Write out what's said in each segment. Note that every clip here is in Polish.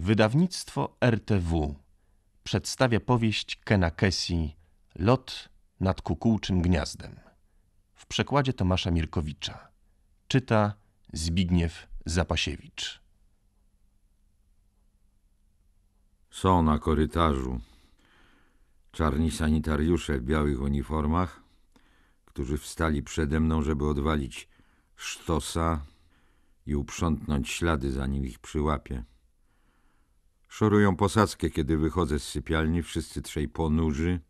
Wydawnictwo RTW przedstawia powieść Kena Kessi Lot nad kukułczym gniazdem w przekładzie Tomasza Mirkowicza. Czyta Zbigniew Zapasiewicz. Są na korytarzu czarni sanitariusze w białych uniformach, którzy wstali przede mną, żeby odwalić sztosa i uprzątnąć ślady, zanim ich przyłapie. Szorują posadzkę, kiedy wychodzę z sypialni, wszyscy trzej ponurzy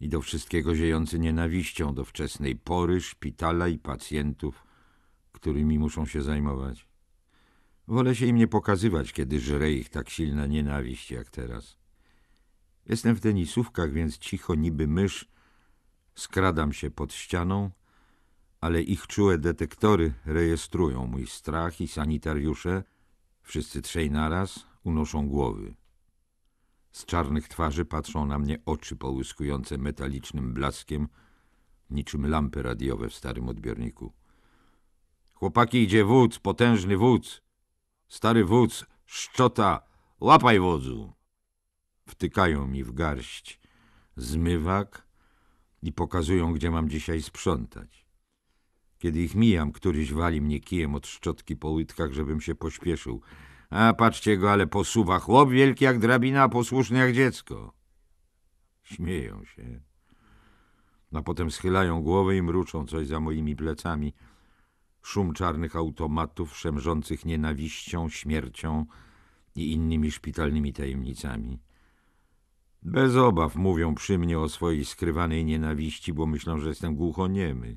i do wszystkiego ziejący nienawiścią do wczesnej pory, szpitala i pacjentów, którymi muszą się zajmować. Wolę się im nie pokazywać, kiedy żre ich tak silna nienawiść jak teraz. Jestem w tenisówkach, więc cicho niby mysz skradam się pod ścianą, ale ich czułe detektory rejestrują mój strach i sanitariusze, wszyscy trzej naraz – unoszą głowy. Z czarnych twarzy patrzą na mnie oczy połyskujące metalicznym blaskiem, niczym lampy radiowe w starym odbiorniku. Chłopaki, idzie wódz, potężny wódz. Stary wódz, szczota, łapaj wodzu. Wtykają mi w garść zmywak i pokazują, gdzie mam dzisiaj sprzątać. Kiedy ich mijam, któryś wali mnie kijem od szczotki po łydkach, żebym się pośpieszył – a patrzcie go, ale posuwa chłop wielki jak drabina, a posłuszny jak dziecko. Śmieją się. A no, potem schylają głowy i mruczą coś za moimi plecami. Szum czarnych automatów szemrzących nienawiścią, śmiercią i innymi szpitalnymi tajemnicami. Bez obaw mówią przy mnie o swojej skrywanej nienawiści, bo myślą, że jestem głuchoniemy.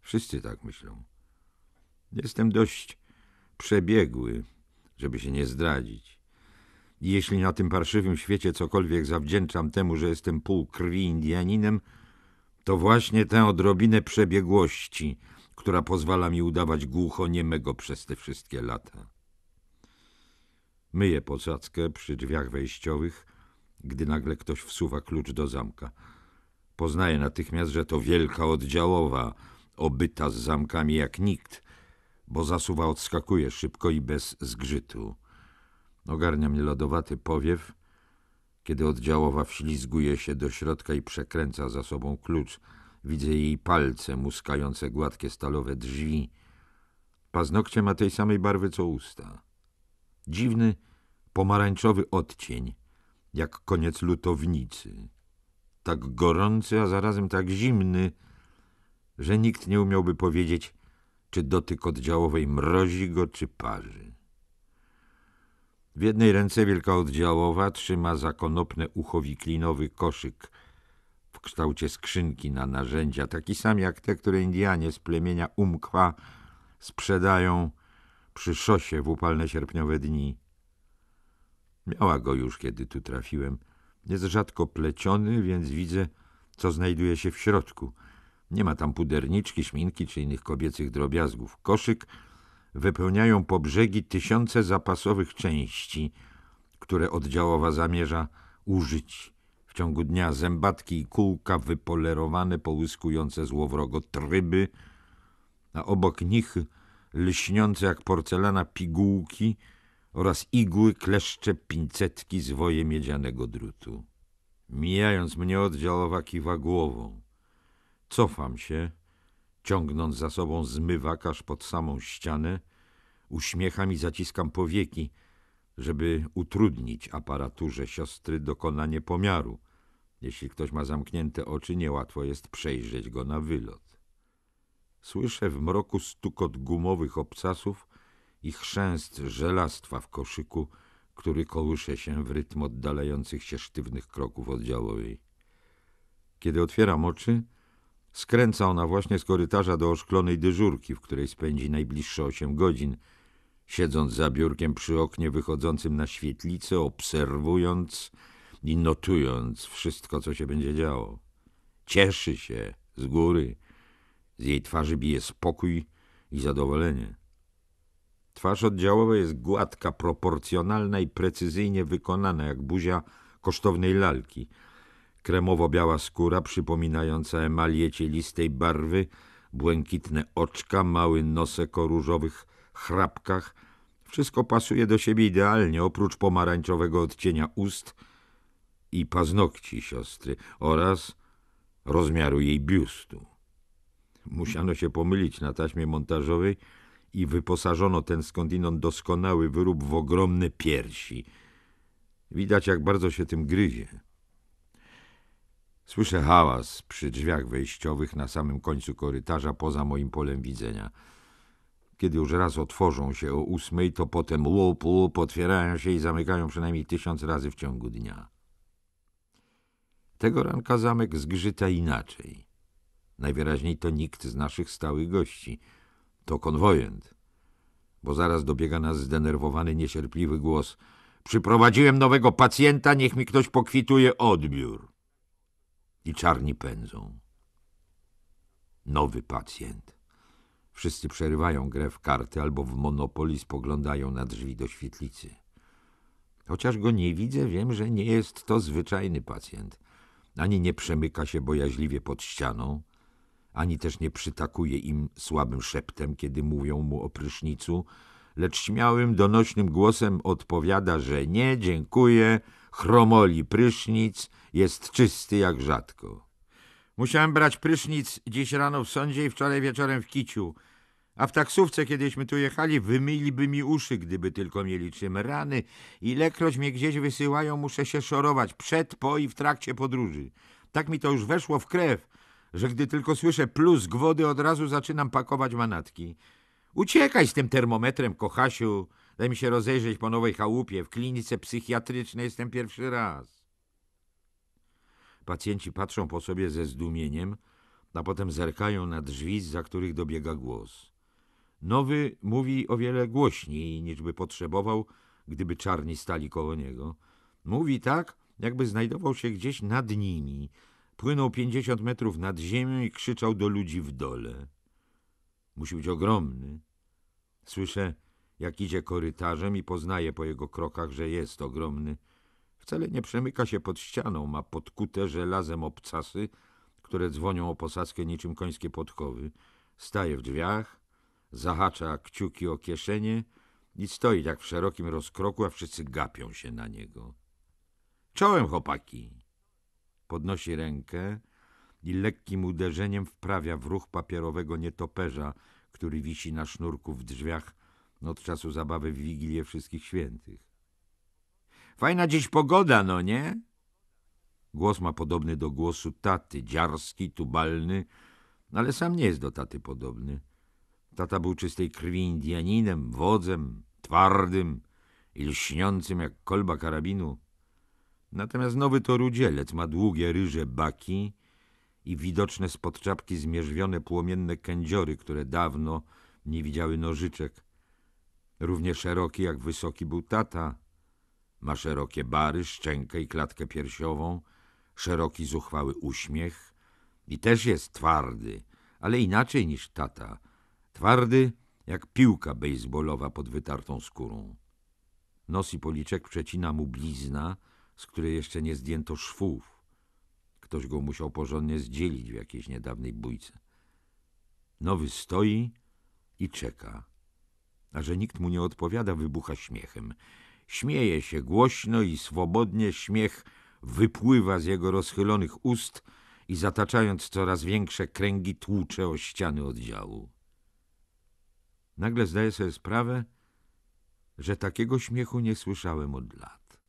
Wszyscy tak myślą. Jestem dość przebiegły, żeby się nie zdradzić. I jeśli na tym parszywym świecie cokolwiek zawdzięczam temu, że jestem pół krwi Indianinem, to właśnie tę odrobinę przebiegłości, która pozwala mi udawać głuchoniemego przez te wszystkie lata. Myję posadzkę przy drzwiach wejściowych, gdy nagle ktoś wsuwa klucz do zamka. Poznaję natychmiast, że to wielka oddziałowa, obyta z zamkami jak nikt – bo zasuwa odskakuje szybko i bez zgrzytu. Ogarnia mnie lodowaty powiew, kiedy oddziałowa wślizguje się do środka i przekręca za sobą klucz. Widzę jej palce muskające gładkie stalowe drzwi. Paznokcie ma tej samej barwy co usta. Dziwny, pomarańczowy odcień, jak koniec lutownicy. Tak gorący, a zarazem tak zimny, że nikt nie umiałby powiedzieć – czy dotyk oddziałowej mrozi go, czy parzy. W jednej ręce wielka oddziałowa trzyma zakonopne ucho wiklinowy koszyk w kształcie skrzynki na narzędzia, taki sam jak te, które Indianie z plemienia Umkwa sprzedają przy szosie w upalne sierpniowe dni. Miała go już, kiedy tu trafiłem. Jest rzadko pleciony, więc widzę, co znajduje się w środku – nie ma tam puderniczki, śminki czy innych kobiecych drobiazgów. Koszyk wypełniają po brzegi tysiące zapasowych części, które oddziałowa zamierza użyć w ciągu dnia. Zębatki i kółka wypolerowane, połyskujące złowrogo tryby, a obok nich lśniące jak porcelana pigułki oraz igły, kleszcze, pincetki, zwoje miedzianego drutu. Mijając mnie oddziałowa kiwa głową. Cofam się, ciągnąc za sobą zmywak aż pod samą ścianę, uśmiecham i zaciskam powieki, żeby utrudnić aparaturze siostry dokonanie pomiaru. Jeśli ktoś ma zamknięte oczy, niełatwo jest przejrzeć go na wylot. Słyszę w mroku stukot gumowych obcasów i chrzęst żelastwa w koszyku, który kołysze się w rytm oddalających się sztywnych kroków oddziałowej. Kiedy otwieram oczy, Skręca ona właśnie z korytarza do oszklonej dyżurki, w której spędzi najbliższe osiem godzin, siedząc za biurkiem przy oknie wychodzącym na świetlicę, obserwując i notując wszystko, co się będzie działo. Cieszy się z góry, z jej twarzy bije spokój i zadowolenie. Twarz oddziałowa jest gładka, proporcjonalna i precyzyjnie wykonana, jak buzia kosztownej lalki – kremowo-biała skóra przypominająca emalię cielistej barwy, błękitne oczka, mały nosek o różowych chrapkach. Wszystko pasuje do siebie idealnie, oprócz pomarańczowego odcienia ust i paznokci siostry oraz rozmiaru jej biustu. Musiano się pomylić na taśmie montażowej i wyposażono ten skądinąd doskonały wyrób w ogromne piersi. Widać, jak bardzo się tym gryzie. Słyszę hałas przy drzwiach wejściowych na samym końcu korytarza poza moim polem widzenia. Kiedy już raz otworzą się o ósmej, to potem łup, łup otwierają się i zamykają przynajmniej tysiąc razy w ciągu dnia. Tego ranka zamek zgrzyta inaczej. Najwyraźniej to nikt z naszych stałych gości. To konwojent. Bo zaraz dobiega nas zdenerwowany, niecierpliwy głos. Przyprowadziłem nowego pacjenta, niech mi ktoś pokwituje odbiór i czarni pędzą. Nowy pacjent. Wszyscy przerywają grę w karty albo w monopoli spoglądają na drzwi do świetlicy. Chociaż go nie widzę, wiem, że nie jest to zwyczajny pacjent. Ani nie przemyka się bojaźliwie pod ścianą, ani też nie przytakuje im słabym szeptem, kiedy mówią mu o prysznicu, lecz śmiałym, donośnym głosem odpowiada, że nie, dziękuję, chromoli prysznic, jest czysty jak rzadko. Musiałem brać prysznic dziś rano w sądzie i wczoraj wieczorem w kiciu, a w taksówce, kiedyśmy tu jechali, wymyliby mi uszy, gdyby tylko mieli czym. Rany, ilekroć mnie gdzieś wysyłają, muszę się szorować przed, po i w trakcie podróży. Tak mi to już weszło w krew, że gdy tylko słyszę plus wody, od razu zaczynam pakować manatki. Uciekaj z tym termometrem, kochasiu. Daj mi się rozejrzeć po nowej chałupie. W klinice psychiatrycznej jestem pierwszy raz. Pacjenci patrzą po sobie ze zdumieniem, a potem zerkają na drzwi, za których dobiega głos. Nowy mówi o wiele głośniej, niż by potrzebował, gdyby czarni stali koło niego. Mówi tak, jakby znajdował się gdzieś nad nimi. Płynął pięćdziesiąt metrów nad ziemią i krzyczał do ludzi w dole. Musi być ogromny. Słyszę, jak idzie korytarzem i poznaję po jego krokach, że jest ogromny – Wcale nie przemyka się pod ścianą, ma podkute żelazem obcasy, które dzwonią o posadzkę niczym końskie podkowy. Staje w drzwiach, zahacza kciuki o kieszenie i stoi tak w szerokim rozkroku, a wszyscy gapią się na niego. Czołem, chłopaki! Podnosi rękę i lekkim uderzeniem wprawia w ruch papierowego nietoperza, który wisi na sznurku w drzwiach od czasu zabawy w Wigilię Wszystkich Świętych. Fajna dziś pogoda, no nie? Głos ma podobny do głosu taty, dziarski, tubalny, ale sam nie jest do taty podobny. Tata był czystej krwi Indianinem, wodzem, twardym i lśniącym jak kolba karabinu. Natomiast nowy to rudzielec, ma długie, ryże baki i widoczne spod czapki zmierzwione płomienne kędziory, które dawno nie widziały nożyczek. Równie szeroki jak wysoki był tata, ma szerokie bary, szczękę i klatkę piersiową, szeroki, zuchwały uśmiech i też jest twardy, ale inaczej niż tata. Twardy jak piłka bejsbolowa pod wytartą skórą. Nos i policzek przecina mu blizna, z której jeszcze nie zdjęto szwów. Ktoś go musiał porządnie zdzielić w jakiejś niedawnej bójce. Nowy stoi i czeka. A że nikt mu nie odpowiada, wybucha śmiechem. Śmieje się głośno i swobodnie śmiech wypływa z jego rozchylonych ust i zataczając coraz większe kręgi tłucze o ściany oddziału. Nagle zdaję sobie sprawę, że takiego śmiechu nie słyszałem od lat.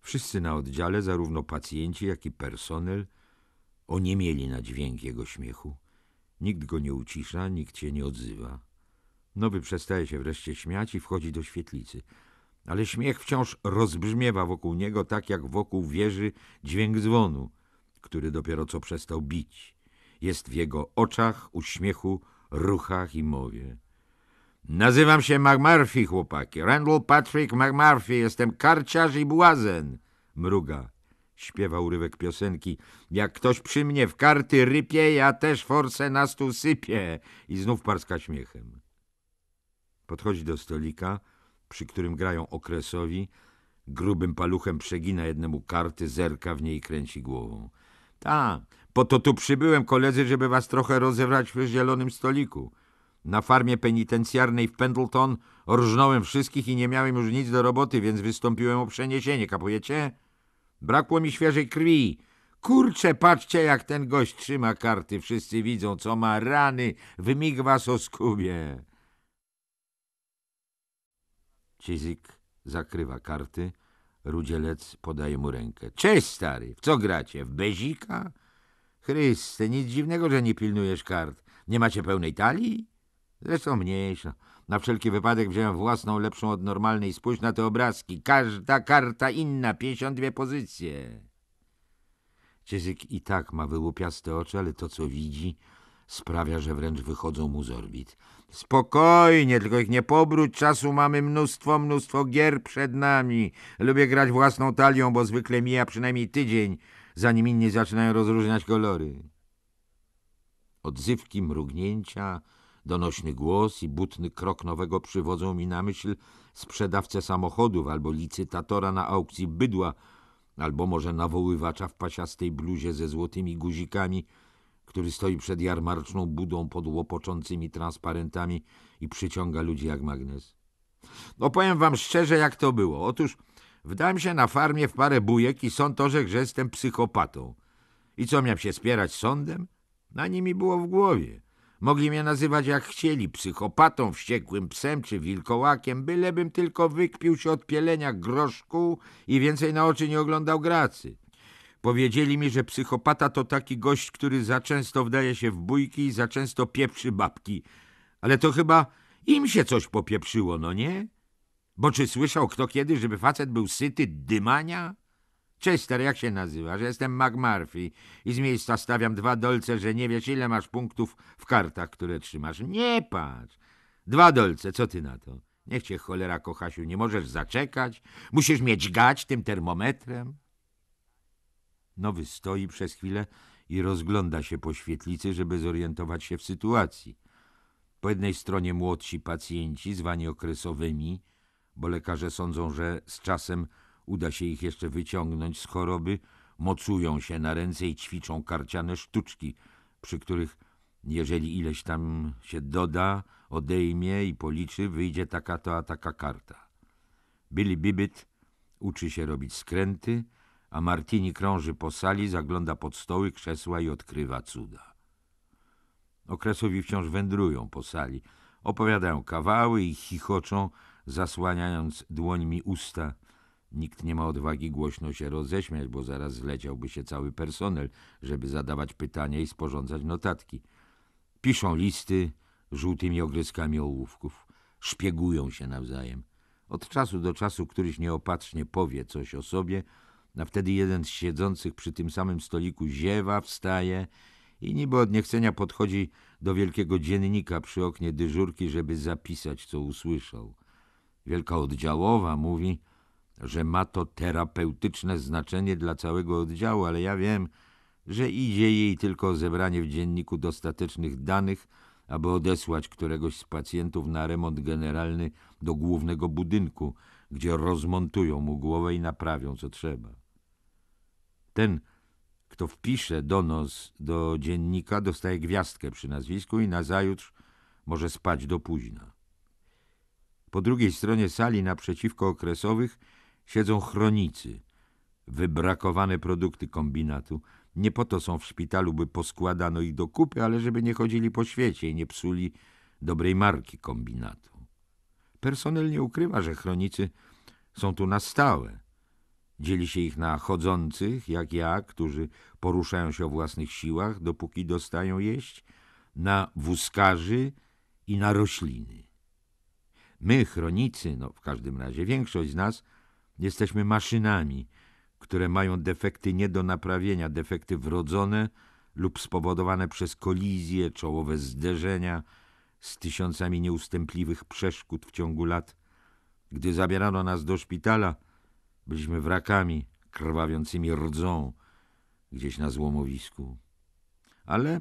Wszyscy na oddziale, zarówno pacjenci, jak i personel, oniemieli na dźwięk jego śmiechu. Nikt go nie ucisza, nikt się nie odzywa. Nowy przestaje się wreszcie śmiać i wchodzi do świetlicy. Ale śmiech wciąż rozbrzmiewa wokół niego, tak jak wokół wieży dźwięk dzwonu, który dopiero co przestał bić. Jest w jego oczach, uśmiechu, ruchach i mowie. Nazywam się McMurphy, chłopaki. Randall Patrick McMurphy. Jestem karciarz i błazen. Mruga. Śpiewa urywek piosenki. Jak ktoś przy mnie w karty rypie, ja też forse na stół sypię. I znów parska śmiechem. Podchodzi do stolika, przy którym grają okresowi, grubym paluchem przegina jednemu karty, zerka w niej i kręci głową. Ta, po to tu przybyłem, koledzy, żeby was trochę rozebrać w zielonym stoliku. Na farmie penitencjarnej w Pendleton orżnąłem wszystkich i nie miałem już nic do roboty, więc wystąpiłem o przeniesienie, kapujecie? Brakło mi świeżej krwi. Kurcze, patrzcie, jak ten gość trzyma karty. Wszyscy widzą, co ma rany. W mig was skubie. Cizik zakrywa karty. Rudzielec podaje mu rękę. Cześć, stary, w co gracie? W bezika? Chryste, nic dziwnego, że nie pilnujesz kart. Nie macie pełnej talii? Zresztą mniejsza. Na wszelki wypadek wziąłem własną, lepszą od normalnej. Spójrz na te obrazki. Każda karta inna, pięćdziesiąt dwie pozycje. Cizyk i tak ma wyłupiaste oczy, ale to, co widzi, sprawia, że wręcz wychodzą mu z orbit. Spokojnie, tylko ich nie pobróć, czasu mamy mnóstwo, mnóstwo gier przed nami. Lubię grać własną talią, bo zwykle mija przynajmniej tydzień, zanim inni zaczynają rozróżniać kolory. Odzywki, mrugnięcia, donośny głos i butny krok nowego przywodzą mi na myśl sprzedawcę samochodów albo licytatora na aukcji bydła, albo może nawoływacza w pasiastej bluzie ze złotymi guzikami – który stoi przed jarmarczną budą pod łopoczącymi transparentami i przyciąga ludzi jak magnes. Opowiem no, wam szczerze, jak to było. Otóż wdałem się na farmie w parę bujek i sąd orzekł, że jestem psychopatą. I co, miał się spierać sądem? Na nimi było w głowie. Mogli mnie nazywać jak chcieli, psychopatą, wściekłym psem czy wilkołakiem, bylebym tylko wykpił się od pielenia groszku i więcej na oczy nie oglądał gracy. Powiedzieli mi, że psychopata to taki gość, który za często wdaje się w bójki i za często pieprzy babki. Ale to chyba im się coś popieprzyło, no nie? Bo czy słyszał kto kiedy, żeby facet był syty dymania? Chester, jak się nazywasz? Jestem McMurphy i z miejsca stawiam dwa dolce, że nie wiesz, ile masz punktów w kartach, które trzymasz. Nie patrz! Dwa dolce, co ty na to? Niech cię cholera, kochasiu, nie możesz zaczekać. Musisz mieć gać tym termometrem. Nowy stoi przez chwilę i rozgląda się po świetlicy, żeby zorientować się w sytuacji. Po jednej stronie młodsi pacjenci, zwani okresowymi, bo lekarze sądzą, że z czasem uda się ich jeszcze wyciągnąć z choroby, mocują się na ręce i ćwiczą karciane sztuczki, przy których jeżeli ileś tam się doda, odejmie i policzy, wyjdzie taka to, a taka karta. Billy Bibbit uczy się robić skręty, a Martini krąży po sali, zagląda pod stoły, krzesła i odkrywa cuda. Okresowi wciąż wędrują po sali, opowiadają kawały i chichoczą, zasłaniając dłońmi usta. Nikt nie ma odwagi głośno się roześmiać, bo zaraz zleciałby się cały personel, żeby zadawać pytania i sporządzać notatki. Piszą listy żółtymi ogryskami ołówków, szpiegują się nawzajem. Od czasu do czasu któryś nieopatrznie powie coś o sobie – a wtedy jeden z siedzących przy tym samym stoliku ziewa, wstaje i niby od niechcenia podchodzi do wielkiego dziennika przy oknie dyżurki, żeby zapisać, co usłyszał. Wielka oddziałowa mówi, że ma to terapeutyczne znaczenie dla całego oddziału, ale ja wiem, że idzie jej tylko o zebranie w dzienniku dostatecznych danych, aby odesłać któregoś z pacjentów na remont generalny do głównego budynku, gdzie rozmontują mu głowę i naprawią co trzeba. Ten, kto wpisze donos do dziennika, dostaje gwiazdkę przy nazwisku i nazajutrz może spać do późna. Po drugiej stronie sali naprzeciwko okresowych siedzą chronicy, wybrakowane produkty kombinatu. Nie po to są w szpitalu, by poskładano ich do kupy, ale żeby nie chodzili po świecie i nie psuli dobrej marki kombinatu. Personel nie ukrywa, że chronicy są tu na stałe. Dzieli się ich na chodzących, jak ja, którzy poruszają się o własnych siłach, dopóki dostają jeść, na wózkarzy i na rośliny. My, chronicy, no w każdym razie większość z nas, jesteśmy maszynami, które mają defekty nie do naprawienia, defekty wrodzone lub spowodowane przez kolizje, czołowe zderzenia z tysiącami nieustępliwych przeszkód w ciągu lat. Gdy zabierano nas do szpitala, Byliśmy wrakami krwawiącymi rdzą gdzieś na złomowisku. Ale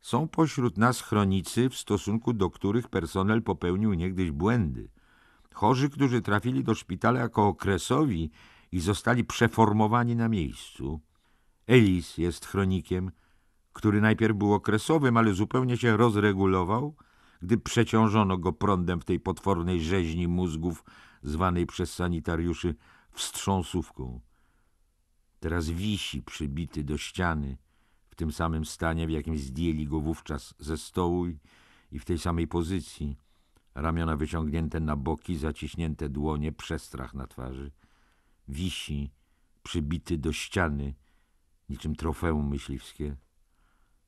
są pośród nas chronicy, w stosunku do których personel popełnił niegdyś błędy. Chorzy, którzy trafili do szpitala jako okresowi i zostali przeformowani na miejscu. Elis jest chronikiem, który najpierw był okresowym, ale zupełnie się rozregulował, gdy przeciążono go prądem w tej potwornej rzeźni mózgów zwanej przez sanitariuszy wstrząsówką. Teraz wisi przybity do ściany, w tym samym stanie, w jakim zdjęli go wówczas ze stołu i w tej samej pozycji. Ramiona wyciągnięte na boki, zaciśnięte dłonie, przestrach na twarzy. Wisi, przybity do ściany, niczym trofeum myśliwskie.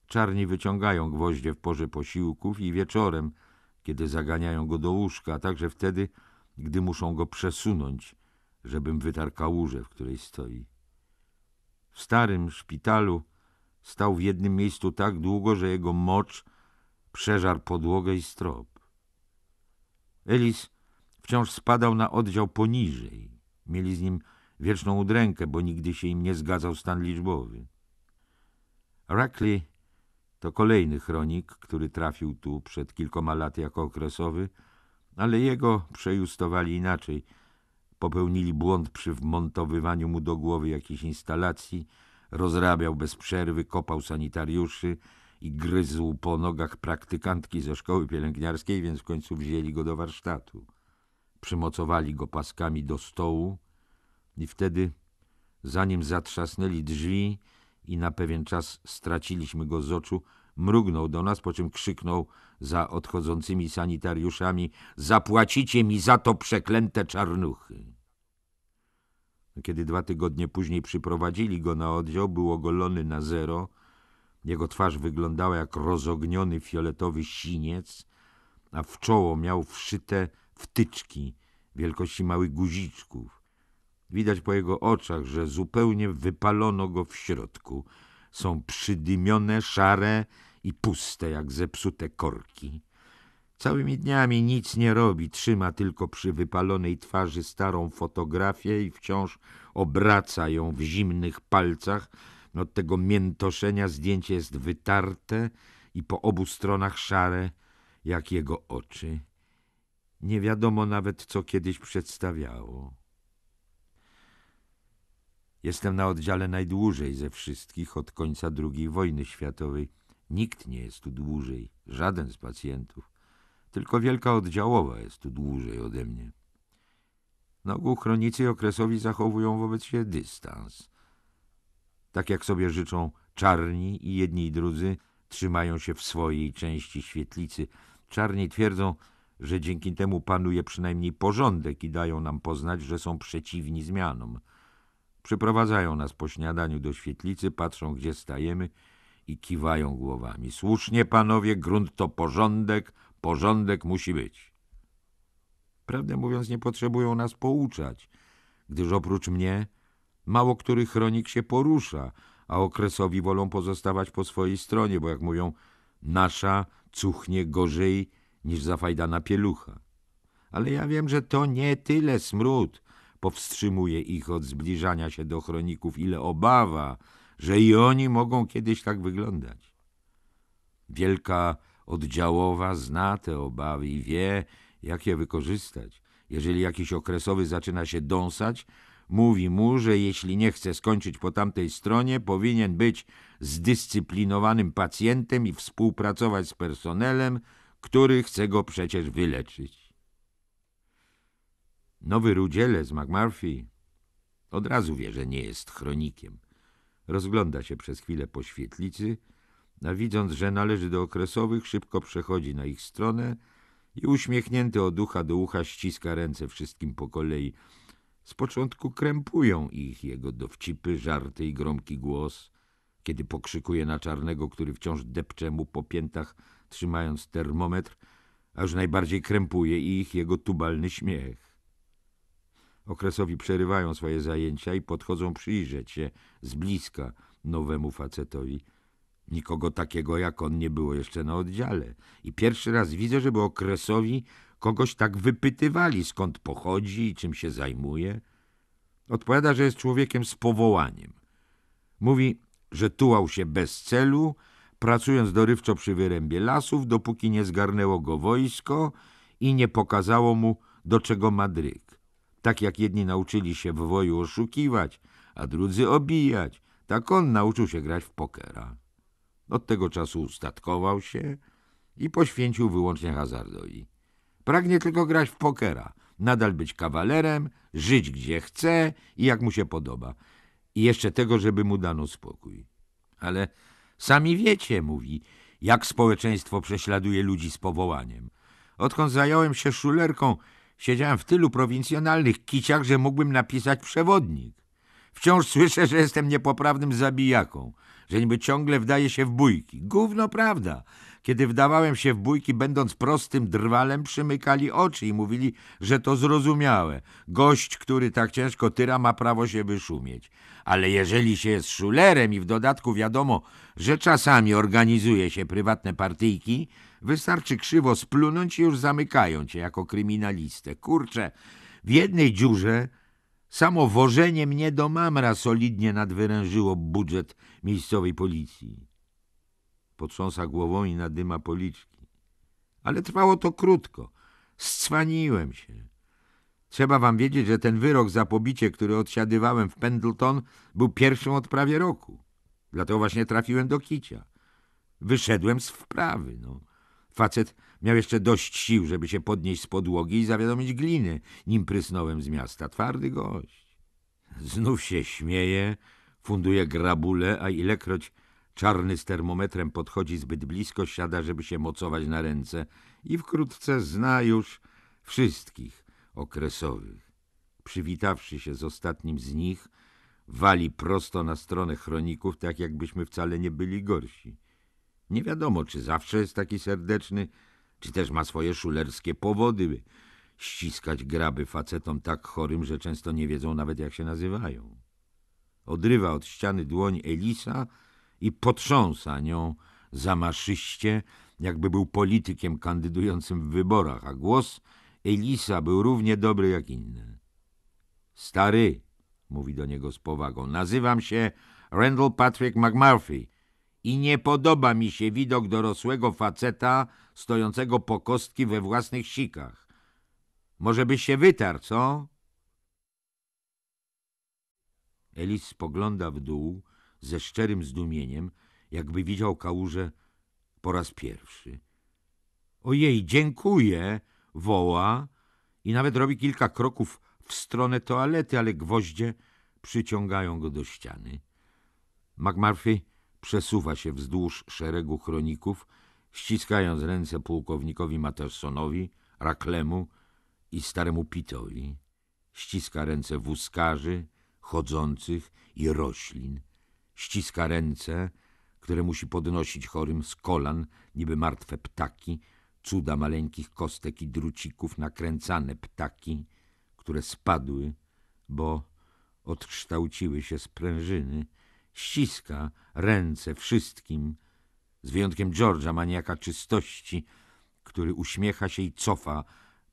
Czarni wyciągają gwoździe w porze posiłków i wieczorem, kiedy zaganiają go do łóżka, a także wtedy, gdy muszą go przesunąć – żebym wytarkał łóżę, w której stoi. W starym szpitalu stał w jednym miejscu tak długo, że jego mocz przeżarł podłogę i strop. Elis wciąż spadał na oddział poniżej. Mieli z nim wieczną udrękę, bo nigdy się im nie zgadzał stan liczbowy. Rackley to kolejny chronik, który trafił tu przed kilkoma laty jako okresowy, ale jego przejustowali inaczej – Popełnili błąd przy wmontowywaniu mu do głowy jakiejś instalacji, rozrabiał bez przerwy, kopał sanitariuszy i gryzł po nogach praktykantki ze szkoły pielęgniarskiej, więc w końcu wzięli go do warsztatu. Przymocowali go paskami do stołu i wtedy, zanim zatrzasnęli drzwi i na pewien czas straciliśmy go z oczu, Mrugnął do nas, po czym krzyknął za odchodzącymi sanitariuszami Zapłacicie mi za to przeklęte czarnuchy. Kiedy dwa tygodnie później przyprowadzili go na oddział, był ogolony na zero. Jego twarz wyglądała jak rozogniony fioletowy siniec, a w czoło miał wszyte wtyczki wielkości małych guziczków. Widać po jego oczach, że zupełnie wypalono go w środku – są przydymione, szare i puste jak zepsute korki. Całymi dniami nic nie robi, trzyma tylko przy wypalonej twarzy starą fotografię i wciąż obraca ją w zimnych palcach. Od no, tego miętoszenia zdjęcie jest wytarte i po obu stronach szare, jak jego oczy. Nie wiadomo nawet, co kiedyś przedstawiało. Jestem na oddziale najdłużej ze wszystkich od końca II wojny światowej. Nikt nie jest tu dłużej, żaden z pacjentów. Tylko wielka oddziałowa jest tu dłużej ode mnie. Na ogół chronicy okresowi zachowują wobec siebie dystans. Tak jak sobie życzą czarni i jedni i drudzy trzymają się w swojej części świetlicy. Czarni twierdzą, że dzięki temu panuje przynajmniej porządek i dają nam poznać, że są przeciwni zmianom – Przyprowadzają nas po śniadaniu do świetlicy, patrzą, gdzie stajemy i kiwają głowami. Słusznie, panowie, grunt to porządek, porządek musi być. Prawdę mówiąc, nie potrzebują nas pouczać, gdyż oprócz mnie mało który chronik się porusza, a okresowi wolą pozostawać po swojej stronie, bo jak mówią, nasza cuchnie gorzej niż zafajdana pielucha. Ale ja wiem, że to nie tyle smród, powstrzymuje ich od zbliżania się do chroników, ile obawa, że i oni mogą kiedyś tak wyglądać. Wielka oddziałowa zna te obawy i wie, jak je wykorzystać. Jeżeli jakiś okresowy zaczyna się dąsać, mówi mu, że jeśli nie chce skończyć po tamtej stronie, powinien być zdyscyplinowanym pacjentem i współpracować z personelem, który chce go przecież wyleczyć. Nowy z McMurphy od razu wie, że nie jest chronikiem. Rozgląda się przez chwilę po świetlicy, a widząc, że należy do okresowych, szybko przechodzi na ich stronę i uśmiechnięty od ucha do ucha ściska ręce wszystkim po kolei. Z początku krępują ich jego dowcipy, żarty i gromki głos, kiedy pokrzykuje na czarnego, który wciąż depcze mu po piętach, trzymając termometr, a już najbardziej krępuje ich jego tubalny śmiech. Okresowi przerywają swoje zajęcia i podchodzą przyjrzeć się z bliska nowemu facetowi. Nikogo takiego jak on nie było jeszcze na oddziale. I pierwszy raz widzę, żeby okresowi kogoś tak wypytywali, skąd pochodzi i czym się zajmuje. Odpowiada, że jest człowiekiem z powołaniem. Mówi, że tułał się bez celu, pracując dorywczo przy wyrębie lasów, dopóki nie zgarnęło go wojsko i nie pokazało mu, do czego ma dryg. Tak jak jedni nauczyli się w woju oszukiwać, a drudzy obijać, tak on nauczył się grać w pokera. Od tego czasu ustatkował się i poświęcił wyłącznie hazardowi. Pragnie tylko grać w pokera, nadal być kawalerem, żyć gdzie chce i jak mu się podoba. I jeszcze tego, żeby mu dano spokój. Ale sami wiecie, mówi, jak społeczeństwo prześladuje ludzi z powołaniem. Odkąd zająłem się szulerką, Siedziałem w tylu prowincjonalnych kiciach, że mógłbym napisać przewodnik. Wciąż słyszę, że jestem niepoprawnym zabijaką, że niby ciągle wdaje się w bójki. Gówno prawda. Kiedy wdawałem się w bójki, będąc prostym drwalem, przymykali oczy i mówili, że to zrozumiałe. Gość, który tak ciężko tyra, ma prawo się wyszumieć. Ale jeżeli się jest szulerem i w dodatku wiadomo, że czasami organizuje się prywatne partyjki, Wystarczy krzywo splunąć i już zamykają cię jako kryminalistę. Kurczę, w jednej dziurze samo wożenie mnie do mamra solidnie nadwyrężyło budżet miejscowej policji. Potrząsa głową i nadyma policzki. Ale trwało to krótko. Scwaniłem się. Trzeba wam wiedzieć, że ten wyrok za pobicie, który odsiadywałem w Pendleton, był pierwszą od prawie roku. Dlatego właśnie trafiłem do kicia. Wyszedłem z wprawy, no. Facet miał jeszcze dość sił, żeby się podnieść z podłogi i zawiadomić gliny, nim prysnąłem z miasta. Twardy gość. Znów się śmieje, funduje grabule, a ilekroć czarny z termometrem podchodzi zbyt blisko, siada, żeby się mocować na ręce i wkrótce zna już wszystkich okresowych. Przywitawszy się z ostatnim z nich, wali prosto na stronę chroników, tak jakbyśmy wcale nie byli gorsi. Nie wiadomo, czy zawsze jest taki serdeczny, czy też ma swoje szulerskie powody, by ściskać graby facetom tak chorym, że często nie wiedzą nawet, jak się nazywają. Odrywa od ściany dłoń Elisa i potrząsa nią zamaszyście, jakby był politykiem kandydującym w wyborach, a głos Elisa był równie dobry jak inny. Stary, mówi do niego z powagą, nazywam się Randall Patrick McMurphy i nie podoba mi się widok dorosłego faceta stojącego po kostki we własnych sikach. Może byś się wytarł, co? Elis spogląda w dół ze szczerym zdumieniem, jakby widział kałużę po raz pierwszy. Ojej, dziękuję, woła i nawet robi kilka kroków w stronę toalety, ale gwoździe przyciągają go do ściany. McMurphy przesuwa się wzdłuż szeregu chroników, ściskając ręce pułkownikowi Matersonowi, Raklemu i staremu Pitowi. Ściska ręce wózkarzy, chodzących i roślin. Ściska ręce, które musi podnosić chorym z kolan, niby martwe ptaki, cuda maleńkich kostek i drucików, nakręcane ptaki, które spadły, bo odkształciły się sprężyny, ściska ręce wszystkim, z wyjątkiem George'a, maniaka czystości, który uśmiecha się i cofa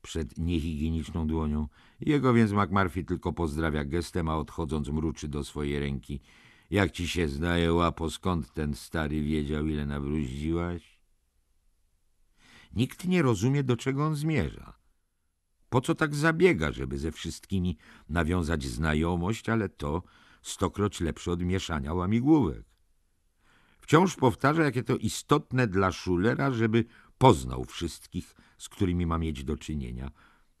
przed niehigieniczną dłonią. Jego więc McMurphy tylko pozdrawia gestem, a odchodząc mruczy do swojej ręki. Jak ci się zdaje, łapo, skąd ten stary wiedział, ile nawróździłaś? Nikt nie rozumie, do czego on zmierza. Po co tak zabiega, żeby ze wszystkimi nawiązać znajomość, ale to stokroć lepszy od mieszania łamigłówek. Wciąż powtarza, jakie to istotne dla Schulera, żeby poznał wszystkich, z którymi ma mieć do czynienia,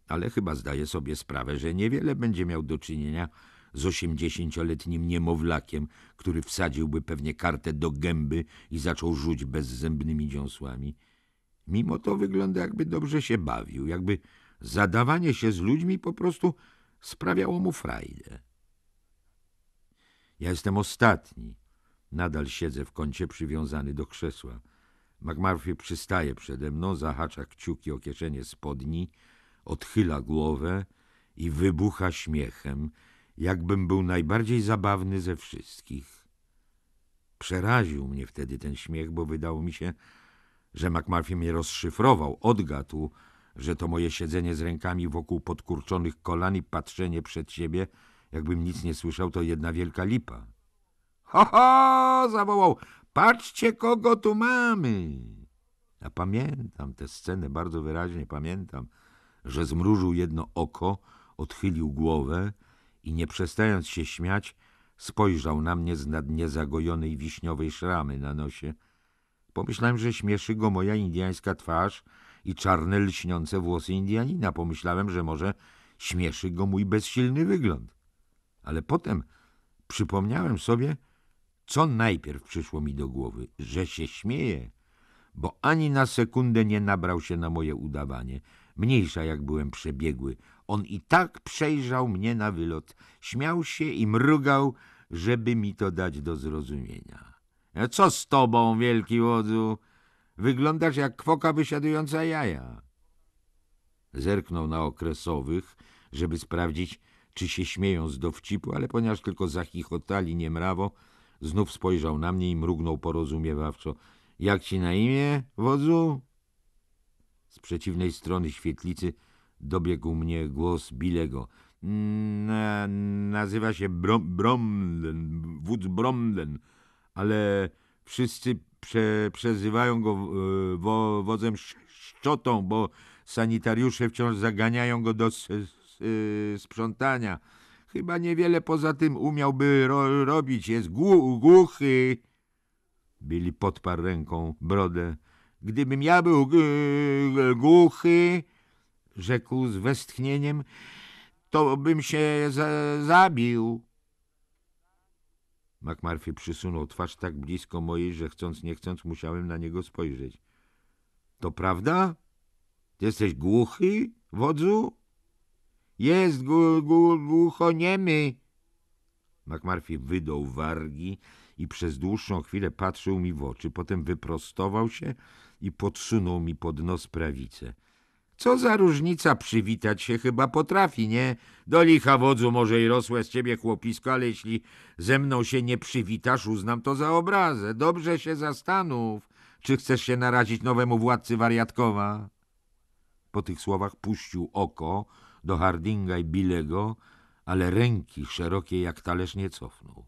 ale chyba zdaje sobie sprawę, że niewiele będzie miał do czynienia z osiemdziesięcioletnim niemowlakiem, który wsadziłby pewnie kartę do gęby i zaczął rzuć bezzębnymi dziąsłami. Mimo to wygląda, jakby dobrze się bawił, jakby zadawanie się z ludźmi po prostu sprawiało mu frajdę. Ja jestem ostatni. Nadal siedzę w kącie przywiązany do krzesła. McMurphy przystaje przede mną, zahacza kciuki o kieszenie spodni, odchyla głowę i wybucha śmiechem, jakbym był najbardziej zabawny ze wszystkich. Przeraził mnie wtedy ten śmiech, bo wydało mi się, że McMurphy mnie rozszyfrował, odgadł, że to moje siedzenie z rękami wokół podkurczonych kolan i patrzenie przed siebie – Jakbym nic nie słyszał, to jedna wielka lipa. Ho, ho! zawołał. Patrzcie, kogo tu mamy! A pamiętam tę scenę, bardzo wyraźnie pamiętam, że zmrużył jedno oko, odchylił głowę i nie przestając się śmiać, spojrzał na mnie z nad niezagojonej wiśniowej szramy na nosie. Pomyślałem, że śmieszy go moja indiańska twarz i czarne lśniące włosy Indianina. Pomyślałem, że może śmieszy go mój bezsilny wygląd ale potem przypomniałem sobie, co najpierw przyszło mi do głowy, że się śmieje, bo ani na sekundę nie nabrał się na moje udawanie. Mniejsza jak byłem przebiegły, on i tak przejrzał mnie na wylot, śmiał się i mrugał, żeby mi to dać do zrozumienia. E, co z tobą, wielki łodzu? Wyglądasz jak kwoka wysiadująca jaja. Zerknął na okresowych, żeby sprawdzić, czy się śmieją z dowcipu, ale ponieważ tylko zachichotali niemrawo, znów spojrzał na mnie i mrugnął porozumiewawczo. Jak ci na imię, wodzu? Z przeciwnej strony świetlicy dobiegł mnie głos Bilego. Mm, na, nazywa się Brom, Bromden, wódz Bromden, ale wszyscy prze, przezywają go e, wo, wodzem szczotą, bo sanitariusze wciąż zaganiają go do Y, sprzątania. Chyba niewiele poza tym umiałby ro robić. Jest głuchy. Billy podparł ręką brodę. Gdybym ja był głuchy, rzekł z westchnieniem, to bym się zabił. McMurphy przysunął twarz tak blisko mojej, że chcąc nie chcąc musiałem na niego spojrzeć. To prawda? Ty jesteś głuchy, wodzu? Jest gu, gu, głuchoniemy. McMurphy wydął wargi i przez dłuższą chwilę patrzył mi w oczy. Potem wyprostował się i podsunął mi pod nos prawicę. Co za różnica, przywitać się chyba potrafi, nie? Do licha wodzu może i rosłe z ciebie chłopisko, ale jeśli ze mną się nie przywitasz, uznam to za obrazę. Dobrze się zastanów, czy chcesz się narazić nowemu władcy wariatkowa. Po tych słowach puścił oko do Hardinga i Bilego, ale ręki szerokie jak talerz nie cofnął.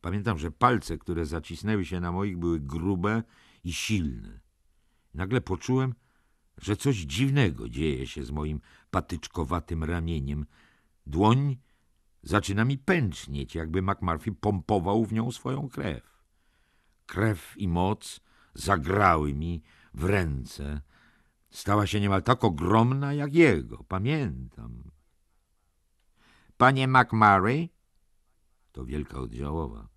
Pamiętam, że palce, które zacisnęły się na moich, były grube i silne. Nagle poczułem, że coś dziwnego dzieje się z moim patyczkowatym ramieniem. Dłoń zaczyna mi pęcznieć, jakby McMurphy pompował w nią swoją krew. Krew i moc zagrały mi w ręce, Stała się niemal tak ogromna jak jego, pamiętam. Panie McMurray? To wielka oddziałowa.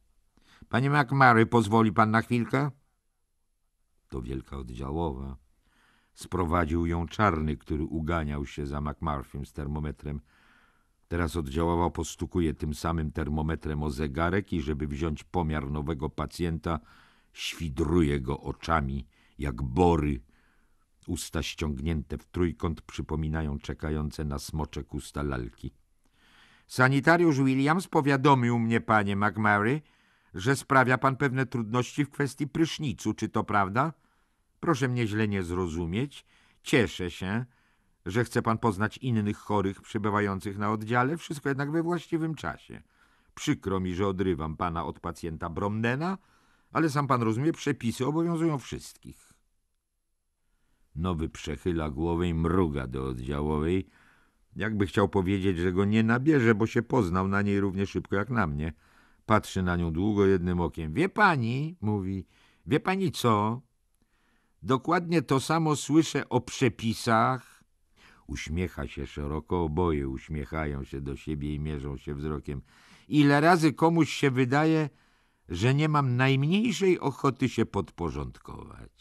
Panie McMurray, pozwoli pan na chwilkę? To wielka oddziałowa. Sprowadził ją czarny, który uganiał się za McMurphym z termometrem. Teraz oddziałował postukuje tym samym termometrem o zegarek i żeby wziąć pomiar nowego pacjenta, świdruje go oczami, jak bory, Usta ściągnięte w trójkąt przypominają czekające na smoczek usta lalki. Sanitariusz Williams powiadomił mnie, panie McMurray, że sprawia pan pewne trudności w kwestii prysznicu. Czy to prawda? Proszę mnie źle nie zrozumieć. Cieszę się, że chce pan poznać innych chorych przebywających na oddziale, wszystko jednak we właściwym czasie. Przykro mi, że odrywam pana od pacjenta Bromdena, ale sam pan rozumie, przepisy obowiązują wszystkich. Nowy przechyla głowę i mruga do oddziałowej, jakby chciał powiedzieć, że go nie nabierze, bo się poznał na niej równie szybko jak na mnie. Patrzy na nią długo jednym okiem. Wie pani, mówi, wie pani co? Dokładnie to samo słyszę o przepisach. Uśmiecha się szeroko, oboje uśmiechają się do siebie i mierzą się wzrokiem. Ile razy komuś się wydaje, że nie mam najmniejszej ochoty się podporządkować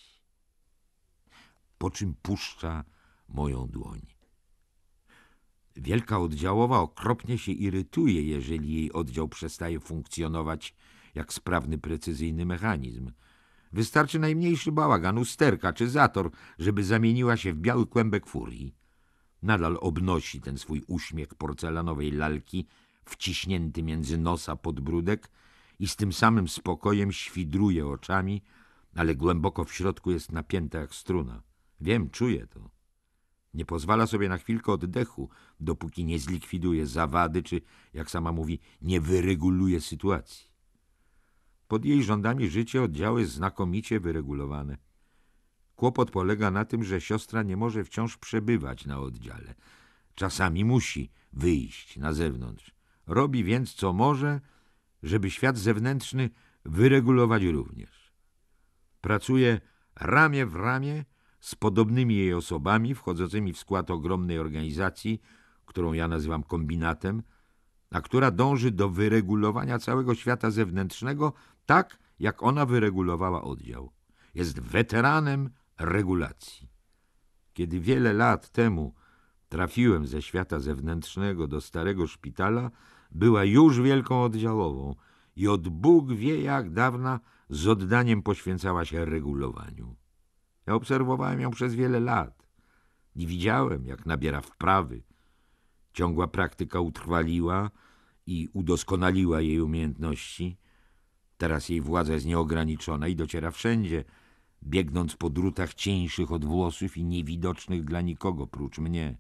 po czym puszcza moją dłoń. Wielka oddziałowa okropnie się irytuje, jeżeli jej oddział przestaje funkcjonować jak sprawny, precyzyjny mechanizm. Wystarczy najmniejszy bałagan, usterka czy zator, żeby zamieniła się w biały kłębek furii. Nadal obnosi ten swój uśmiech porcelanowej lalki, wciśnięty między nosa podbródek i z tym samym spokojem świdruje oczami, ale głęboko w środku jest napięta jak struna. Wiem, czuję to. Nie pozwala sobie na chwilkę oddechu, dopóki nie zlikwiduje zawady, czy, jak sama mówi, nie wyreguluje sytuacji. Pod jej rządami życie oddziały znakomicie wyregulowane. Kłopot polega na tym, że siostra nie może wciąż przebywać na oddziale. Czasami musi wyjść na zewnątrz. Robi więc co może, żeby świat zewnętrzny wyregulować również. Pracuje ramię w ramię z podobnymi jej osobami wchodzącymi w skład ogromnej organizacji, którą ja nazywam kombinatem, a która dąży do wyregulowania całego świata zewnętrznego tak, jak ona wyregulowała oddział. Jest weteranem regulacji. Kiedy wiele lat temu trafiłem ze świata zewnętrznego do starego szpitala, była już wielką oddziałową i od Bóg wie jak dawna z oddaniem poświęcała się regulowaniu. Ja obserwowałem ją przez wiele lat i widziałem, jak nabiera wprawy. Ciągła praktyka utrwaliła i udoskonaliła jej umiejętności. Teraz jej władza jest nieograniczona i dociera wszędzie, biegnąc po drutach cieńszych od włosów i niewidocznych dla nikogo prócz mnie.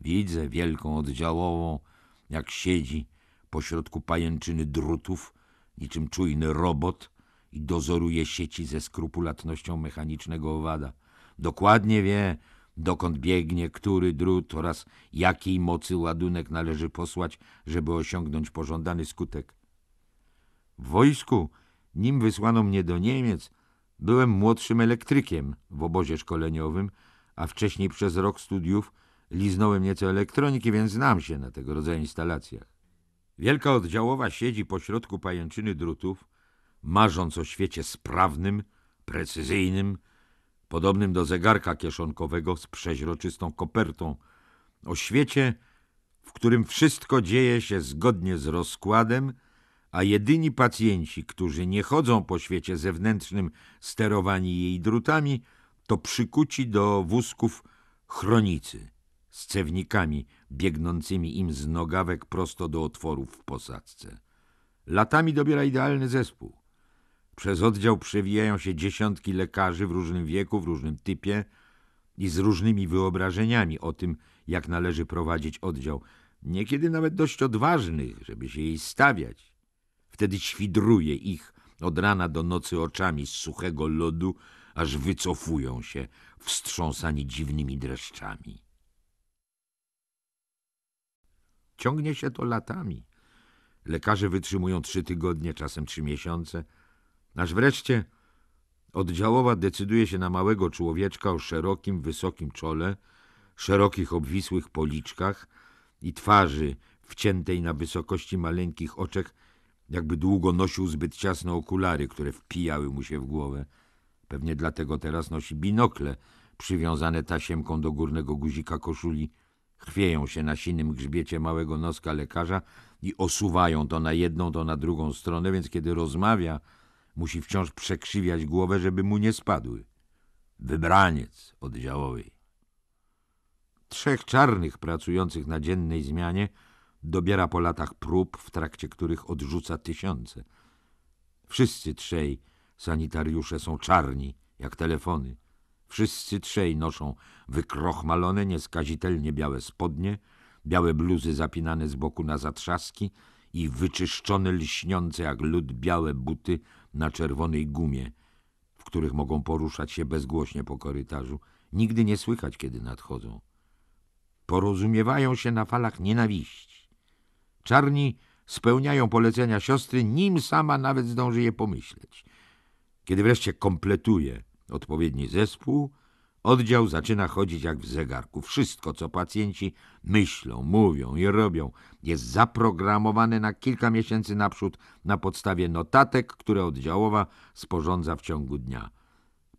Widzę wielką oddziałową, jak siedzi pośrodku pajęczyny drutów, niczym czujny robot – i dozoruje sieci ze skrupulatnością mechanicznego owada. Dokładnie wie, dokąd biegnie, który drut oraz jakiej mocy ładunek należy posłać, żeby osiągnąć pożądany skutek. W wojsku, nim wysłano mnie do Niemiec, byłem młodszym elektrykiem w obozie szkoleniowym, a wcześniej przez rok studiów liznąłem nieco elektroniki, więc znam się na tego rodzaju instalacjach. Wielka oddziałowa siedzi pośrodku pajęczyny drutów, marząc o świecie sprawnym, precyzyjnym, podobnym do zegarka kieszonkowego z przeźroczystą kopertą, o świecie, w którym wszystko dzieje się zgodnie z rozkładem, a jedyni pacjenci, którzy nie chodzą po świecie zewnętrznym sterowani jej drutami, to przykuci do wózków chronicy z cewnikami biegnącymi im z nogawek prosto do otworów w posadzce. Latami dobiera idealny zespół – przez oddział przewijają się dziesiątki lekarzy w różnym wieku, w różnym typie i z różnymi wyobrażeniami o tym, jak należy prowadzić oddział. Niekiedy nawet dość odważnych, żeby się jej stawiać. Wtedy świdruje ich od rana do nocy oczami z suchego lodu, aż wycofują się, wstrząsani dziwnymi dreszczami. Ciągnie się to latami. Lekarze wytrzymują trzy tygodnie, czasem trzy miesiące – Aż wreszcie oddziałowa decyduje się na małego człowieczka o szerokim, wysokim czole, szerokich, obwisłych policzkach i twarzy wciętej na wysokości maleńkich oczek, jakby długo nosił zbyt ciasne okulary, które wpijały mu się w głowę. Pewnie dlatego teraz nosi binokle, przywiązane tasiemką do górnego guzika koszuli, chwieją się na sinym grzbiecie małego noska lekarza i osuwają to na jedną, to na drugą stronę, więc kiedy rozmawia, Musi wciąż przekrzywiać głowę, żeby mu nie spadły. Wybraniec oddziałowej. Trzech czarnych pracujących na dziennej zmianie dobiera po latach prób, w trakcie których odrzuca tysiące. Wszyscy trzej sanitariusze są czarni, jak telefony. Wszyscy trzej noszą wykrochmalone, nieskazitelnie białe spodnie, białe bluzy zapinane z boku na zatrzaski i wyczyszczone, lśniące jak lód białe buty na czerwonej gumie, w których mogą poruszać się bezgłośnie po korytarzu. Nigdy nie słychać, kiedy nadchodzą. Porozumiewają się na falach nienawiści. Czarni spełniają polecenia siostry, nim sama nawet zdąży je pomyśleć. Kiedy wreszcie kompletuje odpowiedni zespół – Oddział zaczyna chodzić jak w zegarku. Wszystko, co pacjenci myślą, mówią i robią, jest zaprogramowane na kilka miesięcy naprzód na podstawie notatek, które oddziałowa sporządza w ciągu dnia.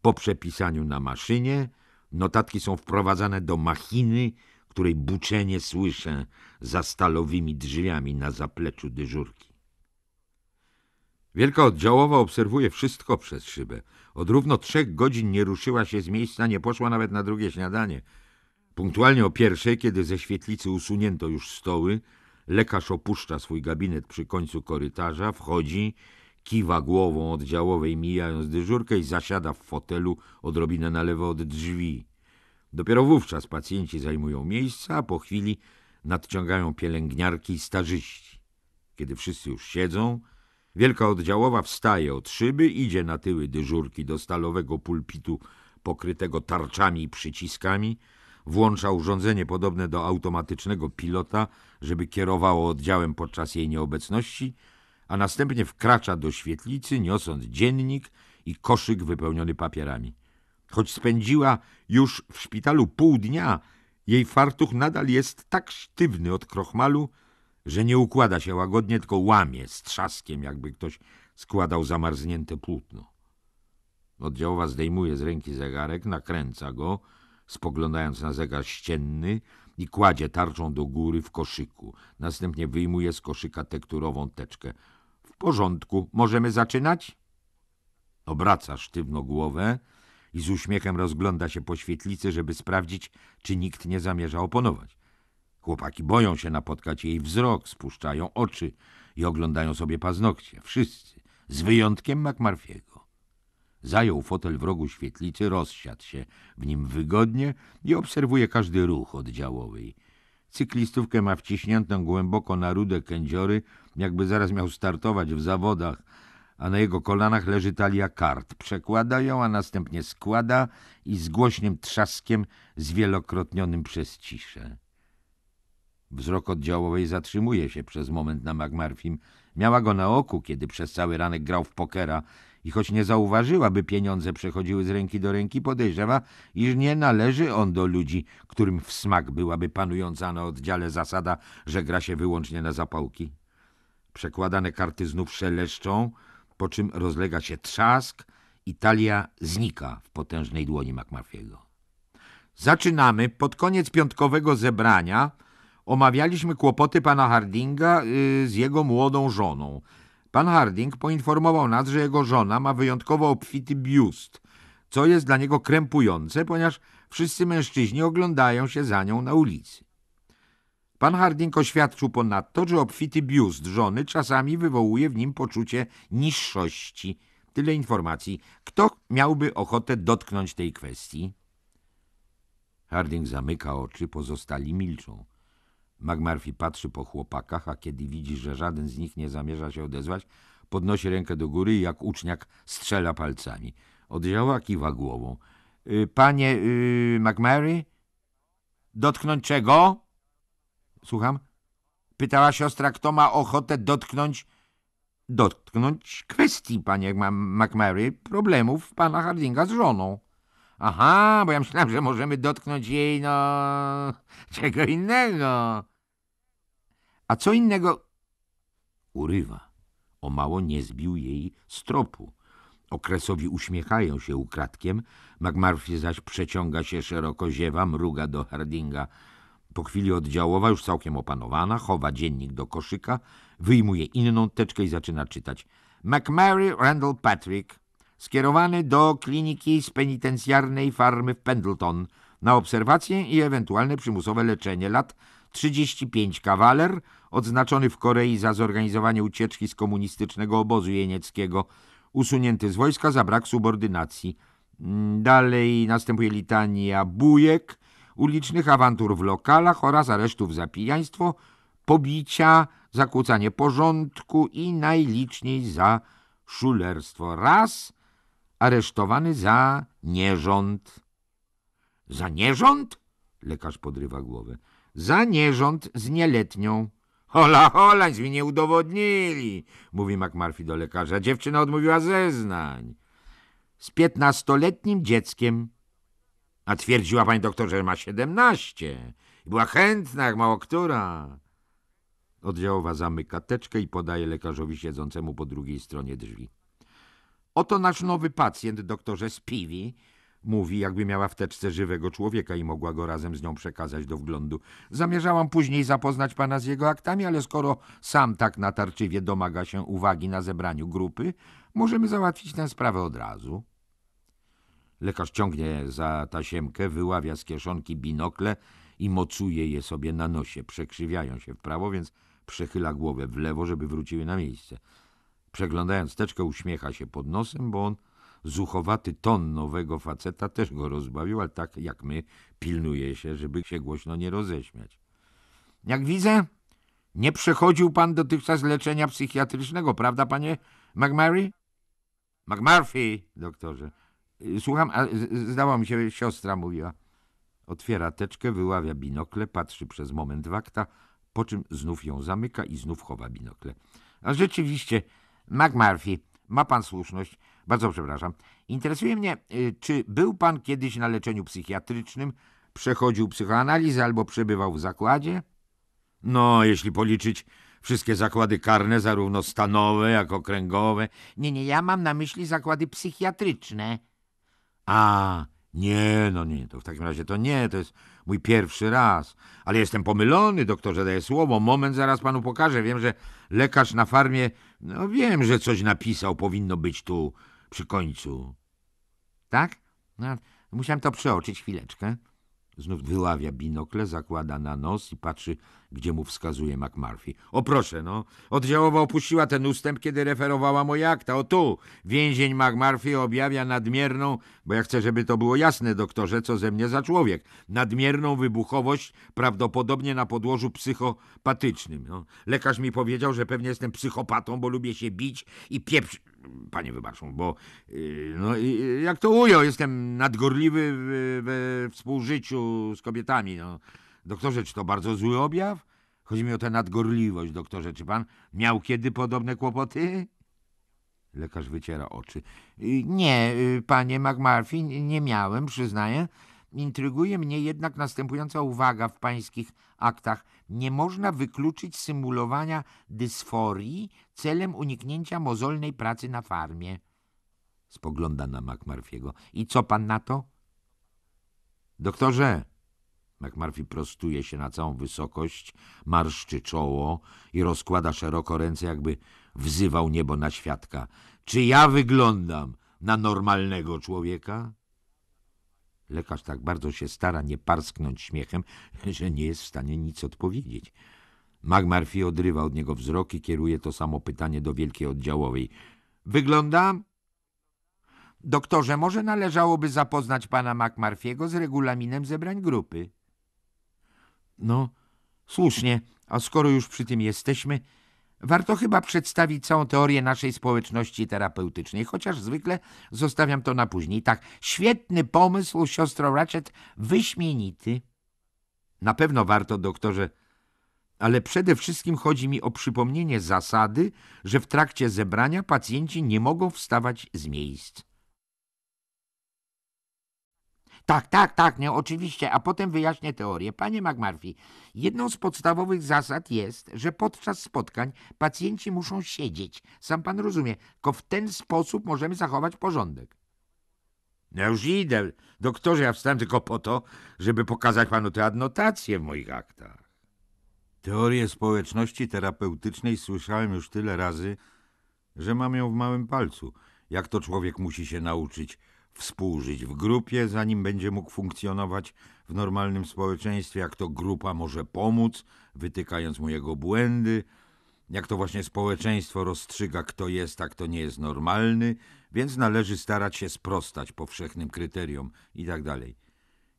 Po przepisaniu na maszynie notatki są wprowadzane do machiny, której buczenie słyszę za stalowymi drzwiami na zapleczu dyżurki. Wielka oddziałowa obserwuje wszystko przez szybę. Od równo trzech godzin nie ruszyła się z miejsca, nie poszła nawet na drugie śniadanie. Punktualnie o pierwszej, kiedy ze świetlicy usunięto już stoły, lekarz opuszcza swój gabinet przy końcu korytarza, wchodzi, kiwa głową oddziałowej, mijając dyżurkę i zasiada w fotelu odrobinę na lewo od drzwi. Dopiero wówczas pacjenci zajmują miejsca, a po chwili nadciągają pielęgniarki i starzyści. Kiedy wszyscy już siedzą, Wielka oddziałowa wstaje od szyby, idzie na tyły dyżurki do stalowego pulpitu pokrytego tarczami i przyciskami, włącza urządzenie podobne do automatycznego pilota, żeby kierowało oddziałem podczas jej nieobecności, a następnie wkracza do świetlicy, niosąc dziennik i koszyk wypełniony papierami. Choć spędziła już w szpitalu pół dnia, jej fartuch nadal jest tak sztywny od krochmalu, że nie układa się łagodnie, tylko łamie z trzaskiem, jakby ktoś składał zamarznięte płótno. Oddziałowa zdejmuje z ręki zegarek, nakręca go, spoglądając na zegar ścienny i kładzie tarczą do góry w koszyku. Następnie wyjmuje z koszyka tekturową teczkę. W porządku, możemy zaczynać? Obraca sztywno głowę i z uśmiechem rozgląda się po świetlicy, żeby sprawdzić, czy nikt nie zamierza oponować. Chłopaki boją się napotkać jej wzrok, spuszczają oczy i oglądają sobie paznokcie. Wszyscy, z wyjątkiem McMurphy'ego. Zajął fotel w rogu świetlicy, rozsiadł się w nim wygodnie i obserwuje każdy ruch oddziałowej. Cyklistówkę ma wciśniętą głęboko na rude kędziory, jakby zaraz miał startować w zawodach, a na jego kolanach leży talia kart. Przekłada ją, a następnie składa i z głośnym trzaskiem zwielokrotnionym przez ciszę. Wzrok oddziałowej zatrzymuje się przez moment na Magmarfim. Miała go na oku, kiedy przez cały ranek grał w pokera i choć nie zauważyła, by pieniądze przechodziły z ręki do ręki, podejrzewa, iż nie należy on do ludzi, którym w smak byłaby panująca na oddziale zasada, że gra się wyłącznie na zapałki. Przekładane karty znów szeleszczą, po czym rozlega się trzask i talia znika w potężnej dłoni McMurphy'ego. Zaczynamy pod koniec piątkowego zebrania – omawialiśmy kłopoty pana Hardinga y, z jego młodą żoną. Pan Harding poinformował nas, że jego żona ma wyjątkowo obfity biust, co jest dla niego krępujące, ponieważ wszyscy mężczyźni oglądają się za nią na ulicy. Pan Harding oświadczył ponadto, że obfity biust żony czasami wywołuje w nim poczucie niższości. Tyle informacji. Kto miałby ochotę dotknąć tej kwestii? Harding zamyka oczy, pozostali milczą. McMurphy patrzy po chłopakach, a kiedy widzi, że żaden z nich nie zamierza się odezwać, podnosi rękę do góry i jak uczniak strzela palcami. Oddziała kiwa głową. Y, panie y, Dotknąć czego? Słucham? Pytała siostra, kto ma ochotę dotknąć... Dotknąć kwestii, panie McMurray, problemów pana Hardinga z żoną. Aha, bo ja myślałem, że możemy dotknąć jej, no, czego innego. A co innego... Urywa. O mało nie zbił jej z tropu. Okresowi uśmiechają się ukradkiem, McMurphy zaś przeciąga się szeroko, ziewa, mruga do Hardinga. Po chwili oddziałowa, już całkiem opanowana, chowa dziennik do koszyka, wyjmuje inną teczkę i zaczyna czytać. McMurray Randall Patrick, skierowany do kliniki z penitencjarnej farmy w Pendleton na obserwację i ewentualne przymusowe leczenie lat 35 kawaler, odznaczony w Korei za zorganizowanie ucieczki z komunistycznego obozu jenieckiego, usunięty z wojska za brak subordynacji. Mm, dalej następuje litania bujek, ulicznych awantur w lokalach oraz aresztów za pijaństwo, pobicia, zakłócanie porządku i najliczniej za szulerstwo. Raz aresztowany za nierząd. Za nierząd? Lekarz podrywa głowę. Za nierząd z nieletnią. Hola, holań mi nie udowodnili, mówi McMurphy do lekarza. Dziewczyna odmówiła zeznań. Z piętnastoletnim dzieckiem. A twierdziła pani doktor, że ma siedemnaście. Była chętna, jak mało która. Oddziałowa zamyka teczkę i podaje lekarzowi siedzącemu po drugiej stronie drzwi. Oto nasz nowy pacjent, doktorze Spiwi, Mówi, jakby miała w teczce żywego człowieka i mogła go razem z nią przekazać do wglądu. Zamierzałam później zapoznać pana z jego aktami, ale skoro sam tak natarczywie domaga się uwagi na zebraniu grupy, możemy załatwić tę sprawę od razu. Lekarz ciągnie za tasiemkę, wyławia z kieszonki binokle i mocuje je sobie na nosie. Przekrzywiają się w prawo, więc przechyla głowę w lewo, żeby wróciły na miejsce. Przeglądając teczkę uśmiecha się pod nosem, bo on zuchowaty ton nowego faceta też go rozbawił, ale tak jak my pilnuje się, żeby się głośno nie roześmiać. Jak widzę, nie przechodził pan dotychczas leczenia psychiatrycznego, prawda, panie McMurray? McMurphy, doktorze. Słucham, a zdało mi się, siostra mówiła. Otwiera teczkę, wyławia binokle, patrzy przez moment w akta, po czym znów ją zamyka i znów chowa binokle. A rzeczywiście, McMurphy, ma pan słuszność. Bardzo przepraszam. Interesuje mnie, y, czy był pan kiedyś na leczeniu psychiatrycznym, przechodził psychoanalizę albo przebywał w zakładzie? No, jeśli policzyć wszystkie zakłady karne, zarówno stanowe, jak okręgowe. Nie, nie, ja mam na myśli zakłady psychiatryczne. A, nie, no nie, to w takim razie to nie, to jest mój pierwszy raz. Ale jestem pomylony, doktorze, daję słowo. Moment, zaraz panu pokażę. Wiem, że lekarz na farmie, no wiem, że coś napisał, powinno być tu przy końcu. Tak? No, musiałem to przeoczyć chwileczkę. Znów wyławia binokle, zakłada na nos i patrzy, gdzie mu wskazuje McMurphy. O proszę, no. Oddziałowa opuściła ten ustęp, kiedy referowała moje akta. O tu! Więzień McMurphy objawia nadmierną, bo ja chcę, żeby to było jasne, doktorze, co ze mnie za człowiek. Nadmierną wybuchowość, prawdopodobnie na podłożu psychopatycznym. No. Lekarz mi powiedział, że pewnie jestem psychopatą, bo lubię się bić i pieprz panie wybaczą, bo y, no, jak to ujął, jestem nadgorliwy we, we współżyciu z kobietami. No. Doktorze, czy to bardzo zły objaw? Chodzi mi o tę nadgorliwość, doktorze. Czy pan miał kiedy podobne kłopoty? Lekarz wyciera oczy. Y, nie, y, panie McMurphy, nie miałem, przyznaję. Intryguje mnie jednak następująca uwaga w pańskich aktach nie można wykluczyć symulowania dysforii celem uniknięcia mozolnej pracy na farmie. Spogląda na McMurphy'ego. I co pan na to? Doktorze! McMurphy prostuje się na całą wysokość, marszczy czoło i rozkłada szeroko ręce, jakby wzywał niebo na świadka. Czy ja wyglądam na normalnego człowieka? Lekarz tak bardzo się stara nie parsknąć śmiechem, że nie jest w stanie nic odpowiedzieć. McMurphy odrywa od niego wzrok i kieruje to samo pytanie do wielkiej oddziałowej. Wyglądam? Doktorze, może należałoby zapoznać pana McMurphy'ego z regulaminem zebrań grupy. No, słusznie, a skoro już przy tym jesteśmy, Warto chyba przedstawić całą teorię naszej społeczności terapeutycznej, chociaż zwykle zostawiam to na później. Tak, świetny pomysł, siostro Ratchet, wyśmienity. Na pewno warto, doktorze, ale przede wszystkim chodzi mi o przypomnienie zasady, że w trakcie zebrania pacjenci nie mogą wstawać z miejsc. Tak, tak, tak, nie, oczywiście, a potem wyjaśnię teorię. Panie McMurphy, jedną z podstawowych zasad jest, że podczas spotkań pacjenci muszą siedzieć. Sam pan rozumie, tylko w ten sposób możemy zachować porządek. Ja już idę. Doktorze, ja wstałem tylko po to, żeby pokazać panu te adnotacje w moich aktach. Teorię społeczności terapeutycznej słyszałem już tyle razy, że mam ją w małym palcu. Jak to człowiek musi się nauczyć – współżyć w grupie, zanim będzie mógł funkcjonować w normalnym społeczeństwie, jak to grupa może pomóc, wytykając mu jego błędy, jak to właśnie społeczeństwo rozstrzyga, kto jest, a kto nie jest normalny, więc należy starać się sprostać powszechnym kryteriom itd. Tak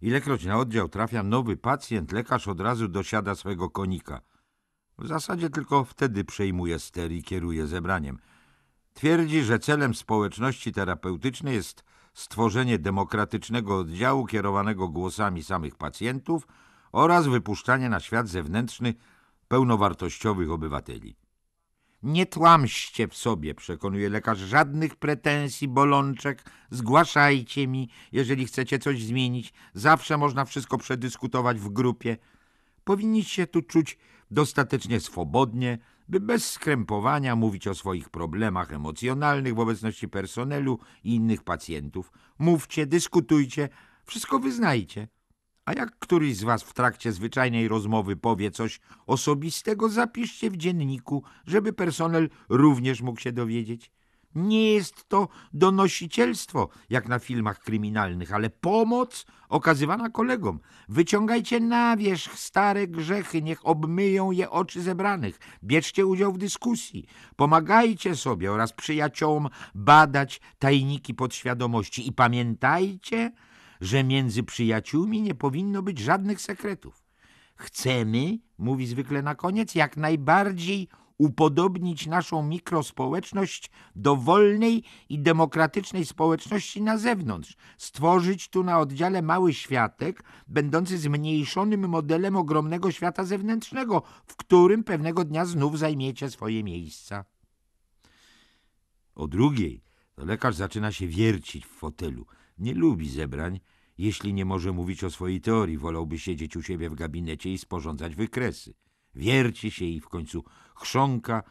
Ilekroć na oddział trafia nowy pacjent, lekarz od razu dosiada swego konika. W zasadzie tylko wtedy przejmuje ster i kieruje zebraniem. Twierdzi, że celem społeczności terapeutycznej jest stworzenie demokratycznego oddziału kierowanego głosami samych pacjentów oraz wypuszczanie na świat zewnętrzny pełnowartościowych obywateli. Nie tłamście w sobie, przekonuje lekarz, żadnych pretensji, bolączek. Zgłaszajcie mi, jeżeli chcecie coś zmienić. Zawsze można wszystko przedyskutować w grupie. Powinniście tu czuć dostatecznie swobodnie, by bez skrępowania mówić o swoich problemach emocjonalnych w obecności personelu i innych pacjentów. Mówcie, dyskutujcie, wszystko wyznajcie. A jak któryś z was w trakcie zwyczajnej rozmowy powie coś osobistego, zapiszcie w dzienniku, żeby personel również mógł się dowiedzieć. Nie jest to donosicielstwo, jak na filmach kryminalnych, ale pomoc okazywana kolegom. Wyciągajcie na wierzch stare grzechy, niech obmyją je oczy zebranych. Bierzcie udział w dyskusji. Pomagajcie sobie oraz przyjaciołom badać tajniki podświadomości. I pamiętajcie, że między przyjaciółmi nie powinno być żadnych sekretów. Chcemy, mówi zwykle na koniec, jak najbardziej upodobnić naszą mikrospołeczność do wolnej i demokratycznej społeczności na zewnątrz, stworzyć tu na oddziale mały światek, będący zmniejszonym modelem ogromnego świata zewnętrznego, w którym pewnego dnia znów zajmiecie swoje miejsca. O drugiej to lekarz zaczyna się wiercić w fotelu. Nie lubi zebrań, jeśli nie może mówić o swojej teorii, wolałby siedzieć u siebie w gabinecie i sporządzać wykresy. Wierci się i w końcu chrząka,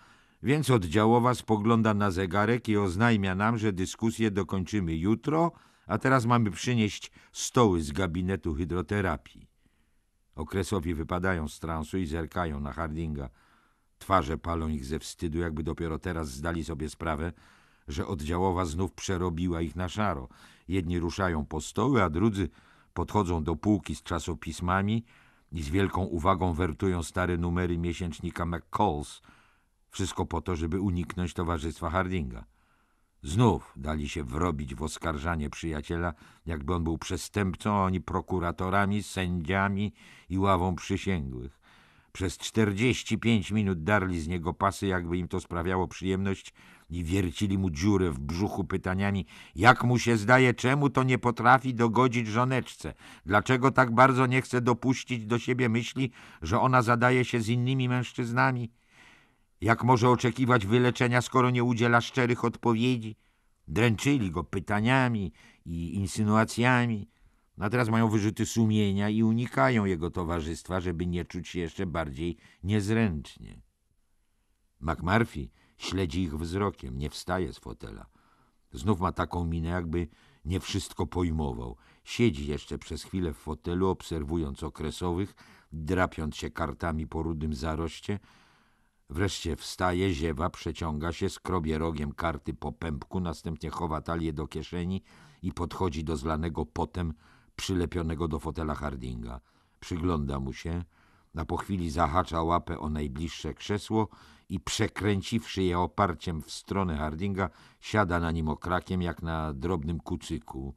więc oddziałowa spogląda na zegarek i oznajmia nam, że dyskusję dokończymy jutro, a teraz mamy przynieść stoły z gabinetu hydroterapii. Okresowi wypadają z transu i zerkają na Hardinga. Twarze palą ich ze wstydu, jakby dopiero teraz zdali sobie sprawę, że oddziałowa znów przerobiła ich na szaro. Jedni ruszają po stoły, a drudzy podchodzą do półki z czasopismami, i z wielką uwagą wertują stare numery miesięcznika McCall's, wszystko po to, żeby uniknąć towarzystwa Hardinga. Znów dali się wrobić w oskarżanie przyjaciela, jakby on był przestępcą, a oni prokuratorami, sędziami i ławą przysięgłych. Przez czterdzieści pięć minut darli z niego pasy, jakby im to sprawiało przyjemność, i wiercili mu dziurę w brzuchu pytaniami, jak mu się zdaje, czemu to nie potrafi dogodzić żoneczce, dlaczego tak bardzo nie chce dopuścić do siebie myśli, że ona zadaje się z innymi mężczyznami, jak może oczekiwać wyleczenia, skoro nie udziela szczerych odpowiedzi. Dręczyli go pytaniami i insynuacjami, no a teraz mają wyrzuty sumienia i unikają jego towarzystwa, żeby nie czuć się jeszcze bardziej niezręcznie. McMurphy Śledzi ich wzrokiem, nie wstaje z fotela. Znów ma taką minę, jakby nie wszystko pojmował. Siedzi jeszcze przez chwilę w fotelu, obserwując okresowych, drapiąc się kartami po rudym zaroście. Wreszcie wstaje, ziewa, przeciąga się, skrobie rogiem karty po pępku, następnie chowa talię do kieszeni i podchodzi do zlanego potem przylepionego do fotela Hardinga. Przygląda mu się, a po chwili zahacza łapę o najbliższe krzesło i przekręciwszy je oparciem w stronę Hardinga, siada na nim okrakiem jak na drobnym kucyku.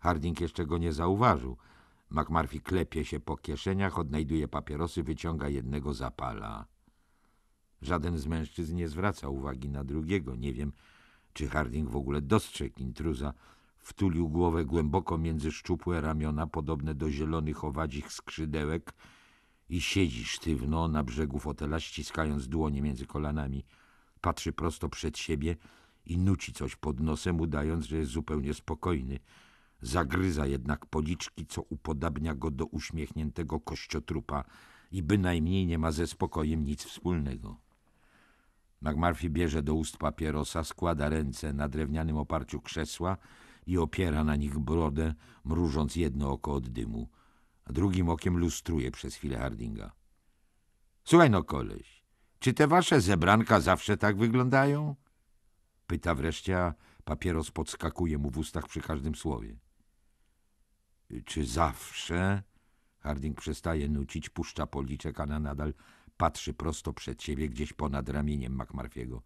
Harding jeszcze go nie zauważył. McMurphy klepie się po kieszeniach, odnajduje papierosy, wyciąga jednego, zapala. Żaden z mężczyzn nie zwraca uwagi na drugiego. Nie wiem, czy Harding w ogóle dostrzegł intruza. Wtulił głowę głęboko między szczupłe ramiona, podobne do zielonych owadzich skrzydełek, i siedzi sztywno na brzegu fotela, ściskając dłonie między kolanami. Patrzy prosto przed siebie i nuci coś pod nosem, udając, że jest zupełnie spokojny. Zagryza jednak policzki, co upodabnia go do uśmiechniętego kościotrupa i bynajmniej nie ma ze spokojem nic wspólnego. McMurphy bierze do ust papierosa, składa ręce na drewnianym oparciu krzesła i opiera na nich brodę, mrużąc jedno oko od dymu. Drugim okiem lustruje przez chwilę Hardinga. Słuchaj no, koleś, czy te wasze zebranka zawsze tak wyglądają? Pyta wreszcie, a papieros podskakuje mu w ustach przy każdym słowie. Czy zawsze? Harding przestaje nucić, puszcza policzek, a na nadal patrzy prosto przed siebie, gdzieś ponad ramieniem McMurphy'ego.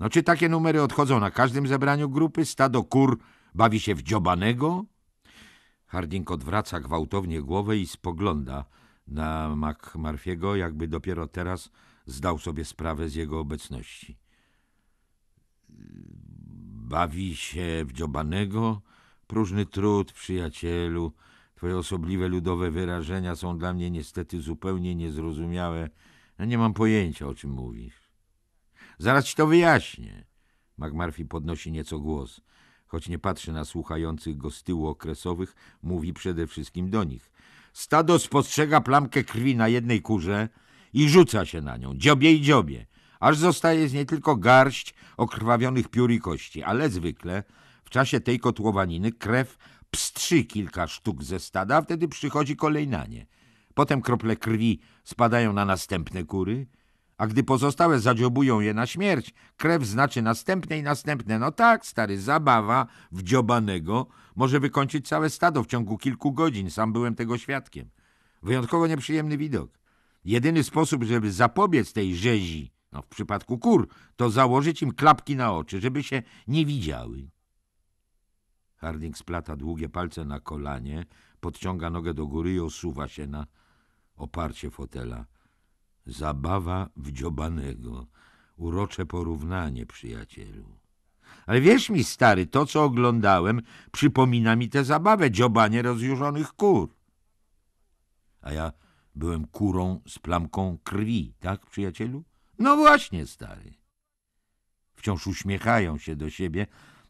No czy takie numery odchodzą na każdym zebraniu grupy? Stado kur bawi się w dziobanego? Harding odwraca gwałtownie głowę i spogląda na McMurphy'ego, jakby dopiero teraz zdał sobie sprawę z jego obecności. Bawi się w dziobanego? Próżny trud, przyjacielu. Twoje osobliwe ludowe wyrażenia są dla mnie niestety zupełnie niezrozumiałe. Ja no nie mam pojęcia, o czym mówisz. Zaraz ci to wyjaśnię. McMurphy podnosi nieco głos choć nie patrzy na słuchających go z tyłu okresowych, mówi przede wszystkim do nich. Stado spostrzega plamkę krwi na jednej kurze i rzuca się na nią, dziobie i dziobie, aż zostaje z niej tylko garść okrwawionych piór i kości, ale zwykle w czasie tej kotłowaniny krew pstrzy kilka sztuk ze stada, a wtedy przychodzi kolej na nie. Potem krople krwi spadają na następne kury – a gdy pozostałe zadziobują je na śmierć, krew znaczy następne i następne. No tak, stary, zabawa w dziobanego może wykończyć całe stado w ciągu kilku godzin. Sam byłem tego świadkiem. Wyjątkowo nieprzyjemny widok. Jedyny sposób, żeby zapobiec tej rzezi, no w przypadku kur, to założyć im klapki na oczy, żeby się nie widziały. Harding splata długie palce na kolanie, podciąga nogę do góry i osuwa się na oparcie fotela. Zabawa w dziobanego. Urocze porównanie, przyjacielu. Ale wierz mi, stary, to, co oglądałem, przypomina mi tę zabawę, dziobanie rozjurzonych kur. A ja byłem kurą z plamką krwi, tak, przyjacielu? No właśnie, stary. Wciąż uśmiechają się do siebie,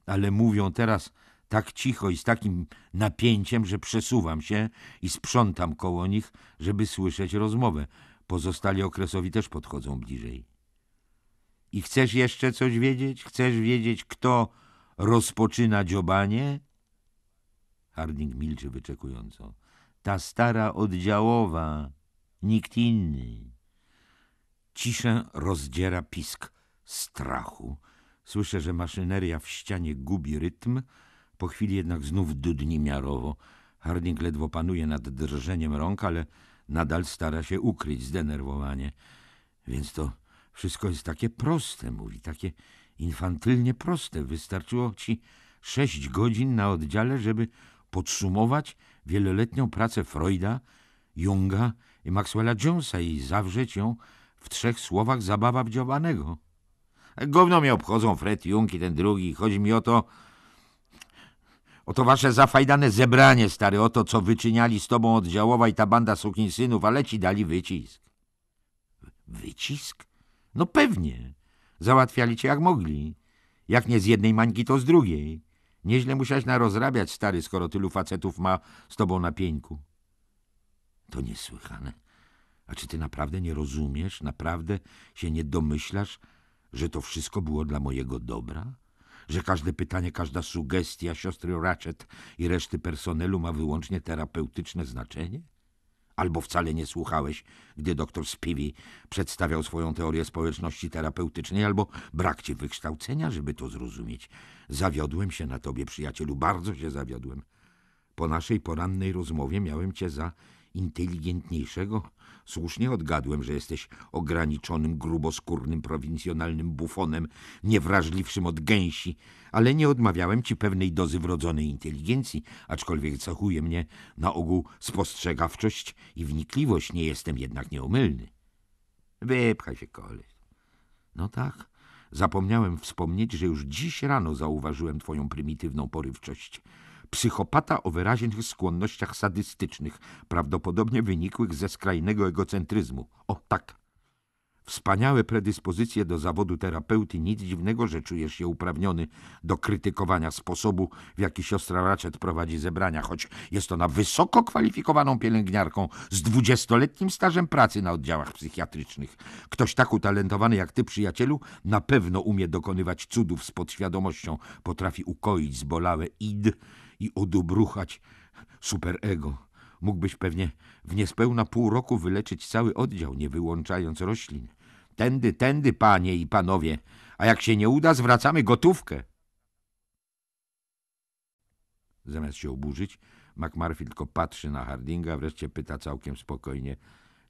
ale mówią teraz tak cicho i z takim napięciem, że przesuwam się i sprzątam koło nich, żeby słyszeć rozmowę. Pozostali okresowi też podchodzą bliżej. I chcesz jeszcze coś wiedzieć? Chcesz wiedzieć, kto rozpoczyna dziobanie? Harding milczy wyczekująco. Ta stara oddziałowa, nikt inny. Ciszę rozdziera pisk strachu. Słyszę, że maszyneria w ścianie gubi rytm, po chwili jednak znów dudni miarowo. Harding ledwo panuje nad drżeniem rąk, ale Nadal stara się ukryć zdenerwowanie. Więc to wszystko jest takie proste, mówi, takie infantylnie proste. Wystarczyło ci sześć godzin na oddziale, żeby podsumować wieloletnią pracę Freuda, Junga i Maxwella Jonesa i zawrzeć ją w trzech słowach zabawa wdziobanego. Gówno mnie obchodzą Fred Jung i ten drugi. Chodzi mi o to, Oto wasze zafajdane zebranie, stary, oto co wyczyniali z tobą oddziałowa i ta banda sukinsynów, ale ci dali wycisk. Wycisk? No pewnie. Załatwiali cię jak mogli. Jak nie z jednej mańki, to z drugiej. Nieźle musiałeś narozrabiać, stary, skoro tylu facetów ma z tobą na pieńku. To niesłychane. A czy ty naprawdę nie rozumiesz, naprawdę się nie domyślasz, że to wszystko było dla mojego dobra? że każde pytanie, każda sugestia siostry Ratchet i reszty personelu ma wyłącznie terapeutyczne znaczenie? Albo wcale nie słuchałeś, gdy doktor Spivey przedstawiał swoją teorię społeczności terapeutycznej, albo brak ci wykształcenia, żeby to zrozumieć. Zawiodłem się na tobie, przyjacielu, bardzo się zawiodłem. Po naszej porannej rozmowie miałem cię za inteligentniejszego, Słusznie odgadłem, że jesteś ograniczonym, gruboskórnym, prowincjonalnym bufonem, niewrażliwszym od gęsi, ale nie odmawiałem ci pewnej dozy wrodzonej inteligencji, aczkolwiek cechuje mnie na ogół spostrzegawczość i wnikliwość, nie jestem jednak nieomylny. Wypchaj się, koleś. No tak, zapomniałem wspomnieć, że już dziś rano zauważyłem twoją prymitywną porywczość – psychopata o wyraźnych skłonnościach sadystycznych, prawdopodobnie wynikłych ze skrajnego egocentryzmu. O, tak. Wspaniałe predyspozycje do zawodu terapeuty, nic dziwnego, że czujesz się uprawniony do krytykowania sposobu, w jaki siostra Ratchet prowadzi zebrania, choć jest ona wysoko kwalifikowaną pielęgniarką z dwudziestoletnim stażem pracy na oddziałach psychiatrycznych. Ktoś tak utalentowany jak ty, przyjacielu, na pewno umie dokonywać cudów z podświadomością, potrafi ukoić zbolałe id i odubruchać superego. Mógłbyś pewnie w niespełna pół roku wyleczyć cały oddział, nie wyłączając roślin. Tędy, tędy, panie i panowie, a jak się nie uda, zwracamy gotówkę. Zamiast się oburzyć, McMurphy tylko patrzy na Hardinga, wreszcie pyta całkiem spokojnie.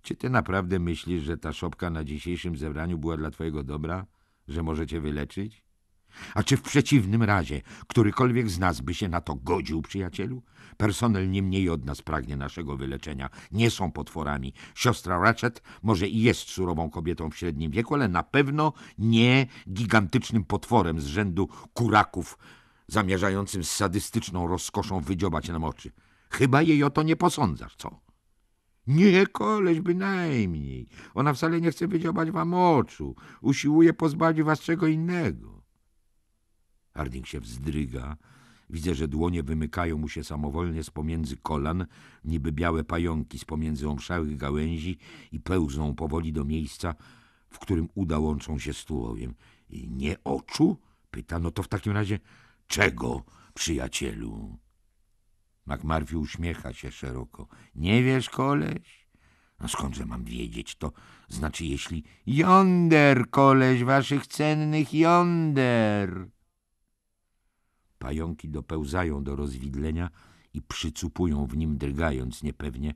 Czy ty naprawdę myślisz, że ta szopka na dzisiejszym zebraniu była dla twojego dobra? Że możecie wyleczyć? A czy w przeciwnym razie którykolwiek z nas by się na to godził, przyjacielu? Personel nie mniej od nas pragnie naszego wyleczenia. Nie są potworami. Siostra Ratchet może i jest surową kobietą w średnim wieku, ale na pewno nie gigantycznym potworem z rzędu kuraków zamierzającym z sadystyczną rozkoszą wydziobać nam oczy. Chyba jej o to nie posądzasz, co? Nie, koleś, bynajmniej. Ona wcale nie chce wydziobać wam oczu. Usiłuje pozbawić was czego innego. Harding się wzdryga. Widzę, że dłonie wymykają mu się samowolnie z pomiędzy kolan, niby białe pająki z pomiędzy omszałych gałęzi i pełzną powoli do miejsca, w którym uda łączą się z tułowiem. I nie oczu? Pyta, no to w takim razie czego, przyjacielu? McMurphy uśmiecha się szeroko. Nie wiesz, koleś? No skądże mam wiedzieć to? Znaczy, jeśli... Yonder, koleś, waszych cennych yonder! Pająki dopełzają do rozwidlenia i przycupują w nim, drgając niepewnie.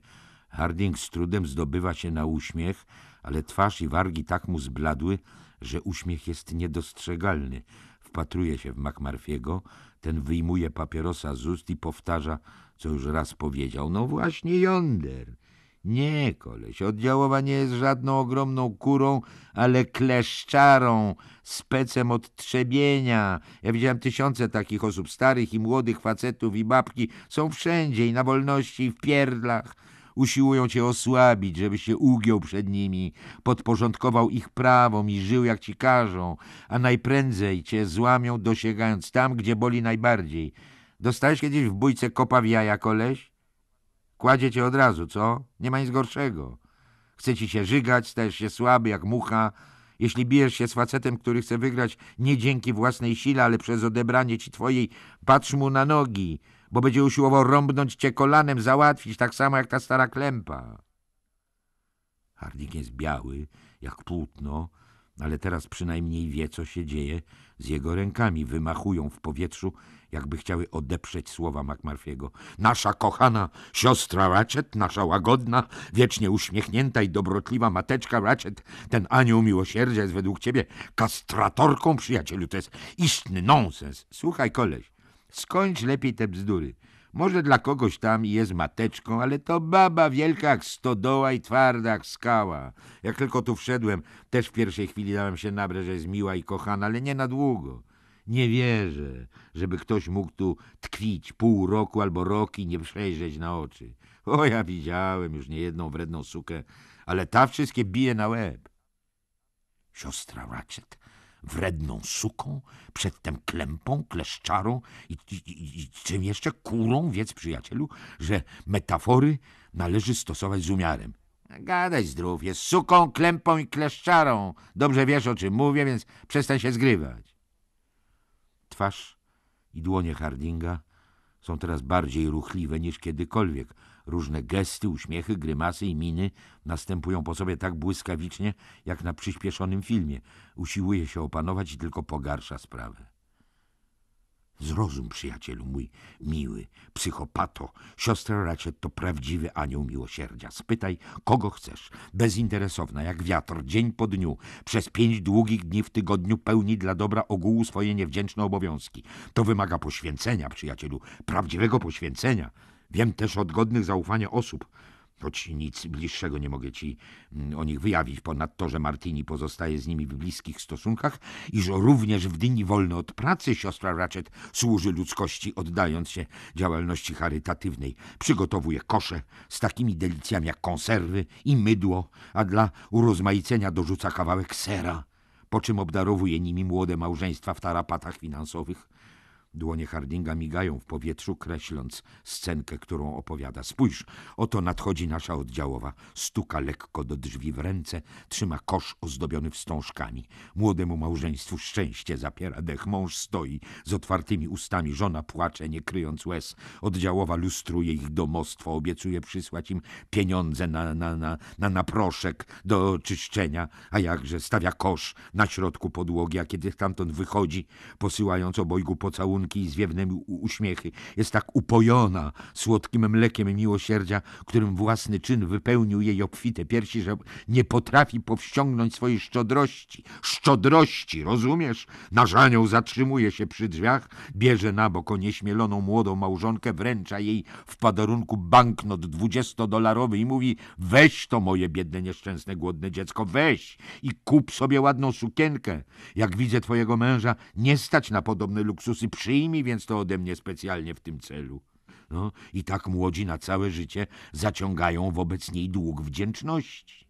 Harding z trudem zdobywa się na uśmiech, ale twarz i wargi tak mu zbladły, że uśmiech jest niedostrzegalny. Wpatruje się w McMurphy'ego, ten wyjmuje papierosa z ust i powtarza, co już raz powiedział. No właśnie, yonder. Nie, koleś, oddziałowa nie jest żadną ogromną kurą, ale kleszczarą, specem od trzebienia. Ja widziałem tysiące takich osób, starych i młodych facetów i babki. Są wszędzie i na wolności, i w pierdlach. Usiłują cię osłabić, żebyś się ugiął przed nimi, podporządkował ich prawom i żył jak ci każą, a najprędzej cię złamią, dosięgając tam, gdzie boli najbardziej. Dostałeś kiedyś w bójce kopa w jaja, koleś? Kładzie cię od razu, co? Nie ma nic gorszego. Chce ci się żygać, stajesz się słaby jak mucha. Jeśli bijesz się z facetem, który chce wygrać nie dzięki własnej sile, ale przez odebranie ci twojej, patrz mu na nogi, bo będzie usiłował rąbnąć cię kolanem, załatwić, tak samo jak ta stara klępa. Hardik jest biały, jak płótno, ale teraz przynajmniej wie, co się dzieje z jego rękami. Wymachują w powietrzu jakby chciały odeprzeć słowa MacMurphy'ego. Nasza kochana siostra Ratchet, nasza łagodna, wiecznie uśmiechnięta i dobrotliwa mateczka Ratchet, ten anioł miłosierdzia jest według ciebie kastratorką, przyjacielu. To jest istny nonsens. Słuchaj, koleś, skończ lepiej te bzdury. Może dla kogoś tam jest mateczką, ale to baba wielka jak stodoła i twarda jak skała. Jak tylko tu wszedłem, też w pierwszej chwili dałem się nabrać, że jest miła i kochana, ale nie na długo. Nie wierzę, żeby ktoś mógł tu tkwić pół roku albo rok i nie przejrzeć na oczy. O, ja widziałem już niejedną wredną sukę, ale ta wszystkie bije na łeb. Siostra Ratchet wredną suką, przedtem klępą, kleszczarą i, i, i, czym jeszcze kurą, wiedz przyjacielu, że metafory należy stosować z umiarem. Gadaj zdrów, jest suką, klępą i kleszczarą. Dobrze wiesz, o czym mówię, więc przestań się zgrywać twarz i dłonie Hardinga są teraz bardziej ruchliwe niż kiedykolwiek. Różne gesty, uśmiechy, grymasy i miny następują po sobie tak błyskawicznie, jak na przyspieszonym filmie. Usiłuje się opanować i tylko pogarsza sprawę. Zrozum, przyjacielu mój miły, psychopato, siostra Ratchet to prawdziwy anioł miłosierdzia. Spytaj, kogo chcesz. Bezinteresowna, jak wiatr, dzień po dniu, przez pięć długich dni w tygodniu pełni dla dobra ogółu swoje niewdzięczne obowiązki. To wymaga poświęcenia, przyjacielu, prawdziwego poświęcenia. Wiem też od godnych zaufania osób, choć nic bliższego nie mogę ci mm, o nich wyjawić, ponadto, że Martini pozostaje z nimi w bliskich stosunkach, i że również w dni wolne od pracy siostra Ratchet służy ludzkości, oddając się działalności charytatywnej. Przygotowuje kosze z takimi delicjami jak konserwy i mydło, a dla urozmaicenia dorzuca kawałek sera, po czym obdarowuje nimi młode małżeństwa w tarapatach finansowych. Dłonie Hardinga migają w powietrzu, kreśląc scenkę, którą opowiada. Spójrz, oto nadchodzi nasza oddziałowa. Stuka lekko do drzwi w ręce, trzyma kosz ozdobiony wstążkami. Młodemu małżeństwu szczęście zapiera dech. Mąż stoi z otwartymi ustami, żona płacze, nie kryjąc łez. Oddziałowa lustruje ich domostwo, obiecuje przysłać im pieniądze na, na, na, na proszek do czyszczenia, a jakże stawia kosz na środku podłogi, a kiedy stamtąd wychodzi, posyłając obojgu pocałunki, kolanki i zwiewne uśmiechy. Jest tak upojona słodkim mlekiem miłosierdzia, którym własny czyn wypełnił jej obfite piersi, że nie potrafi powściągnąć swojej szczodrości. Szczodrości, rozumiesz? Narzanią zatrzymuje się przy drzwiach, bierze na bok onieśmieloną młodą małżonkę, wręcza jej w padarunku banknot dwudziestodolarowy i mówi weź to moje biedne, nieszczęsne, głodne dziecko, weź i kup sobie ładną sukienkę. Jak widzę twojego męża, nie stać na podobne luksusy, przy Przyjmij więc to ode mnie specjalnie w tym celu. No, I tak młodzi na całe życie zaciągają wobec niej dług wdzięczności.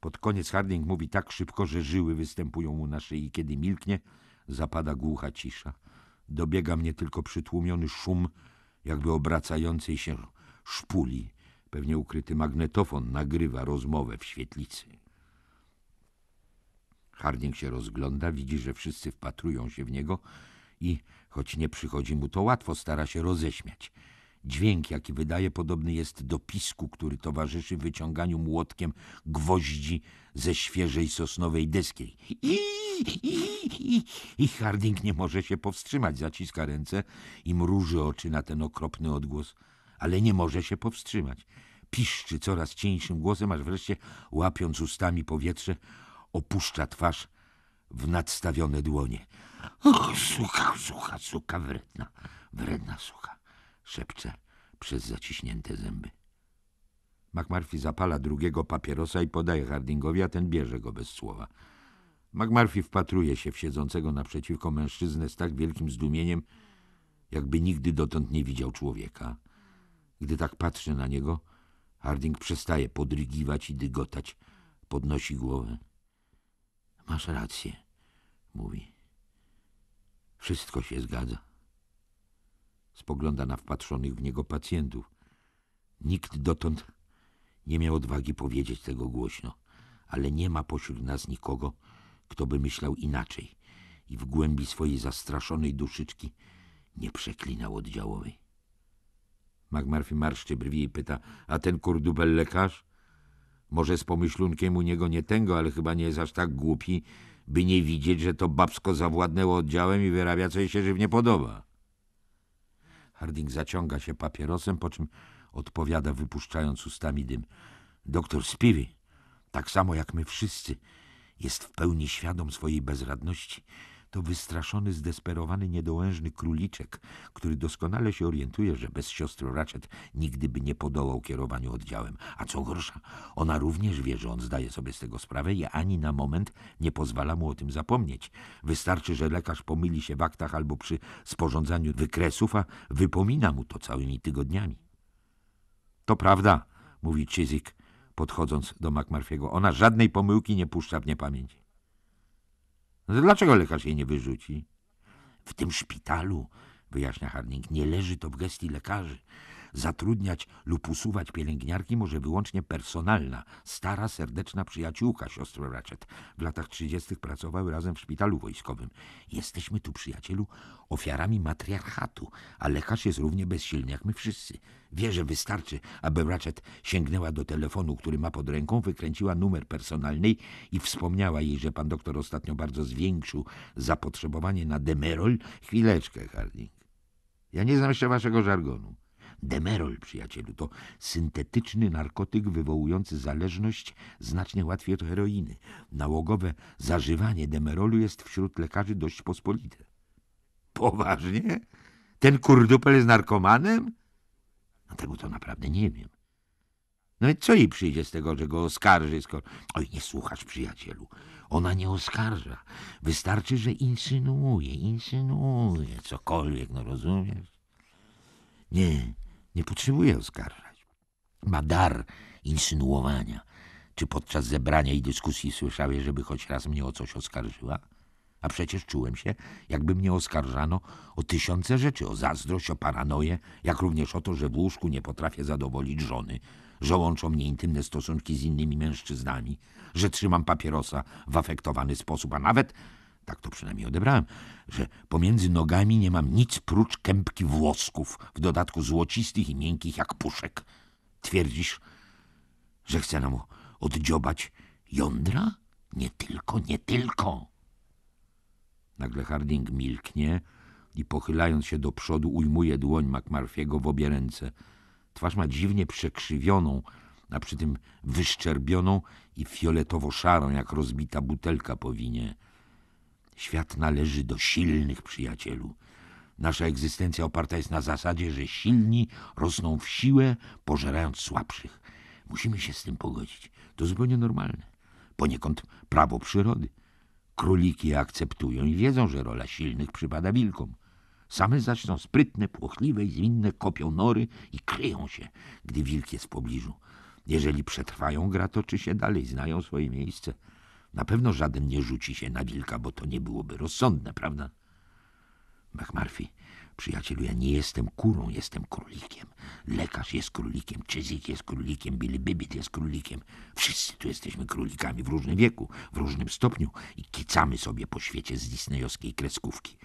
Pod koniec Harding mówi tak szybko, że żyły występują mu na szyi. Kiedy milknie, zapada głucha cisza. Dobiega mnie tylko przytłumiony szum, jakby obracającej się szpuli. Pewnie ukryty magnetofon nagrywa rozmowę w świetlicy. Harding się rozgląda, widzi, że wszyscy wpatrują się w niego – i, choć nie przychodzi mu to łatwo, stara się roześmiać. Dźwięk, jaki wydaje, podobny jest do pisku, który towarzyszy wyciąganiu młotkiem gwoździ ze świeżej sosnowej deski. I, i, i, i Harding nie może się powstrzymać, zaciska ręce i mruży oczy na ten okropny odgłos, ale nie może się powstrzymać. Piszczy coraz cieńszym głosem, aż wreszcie, łapiąc ustami powietrze, opuszcza twarz w nadstawione dłonie. Och, suka, sucha, suka, wredna, wredna sucha. szepcze przez zaciśnięte zęby. McMurphy zapala drugiego papierosa i podaje Hardingowi, a ten bierze go bez słowa. McMurphy wpatruje się w siedzącego naprzeciwko mężczyznę z tak wielkim zdumieniem, jakby nigdy dotąd nie widział człowieka. Gdy tak patrzy na niego, Harding przestaje podrygiwać i dygotać, podnosi głowę. Masz rację, mówi. Wszystko się zgadza. Spogląda na wpatrzonych w niego pacjentów. Nikt dotąd nie miał odwagi powiedzieć tego głośno, ale nie ma pośród nas nikogo, kto by myślał inaczej i w głębi swojej zastraszonej duszyczki nie przeklinał oddziałowej. McMurphy marszczy brwi i pyta, a ten kurdubel lekarz? Może z pomyślunkiem u niego nie tęgo, ale chyba nie jest aż tak głupi, by nie widzieć, że to babsko zawładnęło oddziałem i wyrabia, co jej się żywnie podoba. Harding zaciąga się papierosem, po czym odpowiada, wypuszczając ustami dym. Doktor Spiwi, tak samo jak my wszyscy, jest w pełni świadom swojej bezradności to wystraszony, zdesperowany, niedołężny króliczek, który doskonale się orientuje, że bez siostry Ratchet nigdy by nie podołał kierowaniu oddziałem. A co gorsza, ona również wie, że on zdaje sobie z tego sprawę i ani na moment nie pozwala mu o tym zapomnieć. Wystarczy, że lekarz pomyli się w aktach albo przy sporządzaniu wykresów, a wypomina mu to całymi tygodniami. To prawda, mówi Chizik, podchodząc do McMurphy'ego. Ona żadnej pomyłki nie puszcza w niepamięci. No dlaczego lekarz jej nie wyrzuci? W tym szpitalu, wyjaśnia Harding, nie leży to w gestii lekarzy. Zatrudniać lub usuwać pielęgniarki może wyłącznie personalna, stara, serdeczna przyjaciółka siostry Ratchet. W latach 30. pracowały razem w szpitalu wojskowym. Jesteśmy tu, przyjacielu, ofiarami matriarchatu, a lekarz jest równie bezsilny jak my wszyscy. Wie, że wystarczy, aby Ratchet sięgnęła do telefonu, który ma pod ręką, wykręciła numer personalny i wspomniała jej, że pan doktor ostatnio bardzo zwiększył zapotrzebowanie na demerol. Chwileczkę, Harding. Ja nie znam jeszcze waszego żargonu. Demerol, przyjacielu, to syntetyczny narkotyk wywołujący zależność znacznie łatwiej od heroiny. Nałogowe zażywanie demerolu jest wśród lekarzy dość pospolite. Poważnie? Ten kurdupel jest narkomanem? A tego to naprawdę nie wiem. Nawet no co jej przyjdzie z tego, że go oskarży, skoro... Oj, nie słuchasz, przyjacielu. Ona nie oskarża. Wystarczy, że insynuuje, insynuuje cokolwiek, no rozumiesz? Nie, nie potrzebuje oskarżać. Ma dar insynuowania. Czy podczas zebrania i dyskusji słyszałeś, żeby choć raz mnie o coś oskarżyła? A przecież czułem się, jakby mnie oskarżano o tysiące rzeczy, o zazdrość, o paranoję, jak również o to, że w łóżku nie potrafię zadowolić żony, że łączą mnie intymne stosunki z innymi mężczyznami, że trzymam papierosa w afektowany sposób, a nawet, tak to przynajmniej odebrałem, że pomiędzy nogami nie mam nic prócz kępki włosków, w dodatku złocistych i miękkich jak puszek. Twierdzisz, że chcę nam oddziobać jądra? Nie tylko, nie tylko. Nagle Harding milknie i pochylając się do przodu ujmuje dłoń McMurphy'ego w obie ręce. Twarz ma dziwnie przekrzywioną, a przy tym wyszczerbioną i fioletowo-szarą, jak rozbita butelka powinie. Świat należy do silnych przyjacielu. Nasza egzystencja oparta jest na zasadzie, że silni rosną w siłę, pożerając słabszych. Musimy się z tym pogodzić. To zupełnie normalne. Poniekąd prawo przyrody. Króliki je akceptują i wiedzą, że rola silnych przypada wilkom. Same zaczną sprytne, płochliwe i zwinne, kopią nory i kryją się, gdy wilk jest w pobliżu. Jeżeli przetrwają gra, toczy się dalej, znają swoje miejsce. Na pewno żaden nie rzuci się na wilka, bo to nie byłoby rozsądne, prawda? McMurphy Przyjacielu, ja nie jestem kurą, jestem królikiem. Lekarz jest królikiem, Czyzik jest królikiem, Billy Bibit jest królikiem. Wszyscy tu jesteśmy królikami w różnym wieku, w różnym stopniu i kicamy sobie po świecie z disneyowskiej kreskówki.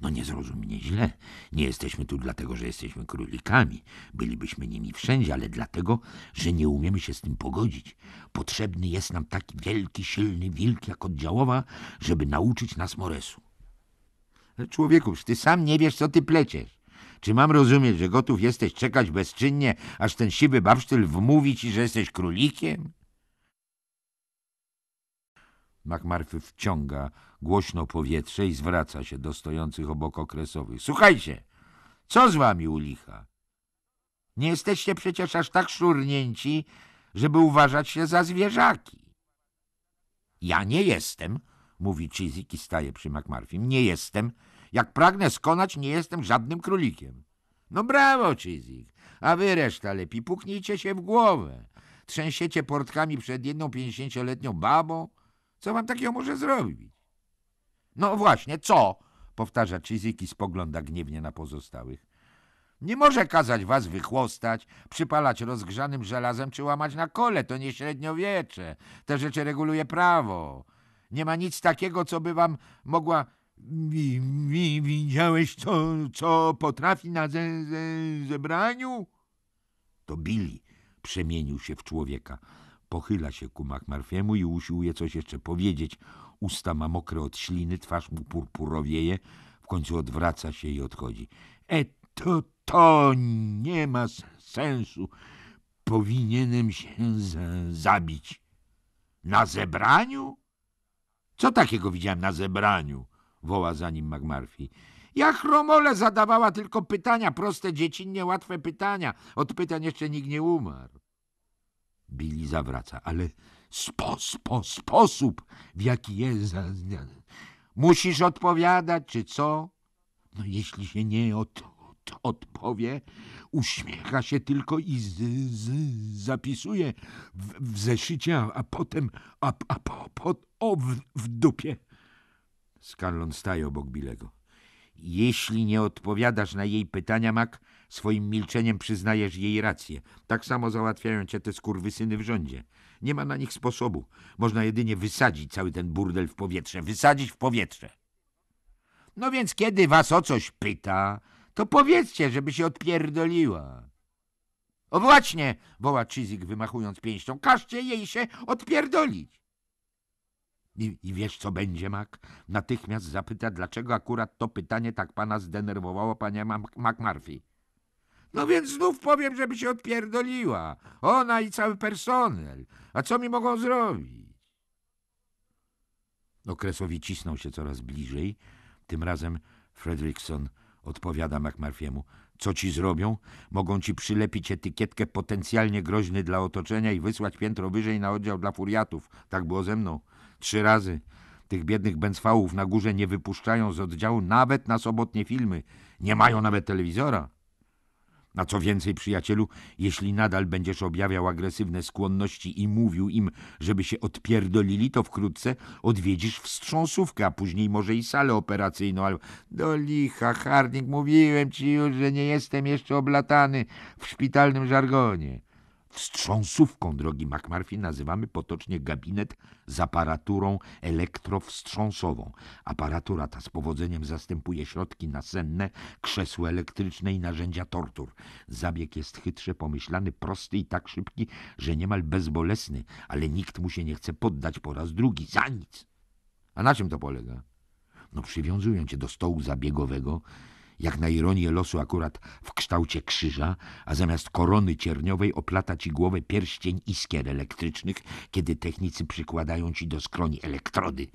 No nie zrozum mnie źle. Nie jesteśmy tu dlatego, że jesteśmy królikami. Bylibyśmy nimi wszędzie, ale dlatego, że nie umiemy się z tym pogodzić. Potrzebny jest nam taki wielki, silny wilk jak oddziałowa, żeby nauczyć nas moresu. Człowieku, ty sam nie wiesz, co ty pleciesz. Czy mam rozumieć, że gotów jesteś czekać bezczynnie, aż ten siwy babsztyl wmówi ci, że jesteś królikiem? MacMarfy wciąga głośno powietrze i zwraca się do stojących obok okresowych. Słuchajcie, co z wami ulicha? Nie jesteście przecież aż tak szurnięci, żeby uważać się za zwierzaki. Ja nie jestem, mówi Chizik i staje przy McMurphym. Nie jestem. Jak pragnę skonać, nie jestem żadnym królikiem. No brawo, Chizik. A wy reszta lepiej puknijcie się w głowę. Trzęsiecie portkami przed jedną pięćdziesięcioletnią babą. Co wam takiego może zrobić? No właśnie, co? Powtarza Chizik i spogląda gniewnie na pozostałych. Nie może kazać was wychłostać, przypalać rozgrzanym żelazem czy łamać na kole. To nie średniowiecze. Te rzeczy reguluje prawo. Nie ma nic takiego, co by wam mogła... Wi, wi, widziałeś, co, co potrafi na ze, ze, zebraniu? To Billy przemienił się w człowieka. Pochyla się ku Marfiemu i usiłuje coś jeszcze powiedzieć. Usta ma mokre od śliny, twarz mu purpurowieje. W końcu odwraca się i odchodzi. E, to, to nie ma sensu. Powinienem się za zabić. Na zebraniu? Co takiego widziałem na zebraniu? woła za nim McMurphy. Ja chromole zadawała tylko pytania, proste, dziecinnie łatwe pytania. Od pytań jeszcze nikt nie umarł. Billy zawraca, ale spo, spo, sposób, w jaki jest... Musisz odpowiadać, czy co? No jeśli się nie to odpowie, uśmiecha się tylko i z, z, zapisuje w, w zeszycie, a, potem, a, a po, po, o, w, w dupie. Skarlon staje obok Bilego. Jeśli nie odpowiadasz na jej pytania, Mac, swoim milczeniem przyznajesz jej rację. Tak samo załatwiają cię te skurwysyny w rządzie. Nie ma na nich sposobu. Można jedynie wysadzić cały ten burdel w powietrze. Wysadzić w powietrze. No więc kiedy was o coś pyta, to powiedzcie, żeby się odpierdoliła. O właśnie, woła Czyzik wymachując pięścią, każcie jej się odpierdolić. I, I wiesz, co będzie, Mak? Natychmiast zapyta, dlaczego akurat to pytanie tak pana zdenerwowało, panie McMurphy. No więc znów powiem, żeby się odpierdoliła. Ona i cały personel. A co mi mogą zrobić? Okresowi cisnął się coraz bliżej. Tym razem Fredrickson odpowiada McMurphy'emu. Co ci zrobią? Mogą ci przylepić etykietkę potencjalnie groźny dla otoczenia i wysłać piętro wyżej na oddział dla furiatów. Tak było ze mną. Trzy razy. Tych biednych bęcwałów na górze nie wypuszczają z oddziału nawet na sobotnie filmy. Nie mają nawet telewizora. A co więcej, przyjacielu, jeśli nadal będziesz objawiał agresywne skłonności i mówił im, żeby się odpierdolili, to wkrótce odwiedzisz wstrząsówkę, a później może i salę operacyjną. Ale do licha, Harnik, mówiłem ci już, że nie jestem jeszcze oblatany w szpitalnym żargonie. Wstrząsówką, drogi McMurphy, nazywamy potocznie gabinet z aparaturą elektrowstrząsową. Aparatura ta z powodzeniem zastępuje środki nasenne, krzesło elektryczne i narzędzia tortur. Zabieg jest chytrze pomyślany, prosty i tak szybki, że niemal bezbolesny, ale nikt mu się nie chce poddać po raz drugi, za nic. A na czym to polega? No przywiązują cię do stołu zabiegowego jak na ironię losu akurat w kształcie krzyża, a zamiast korony cierniowej oplata ci głowę pierścień iskier elektrycznych, kiedy technicy przykładają ci do skroni elektrody.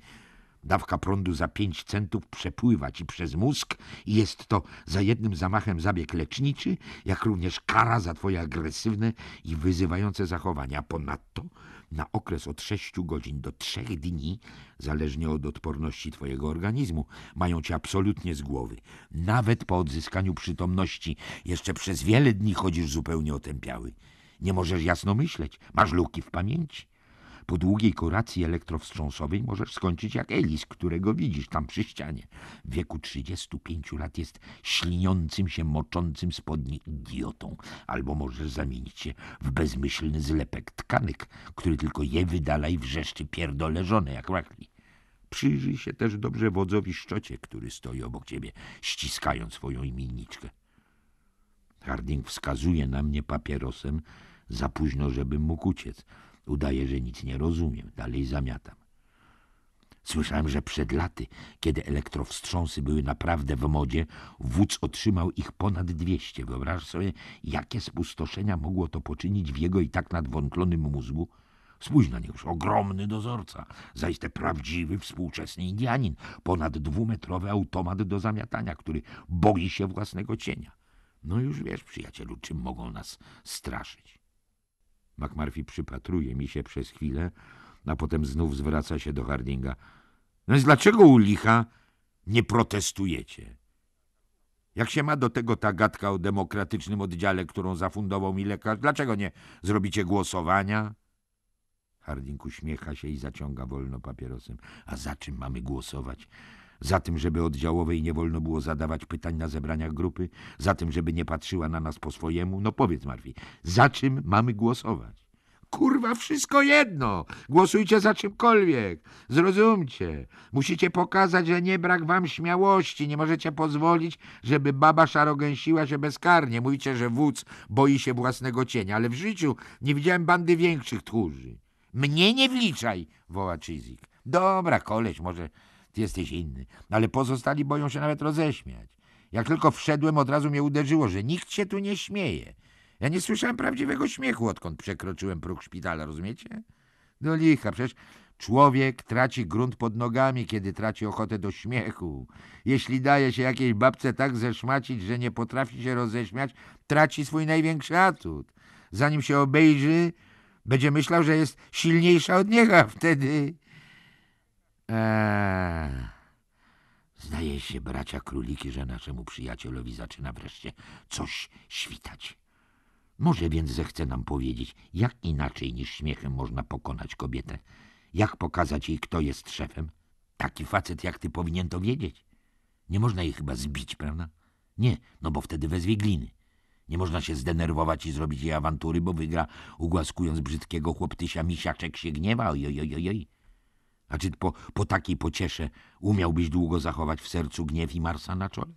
Dawka prądu za 5 centów przepływa ci przez mózg i jest to za jednym zamachem zabieg leczniczy, jak również kara za twoje agresywne i wyzywające zachowania. Ponadto na okres od 6 godzin do 3 dni, zależnie od odporności twojego organizmu, mają cię absolutnie z głowy. Nawet po odzyskaniu przytomności jeszcze przez wiele dni chodzisz zupełnie otępiały. Nie możesz jasno myśleć, masz luki w pamięci. Po długiej kuracji elektrowstrząsowej możesz skończyć jak Elis, którego widzisz tam przy ścianie. W wieku 35 lat jest śliniącym się, moczącym spodni idiotą. Albo możesz zamienić się w bezmyślny zlepek tkanek, który tylko je wydala i wrzeszczy pierdoleżone jak rachli. Przyjrzyj się też dobrze wodzowi szczocie, który stoi obok ciebie, ściskając swoją imienniczkę. Harding wskazuje na mnie papierosem, za późno, żebym mógł uciec. Udaję, że nic nie rozumiem. Dalej zamiatam. Słyszałem, że przed laty, kiedy elektrowstrząsy były naprawdę w modzie, wódz otrzymał ich ponad dwieście. Wyobraź sobie, jakie spustoszenia mogło to poczynić w jego i tak nadwątlonym mózgu. Spójrz na niego, ogromny dozorca, zaiste prawdziwy, współczesny Indianin, ponad dwumetrowy automat do zamiatania, który boi się własnego cienia. No już wiesz, przyjacielu, czym mogą nas straszyć. McMurphy przypatruje mi się przez chwilę, a potem znów zwraca się do Hardinga. No więc dlaczego u licha nie protestujecie? Jak się ma do tego ta gadka o demokratycznym oddziale, którą zafundował mi lekarz, dlaczego nie zrobicie głosowania? Harding uśmiecha się i zaciąga wolno papierosem. A za czym mamy głosować? za tym, żeby oddziałowej nie wolno było zadawać pytań na zebraniach grupy, za tym, żeby nie patrzyła na nas po swojemu. No powiedz, Marwi, za czym mamy głosować? Kurwa, wszystko jedno! Głosujcie za czymkolwiek! Zrozumcie! Musicie pokazać, że nie brak wam śmiałości. Nie możecie pozwolić, żeby baba szarogęsiła się bezkarnie. Mówicie, że wódz boi się własnego cienia, ale w życiu nie widziałem bandy większych tchórzy. Mnie nie wliczaj! woła Chizik. Dobra, koleś, może ty jesteś inny. Ale pozostali boją się nawet roześmiać. Jak tylko wszedłem, od razu mnie uderzyło, że nikt się tu nie śmieje. Ja nie słyszałem prawdziwego śmiechu, odkąd przekroczyłem próg szpitala, rozumiecie? Do no licha, przecież człowiek traci grunt pod nogami, kiedy traci ochotę do śmiechu. Jeśli daje się jakiejś babce tak zeszmacić, że nie potrafi się roześmiać, traci swój największy atut. Zanim się obejrzy, będzie myślał, że jest silniejsza od niego, a wtedy Eee, zdaje się, bracia króliki, że naszemu przyjacielowi zaczyna wreszcie coś świtać. Może więc zechce nam powiedzieć, jak inaczej niż śmiechem można pokonać kobietę, jak pokazać jej, kto jest szefem. Taki facet jak ty powinien to wiedzieć. Nie można jej chyba zbić, prawda? Nie, no bo wtedy wezwie gliny. Nie można się zdenerwować i zrobić jej awantury, bo wygra, ugłaskując brzydkiego chłoptysia, misiaczek się gniewa, ojojojojoj. A czy po, po takiej pociesze umiałbyś długo zachować w sercu gniew i marsa na czole?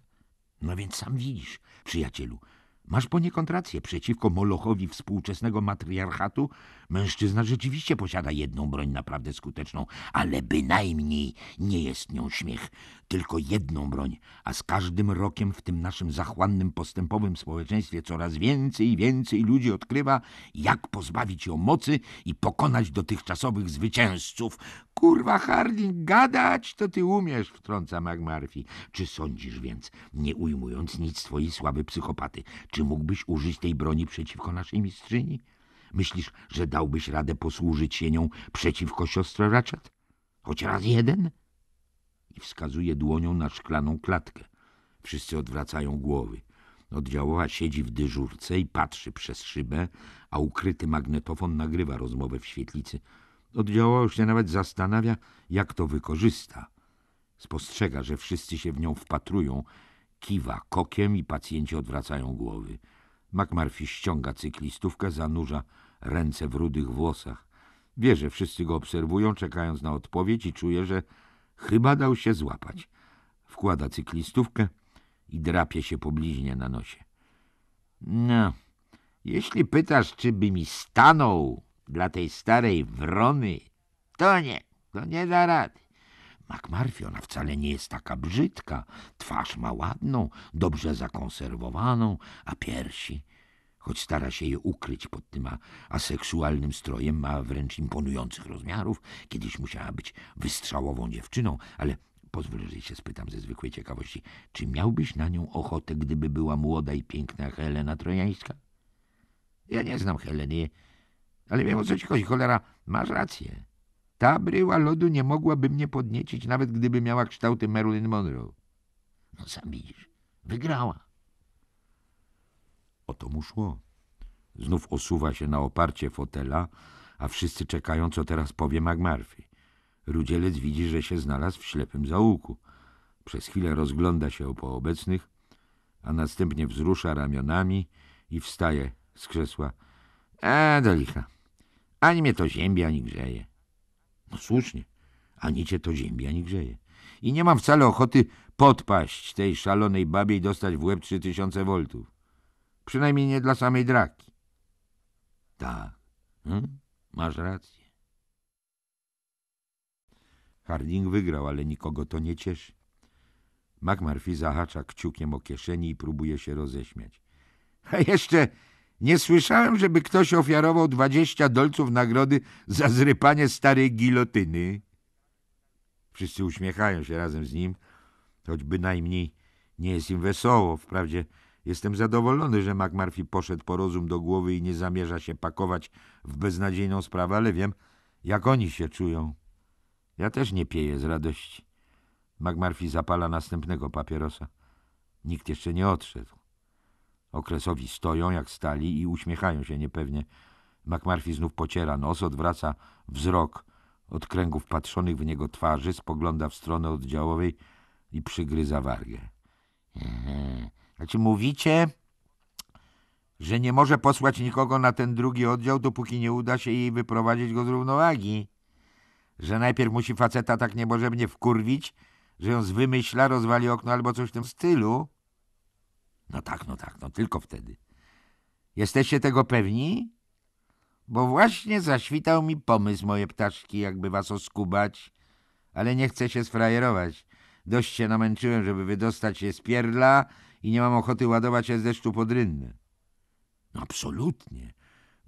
No więc sam widzisz, przyjacielu, masz poniekąd rację przeciwko Molochowi współczesnego matriarchatu Mężczyzna rzeczywiście posiada jedną broń naprawdę skuteczną, ale bynajmniej nie jest nią śmiech. Tylko jedną broń, a z każdym rokiem w tym naszym zachłannym, postępowym społeczeństwie coraz więcej i więcej ludzi odkrywa, jak pozbawić ją mocy i pokonać dotychczasowych zwycięzców. Kurwa, Harding, gadać to ty umiesz, wtrąca McMurphy. Czy sądzisz więc, nie ujmując nic twojej słaby psychopaty, czy mógłbyś użyć tej broni przeciwko naszej mistrzyni? Myślisz, że dałbyś radę posłużyć się nią przeciwko siostrze Ratchet? Choć raz jeden? I wskazuje dłonią na szklaną klatkę. Wszyscy odwracają głowy. Oddziałowa siedzi w dyżurce i patrzy przez szybę, a ukryty magnetofon nagrywa rozmowę w świetlicy. Oddziałowa już się nawet zastanawia, jak to wykorzysta. Spostrzega, że wszyscy się w nią wpatrują, kiwa kokiem i pacjenci odwracają głowy. McMurphy ściąga cyklistówkę, zanurza ręce w rudych włosach. Wie, że wszyscy go obserwują, czekając na odpowiedź i czuje, że chyba dał się złapać. Wkłada cyklistówkę i drapie się po na nosie. No, jeśli pytasz, czy by mi stanął dla tej starej wrony, to nie, to nie da rady. MacMurphy, ona wcale nie jest taka brzydka. Twarz ma ładną, dobrze zakonserwowaną, a piersi, choć stara się je ukryć pod tym aseksualnym strojem, ma wręcz imponujących rozmiarów. Kiedyś musiała być wystrzałową dziewczyną, ale pozwól, że się spytam ze zwykłej ciekawości, czy miałbyś na nią ochotę, gdyby była młoda i piękna Helena Trojańska? Ja nie znam Heleny, ale wiem o co ci chodzi. Cholera, masz rację. Ta bryła lodu nie mogłaby mnie podniecić, nawet gdyby miała kształty Marilyn Monroe. No sam widzisz, wygrała. O to mu szło. Znów osuwa się na oparcie fotela, a wszyscy czekają, co teraz powie McMurphy. Rudzielec widzi, że się znalazł w ślepym zaułku. Przez chwilę rozgląda się po obecnych, a następnie wzrusza ramionami i wstaje z krzesła. A do licha. Ani mnie to ziębi, ani grzeje. No słusznie, ani cię to ziemi, ani grzeje. I nie mam wcale ochoty podpaść tej szalonej babie i dostać w łeb trzy tysiące voltów. Przynajmniej nie dla samej draki. Tak, hmm? masz rację. Harding wygrał, ale nikogo to nie cieszy. McMurphy zahacza kciukiem o kieszeni i próbuje się roześmiać. A jeszcze nie słyszałem, żeby ktoś ofiarował dwadzieścia dolców nagrody za zrypanie starej gilotyny. Wszyscy uśmiechają się razem z nim, choć bynajmniej nie jest im wesoło. Wprawdzie jestem zadowolony, że McMurphy poszedł po rozum do głowy i nie zamierza się pakować w beznadziejną sprawę, ale wiem, jak oni się czują. Ja też nie pieję z radości. McMurphy zapala następnego papierosa. Nikt jeszcze nie odszedł. Okresowi stoją jak stali i uśmiechają się niepewnie. McMurphy znów pociera nos, odwraca wzrok od kręgów patrzonych w niego twarzy, spogląda w stronę oddziałowej i przygryza wargę. — Znaczy mówicie, że nie może posłać nikogo na ten drugi oddział, dopóki nie uda się jej wyprowadzić go z równowagi? Że najpierw musi faceta tak niebożebnie wkurwić, że ją z wymyśla rozwali okno albo coś w tym stylu? — no tak, no tak, no tylko wtedy. Jesteście tego pewni? Bo właśnie zaświtał mi pomysł, moje ptaszki, jakby was oskubać, ale nie chcę się sfrajerować. Dość się namęczyłem, żeby wydostać się z pierdla i nie mam ochoty ładować się z deszczu pod rynny. Absolutnie.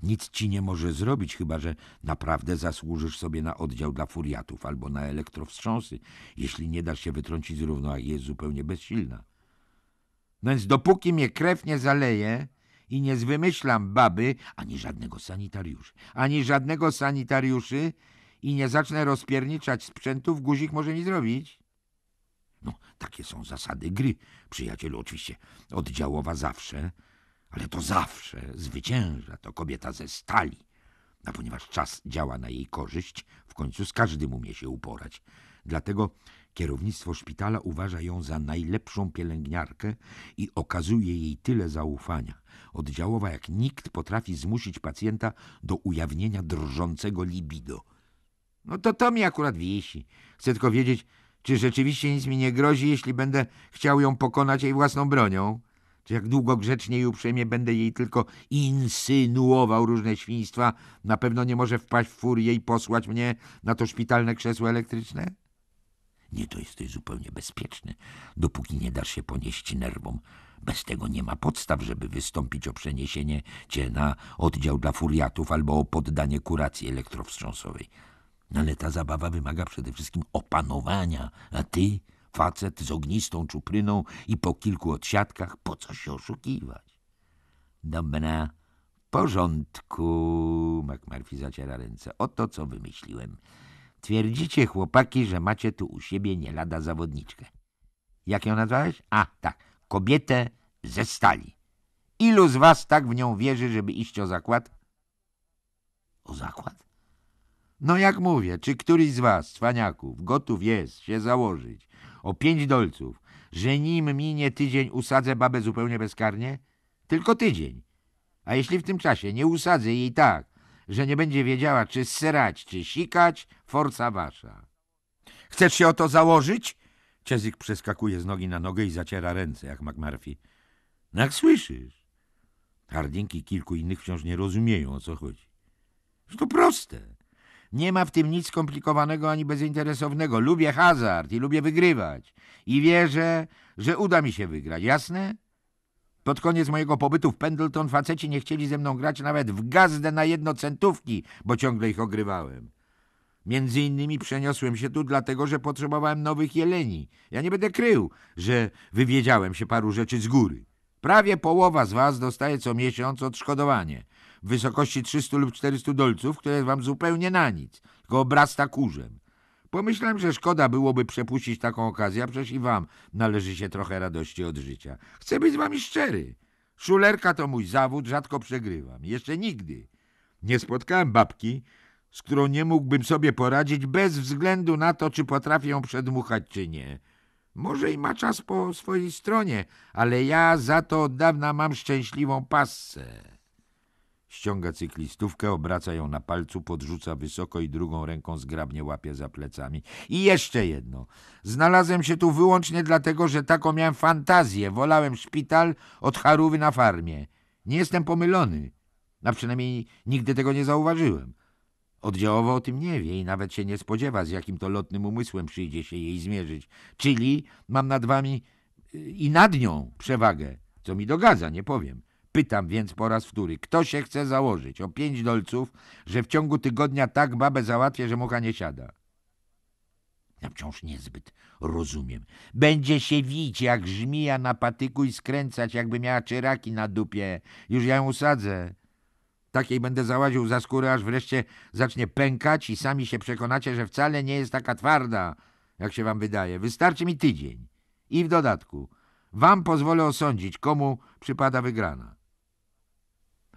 Nic ci nie może zrobić, chyba że naprawdę zasłużysz sobie na oddział dla furiatów albo na elektrowstrząsy, jeśli nie dasz się wytrącić z równowagi, jest zupełnie bezsilna. Więc dopóki mnie krew nie zaleje i nie zwymyślam baby, ani żadnego sanitariuszy, ani żadnego sanitariuszy i nie zacznę rozpierniczać sprzętów, guzik może mi zrobić. No, takie są zasady gry, przyjacielu, oczywiście. Oddziałowa zawsze, ale to zawsze zwycięża, to kobieta ze stali. A ponieważ czas działa na jej korzyść, w końcu z każdym umie się uporać. Dlatego Kierownictwo szpitala uważa ją za najlepszą pielęgniarkę i okazuje jej tyle zaufania. Oddziałowa jak nikt potrafi zmusić pacjenta do ujawnienia drżącego libido. No to to mi akurat wisi. Chcę tylko wiedzieć, czy rzeczywiście nic mi nie grozi, jeśli będę chciał ją pokonać jej własną bronią. Czy jak długo grzecznie i uprzejmie będę jej tylko insynuował różne świństwa, na pewno nie może wpaść w furię i posłać mnie na to szpitalne krzesło elektryczne? Nie, to jesteś zupełnie bezpieczny, dopóki nie dasz się ponieść nerwom. Bez tego nie ma podstaw, żeby wystąpić o przeniesienie cię na oddział dla furiatów albo o poddanie kuracji elektrowstrząsowej. No ale ta zabawa wymaga przede wszystkim opanowania, a ty, facet z ognistą czupryną i po kilku odsiadkach, po co się oszukiwać? Dobra, w porządku, McMurphy zaciera ręce. Oto co wymyśliłem. Twierdzicie, chłopaki, że macie tu u siebie nie lada zawodniczkę. Jak ją nazwałeś? A, tak, kobietę ze stali. Ilu z was tak w nią wierzy, żeby iść o zakład? O zakład? No jak mówię, czy któryś z was, cwaniaków, gotów jest się założyć o pięć dolców, że nim minie tydzień usadzę babę zupełnie bezkarnie? Tylko tydzień. A jeśli w tym czasie nie usadzę jej tak, że nie będzie wiedziała, czy syrać, czy sikać, forca wasza. Chcesz się o to założyć? Ciezik przeskakuje z nogi na nogę i zaciera ręce, jak McMurphy. No jak słyszysz? Harding i kilku innych wciąż nie rozumieją, o co chodzi. To proste. Nie ma w tym nic skomplikowanego ani bezinteresownego. Lubię hazard i lubię wygrywać. I wierzę, że uda mi się wygrać. Jasne? Pod koniec mojego pobytu w Pendleton faceci nie chcieli ze mną grać nawet w gazdę na jednocentówki, bo ciągle ich ogrywałem. Między innymi przeniosłem się tu dlatego, że potrzebowałem nowych jeleni. Ja nie będę krył, że wywiedziałem się paru rzeczy z góry. Prawie połowa z was dostaje co miesiąc odszkodowanie w wysokości 300 lub 400 dolców, które jest wam zupełnie na nic, tylko obrasta kurzem. Pomyślałem, że szkoda byłoby przepuścić taką okazję, a przecież i wam należy się trochę radości od życia. Chcę być z wami szczery. Szulerka to mój zawód, rzadko przegrywam. Jeszcze nigdy. Nie spotkałem babki, z którą nie mógłbym sobie poradzić bez względu na to, czy potrafię ją przedmuchać, czy nie. Może i ma czas po swojej stronie, ale ja za to od dawna mam szczęśliwą passę. Ściąga cyklistówkę, obraca ją na palcu, podrzuca wysoko i drugą ręką zgrabnie łapie za plecami. I jeszcze jedno. Znalazłem się tu wyłącznie dlatego, że taką miałem fantazję. Wolałem szpital od charówy na farmie. Nie jestem pomylony. A przynajmniej nigdy tego nie zauważyłem. Oddziałowo o tym nie wie i nawet się nie spodziewa, z jakim to lotnym umysłem przyjdzie się jej zmierzyć. Czyli mam nad wami y, i nad nią przewagę, co mi dogadza, nie powiem. Pytam więc po raz wtóry, kto się chce założyć o pięć dolców, że w ciągu tygodnia tak babę załatwię, że mucha nie siada? Ja wciąż niezbyt rozumiem. Będzie się wić jak żmija na patyku i skręcać, jakby miała czyraki na dupie. Już ja ją usadzę. Takiej będę załaził za skórę, aż wreszcie zacznie pękać i sami się przekonacie, że wcale nie jest taka twarda, jak się wam wydaje. Wystarczy mi tydzień. I w dodatku, wam pozwolę osądzić, komu przypada wygrana.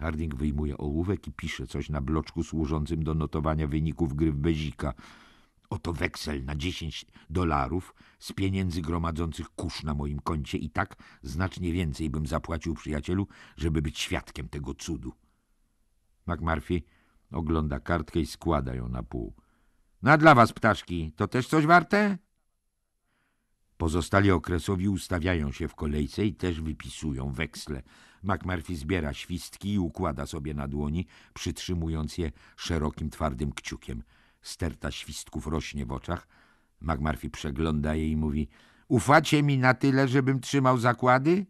Harding wyjmuje ołówek i pisze coś na bloczku służącym do notowania wyników gry w bezika. Oto weksel na 10 dolarów z pieniędzy gromadzących kurz na moim koncie i tak znacznie więcej bym zapłacił przyjacielu, żeby być świadkiem tego cudu. McMurphy ogląda kartkę i składa ją na pół. Na dla was, ptaszki, to też coś warte? Pozostali okresowi ustawiają się w kolejce i też wypisują weksle. McMurphy zbiera świstki i układa sobie na dłoni, przytrzymując je szerokim, twardym kciukiem. Sterta świstków rośnie w oczach. McMurphy przegląda je i mówi – Ufacie mi na tyle, żebym trzymał zakłady?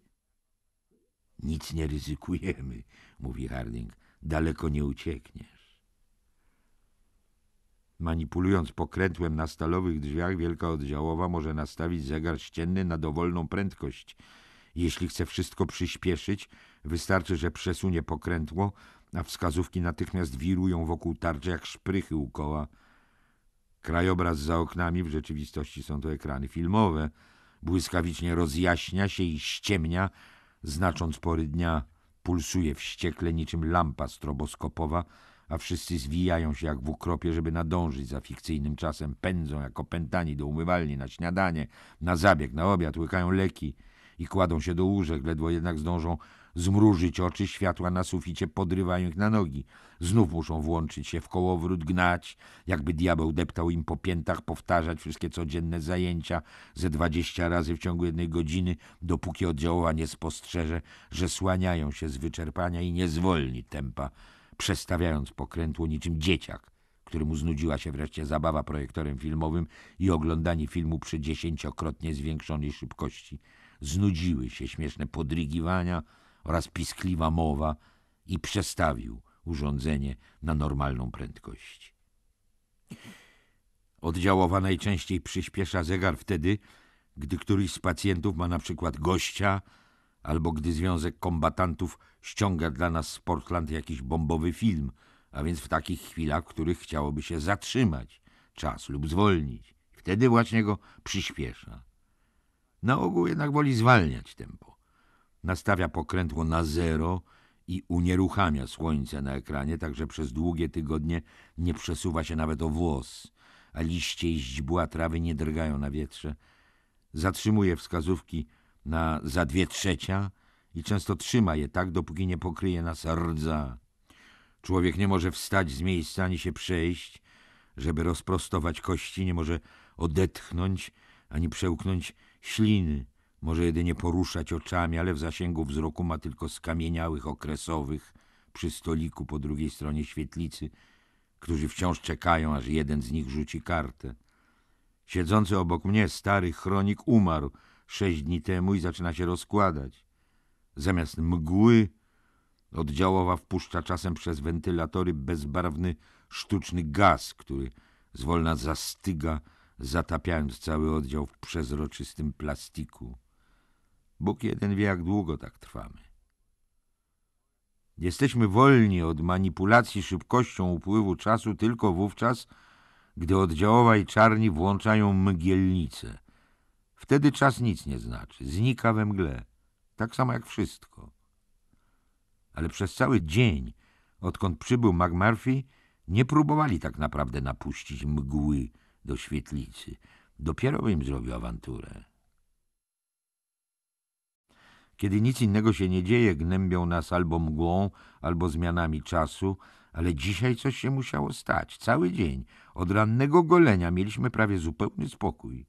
– Nic nie ryzykujemy – mówi Harding. – Daleko nie uciekniesz. Manipulując pokrętłem na stalowych drzwiach, wielka oddziałowa może nastawić zegar ścienny na dowolną prędkość – jeśli chce wszystko przyspieszyć, wystarczy, że przesunie pokrętło, a wskazówki natychmiast wirują wokół tarczy jak szprychy u koła. Krajobraz za oknami, w rzeczywistości są to ekrany filmowe, błyskawicznie rozjaśnia się i ściemnia, znacząc pory dnia, pulsuje wściekle niczym lampa stroboskopowa, a wszyscy zwijają się jak w ukropie, żeby nadążyć za fikcyjnym czasem. Pędzą jak opętani do umywalni, na śniadanie, na zabieg, na obiad, łykają leki – i kładą się do łóżek, ledwo jednak zdążą zmrużyć oczy, światła na suficie podrywają ich na nogi. Znów muszą włączyć się w kołowrót, gnać, jakby diabeł deptał im po piętach, powtarzać wszystkie codzienne zajęcia ze dwadzieścia razy w ciągu jednej godziny, dopóki oddziałowa nie spostrzeże, że słaniają się z wyczerpania i nie zwolni tempa, przestawiając pokrętło niczym dzieciak, któremu znudziła się wreszcie zabawa projektorem filmowym i oglądanie filmu przy dziesięciokrotnie zwiększonej szybkości – Znudziły się śmieszne podrygiwania oraz piskliwa mowa i przestawił urządzenie na normalną prędkość. Oddziałowa najczęściej przyspiesza zegar wtedy, gdy któryś z pacjentów ma na przykład gościa, albo gdy Związek Kombatantów ściąga dla nas z Portland jakiś bombowy film, a więc w takich chwilach, w których chciałoby się zatrzymać czas lub zwolnić. Wtedy właśnie go przyspiesza. Na ogół jednak woli zwalniać tempo. Nastawia pokrętło na zero i unieruchamia słońce na ekranie, tak że przez długie tygodnie nie przesuwa się nawet o włos, a liście i źdźbła trawy nie drgają na wietrze. Zatrzymuje wskazówki na za dwie trzecia i często trzyma je tak, dopóki nie pokryje nas rdza. Człowiek nie może wstać z miejsca ani się przejść, żeby rozprostować kości, nie może odetchnąć ani przełknąć śliny. Może jedynie poruszać oczami, ale w zasięgu wzroku ma tylko skamieniałych okresowych przy stoliku po drugiej stronie świetlicy, którzy wciąż czekają, aż jeden z nich rzuci kartę. Siedzący obok mnie stary chronik umarł sześć dni temu i zaczyna się rozkładać. Zamiast mgły oddziałowa wpuszcza czasem przez wentylatory bezbarwny sztuczny gaz, który zwolna zastyga zatapiając cały oddział w przezroczystym plastiku. Bóg jeden wie, jak długo tak trwamy. Jesteśmy wolni od manipulacji szybkością upływu czasu tylko wówczas, gdy oddziałowej czarni włączają mgielnicę. Wtedy czas nic nie znaczy, znika we mgle, tak samo jak wszystko. Ale przez cały dzień, odkąd przybył McMurphy, nie próbowali tak naprawdę napuścić mgły, do świetlicy. Dopiero bym zrobił awanturę. Kiedy nic innego się nie dzieje, gnębią nas albo mgłą, albo zmianami czasu, ale dzisiaj coś się musiało stać. Cały dzień, od rannego golenia, mieliśmy prawie zupełny spokój.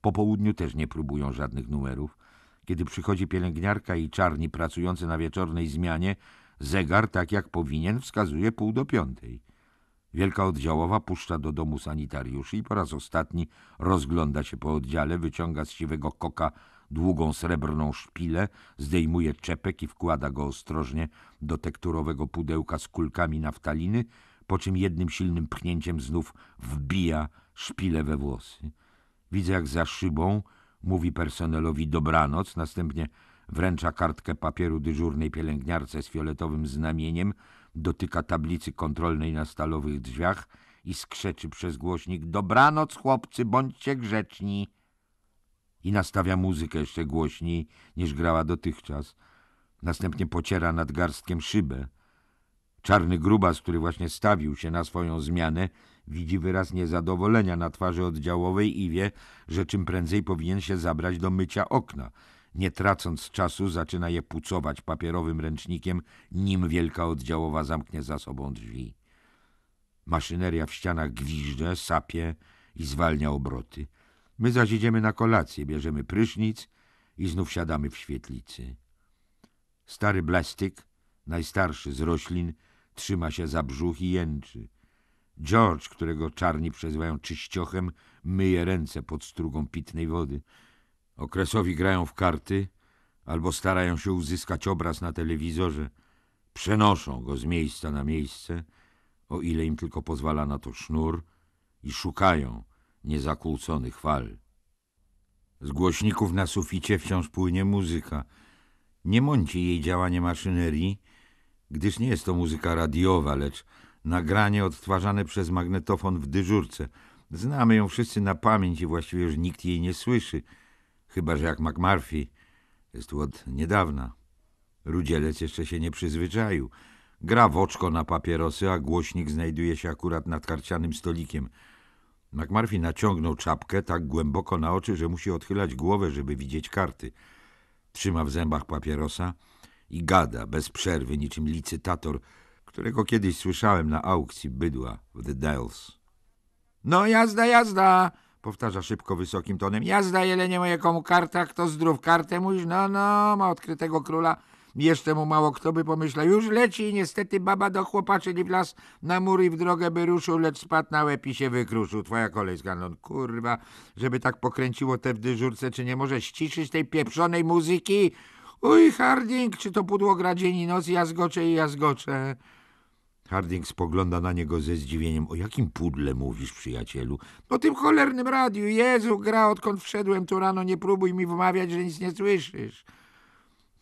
Po południu też nie próbują żadnych numerów. Kiedy przychodzi pielęgniarka i czarni pracujący na wieczornej zmianie, zegar, tak jak powinien, wskazuje pół do piątej. Wielka oddziałowa puszcza do domu sanitariuszy i po raz ostatni rozgląda się po oddziale, wyciąga z siwego koka długą srebrną szpilę, zdejmuje czepek i wkłada go ostrożnie do tekturowego pudełka z kulkami naftaliny, po czym jednym silnym pchnięciem znów wbija szpilę we włosy. Widzę, jak za szybą mówi personelowi dobranoc, następnie wręcza kartkę papieru dyżurnej pielęgniarce z fioletowym znamieniem, dotyka tablicy kontrolnej na stalowych drzwiach i skrzeczy przez głośnik Dobranoc, chłopcy, bądźcie grzeczni. I nastawia muzykę jeszcze głośniej niż grała dotychczas. Następnie pociera nad garstkiem szybę. Czarny grubas, który właśnie stawił się na swoją zmianę, widzi wyraz niezadowolenia na twarzy oddziałowej i wie, że czym prędzej powinien się zabrać do mycia okna – nie tracąc czasu zaczyna je pucować papierowym ręcznikiem, nim wielka oddziałowa zamknie za sobą drzwi. Maszyneria w ścianach gwiżdże, sapie i zwalnia obroty. My zaś idziemy na kolację, bierzemy prysznic i znów siadamy w świetlicy. Stary Blastyk, najstarszy z roślin, trzyma się za brzuch i jęczy. George, którego czarni przezywają czyściochem, myje ręce pod strugą pitnej wody. Okresowi grają w karty albo starają się uzyskać obraz na telewizorze. Przenoszą go z miejsca na miejsce, o ile im tylko pozwala na to sznur i szukają niezakłóconych fal. Z głośników na suficie wciąż płynie muzyka. Nie mąci jej działanie maszynerii, gdyż nie jest to muzyka radiowa, lecz nagranie odtwarzane przez magnetofon w dyżurce. Znamy ją wszyscy na pamięć i właściwie już nikt jej nie słyszy – Chyba, że jak McMurphy jest tu od niedawna. Rudzielec jeszcze się nie przyzwyczaił. Gra w oczko na papierosy, a głośnik znajduje się akurat nad karcianym stolikiem. McMurphy naciągnął czapkę tak głęboko na oczy, że musi odchylać głowę, żeby widzieć karty. Trzyma w zębach papierosa i gada bez przerwy, niczym licytator, którego kiedyś słyszałem na aukcji bydła w The Dells. No jazda, jazda! Powtarza szybko, wysokim tonem. Ja Jazda, jelenie moje komu karta, kto zdrów kartę mój, no, no, ma odkrytego króla. Jeszcze mu mało kto by pomyślał. Już leci i niestety baba do chłopaczy w las na mur i w drogę by ruszył, lecz spadł na łeb i się wykruszył. Twoja kolej z galon, no, Kurwa, żeby tak pokręciło te w dyżurce, czy nie może ściszyć tej pieprzonej muzyki? Uj, Harding, czy to pudło gra dzień i noc, jazgocze i zgoczę. Harding spogląda na niego ze zdziwieniem. O jakim pudle mówisz, przyjacielu? O tym cholernym radiu. Jezu, gra, odkąd wszedłem tu rano, nie próbuj mi wymawiać, że nic nie słyszysz.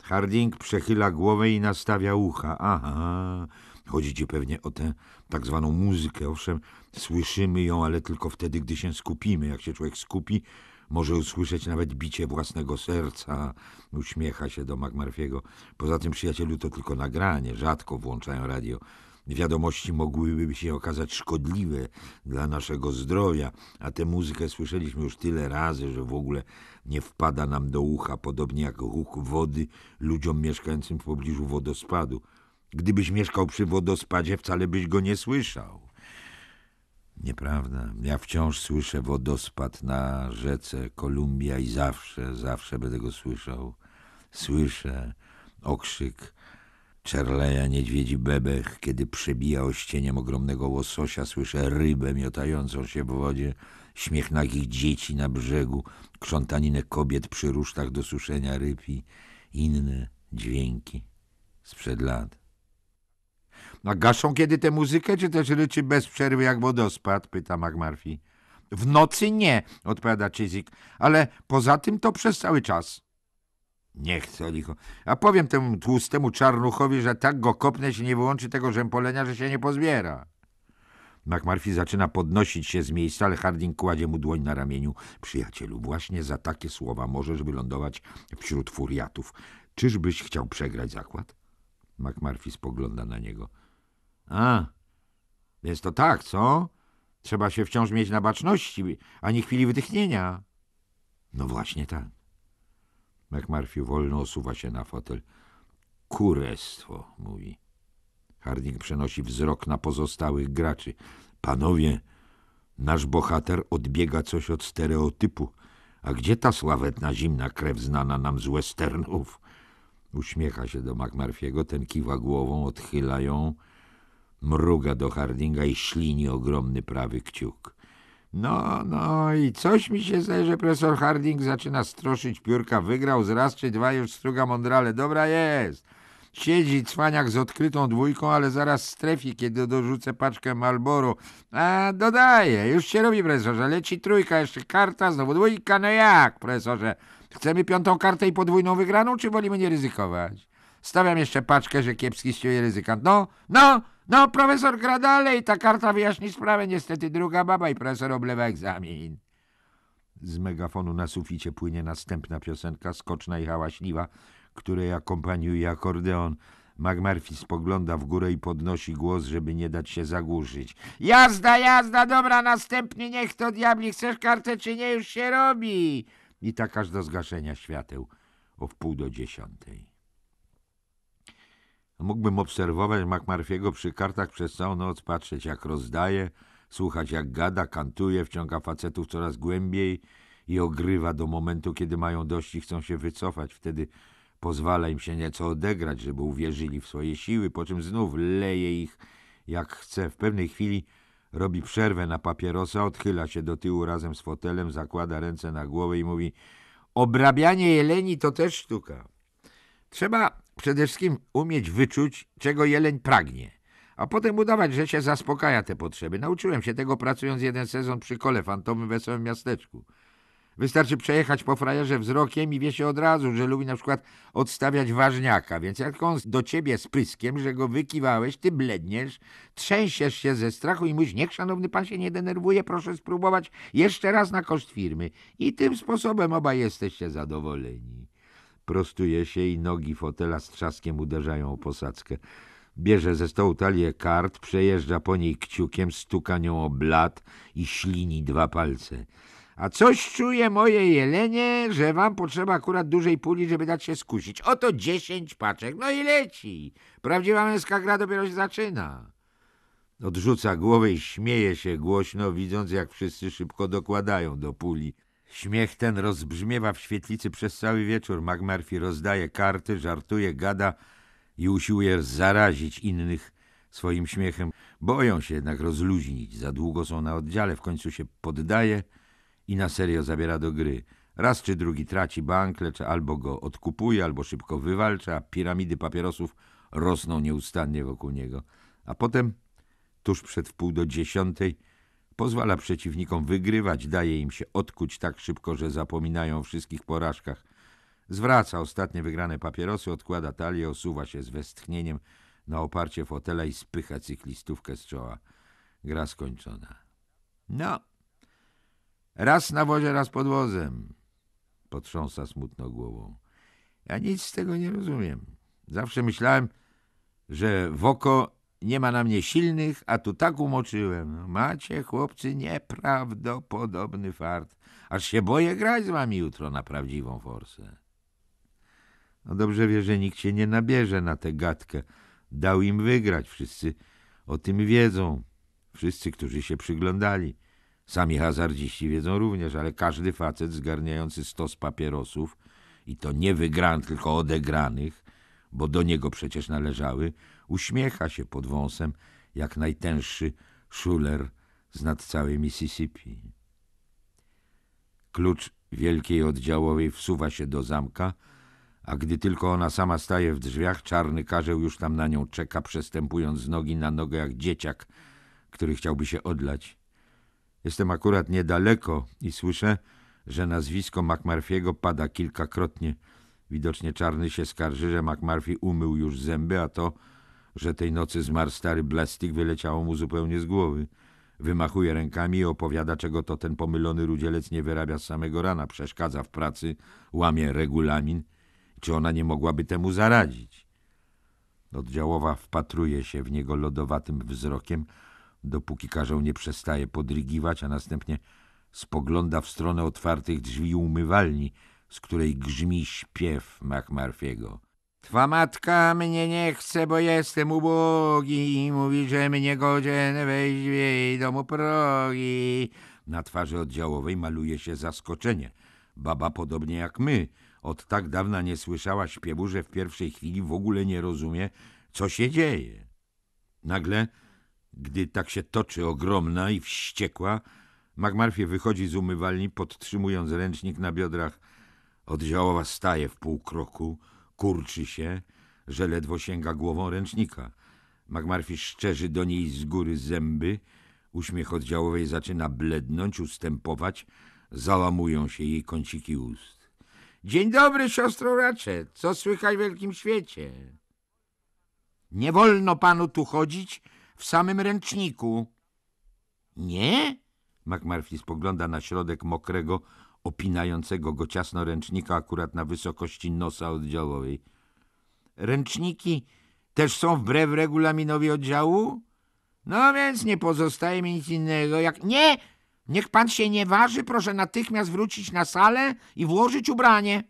Harding przechyla głowę i nastawia ucha. Aha, chodzi ci pewnie o tę tak zwaną muzykę. Owszem, słyszymy ją, ale tylko wtedy, gdy się skupimy. Jak się człowiek skupi, może usłyszeć nawet bicie własnego serca. Uśmiecha się do McMurphy'ego. Poza tym, przyjacielu, to tylko nagranie. Rzadko włączają radio wiadomości mogłyby się okazać szkodliwe dla naszego zdrowia, a tę muzykę słyszeliśmy już tyle razy, że w ogóle nie wpada nam do ucha, podobnie jak huk wody ludziom mieszkającym w pobliżu wodospadu. Gdybyś mieszkał przy wodospadzie, wcale byś go nie słyszał. Nieprawda. Ja wciąż słyszę wodospad na rzece Kolumbia i zawsze, zawsze będę go słyszał. Słyszę okrzyk Czerleja, niedźwiedzi bebech, kiedy przebija ościeniem ogromnego łososia, słyszę rybę miotającą się w wodzie, śmiech nagich dzieci na brzegu, krzątaninę kobiet przy rusztach do suszenia ryb i inne dźwięki sprzed lat. A gaszą kiedy tę muzykę, czy też ryczy bez przerwy jak wodospad? pyta Magmarfi. W nocy nie, odpowiada Chizik, ale poza tym to przez cały czas. Nie chcę, licho. A powiem temu tłustemu czarnuchowi, że tak go kopnę się nie wyłączy tego rzępolenia, że się nie pozbiera. McMurphy zaczyna podnosić się z miejsca, ale Harding kładzie mu dłoń na ramieniu. Przyjacielu, właśnie za takie słowa możesz wylądować wśród furiatów. Czyżbyś chciał przegrać zakład? McMurphy spogląda na niego. A, więc to tak, co? Trzeba się wciąż mieć na baczności, ani chwili wytchnienia. No właśnie tak. McMurphy wolno osuwa się na fotel. Kurestwo, mówi. Harding przenosi wzrok na pozostałych graczy. Panowie, nasz bohater odbiega coś od stereotypu. A gdzie ta sławetna zimna krew znana nam z westernów? Uśmiecha się do McMurphy'ego, ten kiwa głową, odchyla ją, mruga do Hardinga i ślini ogromny prawy kciuk. No, no i coś mi się zdaje, że profesor Harding zaczyna stroszyć piórka. Wygrał z raz czy dwa już struga mądrale. Dobra jest. Siedzi cwaniak z odkrytą dwójką, ale zaraz strefi, kiedy dorzucę paczkę Malboru. A dodaję, już się robi, profesorze. Leci trójka, jeszcze karta, znowu dwójka. No jak, profesorze? Chcemy piątą kartę i podwójną wygraną, czy wolimy nie ryzykować? Stawiam jeszcze paczkę, że kiepski ściuje ryzykant. No, no, no, profesor gra dalej. Ta karta wyjaśni sprawę. Niestety druga baba i profesor oblewa egzamin. Z megafonu na suficie płynie następna piosenka, skoczna i hałaśliwa, której akompaniuje akordeon. McMurphy spogląda w górę i podnosi głos, żeby nie dać się zagłuszyć. Jazda, jazda, dobra, następny niech to diabli, chcesz kartę czy nie, już się robi. I tak aż do zgaszenia świateł o wpół do dziesiątej. Mógłbym obserwować McMurphy'ego przy kartach przez całą noc, patrzeć jak rozdaje, słuchać jak gada, kantuje, wciąga facetów coraz głębiej i ogrywa do momentu, kiedy mają dość i chcą się wycofać. Wtedy pozwala im się nieco odegrać, żeby uwierzyli w swoje siły, po czym znów leje ich jak chce. W pewnej chwili robi przerwę na papierosa, odchyla się do tyłu razem z fotelem, zakłada ręce na głowę i mówi: Obrabianie jeleni to też sztuka. Trzeba Przede wszystkim umieć wyczuć, czego jeleń pragnie, a potem udawać, że się zaspokaja te potrzeby. Nauczyłem się tego pracując jeden sezon przy kole fantomym Wesołym Miasteczku. Wystarczy przejechać po frajerze wzrokiem i wie się od razu, że lubi na przykład odstawiać ważniaka, więc jak on do ciebie z pryskiem, że go wykiwałeś, ty bledniesz, trzęsiesz się ze strachu i mówisz, niech szanowny pan się nie denerwuje, proszę spróbować jeszcze raz na koszt firmy. I tym sposobem obaj jesteście zadowoleni. Prostuje się i nogi fotela z trzaskiem uderzają o posadzkę. Bierze ze stołu talię kart, przejeżdża po niej kciukiem, stuka nią o blat i ślini dwa palce. A coś czuje moje jelenie, że wam potrzeba akurat dużej puli, żeby dać się skusić. Oto dziesięć paczek, no i leci. Prawdziwa męska gra dopiero się zaczyna. Odrzuca głowę i śmieje się głośno, widząc jak wszyscy szybko dokładają do puli. Śmiech ten rozbrzmiewa w świetlicy przez cały wieczór. McMurphy rozdaje karty, żartuje, gada i usiłuje zarazić innych swoim śmiechem. Boją się jednak rozluźnić, za długo są na oddziale, w końcu się poddaje i na serio zabiera do gry. Raz czy drugi traci bank, lecz albo go odkupuje, albo szybko wywalcza, a piramidy papierosów rosną nieustannie wokół niego. A potem, tuż przed wpół do dziesiątej, Pozwala przeciwnikom wygrywać, daje im się odkuć tak szybko, że zapominają o wszystkich porażkach. Zwraca ostatnie wygrane papierosy, odkłada talię, osuwa się z westchnieniem na oparcie fotela i spycha cyklistówkę z czoła. Gra skończona. No, raz na wozie, raz pod wozem. Potrząsa smutno głową. Ja nic z tego nie rozumiem. Zawsze myślałem, że w oko nie ma na mnie silnych, a tu tak umoczyłem. Macie, chłopcy, nieprawdopodobny fart. Aż się boję grać z wami jutro na prawdziwą forsę. No dobrze wie, że nikt się nie nabierze na tę gadkę. Dał im wygrać, wszyscy o tym wiedzą. Wszyscy, którzy się przyglądali. Sami hazardziści wiedzą również, ale każdy facet zgarniający stos papierosów, i to nie wygranych, tylko odegranych, bo do niego przecież należały, Uśmiecha się pod wąsem jak najtęższy szuler z nad całej Mississippi. Klucz wielkiej oddziałowej wsuwa się do zamka, a gdy tylko ona sama staje w drzwiach, czarny karzeł już tam na nią czeka, przestępując z nogi na nogę jak dzieciak, który chciałby się odlać. Jestem akurat niedaleko i słyszę, że nazwisko McMurphy'ego pada kilkakrotnie. Widocznie czarny się skarży, że McMurphy umył już zęby, a to że tej nocy zmarł stary Blastik, wyleciało mu zupełnie z głowy. Wymachuje rękami i opowiada, czego to ten pomylony rudzielec nie wyrabia z samego rana, przeszkadza w pracy, łamie regulamin. Czy ona nie mogłaby temu zaradzić? Oddziałowa wpatruje się w niego lodowatym wzrokiem, dopóki karzeł nie przestaje podrygiwać, a następnie spogląda w stronę otwartych drzwi umywalni, z której grzmi śpiew McMurphy'ego. Twa matka mnie nie chce, bo jestem ubogi mówi, że mnie godzien wejść w jej domu progi. Na twarzy oddziałowej maluje się zaskoczenie. Baba, podobnie jak my, od tak dawna nie słyszała śpiewu, że w pierwszej chwili w ogóle nie rozumie, co się dzieje. Nagle, gdy tak się toczy ogromna i wściekła, Magmarfie wychodzi z umywalni, podtrzymując ręcznik na biodrach. Oddziałowa staje w pół kroku, Kurczy się, że ledwo sięga głową ręcznika. McMurphy szczerzy do niej z góry zęby. Uśmiech oddziałowej zaczyna blednąć, ustępować. Załamują się jej kąciki ust. Dzień dobry, siostro racze, Co słychać w wielkim świecie? Nie wolno panu tu chodzić w samym ręczniku. Nie? McMurphy spogląda na środek mokrego, opinającego go ciasno ręcznika akurat na wysokości nosa oddziałowej. Ręczniki też są wbrew regulaminowi oddziału? No więc nie pozostaje mi nic innego jak... Nie! Niech pan się nie waży, proszę natychmiast wrócić na salę i włożyć ubranie.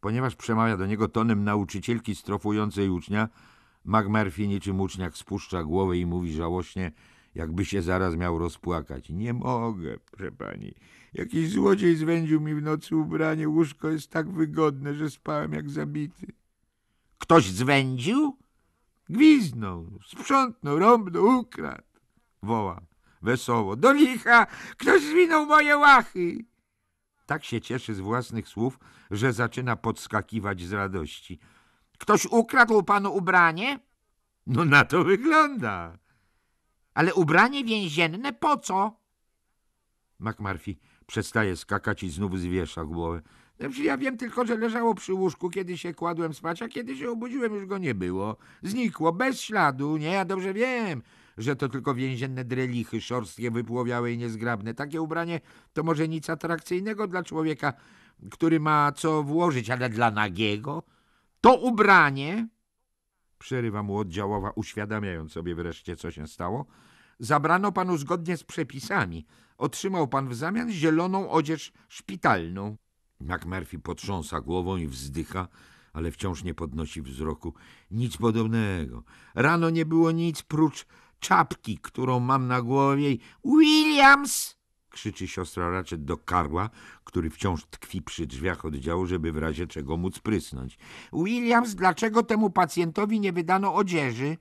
Ponieważ przemawia do niego tonem nauczycielki strofującej ucznia, McMurphy niczym uczniak spuszcza głowę i mówi żałośnie – jakby się zaraz miał rozpłakać. Nie mogę, proszę pani. Jakiś złodziej zwędził mi w nocy ubranie. Łóżko jest tak wygodne, że spałem jak zabity. Ktoś zwędził? Gwiznął, sprzątnął, rąbnął, ukradł. Woła, wesoło. Do licha! Ktoś zwinął moje łachy! Tak się cieszy z własnych słów, że zaczyna podskakiwać z radości. Ktoś ukradł panu ubranie? No na to wygląda. Ale ubranie więzienne po co? McMurphy przestaje skakać i znów zwiesza głowę. Znaczy, ja wiem tylko, że leżało przy łóżku, kiedy się kładłem spać, a kiedy się obudziłem, już go nie było. Znikło, bez śladu, nie? Ja dobrze wiem, że to tylko więzienne drelichy, szorstkie, wypłowiałe i niezgrabne. Takie ubranie to może nic atrakcyjnego dla człowieka, który ma co włożyć, ale dla nagiego to ubranie... Przerywa mu oddziałowa, uświadamiając sobie wreszcie, co się stało zabrano panu zgodnie z przepisami. Otrzymał pan w zamian zieloną odzież szpitalną. McMurphy potrząsa głową i wzdycha, ale wciąż nie podnosi wzroku. Nic podobnego. Rano nie było nic prócz czapki, którą mam na głowie i... Williams! krzyczy siostra Ratchet do Karła, który wciąż tkwi przy drzwiach oddziału, żeby w razie czego móc prysnąć. Williams, dlaczego temu pacjentowi nie wydano odzieży?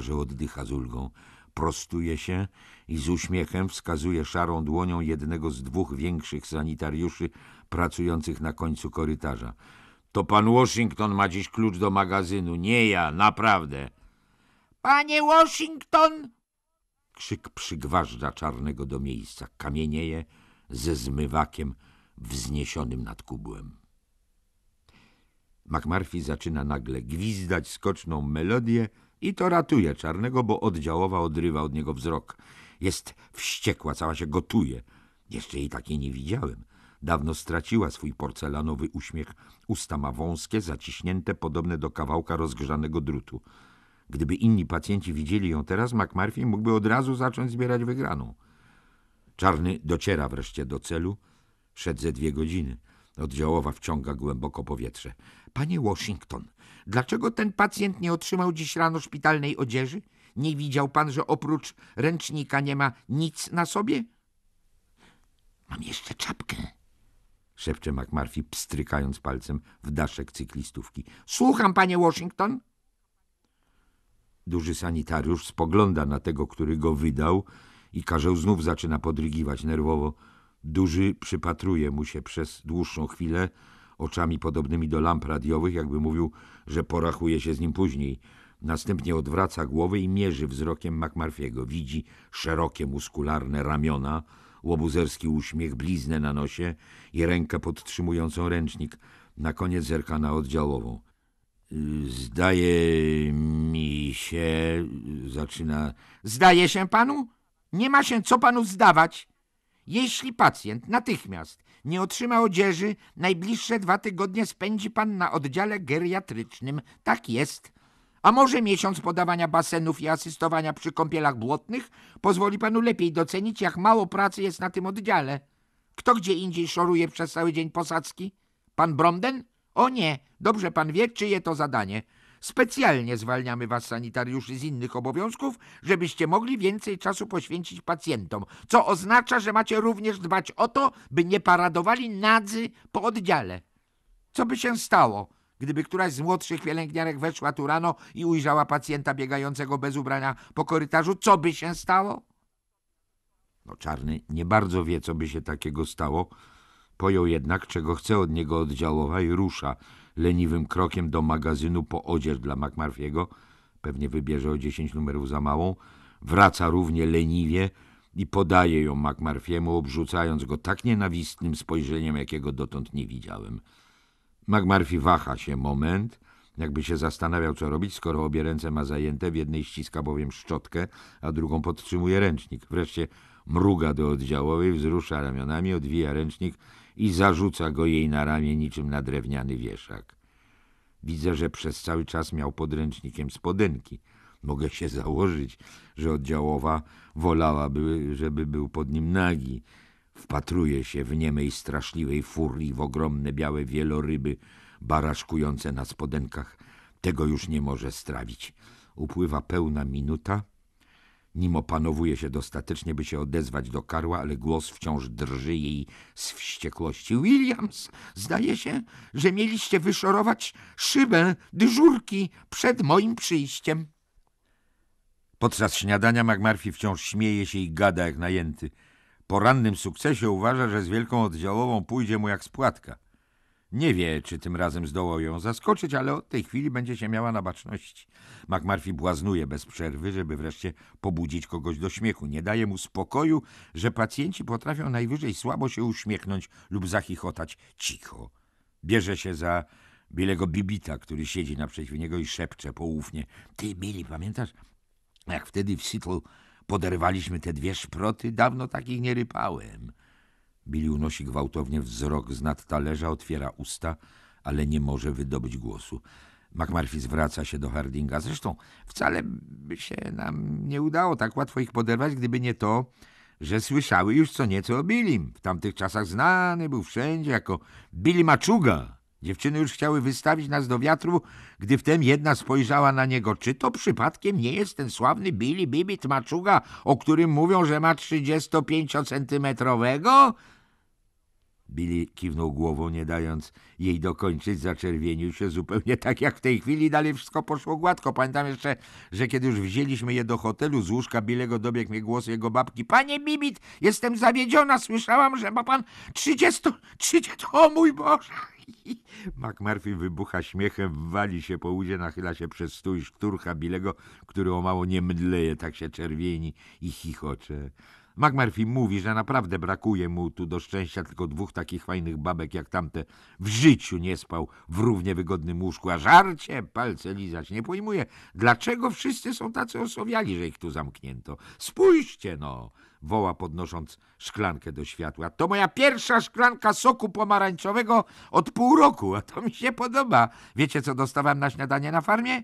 że oddycha z ulgą. Prostuje się i z uśmiechem wskazuje szarą dłonią jednego z dwóch większych sanitariuszy pracujących na końcu korytarza. To pan Washington ma dziś klucz do magazynu, nie ja, naprawdę. Panie Washington! Krzyk przygważdża czarnego do miejsca, kamienieje ze zmywakiem wzniesionym nad kubłem. McMurphy zaczyna nagle gwizdać skoczną melodię, i to ratuje Czarnego, bo oddziałowa odrywa od niego wzrok. Jest wściekła, cała się gotuje. Jeszcze jej takiej nie widziałem. Dawno straciła swój porcelanowy uśmiech. Usta ma wąskie, zaciśnięte, podobne do kawałka rozgrzanego drutu. Gdyby inni pacjenci widzieli ją teraz, McMurphy mógłby od razu zacząć zbierać wygraną. Czarny dociera wreszcie do celu. Szedł ze dwie godziny. Oddziałowa wciąga głęboko powietrze. Panie Washington, dlaczego ten pacjent nie otrzymał dziś rano szpitalnej odzieży? Nie widział pan, że oprócz ręcznika nie ma nic na sobie? Mam jeszcze czapkę, szepcze McMurphy, pstrykając palcem w daszek cyklistówki. Słucham, panie Washington. Duży sanitariusz spogląda na tego, który go wydał i karzeł znów zaczyna podrygiwać nerwowo. Duży przypatruje mu się przez dłuższą chwilę, oczami podobnymi do lamp radiowych, jakby mówił, że porachuje się z nim później. Następnie odwraca głowę i mierzy wzrokiem MacMurphy'ego. Widzi szerokie, muskularne ramiona, łobuzerski uśmiech, bliznę na nosie i rękę podtrzymującą ręcznik. Na koniec zerka na oddziałową. Zdaje mi się, zaczyna. Zdaje się panu? Nie ma się co panu zdawać. Jeśli pacjent natychmiast nie otrzyma odzieży, najbliższe dwa tygodnie spędzi pan na oddziale geriatrycznym. Tak jest. A może miesiąc podawania basenów i asystowania przy kąpielach błotnych pozwoli panu lepiej docenić, jak mało pracy jest na tym oddziale. Kto gdzie indziej szoruje przez cały dzień posadzki? Pan Bromden? O nie, dobrze pan wie, czyje to zadanie. Specjalnie zwalniamy was, sanitariuszy, z innych obowiązków, żebyście mogli więcej czasu poświęcić pacjentom, co oznacza, że macie również dbać o to, by nie paradowali nadzy po oddziale. Co by się stało, gdyby któraś z młodszych pielęgniarek weszła tu rano i ujrzała pacjenta biegającego bez ubrania po korytarzu? Co by się stało? No Czarny nie bardzo wie, co by się takiego stało. Pojął jednak, czego chce od niego oddziałowa i rusza – leniwym krokiem do magazynu po odzież dla McMurphy'ego, pewnie wybierze o dziesięć numerów za małą, wraca równie leniwie i podaje ją McMurphy'emu, obrzucając go tak nienawistnym spojrzeniem, jakiego dotąd nie widziałem. McMurphy waha się moment, jakby się zastanawiał, co robić, skoro obie ręce ma zajęte, w jednej ściska bowiem szczotkę, a drugą podtrzymuje ręcznik. Wreszcie mruga do oddziałowej, wzrusza ramionami, odwija ręcznik i zarzuca go jej na ramię niczym na drewniany wieszak. Widzę, że przez cały czas miał podręcznikiem spodenki. Mogę się założyć, że oddziałowa wolałaby, żeby był pod nim nagi. Wpatruje się w niemej straszliwej furii w ogromne białe wieloryby baraszkujące na spodenkach. Tego już nie może strawić. Upływa pełna minuta nim opanowuje się dostatecznie, by się odezwać do Karła, ale głos wciąż drży jej z wściekłości. Williams, zdaje się, że mieliście wyszorować szybę dyżurki przed moim przyjściem. Podczas śniadania McMurphy wciąż śmieje się i gada jak najęty. Po rannym sukcesie uważa, że z wielką oddziałową pójdzie mu jak spłatka. Nie wie, czy tym razem zdołał ją zaskoczyć, ale od tej chwili będzie się miała na baczności. McMurphy błaznuje bez przerwy, żeby wreszcie pobudzić kogoś do śmiechu. Nie daje mu spokoju, że pacjenci potrafią najwyżej słabo się uśmiechnąć lub zachichotać cicho. Bierze się za Bilego Bibita, który siedzi naprzeciw niego i szepcze poufnie. Ty, Billy, pamiętasz, jak wtedy w Seattle poderwaliśmy te dwie szproty? Dawno takich nie rypałem. Billy unosi gwałtownie wzrok z nad talerza, otwiera usta, ale nie może wydobyć głosu. McMurphy zwraca się do Hardinga. Zresztą wcale by się nam nie udało tak łatwo ich poderwać, gdyby nie to, że słyszały już co nieco o Billim. W tamtych czasach znany był wszędzie jako Billy Maczuga. Dziewczyny już chciały wystawić nas do wiatru, gdy wtem jedna spojrzała na niego. Czy to przypadkiem nie jest ten sławny Billy Bibit Maczuga, o którym mówią, że ma 35-centymetrowego? Billy kiwnął głową, nie dając jej dokończyć. Zaczerwienił się zupełnie tak jak w tej chwili. Dalej wszystko poszło gładko. Pamiętam jeszcze, że kiedy już wzięliśmy je do hotelu z łóżka Bilego dobiegł mnie głos jego babki. Panie Bibit, jestem zawiedziona. Słyszałam, że ma pan trzydziestu... 30... O mój Boże! McMurphy wybucha śmiechem, wali się po udzie, nachyla się przez stół i szturcha Bilego, który o mało nie mdleje, tak się czerwieni i chichocze. McMurphy mówi, że naprawdę brakuje mu tu do szczęścia tylko dwóch takich fajnych babek jak tamte. W życiu nie spał w równie wygodnym łóżku, a żarcie palce lizać nie pojmuje. Dlaczego wszyscy są tacy osowiali, że ich tu zamknięto? Spójrzcie no! woła podnosząc szklankę do światła. To moja pierwsza szklanka soku pomarańczowego od pół roku, a to mi się podoba. Wiecie, co dostawałem na śniadanie na farmie?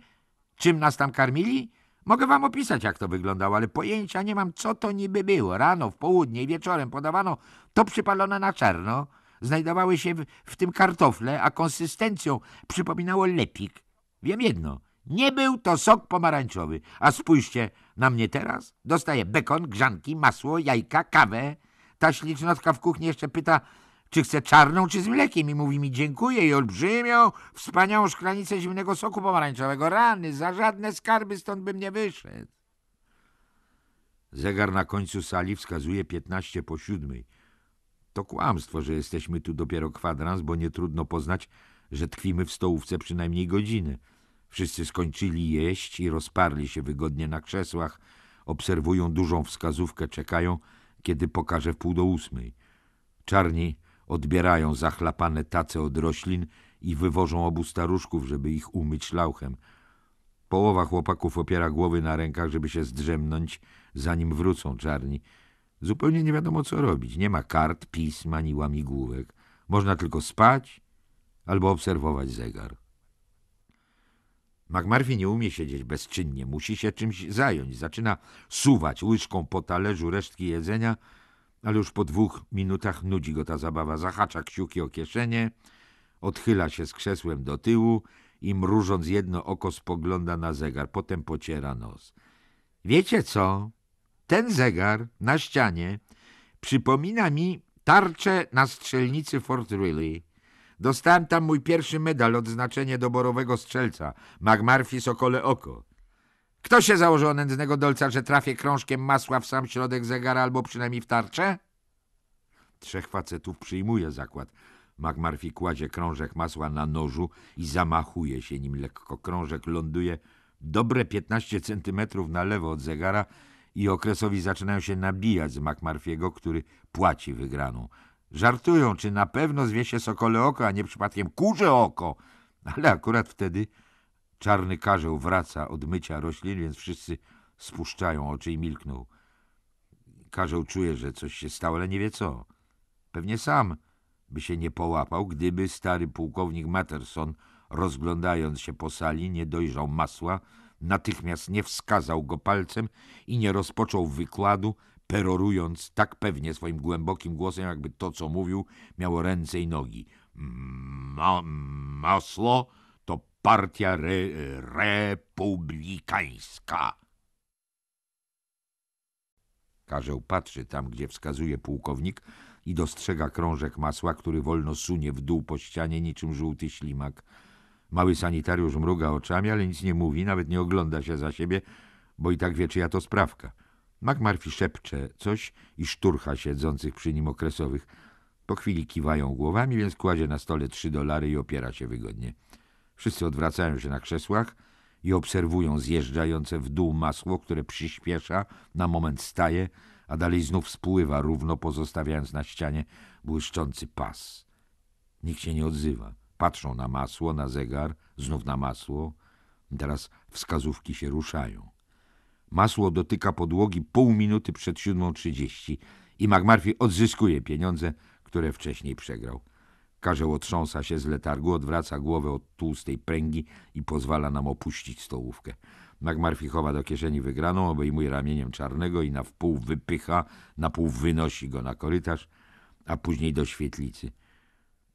Czym nas tam karmili? Mogę wam opisać, jak to wyglądało, ale pojęcia nie mam, co to niby było. Rano, w południe i wieczorem podawano to przypalone na czarno. Znajdowały się w, w tym kartofle, a konsystencją przypominało lepik. Wiem jedno, nie był to sok pomarańczowy. A spójrzcie na mnie teraz. Dostaję bekon, grzanki, masło, jajka, kawę. Ta ślicznotka w kuchni jeszcze pyta, czy chce czarną, czy z mlekiem i mówi mi dziękuję i olbrzymią, wspaniałą szklanicę zimnego soku pomarańczowego. Rany, za żadne skarby stąd bym nie wyszedł. Zegar na końcu sali wskazuje piętnaście po siódmej. To kłamstwo, że jesteśmy tu dopiero kwadrans, bo nie trudno poznać, że tkwimy w stołówce przynajmniej godzinę. Wszyscy skończyli jeść i rozparli się wygodnie na krzesłach, obserwują dużą wskazówkę, czekają, kiedy pokaże w pół do ósmej. Czarni odbierają zachlapane tace od roślin i wywożą obu staruszków, żeby ich umyć lauchem. Połowa chłopaków opiera głowy na rękach, żeby się zdrzemnąć, zanim wrócą czarni. Zupełnie nie wiadomo, co robić. Nie ma kart, pism ani łamigłówek. Można tylko spać albo obserwować zegar. McMurphy nie umie siedzieć bezczynnie. Musi się czymś zająć. Zaczyna suwać łyżką po talerzu resztki jedzenia – ale już po dwóch minutach nudzi go ta zabawa. Zahacza kciuki o kieszenie, odchyla się z krzesłem do tyłu i mrużąc jedno oko spogląda na zegar, potem pociera nos. Wiecie co? Ten zegar na ścianie przypomina mi tarczę na strzelnicy Fort Riley. Dostałem tam mój pierwszy medal odznaczenie doborowego strzelca, McMurphy Sokole Oko. Kto się założył nędznego dolca, że trafię krążkiem masła w sam środek zegara albo przynajmniej w tarczę? Trzech facetów przyjmuje zakład. McMurphy kładzie krążek masła na nożu i zamachuje się nim lekko. Krążek ląduje dobre 15 centymetrów na lewo od zegara i okresowi zaczynają się nabijać z McMurphy'ego, który płaci wygraną. Żartują, czy na pewno zwie się sokole oko, a nie przypadkiem kurze oko. Ale akurat wtedy Czarny karzeł wraca od mycia roślin, więc wszyscy spuszczają oczy i milkną. Karzeł czuje, że coś się stało, ale nie wie co. Pewnie sam by się nie połapał, gdyby stary pułkownik Matterson, rozglądając się po sali, nie dojrzał masła, natychmiast nie wskazał go palcem i nie rozpoczął wykładu, perorując tak pewnie swoim głębokim głosem, jakby to, co mówił, miało ręce i nogi. Ma masło partia re, republikańska. Karzeł patrzy tam, gdzie wskazuje pułkownik i dostrzega krążek masła, który wolno sunie w dół po ścianie niczym żółty ślimak. Mały sanitariusz mruga oczami, ale nic nie mówi, nawet nie ogląda się za siebie, bo i tak wie, czyja to sprawka. McMurphy szepcze coś i szturcha siedzących przy nim okresowych. Po chwili kiwają głowami, więc kładzie na stole trzy dolary i opiera się wygodnie. Wszyscy odwracają się na krzesłach i obserwują zjeżdżające w dół masło, które przyspiesza, na moment staje, a dalej znów spływa równo, pozostawiając na ścianie błyszczący pas. Nikt się nie odzywa. Patrzą na masło, na zegar, znów na masło. Teraz wskazówki się ruszają. Masło dotyka podłogi pół minuty przed trzydzieści i McMurphy odzyskuje pieniądze, które wcześniej przegrał. Karzeł otrząsa się z letargu, odwraca głowę od tłustej pręgi i pozwala nam opuścić stołówkę. Magmarfi chowa do kieszeni wygraną, obejmuje ramieniem czarnego i na wpół wypycha, na pół wynosi go na korytarz, a później do świetlicy.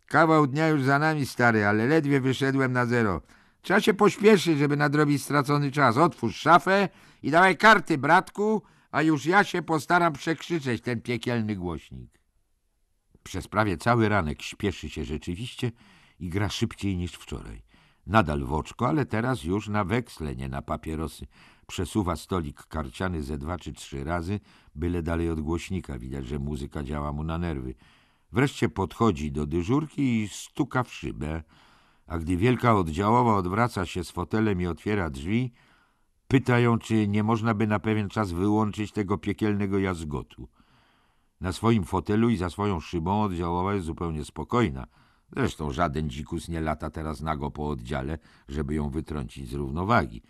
Kawał dnia już za nami, stary, ale ledwie wyszedłem na zero. Trzeba się pośpieszyć, żeby nadrobić stracony czas. Otwórz szafę i dawaj karty, bratku, a już ja się postaram przekrzyczeć ten piekielny głośnik. Przez prawie cały ranek śpieszy się rzeczywiście i gra szybciej niż wczoraj. Nadal w oczko, ale teraz już na weksle, nie na papierosy. Przesuwa stolik karciany ze dwa czy trzy razy, byle dalej od głośnika. Widać, że muzyka działa mu na nerwy. Wreszcie podchodzi do dyżurki i stuka w szybę. A gdy wielka oddziałowa odwraca się z fotelem i otwiera drzwi, pyta czy nie można by na pewien czas wyłączyć tego piekielnego jazgotu. Na swoim fotelu i za swoją szybą oddziałowa jest zupełnie spokojna. Zresztą żaden dzikus nie lata teraz nago po oddziale, żeby ją wytrącić z równowagi.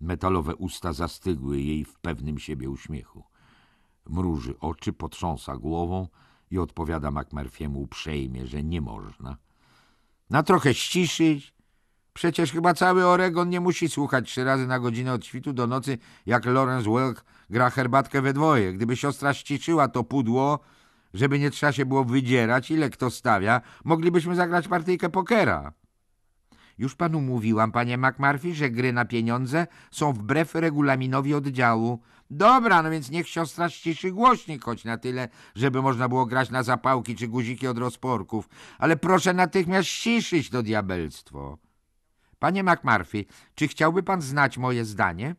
Metalowe usta zastygły jej w pewnym siebie uśmiechu. Mruży oczy, potrząsa głową i odpowiada McMurphy'emu uprzejmie, że nie można. Na trochę ściszyć, Przecież chyba cały Oregon nie musi słuchać trzy razy na godzinę od świtu do nocy, jak Lawrence Welk gra herbatkę we dwoje. Gdyby siostra ściszyła to pudło, żeby nie trzeba się było wydzierać, ile kto stawia, moglibyśmy zagrać partyjkę pokera. Już panu mówiłam, panie McMurphy, że gry na pieniądze są wbrew regulaminowi oddziału. Dobra, no więc niech siostra ściszy głośnik choć na tyle, żeby można było grać na zapałki czy guziki od rozporków. Ale proszę natychmiast ściszyć to diabelstwo. Panie McMurphy, czy chciałby pan znać moje zdanie?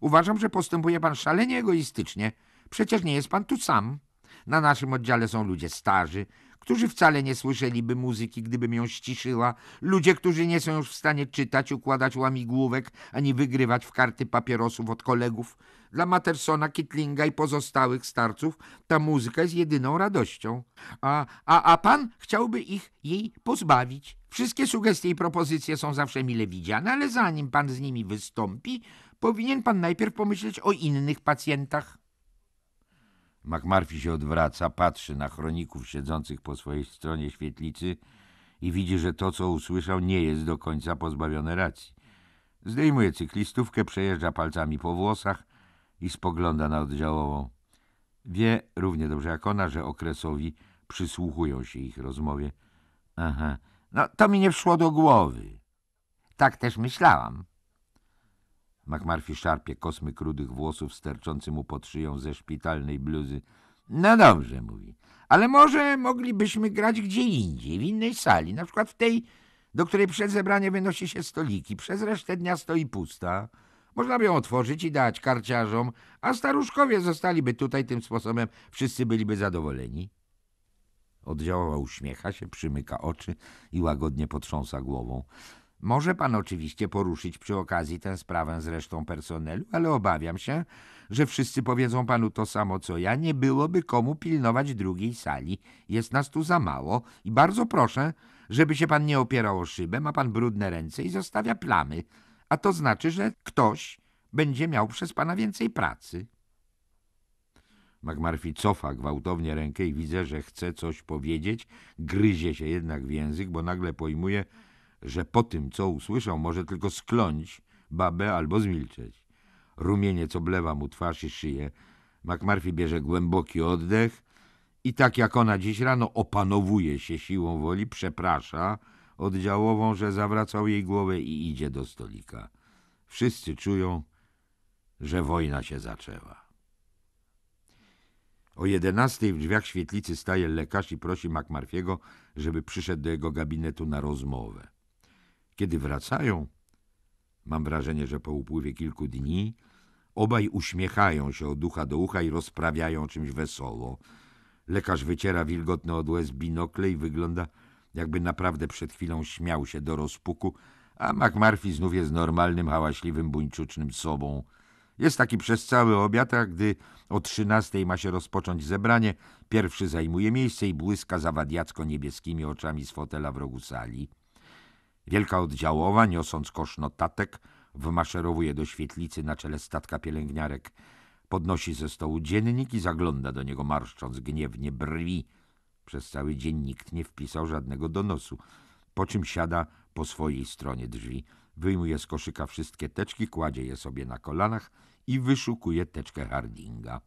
Uważam, że postępuje pan szalenie egoistycznie. Przecież nie jest pan tu sam. Na naszym oddziale są ludzie starzy, którzy wcale nie słyszeliby muzyki, gdybym ją ściszyła, ludzie, którzy nie są już w stanie czytać, układać łamigłówek, ani wygrywać w karty papierosów od kolegów. Dla Mattersona, Kitlinga i pozostałych starców ta muzyka jest jedyną radością, a, a, a pan chciałby ich jej pozbawić. Wszystkie sugestie i propozycje są zawsze mile widziane, ale zanim pan z nimi wystąpi, powinien pan najpierw pomyśleć o innych pacjentach. McMurphy się odwraca, patrzy na chroników siedzących po swojej stronie świetlicy i widzi, że to, co usłyszał, nie jest do końca pozbawione racji. Zdejmuje cyklistówkę, przejeżdża palcami po włosach i spogląda na oddziałową. Wie równie dobrze jak ona, że okresowi przysłuchują się ich rozmowie. Aha, no, to mi nie wszło do głowy. Tak też myślałam. McMurphy szarpie kosmy krudych włosów sterczący mu pod szyją ze szpitalnej bluzy. No dobrze, mówi, ale może moglibyśmy grać gdzie indziej, w innej sali, na przykład w tej, do której przed zebranie wynosi się stoliki. Przez resztę dnia stoi pusta. Można by ją otworzyć i dać karciarzom, a staruszkowie zostaliby tutaj tym sposobem, wszyscy byliby zadowoleni. Oddziałowa uśmiecha się, przymyka oczy i łagodnie potrząsa głową. Może pan oczywiście poruszyć przy okazji tę sprawę z resztą personelu, ale obawiam się, że wszyscy powiedzą panu to samo co ja. Nie byłoby komu pilnować drugiej sali. Jest nas tu za mało i bardzo proszę, żeby się pan nie opierał o szybę, ma pan brudne ręce i zostawia plamy. A to znaczy, że ktoś będzie miał przez pana więcej pracy. McMurphy cofa gwałtownie rękę i widzę, że chce coś powiedzieć. Gryzie się jednak w język, bo nagle pojmuje, że po tym, co usłyszał, może tylko skląć babę albo zmilczeć. co blewa mu twarz i szyję. McMurphy bierze głęboki oddech i tak jak ona dziś rano opanowuje się siłą woli, przeprasza oddziałową, że zawracał jej głowę i idzie do stolika. Wszyscy czują, że wojna się zaczęła. O jedenastej w drzwiach świetlicy staje lekarz i prosi McMurphy'ego, żeby przyszedł do jego gabinetu na rozmowę. Kiedy wracają, mam wrażenie, że po upływie kilku dni, obaj uśmiechają się od ucha do ucha i rozprawiają czymś wesoło. Lekarz wyciera wilgotne od łez binokle i wygląda, jakby naprawdę przed chwilą śmiał się do rozpuku, a McMurphy znów jest normalnym, hałaśliwym, buńczucznym sobą – jest taki przez cały obiad, a gdy o trzynastej ma się rozpocząć zebranie, pierwszy zajmuje miejsce i błyska zawadiacko niebieskimi oczami z fotela w rogu sali. Wielka oddziałowa, niosąc kosz notatek, wmaszerowuje do świetlicy na czele statka pielęgniarek. Podnosi ze stołu dziennik i zagląda do niego, marszcząc gniewnie brwi. Przez cały dzień nikt nie wpisał żadnego donosu, po czym siada po swojej stronie drzwi. Wyjmuje z koszyka wszystkie teczki, kładzie je sobie na kolanach i wyszukuje teczkę Hardinga.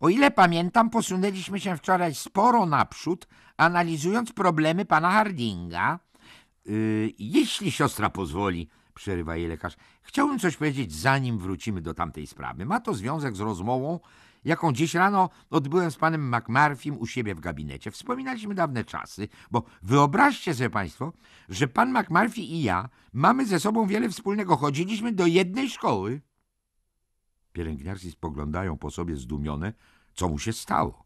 O ile pamiętam, posunęliśmy się wczoraj sporo naprzód, analizując problemy pana Hardinga. Yy, jeśli siostra pozwoli, przerywa jej lekarz, chciałbym coś powiedzieć, zanim wrócimy do tamtej sprawy. Ma to związek z rozmową, jaką dziś rano odbyłem z panem McMurphym u siebie w gabinecie. Wspominaliśmy dawne czasy, bo wyobraźcie sobie państwo, że pan McMurphy i ja mamy ze sobą wiele wspólnego. Chodziliśmy do jednej szkoły. Pielęgniarki spoglądają po sobie zdumione, co mu się stało.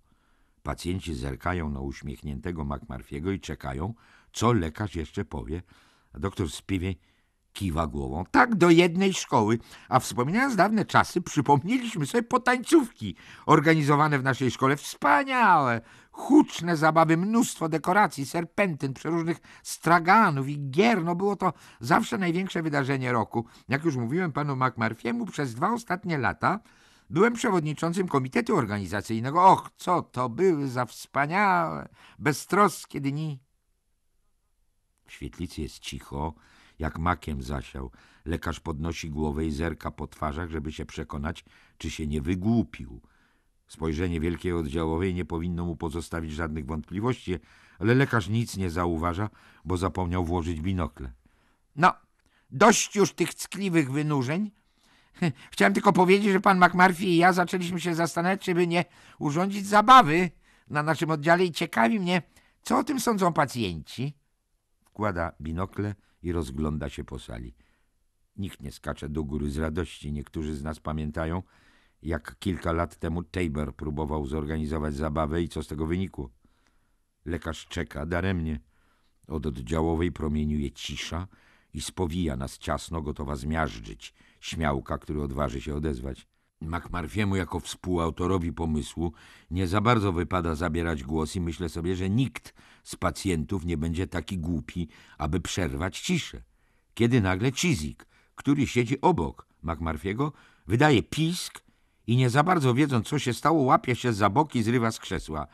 Pacjenci zerkają na uśmiechniętego McMurphy'ego i czekają, co lekarz jeszcze powie. A doktor Spiwie Kiwa głową. Tak, do jednej szkoły. A wspominając dawne czasy, przypomnieliśmy sobie potańcówki organizowane w naszej szkole. Wspaniałe, huczne zabawy, mnóstwo dekoracji, serpentyn, przeróżnych straganów i gier. No było to zawsze największe wydarzenie roku. Jak już mówiłem panu McMurphy'emu, przez dwa ostatnie lata byłem przewodniczącym komitetu organizacyjnego. Och, co to były za wspaniałe, beztroskie dni. W świetlicy jest cicho jak makiem zasiał. Lekarz podnosi głowę i zerka po twarzach, żeby się przekonać, czy się nie wygłupił. Spojrzenie wielkiej oddziałowej nie powinno mu pozostawić żadnych wątpliwości, ale lekarz nic nie zauważa, bo zapomniał włożyć binokle. No, dość już tych ckliwych wynurzeń. Chciałem tylko powiedzieć, że pan McMurphy i ja zaczęliśmy się zastanawiać, czy by nie urządzić zabawy na naszym oddziale i ciekawi mnie, co o tym sądzą pacjenci. Wkłada binokle i rozgląda się po sali. Nikt nie skacze do góry z radości. Niektórzy z nas pamiętają, jak kilka lat temu Tabor próbował zorganizować zabawę i co z tego wynikło. Lekarz czeka daremnie. Od oddziałowej promieniuje cisza i spowija nas ciasno, gotowa zmiażdżyć śmiałka, który odważy się odezwać. McMarfiemu jako współautorowi pomysłu nie za bardzo wypada zabierać głos i myślę sobie, że nikt z pacjentów nie będzie taki głupi, aby przerwać ciszę. Kiedy nagle Cizik, który siedzi obok McMurphy'ego, wydaje pisk i nie za bardzo wiedząc, co się stało, łapie się za boki i zrywa z krzesła.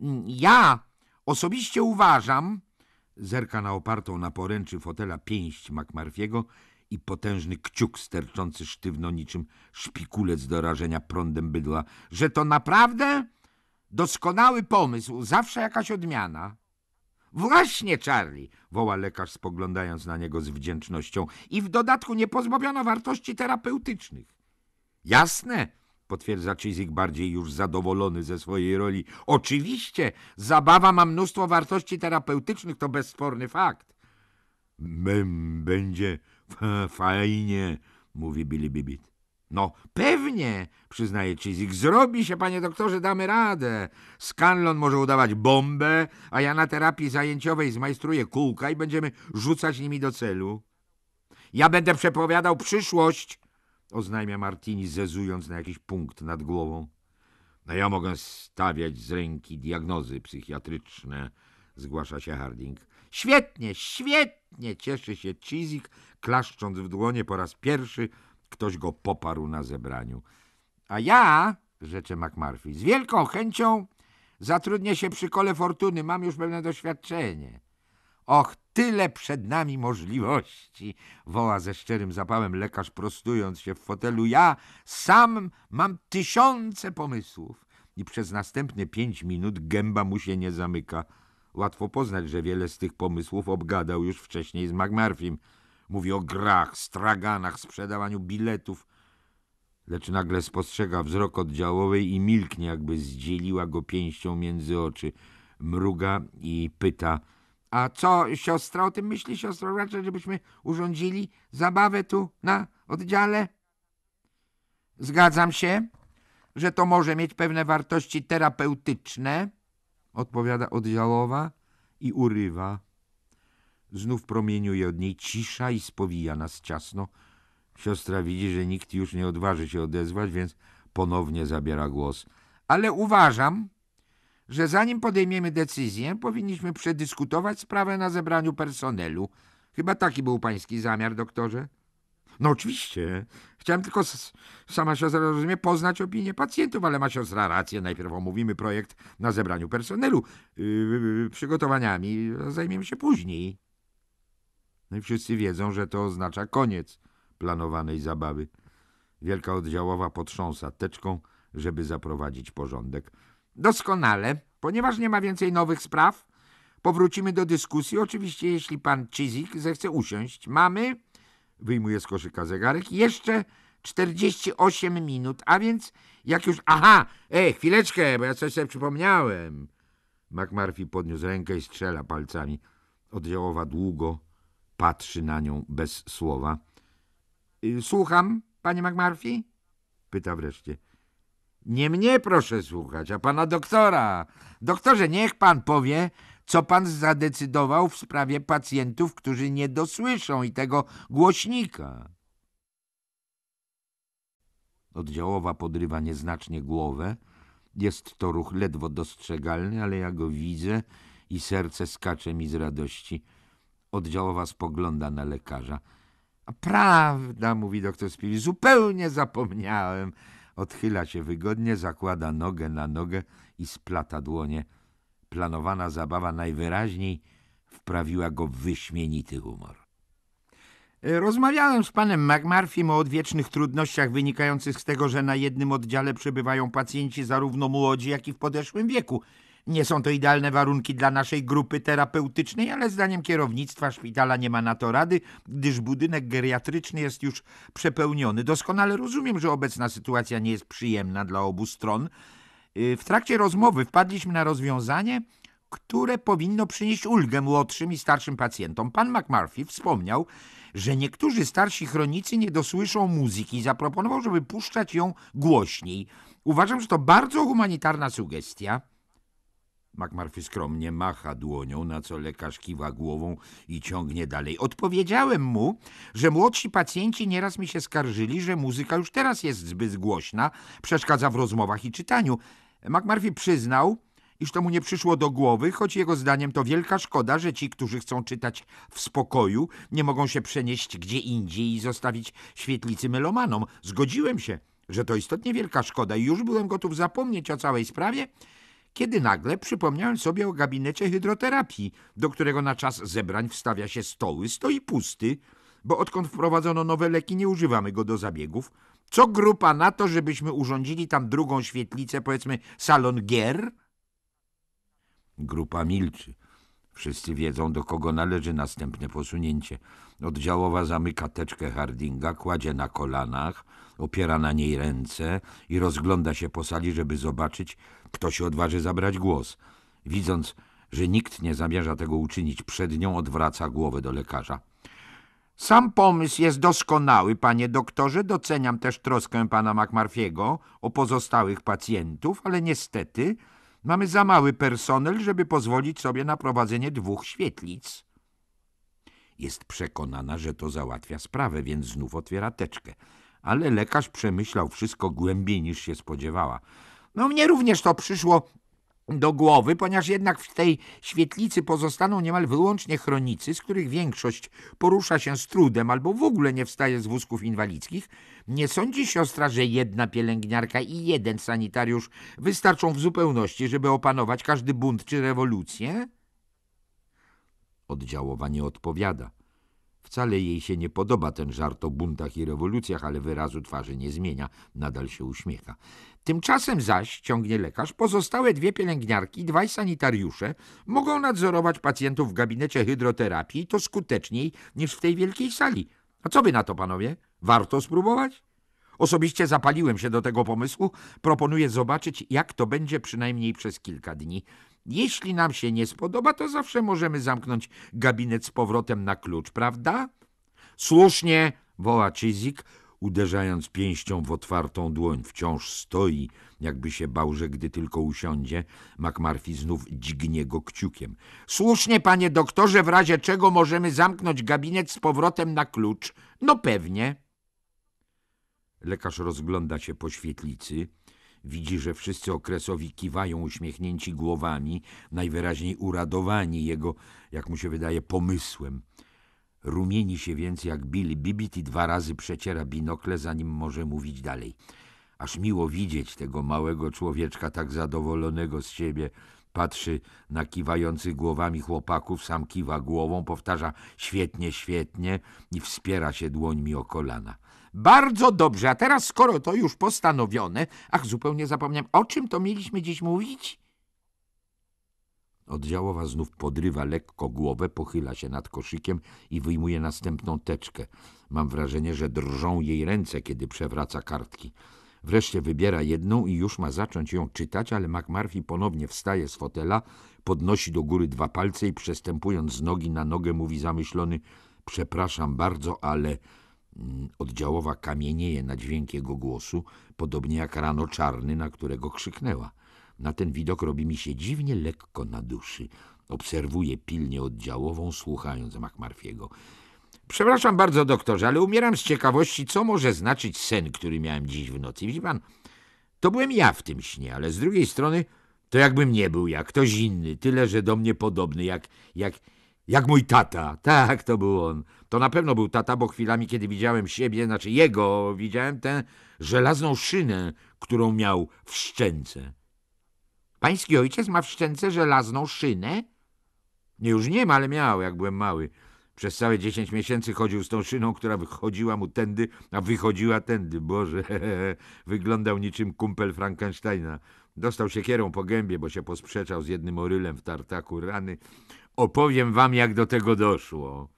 Mm, ja osobiście uważam, zerka na opartą na poręczy fotela pięść McMurphy'ego i potężny kciuk sterczący sztywno niczym szpikulec do rażenia prądem bydła, że to naprawdę doskonały pomysł, zawsze jakaś odmiana. Właśnie, Charlie, woła lekarz spoglądając na niego z wdzięcznością i w dodatku nie pozbawiono wartości terapeutycznych. Jasne, potwierdza Chizik bardziej już zadowolony ze swojej roli. Oczywiście, zabawa ma mnóstwo wartości terapeutycznych, to bezsporny fakt. Będzie fajnie, mówi Billy Bibit. No, pewnie, przyznaje Chizik. Zrobi się, panie doktorze, damy radę. Scanlon może udawać bombę, a ja na terapii zajęciowej zmajstruję kółka i będziemy rzucać nimi do celu. Ja będę przepowiadał przyszłość, oznajmia Martini, zezując na jakiś punkt nad głową. No ja mogę stawiać z ręki diagnozy psychiatryczne, zgłasza się Harding. Świetnie, świetnie, cieszy się Chizik, klaszcząc w dłonie po raz pierwszy, Ktoś go poparł na zebraniu. A ja, rzecze McMurphy, z wielką chęcią zatrudnię się przy kole fortuny. Mam już pewne doświadczenie. Och, tyle przed nami możliwości, woła ze szczerym zapałem lekarz, prostując się w fotelu. Ja sam mam tysiące pomysłów i przez następne pięć minut gęba mu się nie zamyka. Łatwo poznać, że wiele z tych pomysłów obgadał już wcześniej z McMurphym. Mówi o grach, straganach, sprzedawaniu biletów. Lecz nagle spostrzega wzrok oddziałowej i milknie, jakby zdzieliła go pięścią między oczy. Mruga i pyta. A co siostra o tym myśli, siostro? Raczej, żebyśmy urządzili zabawę tu na oddziale? Zgadzam się, że to może mieć pewne wartości terapeutyczne, odpowiada oddziałowa i urywa. Znów promieniuje od niej cisza i spowija nas ciasno. Siostra widzi, że nikt już nie odważy się odezwać, więc ponownie zabiera głos. Ale uważam, że zanim podejmiemy decyzję, powinniśmy przedyskutować sprawę na zebraniu personelu. Chyba taki był pański zamiar, doktorze. No oczywiście. Chciałem tylko, sama siostra rozumie, poznać opinię pacjentów, ale ma siostra rację. Najpierw omówimy projekt na zebraniu personelu. Yy, przygotowaniami zajmiemy się później. No i wszyscy wiedzą, że to oznacza koniec planowanej zabawy. Wielka oddziałowa potrząsa teczką, żeby zaprowadzić porządek. Doskonale. Ponieważ nie ma więcej nowych spraw, powrócimy do dyskusji. Oczywiście, jeśli pan Chizik zechce usiąść. Mamy, wyjmuje z koszyka zegarek, jeszcze 48 minut, a więc jak już... Aha, ej, chwileczkę, bo ja coś sobie przypomniałem. McMurphy podniósł rękę i strzela palcami. Oddziałowa długo patrzy na nią bez słowa. Y, słucham, panie McMurphy? Pyta wreszcie. Nie mnie proszę słuchać, a pana doktora. Doktorze, niech pan powie, co pan zadecydował w sprawie pacjentów, którzy nie dosłyszą i tego głośnika. Oddziałowa podrywa nieznacznie głowę. Jest to ruch ledwo dostrzegalny, ale ja go widzę i serce skacze mi z radości. Oddziałowa spogląda na lekarza. A prawda, mówi doktor Spiri, zupełnie zapomniałem. Odchyla się wygodnie, zakłada nogę na nogę i splata dłonie. Planowana zabawa najwyraźniej wprawiła go w wyśmienity humor. Rozmawiałem z panem McMurphym o odwiecznych trudnościach wynikających z tego, że na jednym oddziale przebywają pacjenci zarówno młodzi, jak i w podeszłym wieku. Nie są to idealne warunki dla naszej grupy terapeutycznej, ale zdaniem kierownictwa szpitala nie ma na to rady, gdyż budynek geriatryczny jest już przepełniony. Doskonale rozumiem, że obecna sytuacja nie jest przyjemna dla obu stron. Y, w trakcie rozmowy wpadliśmy na rozwiązanie, które powinno przynieść ulgę młodszym i starszym pacjentom. Pan McMurphy wspomniał, że niektórzy starsi chronicy nie dosłyszą muzyki i zaproponował, żeby puszczać ją głośniej. Uważam, że to bardzo humanitarna sugestia. McMurphy skromnie macha dłonią, na co lekarz kiwa głową i ciągnie dalej. Odpowiedziałem mu, że młodsi pacjenci nieraz mi się skarżyli, że muzyka już teraz jest zbyt głośna, przeszkadza w rozmowach i czytaniu. McMurphy przyznał, iż to mu nie przyszło do głowy, choć jego zdaniem to wielka szkoda, że ci, którzy chcą czytać w spokoju, nie mogą się przenieść gdzie indziej i zostawić świetlicy melomanom. Zgodziłem się, że to istotnie wielka szkoda i już byłem gotów zapomnieć o całej sprawie, kiedy nagle przypomniałem sobie o gabinecie hydroterapii, do którego na czas zebrań wstawia się stoły, stoi pusty, bo odkąd wprowadzono nowe leki, nie używamy go do zabiegów. Co grupa na to, żebyśmy urządzili tam drugą świetlicę, powiedzmy salon gier? Grupa milczy. Wszyscy wiedzą, do kogo należy następne posunięcie. Oddziałowa zamyka teczkę Hardinga, kładzie na kolanach, opiera na niej ręce i rozgląda się po sali, żeby zobaczyć, kto się odważy zabrać głos? Widząc, że nikt nie zamierza tego uczynić przed nią, odwraca głowę do lekarza. Sam pomysł jest doskonały, panie doktorze. Doceniam też troskę pana MacMarfiego o pozostałych pacjentów, ale niestety mamy za mały personel, żeby pozwolić sobie na prowadzenie dwóch świetlic. Jest przekonana, że to załatwia sprawę, więc znów otwiera teczkę. Ale lekarz przemyślał wszystko głębiej niż się spodziewała. No mnie również to przyszło do głowy, ponieważ jednak w tej świetlicy pozostaną niemal wyłącznie chronicy, z których większość porusza się z trudem albo w ogóle nie wstaje z wózków inwalidzkich, nie sądzi siostra, że jedna pielęgniarka i jeden sanitariusz wystarczą w zupełności, żeby opanować każdy bunt czy rewolucję? Oddziałowa nie odpowiada. Wcale jej się nie podoba ten żart o buntach i rewolucjach, ale wyrazu twarzy nie zmienia, nadal się uśmiecha. Tymczasem zaś, ciągnie lekarz, pozostałe dwie pielęgniarki i dwaj sanitariusze mogą nadzorować pacjentów w gabinecie hydroterapii i to skuteczniej niż w tej wielkiej sali. A co by na to, panowie? Warto spróbować? Osobiście zapaliłem się do tego pomysłu. Proponuję zobaczyć, jak to będzie przynajmniej przez kilka dni. Jeśli nam się nie spodoba, to zawsze możemy zamknąć gabinet z powrotem na klucz, prawda? Słusznie, woła Czyzik, uderzając pięścią w otwartą dłoń. Wciąż stoi, jakby się bał, że gdy tylko usiądzie, McMurphy znów dźgnie go kciukiem. Słusznie, panie doktorze, w razie czego możemy zamknąć gabinet z powrotem na klucz. No pewnie. Lekarz rozgląda się po świetlicy. Widzi, że wszyscy okresowi kiwają uśmiechnięci głowami, najwyraźniej uradowani jego, jak mu się wydaje, pomysłem. Rumieni się więc jak Billy Bibit i dwa razy przeciera binokle, zanim może mówić dalej. Aż miło widzieć tego małego człowieczka tak zadowolonego z siebie. Patrzy na kiwających głowami chłopaków, sam kiwa głową, powtarza świetnie, świetnie i wspiera się dłońmi o kolana. Bardzo dobrze, a teraz skoro to już postanowione... Ach, zupełnie zapomniałem, o czym to mieliśmy dziś mówić? Oddziałowa znów podrywa lekko głowę, pochyla się nad koszykiem i wyjmuje następną teczkę. Mam wrażenie, że drżą jej ręce, kiedy przewraca kartki. Wreszcie wybiera jedną i już ma zacząć ją czytać, ale McMurphy ponownie wstaje z fotela, podnosi do góry dwa palce i przestępując z nogi na nogę mówi zamyślony – przepraszam bardzo, ale Mm, oddziałowa kamienieje na dźwięk jego głosu, podobnie jak rano czarny, na którego krzyknęła. Na ten widok robi mi się dziwnie lekko na duszy. Obserwuję pilnie oddziałową, słuchając Machmarfiego. Przepraszam bardzo, doktorze, ale umieram z ciekawości, co może znaczyć sen, który miałem dziś w nocy. Widzi pan, to byłem ja w tym śnie, ale z drugiej strony to jakbym nie był ja, ktoś inny, tyle, że do mnie podobny, jak, jak, jak mój tata. Tak, to był on. To na pewno był tata, bo chwilami, kiedy widziałem siebie, znaczy jego, widziałem tę żelazną szynę, którą miał w szczęce. Pański ojciec ma w szczęce żelazną szynę? Nie, już nie ma, ale miał, jak byłem mały. Przez całe dziesięć miesięcy chodził z tą szyną, która wychodziła mu tędy, a wychodziła tędy. Boże, wyglądał niczym kumpel Frankensteina. Dostał siekierą po gębie, bo się posprzeczał z jednym orylem w tartaku rany. Opowiem wam, jak do tego doszło.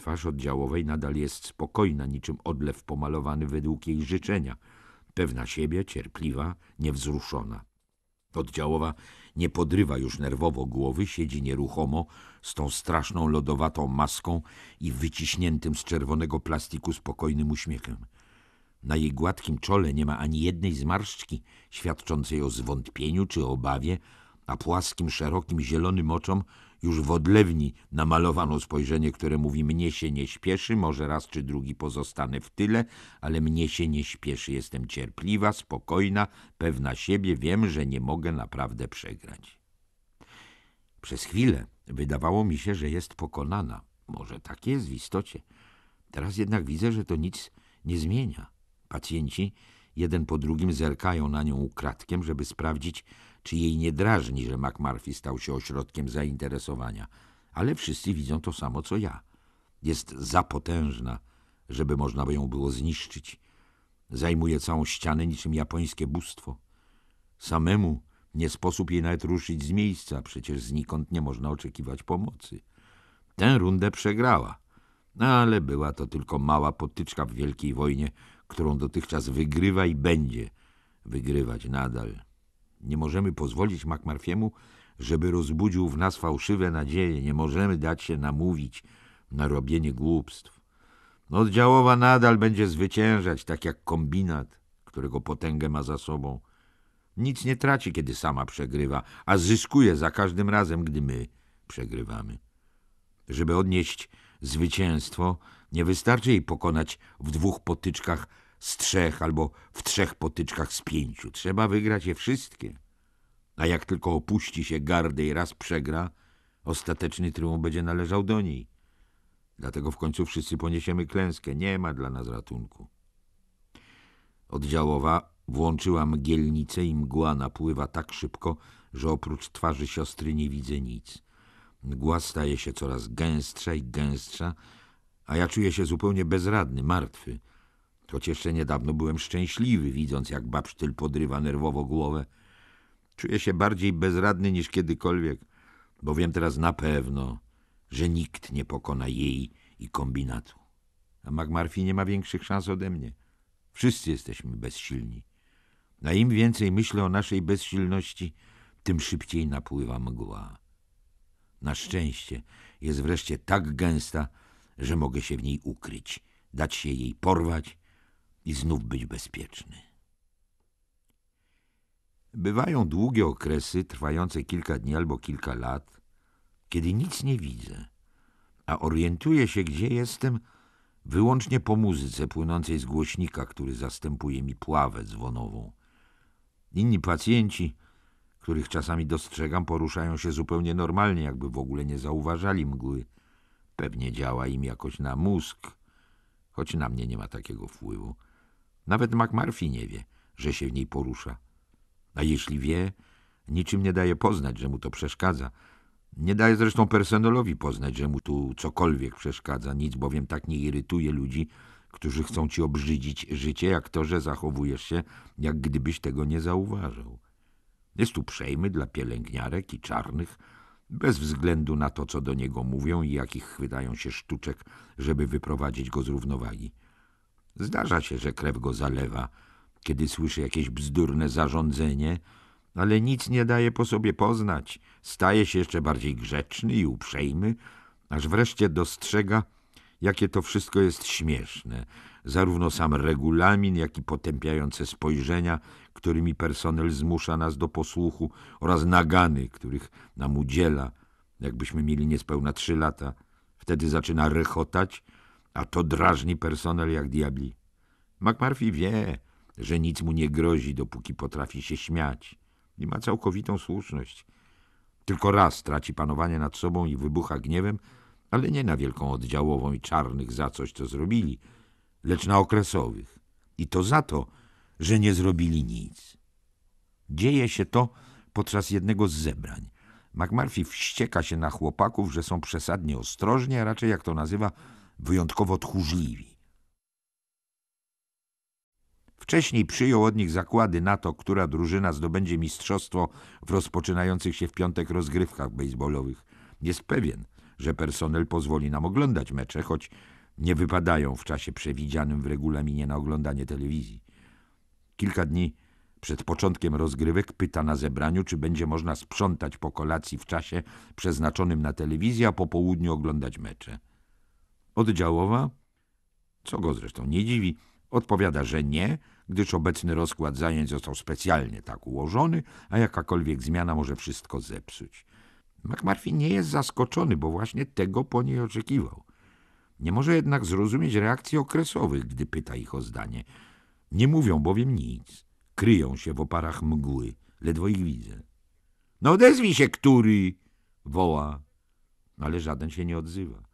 Twarz oddziałowej nadal jest spokojna, niczym odlew pomalowany według jej życzenia. Pewna siebie, cierpliwa, niewzruszona. Oddziałowa nie podrywa już nerwowo głowy, siedzi nieruchomo, z tą straszną lodowatą maską i wyciśniętym z czerwonego plastiku spokojnym uśmiechem. Na jej gładkim czole nie ma ani jednej zmarszczki świadczącej o zwątpieniu czy obawie, a płaskim, szerokim, zielonym oczom już w odlewni namalowano spojrzenie, które mówi mnie się nie śpieszy, może raz czy drugi pozostanę w tyle, ale mnie się nie śpieszy. Jestem cierpliwa, spokojna, pewna siebie, wiem, że nie mogę naprawdę przegrać. Przez chwilę wydawało mi się, że jest pokonana. Może tak jest w istocie. Teraz jednak widzę, że to nic nie zmienia. Pacjenci jeden po drugim zerkają na nią ukradkiem, żeby sprawdzić, czy jej nie drażni, że McMurphy stał się ośrodkiem zainteresowania? Ale wszyscy widzą to samo, co ja. Jest za potężna, żeby można by ją było zniszczyć. Zajmuje całą ścianę niczym japońskie bóstwo. Samemu nie sposób jej nawet ruszyć z miejsca, przecież znikąd nie można oczekiwać pomocy. Tę rundę przegrała, ale była to tylko mała potyczka w wielkiej wojnie, którą dotychczas wygrywa i będzie wygrywać nadal. Nie możemy pozwolić McMarfiemu, żeby rozbudził w nas fałszywe nadzieje. Nie możemy dać się namówić na robienie głupstw. Oddziałowa nadal będzie zwyciężać, tak jak kombinat, którego potęgę ma za sobą. Nic nie traci, kiedy sama przegrywa, a zyskuje za każdym razem, gdy my przegrywamy. Żeby odnieść zwycięstwo, nie wystarczy jej pokonać w dwóch potyczkach z trzech albo w trzech potyczkach z pięciu. Trzeba wygrać je wszystkie. A jak tylko opuści się gardę i raz przegra, ostateczny triumf będzie należał do niej. Dlatego w końcu wszyscy poniesiemy klęskę. Nie ma dla nas ratunku. Oddziałowa włączyła mgielnicę i mgła napływa tak szybko, że oprócz twarzy siostry nie widzę nic. Mgła staje się coraz gęstsza i gęstsza, a ja czuję się zupełnie bezradny, martwy. Choć jeszcze niedawno byłem szczęśliwy, widząc jak babsztyl podrywa nerwowo głowę. Czuję się bardziej bezradny niż kiedykolwiek, bo wiem teraz na pewno, że nikt nie pokona jej i kombinatu. A McMurphy nie ma większych szans ode mnie. Wszyscy jesteśmy bezsilni. Na im więcej myślę o naszej bezsilności, tym szybciej napływa mgła. Na szczęście jest wreszcie tak gęsta, że mogę się w niej ukryć, dać się jej porwać i znów być bezpieczny. Bywają długie okresy, trwające kilka dni albo kilka lat, kiedy nic nie widzę, a orientuję się, gdzie jestem, wyłącznie po muzyce płynącej z głośnika, który zastępuje mi pławę dzwonową. Inni pacjenci, których czasami dostrzegam, poruszają się zupełnie normalnie, jakby w ogóle nie zauważali mgły. Pewnie działa im jakoś na mózg, choć na mnie nie ma takiego wpływu. Nawet McMurphy nie wie, że się w niej porusza. A jeśli wie, niczym nie daje poznać, że mu to przeszkadza. Nie daje zresztą personelowi poznać, że mu tu cokolwiek przeszkadza, nic bowiem tak nie irytuje ludzi, którzy chcą ci obrzydzić życie, jak to, że zachowujesz się, jak gdybyś tego nie zauważył. Jest uprzejmy dla pielęgniarek i czarnych, bez względu na to, co do niego mówią i jakich chwytają się sztuczek, żeby wyprowadzić go z równowagi. Zdarza się, że krew go zalewa, kiedy słyszy jakieś bzdurne zarządzenie, ale nic nie daje po sobie poznać. Staje się jeszcze bardziej grzeczny i uprzejmy, aż wreszcie dostrzega, jakie to wszystko jest śmieszne. Zarówno sam regulamin, jak i potępiające spojrzenia, którymi personel zmusza nas do posłuchu oraz nagany, których nam udziela, jakbyśmy mieli niespełna trzy lata. Wtedy zaczyna rechotać, a to drażni personel jak diabli. McMurphy wie, że nic mu nie grozi, dopóki potrafi się śmiać i ma całkowitą słuszność. Tylko raz traci panowanie nad sobą i wybucha gniewem, ale nie na wielką oddziałową i czarnych za coś, co zrobili, lecz na okresowych. I to za to, że nie zrobili nic. Dzieje się to podczas jednego z zebrań. McMurphy wścieka się na chłopaków, że są przesadnie ostrożni, a raczej, jak to nazywa, wyjątkowo tchórzliwi. Wcześniej przyjął od nich zakłady na to, która drużyna zdobędzie mistrzostwo w rozpoczynających się w piątek rozgrywkach baseballowych. Jest pewien, że personel pozwoli nam oglądać mecze, choć nie wypadają w czasie przewidzianym w regulaminie na oglądanie telewizji. Kilka dni przed początkiem rozgrywek pyta na zebraniu, czy będzie można sprzątać po kolacji w czasie przeznaczonym na telewizję, a po południu oglądać mecze. Oddziałowa, co go zresztą nie dziwi, odpowiada, że nie, gdyż obecny rozkład zajęć został specjalnie tak ułożony, a jakakolwiek zmiana może wszystko zepsuć. McMurphy nie jest zaskoczony, bo właśnie tego po niej oczekiwał. Nie może jednak zrozumieć reakcji okresowych, gdy pyta ich o zdanie. Nie mówią bowiem nic. Kryją się w oparach mgły. Ledwo ich widzę. No odezwij się, który! woła, ale żaden się nie odzywa.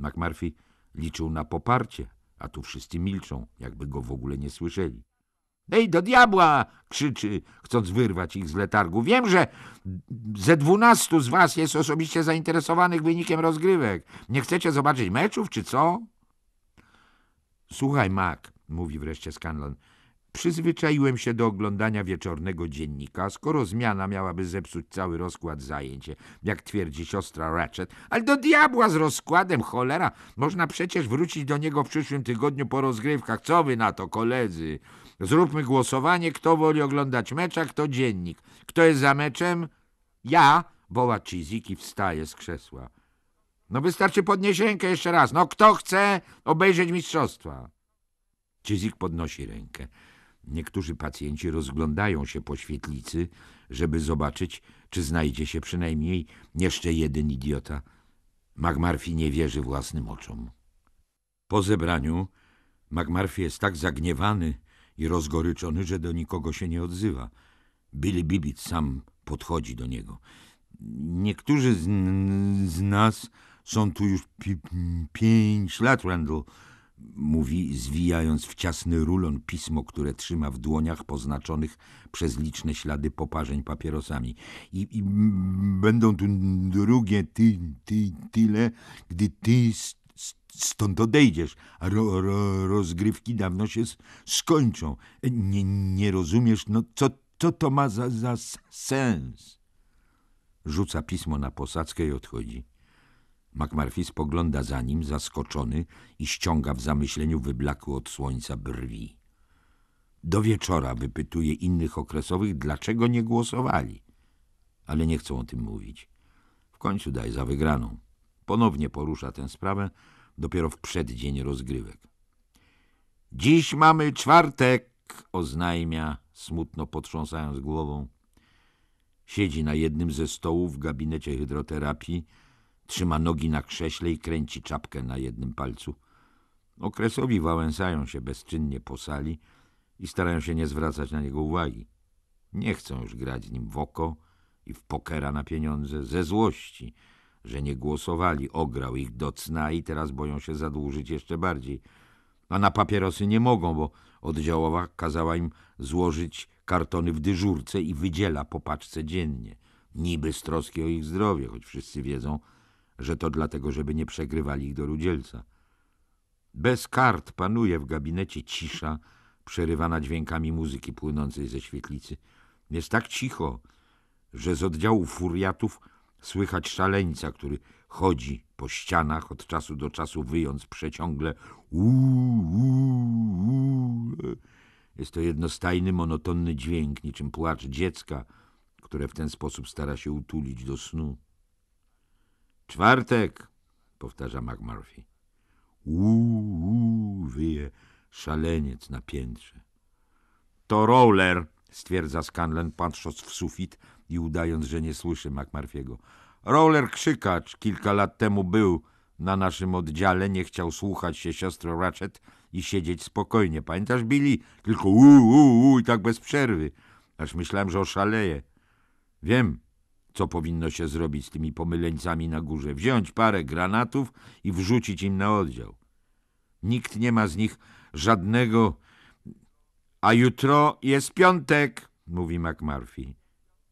McMurphy liczył na poparcie, a tu wszyscy milczą, jakby go w ogóle nie słyszeli. Ej, do diabła! krzyczy, chcąc wyrwać ich z letargu. Wiem, że ze dwunastu z was jest osobiście zainteresowanych wynikiem rozgrywek. Nie chcecie zobaczyć meczów, czy co? Słuchaj, Mac, mówi wreszcie Scanlon. Przyzwyczaiłem się do oglądania wieczornego dziennika, skoro zmiana miałaby zepsuć cały rozkład zajęć, jak twierdzi siostra Ratchet. Ale do diabła z rozkładem, cholera! Można przecież wrócić do niego w przyszłym tygodniu po rozgrywkach. Co wy na to, koledzy? Zróbmy głosowanie, kto woli oglądać mecz, a kto dziennik. Kto jest za meczem? Ja! Woła i wstaje z krzesła. No wystarczy podnieść rękę jeszcze raz. No kto chce obejrzeć mistrzostwa? Chizik podnosi rękę. Niektórzy pacjenci rozglądają się po świetlicy, żeby zobaczyć, czy znajdzie się przynajmniej jeszcze jeden idiota. McMurphy nie wierzy własnym oczom. Po zebraniu McMurphy jest tak zagniewany i rozgoryczony, że do nikogo się nie odzywa. Billy Bibit sam podchodzi do niego. Niektórzy z, z nas są tu już pi pięć lat, Randall – mówi, zwijając w ciasny rulon pismo, które trzyma w dłoniach poznaczonych przez liczne ślady poparzeń papierosami. I, i będą tu drugie ty, ty, tyle, gdy ty stąd odejdziesz, a ro, ro, rozgrywki dawno się skończą. Nie, nie rozumiesz, no co, co to ma za, za sens? Rzuca pismo na posadzkę i odchodzi. McMurphy spogląda za nim, zaskoczony i ściąga w zamyśleniu wyblakły od słońca brwi. Do wieczora wypytuje innych okresowych, dlaczego nie głosowali. Ale nie chcą o tym mówić. W końcu daje za wygraną. Ponownie porusza tę sprawę dopiero w przeddzień rozgrywek. Dziś mamy czwartek, oznajmia, smutno potrząsając głową. Siedzi na jednym ze stołów w gabinecie hydroterapii, Trzyma nogi na krześle i kręci czapkę na jednym palcu. Okresowi wałęsają się bezczynnie po sali i starają się nie zwracać na niego uwagi. Nie chcą już grać z nim w oko i w pokera na pieniądze ze złości, że nie głosowali. Ograł ich do cna i teraz boją się zadłużyć jeszcze bardziej. A na papierosy nie mogą, bo oddziałowa kazała im złożyć kartony w dyżurce i wydziela po paczce dziennie. Niby z troski o ich zdrowie, choć wszyscy wiedzą, że to dlatego, żeby nie przegrywali ich do Rudzielca. Bez kart panuje w gabinecie cisza, przerywana dźwiękami muzyki płynącej ze świetlicy. Jest tak cicho, że z oddziału furiatów słychać szaleńca, który chodzi po ścianach od czasu do czasu, wyjąc przeciągle uuu, uuu, Jest to jednostajny, monotonny dźwięk, niczym płacz dziecka, które w ten sposób stara się utulić do snu. Czwartek, powtarza McMurphy. Uuu, wyje szaleniec na piętrze. To roller, stwierdza Scanlan, patrząc w sufit i udając, że nie słyszy McMurphy'ego. Roller krzykacz kilka lat temu był na naszym oddziale, nie chciał słuchać się siostry Ratchet i siedzieć spokojnie. Pamiętasz, Billy? Tylko uuu, uu, i tak bez przerwy. Aż myślałem, że oszaleje. Wiem, co powinno się zrobić z tymi pomyleńcami na górze. Wziąć parę granatów i wrzucić im na oddział. Nikt nie ma z nich żadnego... A jutro jest piątek, mówi McMurphy.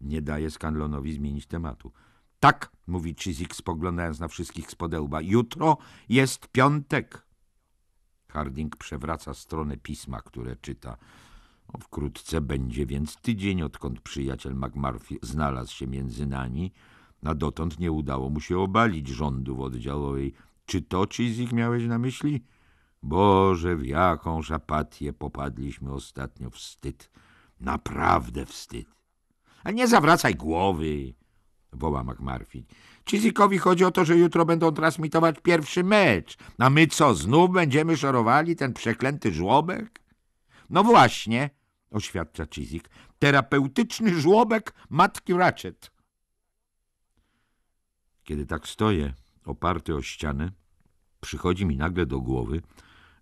Nie daje Scanlonowi zmienić tematu. Tak, mówi Chizik, spoglądając na wszystkich z podełba. Jutro jest piątek. Harding przewraca stronę pisma, które czyta. Wkrótce będzie więc tydzień, odkąd przyjaciel McMurphy znalazł się między nami, a dotąd nie udało mu się obalić rządów oddziałowej. Czy to ci z nich miałeś na myśli? Boże, w jaką apatię popadliśmy ostatnio. Wstyd, naprawdę wstyd. A nie zawracaj głowy, woła McMurphy. Cizikowi chodzi o to, że jutro będą transmitować pierwszy mecz. A my co, znów będziemy szorowali ten przeklęty żłobek? No właśnie, oświadcza Chizik. Terapeutyczny żłobek matki Ratchet. Kiedy tak stoję, oparty o ścianę, przychodzi mi nagle do głowy,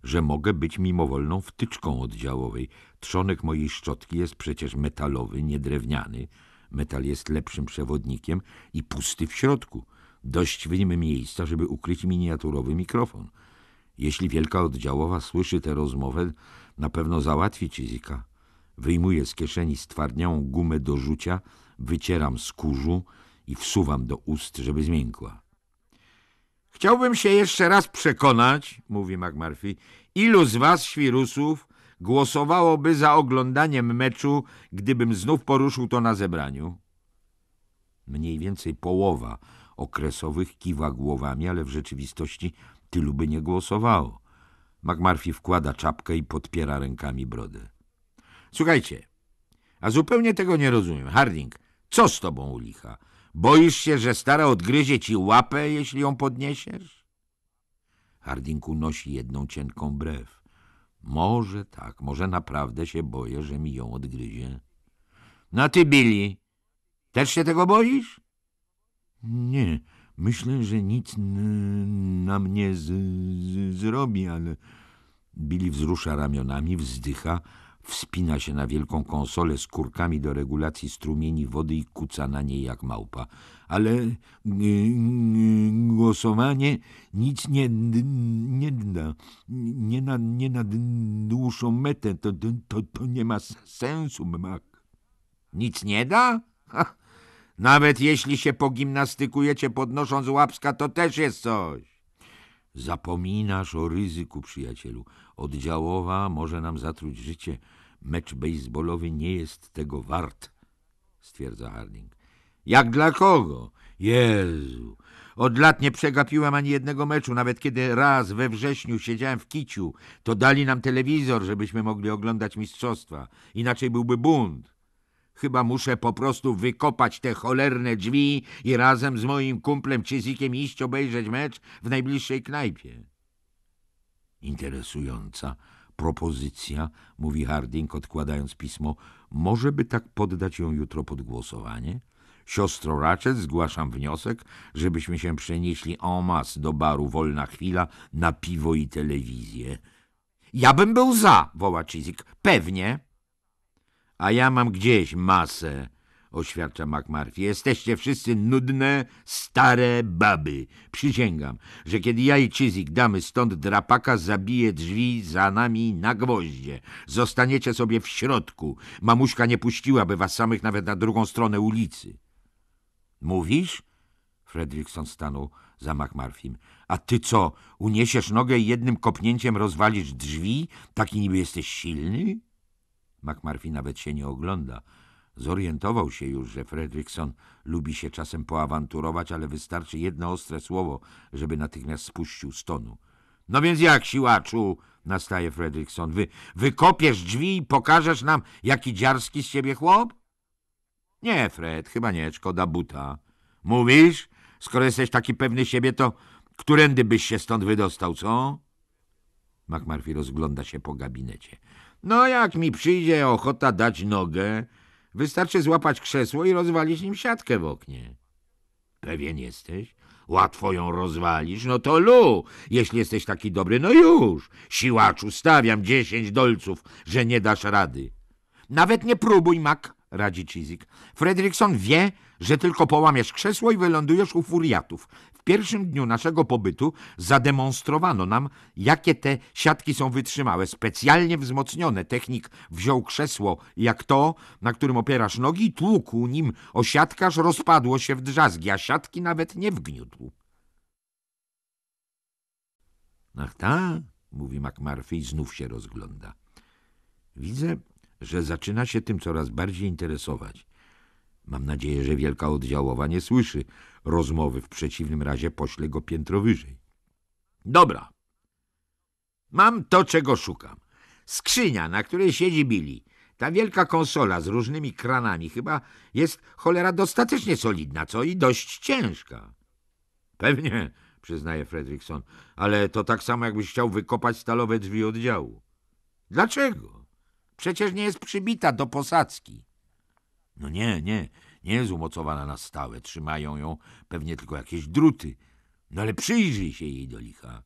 że mogę być mimowolną wtyczką oddziałowej. Trzonek mojej szczotki jest przecież metalowy, niedrewniany. Metal jest lepszym przewodnikiem i pusty w środku. Dość wyjmę miejsca, żeby ukryć miniaturowy mikrofon. Jeśli wielka oddziałowa słyszy tę rozmowę, na pewno załatwi Cizika. Wyjmuję z kieszeni stwardniałą gumę do rzucia, wycieram skórzu i wsuwam do ust, żeby zmiękła. Chciałbym się jeszcze raz przekonać, mówi McMurphy, ilu z was, świrusów, głosowałoby za oglądaniem meczu, gdybym znów poruszył to na zebraniu? Mniej więcej połowa okresowych kiwa głowami, ale w rzeczywistości tylu by nie głosowało. McMurphy wkłada czapkę i podpiera rękami brodę. Słuchajcie, a zupełnie tego nie rozumiem. Harding, co z tobą u licha? Boisz się, że stara odgryzie ci łapę, jeśli ją podniesiesz? Harding unosi jedną cienką brew. Może tak, może naprawdę się boję, że mi ją odgryzie. No ty, Billy, też się tego boisz? Nie, myślę, że nic na mnie z, z zrobi, ale... Billy wzrusza ramionami, wzdycha... Wspina się na wielką konsolę z kurkami do regulacji strumieni wody i kuca na niej jak małpa. Ale y, y, y, głosowanie nic nie, nie da. Nie na, nie na dłuższą metę. To, to, to nie ma sensu, Mak. Nic nie da? Ha. Nawet jeśli się pogimnastykujecie podnosząc łapska, to też jest coś. Zapominasz o ryzyku, przyjacielu. Oddziałowa może nam zatruć życie. Mecz baseballowy nie jest tego wart, stwierdza Harding. Jak dla kogo? Jezu, od lat nie przegapiłem ani jednego meczu, nawet kiedy raz we wrześniu siedziałem w kiciu, to dali nam telewizor, żebyśmy mogli oglądać mistrzostwa. Inaczej byłby bunt. Chyba muszę po prostu wykopać te cholerne drzwi i razem z moim kumplem Czyzikiem iść obejrzeć mecz w najbliższej knajpie. Interesująca propozycja, mówi Harding, odkładając pismo, może by tak poddać ją jutro pod głosowanie? Siostro Ratchet, zgłaszam wniosek, żebyśmy się przenieśli en masse do baru Wolna Chwila na piwo i telewizję. Ja bym był za, woła Chizik. Pewnie. A ja mam gdzieś masę oświadcza McMurphy. Jesteście wszyscy nudne, stare baby. Przysięgam, że kiedy ja i Chizik damy stąd drapaka, zabije drzwi za nami na gwoździe. Zostaniecie sobie w środku. Mamuśka nie puściłaby was samych nawet na drugą stronę ulicy. Mówisz? Fredrickson stanął za McMurphym. A ty co, uniesiesz nogę i jednym kopnięciem rozwalisz drzwi? Taki niby jesteś silny? McMurphy nawet się nie ogląda Zorientował się już, że Fredrickson lubi się czasem poawanturować, ale wystarczy jedno ostre słowo, żeby natychmiast spuścił stonu. — No więc jak, siłaczu? — nastaje Fredrickson. Wy, — Wykopiesz drzwi i pokażesz nam, jaki dziarski z ciebie chłop? — Nie, Fred, chyba nie, szkoda buta. — Mówisz? Skoro jesteś taki pewny siebie, to którędy byś się stąd wydostał, co? McMurphy rozgląda się po gabinecie. — No, jak mi przyjdzie ochota dać nogę Wystarczy złapać krzesło i rozwalić nim siatkę w oknie. Pewien jesteś? Łatwo ją rozwalisz? No to lu! Jeśli jesteś taki dobry, no już! Siłaczu, stawiam dziesięć dolców, że nie dasz rady. Nawet nie próbuj, Mak, radzi Chizik. Fredrikson wie, że tylko połamiesz krzesło i wylądujesz u furiatów pierwszym dniu naszego pobytu zademonstrowano nam, jakie te siatki są wytrzymałe, specjalnie wzmocnione. Technik wziął krzesło jak to, na którym opierasz nogi i tłukł nim o siatkę, rozpadło się w drzazgi, a siatki nawet nie wgniótł. Ach ta, mówi McMurphy i znów się rozgląda. Widzę, że zaczyna się tym coraz bardziej interesować. Mam nadzieję, że wielka oddziałowa nie słyszy, rozmowy, w przeciwnym razie poślę go piętro wyżej. Dobra. Mam to, czego szukam. Skrzynia, na której siedzi Billy. Ta wielka konsola z różnymi kranami chyba jest cholera dostatecznie solidna, co i dość ciężka. Pewnie, przyznaje Fredrickson, ale to tak samo jakbyś chciał wykopać stalowe drzwi oddziału. Dlaczego? Przecież nie jest przybita do posadzki. No nie, nie, nie jest umocowana na stałe, trzymają ją pewnie tylko jakieś druty. No ale przyjrzyj się jej do licha.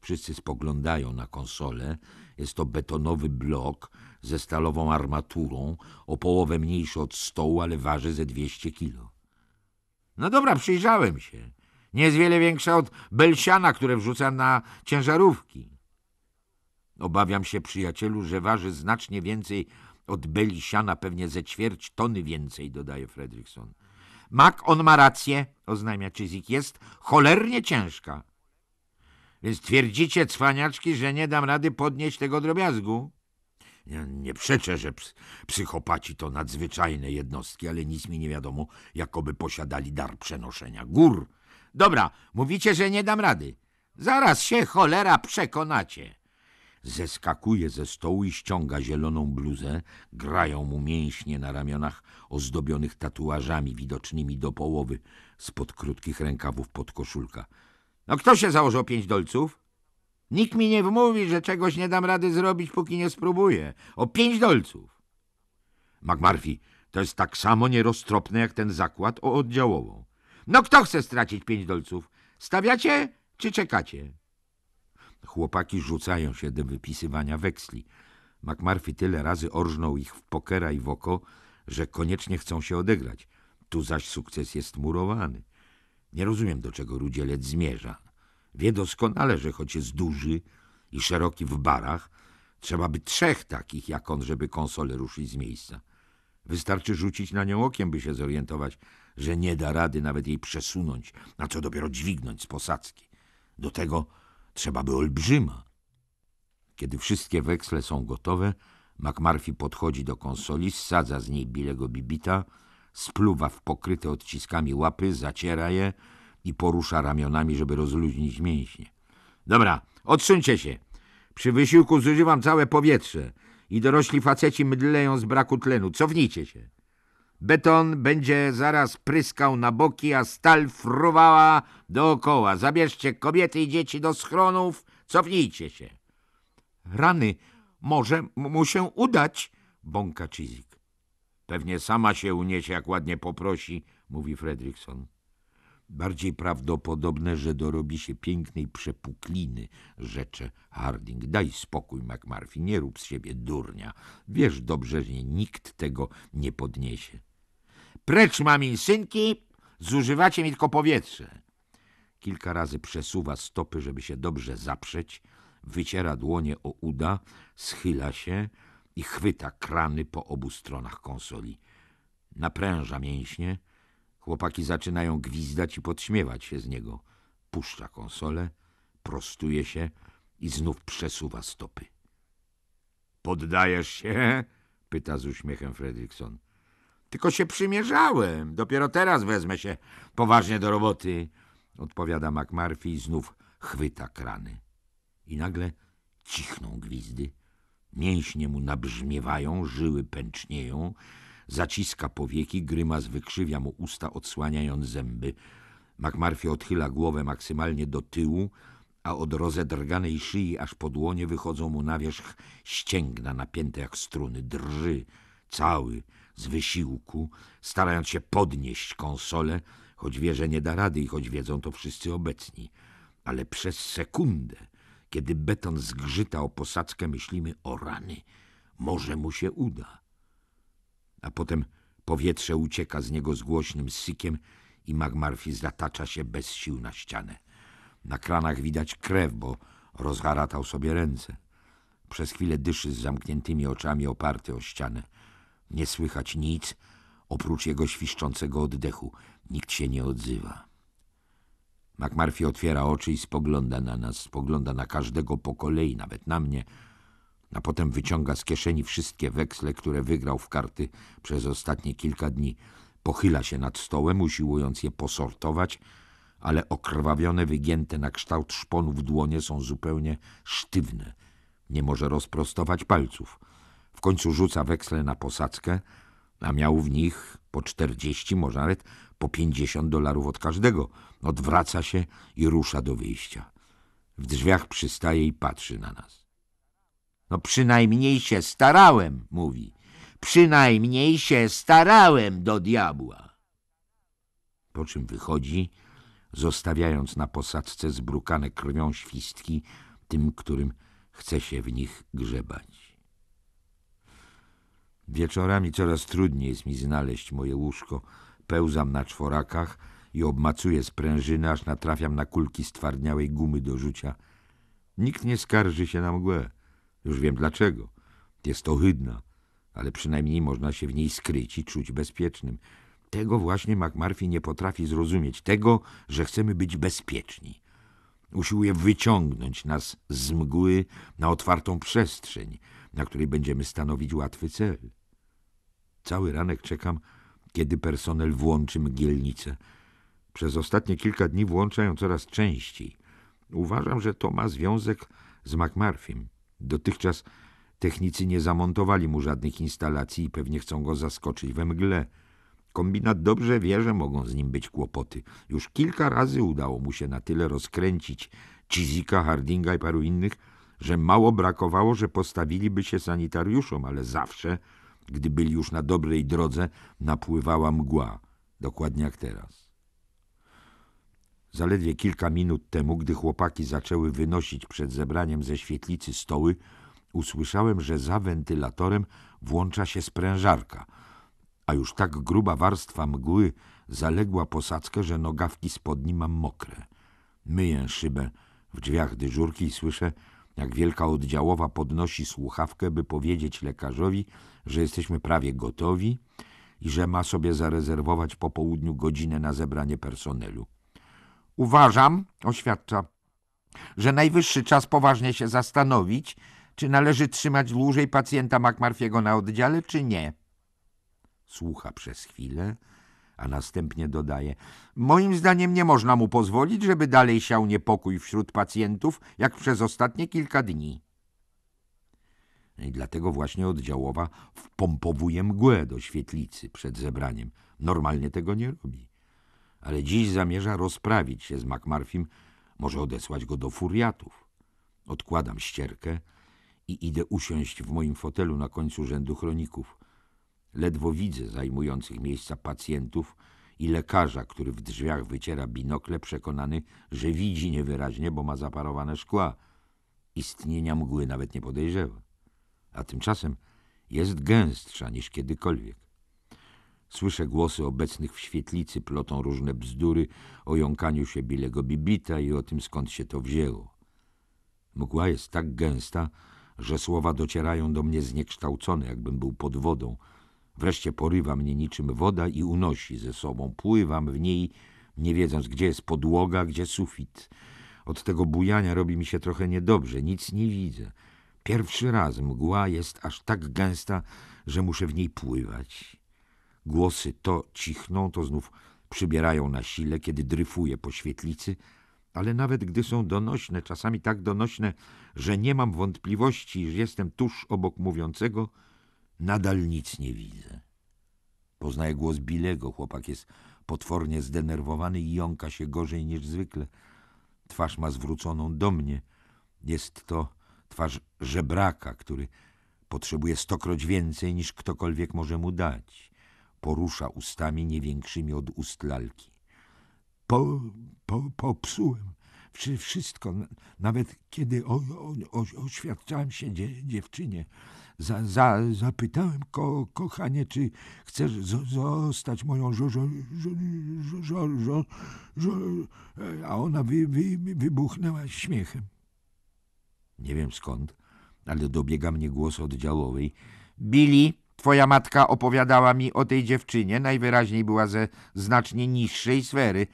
Wszyscy spoglądają na konsolę. Jest to betonowy blok ze stalową armaturą, o połowę mniejszy od stołu, ale waży ze 200 kilo. No dobra, przyjrzałem się. Nie jest wiele większa od belsiana, które wrzuca na ciężarówki. Obawiam się, przyjacielu, że waży znacznie więcej od Belisiana pewnie ze ćwierć tony więcej, dodaje Fredrickson. Mac, on ma rację, oznajmia Czyzik. Jest cholernie ciężka. Więc twierdzicie, cwaniaczki, że nie dam rady podnieść tego drobiazgu? Nie, nie przeczę, że ps psychopaci to nadzwyczajne jednostki, ale nic mi nie wiadomo, jakoby posiadali dar przenoszenia gór. Dobra, mówicie, że nie dam rady. Zaraz się cholera przekonacie. Zeskakuje ze stołu i ściąga zieloną bluzę, grają mu mięśnie na ramionach ozdobionych tatuażami widocznymi do połowy spod krótkich rękawów pod koszulka. No kto się założył pięć dolców? Nikt mi nie wmówi, że czegoś nie dam rady zrobić, póki nie spróbuję. O pięć dolców! McMurphy, to jest tak samo nieroztropne jak ten zakład o oddziałową. No kto chce stracić pięć dolców? Stawiacie czy czekacie? Chłopaki rzucają się do wypisywania weksli. McMurphy tyle razy orżnął ich w pokera i w oko, że koniecznie chcą się odegrać. Tu zaś sukces jest murowany. Nie rozumiem, do czego Rudzielec zmierza. Wie doskonale, że choć jest duży i szeroki w barach, trzeba by trzech takich jak on, żeby konsolę ruszyć z miejsca. Wystarczy rzucić na nią okiem, by się zorientować, że nie da rady nawet jej przesunąć, a co dopiero dźwignąć z posadzki. Do tego Trzeba by olbrzyma. Kiedy wszystkie weksle są gotowe, McMurphy podchodzi do konsoli, sadza z niej bilego bibita, spluwa w pokryte odciskami łapy, zaciera je i porusza ramionami, żeby rozluźnić mięśnie. Dobra, odsuńcie się. Przy wysiłku zużywam całe powietrze i dorośli faceci mdleją z braku tlenu. Cofnijcie się. Beton będzie zaraz pryskał na boki, a stal fruwała dookoła. Zabierzcie kobiety i dzieci do schronów, cofnijcie się. Rany, może mu się udać, bąka Chizik. Pewnie sama się uniesie, jak ładnie poprosi, mówi Fredriksson. Bardziej prawdopodobne, że dorobi się pięknej przepukliny, rzecze Harding. Daj spokój, McMurphy, nie rób z siebie durnia. Wiesz dobrze, że nikt tego nie podniesie. Precz synki, zużywacie mi tylko powietrze. Kilka razy przesuwa stopy, żeby się dobrze zaprzeć, wyciera dłonie o uda, schyla się i chwyta krany po obu stronach konsoli. Napręża mięśnie. Chłopaki zaczynają gwizdać i podśmiewać się z niego. Puszcza konsolę, prostuje się i znów przesuwa stopy. Poddajesz się? pyta z uśmiechem Fredrikson. Tylko się przymierzałem. Dopiero teraz wezmę się poważnie do roboty. Odpowiada McMurphy i znów chwyta krany. I nagle cichną gwizdy. Mięśnie mu nabrzmiewają, żyły pęcznieją. Zaciska powieki, grymas wykrzywia mu usta, odsłaniając zęby. McMurphy odchyla głowę maksymalnie do tyłu, a od rozedrganej szyi aż po dłonie wychodzą mu na wierzch ścięgna napięte jak struny. Drży cały, z wysiłku, starając się podnieść konsolę, choć wie, że nie da rady i choć wiedzą to wszyscy obecni. Ale przez sekundę, kiedy beton zgrzyta o posadzkę, myślimy o rany. Może mu się uda. A potem powietrze ucieka z niego z głośnym sykiem i Magmarfi zatacza się bez sił na ścianę. Na kranach widać krew, bo rozharatał sobie ręce. Przez chwilę dyszy z zamkniętymi oczami oparty o ścianę. Nie słychać nic, oprócz jego świszczącego oddechu. Nikt się nie odzywa. McMurphy otwiera oczy i spogląda na nas, spogląda na każdego po kolei, nawet na mnie, a potem wyciąga z kieszeni wszystkie weksle, które wygrał w karty przez ostatnie kilka dni. Pochyla się nad stołem, usiłując je posortować, ale okrwawione, wygięte na kształt szponów dłonie są zupełnie sztywne. Nie może rozprostować palców. W końcu rzuca weksle na posadzkę, a miał w nich po 40, może nawet po 50 dolarów od każdego. Odwraca się i rusza do wyjścia. W drzwiach przystaje i patrzy na nas. No przynajmniej się starałem, mówi. Przynajmniej się starałem do diabła. Po czym wychodzi, zostawiając na posadzce zbrukane krwią świstki tym, którym chce się w nich grzebać. Wieczorami coraz trudniej jest mi znaleźć moje łóżko. Pełzam na czworakach i obmacuję sprężyny, aż natrafiam na kulki stwardniałej gumy do rzucia. Nikt nie skarży się na mgłę. Już wiem dlaczego. Jest ohydna, ale przynajmniej można się w niej skryć i czuć bezpiecznym. Tego właśnie McMurphy nie potrafi zrozumieć. Tego, że chcemy być bezpieczni. Usiłuje wyciągnąć nas z mgły na otwartą przestrzeń, na której będziemy stanowić łatwy cel. Cały ranek czekam, kiedy personel włączy mgielnicę. Przez ostatnie kilka dni włączają coraz częściej. Uważam, że to ma związek z McMurphym. Dotychczas technicy nie zamontowali mu żadnych instalacji i pewnie chcą go zaskoczyć we mgle. Kombinat dobrze wie, że mogą z nim być kłopoty. Już kilka razy udało mu się na tyle rozkręcić Cizika, Hardinga i paru innych, że mało brakowało, że postawiliby się sanitariuszom, ale zawsze gdy byli już na dobrej drodze, napływała mgła, dokładnie jak teraz. Zaledwie kilka minut temu, gdy chłopaki zaczęły wynosić przed zebraniem ze świetlicy stoły, usłyszałem, że za wentylatorem włącza się sprężarka, a już tak gruba warstwa mgły zaległa posadzkę, że nogawki spodni mam mokre. Myję szybę w drzwiach dyżurki i słyszę – jak wielka oddziałowa podnosi słuchawkę, by powiedzieć lekarzowi, że jesteśmy prawie gotowi i że ma sobie zarezerwować po południu godzinę na zebranie personelu. Uważam, oświadcza, że najwyższy czas poważnie się zastanowić, czy należy trzymać dłużej pacjenta McMurphy'ego na oddziale, czy nie. Słucha przez chwilę, a następnie dodaje Moim zdaniem nie można mu pozwolić, żeby dalej siał niepokój wśród pacjentów, jak przez ostatnie kilka dni. No I dlatego właśnie oddziałowa wpompowuje mgłę do świetlicy przed zebraniem. Normalnie tego nie robi. Ale dziś zamierza rozprawić się z McMurphym, może odesłać go do furiatów. Odkładam ścierkę i idę usiąść w moim fotelu na końcu rzędu chroników. Ledwo widzę zajmujących miejsca pacjentów i lekarza, który w drzwiach wyciera binokle, przekonany, że widzi niewyraźnie, bo ma zaparowane szkła. Istnienia mgły nawet nie podejrzewa. A tymczasem jest gęstsza niż kiedykolwiek. Słyszę głosy obecnych w świetlicy, plotą różne bzdury o jąkaniu się Bilego Bibita i o tym, skąd się to wzięło. Mgła jest tak gęsta, że słowa docierają do mnie zniekształcone, jakbym był pod wodą – Wreszcie porywa mnie niczym woda i unosi ze sobą. Pływam w niej, nie wiedząc, gdzie jest podłoga, gdzie sufit. Od tego bujania robi mi się trochę niedobrze, nic nie widzę. Pierwszy raz mgła jest aż tak gęsta, że muszę w niej pływać. Głosy to cichną, to znów przybierają na sile, kiedy dryfuję po świetlicy, ale nawet gdy są donośne, czasami tak donośne, że nie mam wątpliwości, iż jestem tuż obok mówiącego – Nadal nic nie widzę. Poznaję głos Bilego. Chłopak jest potwornie zdenerwowany i jąka się gorzej niż zwykle. Twarz ma zwróconą do mnie. Jest to twarz żebraka, który potrzebuje stokroć więcej niż ktokolwiek może mu dać. Porusza ustami nie większymi od ust lalki. Po, po, popsułem wszystko, nawet kiedy o, o, o, oświadczałem się dziewczynie za, za, zapytałem, ko, kochanie, czy chcesz zostać moją żo, żo, żo, żo, żo, żo, a ona wy, wy, wybuchnęła śmiechem. Nie wiem skąd, ale dobiega mnie głos oddziałowej. Billy, twoja matka opowiadała mi o tej dziewczynie, najwyraźniej była ze znacznie niższej sfery.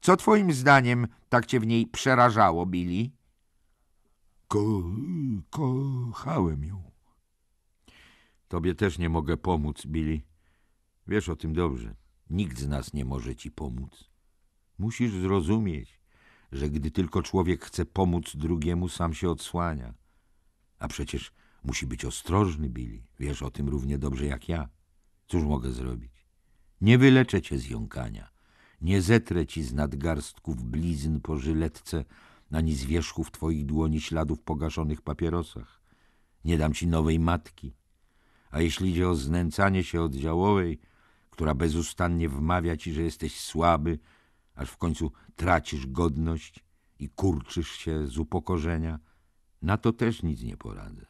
Co twoim zdaniem tak cię w niej przerażało, Billy? Ko kochałem ją. Tobie też nie mogę pomóc, Billy. Wiesz o tym dobrze. Nikt z nas nie może ci pomóc. Musisz zrozumieć, że gdy tylko człowiek chce pomóc drugiemu, sam się odsłania. A przecież musi być ostrożny, Billy. Wiesz o tym równie dobrze jak ja. Cóż mogę zrobić? Nie wyleczę cię z jąkania. Nie zetrę ci z nadgarstków blizn po żyletce, ani z wierzchów twoich dłoni śladów pogaszonych papierosach. Nie dam ci nowej matki. A jeśli idzie o znęcanie się oddziałowej, która bezustannie wmawia ci, że jesteś słaby, aż w końcu tracisz godność i kurczysz się z upokorzenia, na to też nic nie poradzę.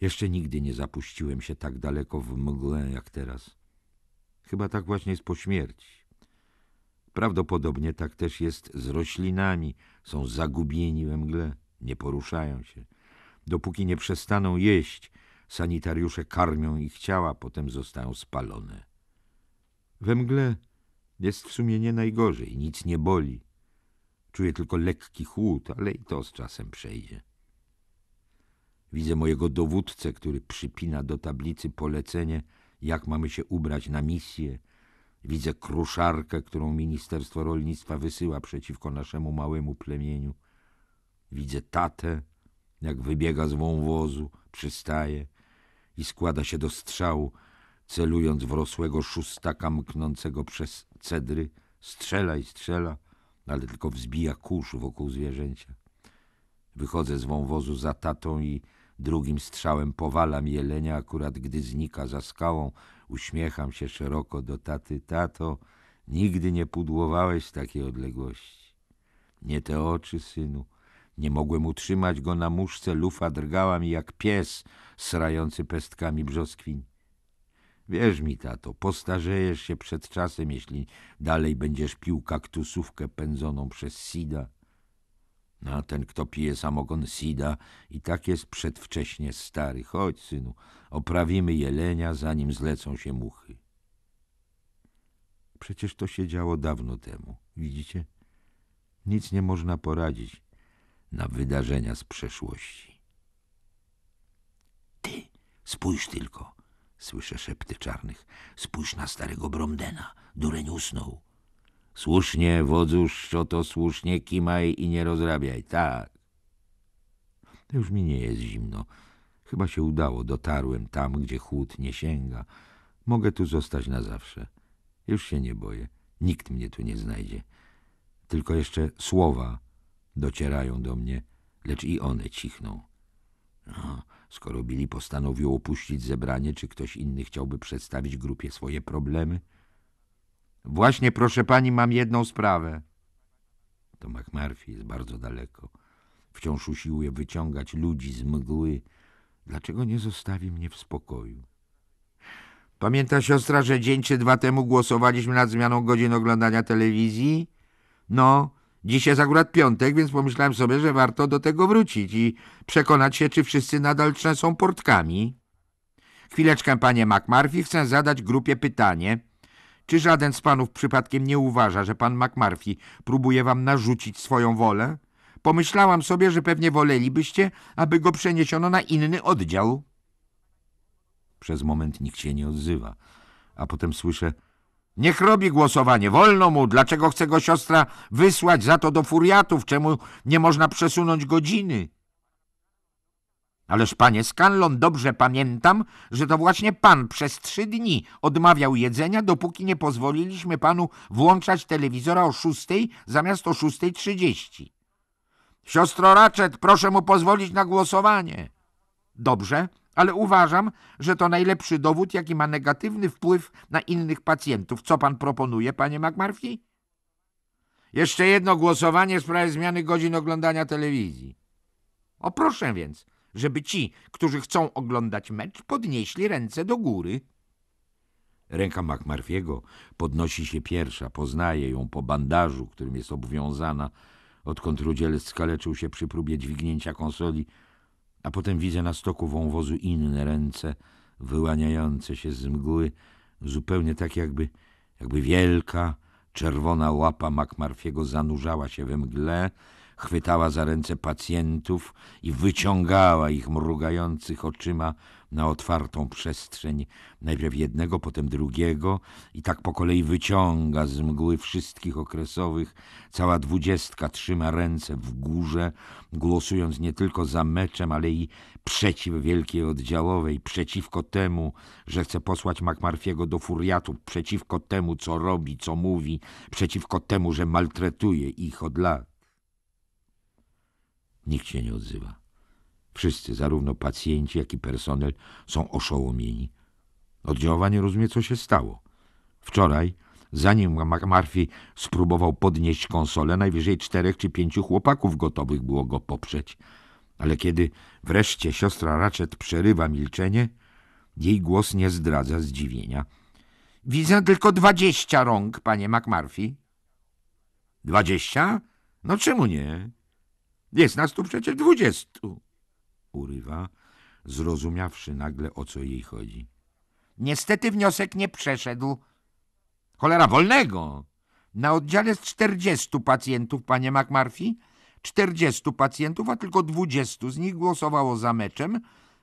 Jeszcze nigdy nie zapuściłem się tak daleko w mgłę jak teraz. Chyba tak właśnie jest po śmierci. Prawdopodobnie tak też jest z roślinami. Są zagubieni we mgle, nie poruszają się. Dopóki nie przestaną jeść, sanitariusze karmią ich ciała, potem zostają spalone. We mgle jest w sumie nie najgorzej, nic nie boli. Czuję tylko lekki chłód, ale i to z czasem przejdzie. Widzę mojego dowódcę, który przypina do tablicy polecenie, jak mamy się ubrać na misję. Widzę kruszarkę, którą Ministerstwo Rolnictwa wysyła przeciwko naszemu małemu plemieniu. Widzę tatę, jak wybiega z wąwozu, przystaje i składa się do strzału, celując w rosłego szóstaka mknącego przez cedry. Strzela i strzela, ale tylko wzbija kurz wokół zwierzęcia. Wychodzę z wąwozu za tatą i drugim strzałem powalam jelenia, akurat gdy znika za skałą. Uśmiecham się szeroko do taty. Tato, nigdy nie pudłowałeś takiej odległości. Nie te oczy, synu, nie mogłem utrzymać go na muszce, lufa drgała mi jak pies srający pestkami brzoskwiń. Wierz mi, tato, postarzejesz się przed czasem, jeśli dalej będziesz pił kaktusówkę pędzoną przez sida. a no, ten, kto pije samogon sida, i tak jest przedwcześnie stary. Chodź, synu, oprawimy jelenia, zanim zlecą się muchy. Przecież to się działo dawno temu, widzicie? Nic nie można poradzić na wydarzenia z przeszłości. Ty, spójrz tylko, słyszę szepty czarnych. Spójrz na starego Bromdena, dureń usnął. Słusznie, co to słusznie kimaj i nie rozrabiaj, tak. Już mi nie jest zimno. Chyba się udało, dotarłem tam, gdzie chłód nie sięga. Mogę tu zostać na zawsze. Już się nie boję. Nikt mnie tu nie znajdzie. Tylko jeszcze słowa docierają do mnie, lecz i one cichną. No, skoro Billy postanowił opuścić zebranie, czy ktoś inny chciałby przedstawić grupie swoje problemy? Właśnie, proszę pani, mam jedną sprawę. To McMurphy jest bardzo daleko. Wciąż usiłuje wyciągać ludzi z mgły. Dlaczego nie zostawi mnie w spokoju? Pamięta siostra, że dzień czy dwa temu głosowaliśmy nad zmianą godzin oglądania telewizji? No, Dziś jest akurat piątek, więc pomyślałem sobie, że warto do tego wrócić i przekonać się, czy wszyscy nadal trzęsą portkami. Chwileczkę, panie McMurphy, chcę zadać grupie pytanie. Czy żaden z panów przypadkiem nie uważa, że pan McMurphy próbuje wam narzucić swoją wolę? Pomyślałam sobie, że pewnie wolelibyście, aby go przeniesiono na inny oddział. Przez moment nikt się nie odzywa, a potem słyszę... Niech robi głosowanie. Wolno mu. Dlaczego chce go siostra wysłać za to do furiatów? Czemu nie można przesunąć godziny? Ależ panie Scanlon, dobrze pamiętam, że to właśnie pan przez trzy dni odmawiał jedzenia, dopóki nie pozwoliliśmy panu włączać telewizora o szóstej zamiast o szóstej trzydzieści. Siostro Raczet, proszę mu pozwolić na głosowanie. Dobrze, ale uważam, że to najlepszy dowód, jaki ma negatywny wpływ na innych pacjentów. Co pan proponuje, panie McMurphy? Jeszcze jedno głosowanie w sprawie zmiany godzin oglądania telewizji. O proszę więc, żeby ci, którzy chcą oglądać mecz, podnieśli ręce do góry. Ręka McMurphy'ego podnosi się pierwsza, poznaje ją po bandażu, którym jest obwiązana, odkąd Rudzielec skaleczył się przy próbie dźwignięcia konsoli – a potem widzę na stoku wąwozu inne ręce, wyłaniające się z mgły, zupełnie tak jakby, jakby wielka, czerwona łapa Makmarfiego zanurzała się we mgle chwytała za ręce pacjentów i wyciągała ich mrugających oczyma na otwartą przestrzeń, najpierw jednego, potem drugiego i tak po kolei wyciąga z mgły wszystkich okresowych. Cała dwudziestka trzyma ręce w górze, głosując nie tylko za meczem, ale i przeciw wielkiej oddziałowej, przeciwko temu, że chce posłać Makmarfiego do furiatu, przeciwko temu, co robi, co mówi, przeciwko temu, że maltretuje ich od lat. Nikt się nie odzywa. Wszyscy, zarówno pacjenci, jak i personel, są oszołomieni. Oddziałowa nie rozumie, co się stało. Wczoraj, zanim McMurphy spróbował podnieść konsolę, najwyżej czterech czy pięciu chłopaków gotowych było go poprzeć. Ale kiedy wreszcie siostra Ratchet przerywa milczenie, jej głos nie zdradza zdziwienia. — Widzę tylko dwadzieścia rąk, panie McMurphy. — Dwadzieścia? No czemu nie? Jest nas tu przecież dwudziestu. Urywa, zrozumiawszy nagle, o co jej chodzi. Niestety wniosek nie przeszedł. Cholera wolnego! Na oddziale z czterdziestu pacjentów, panie McMurphy, czterdziestu pacjentów, a tylko dwudziestu z nich głosowało za meczem,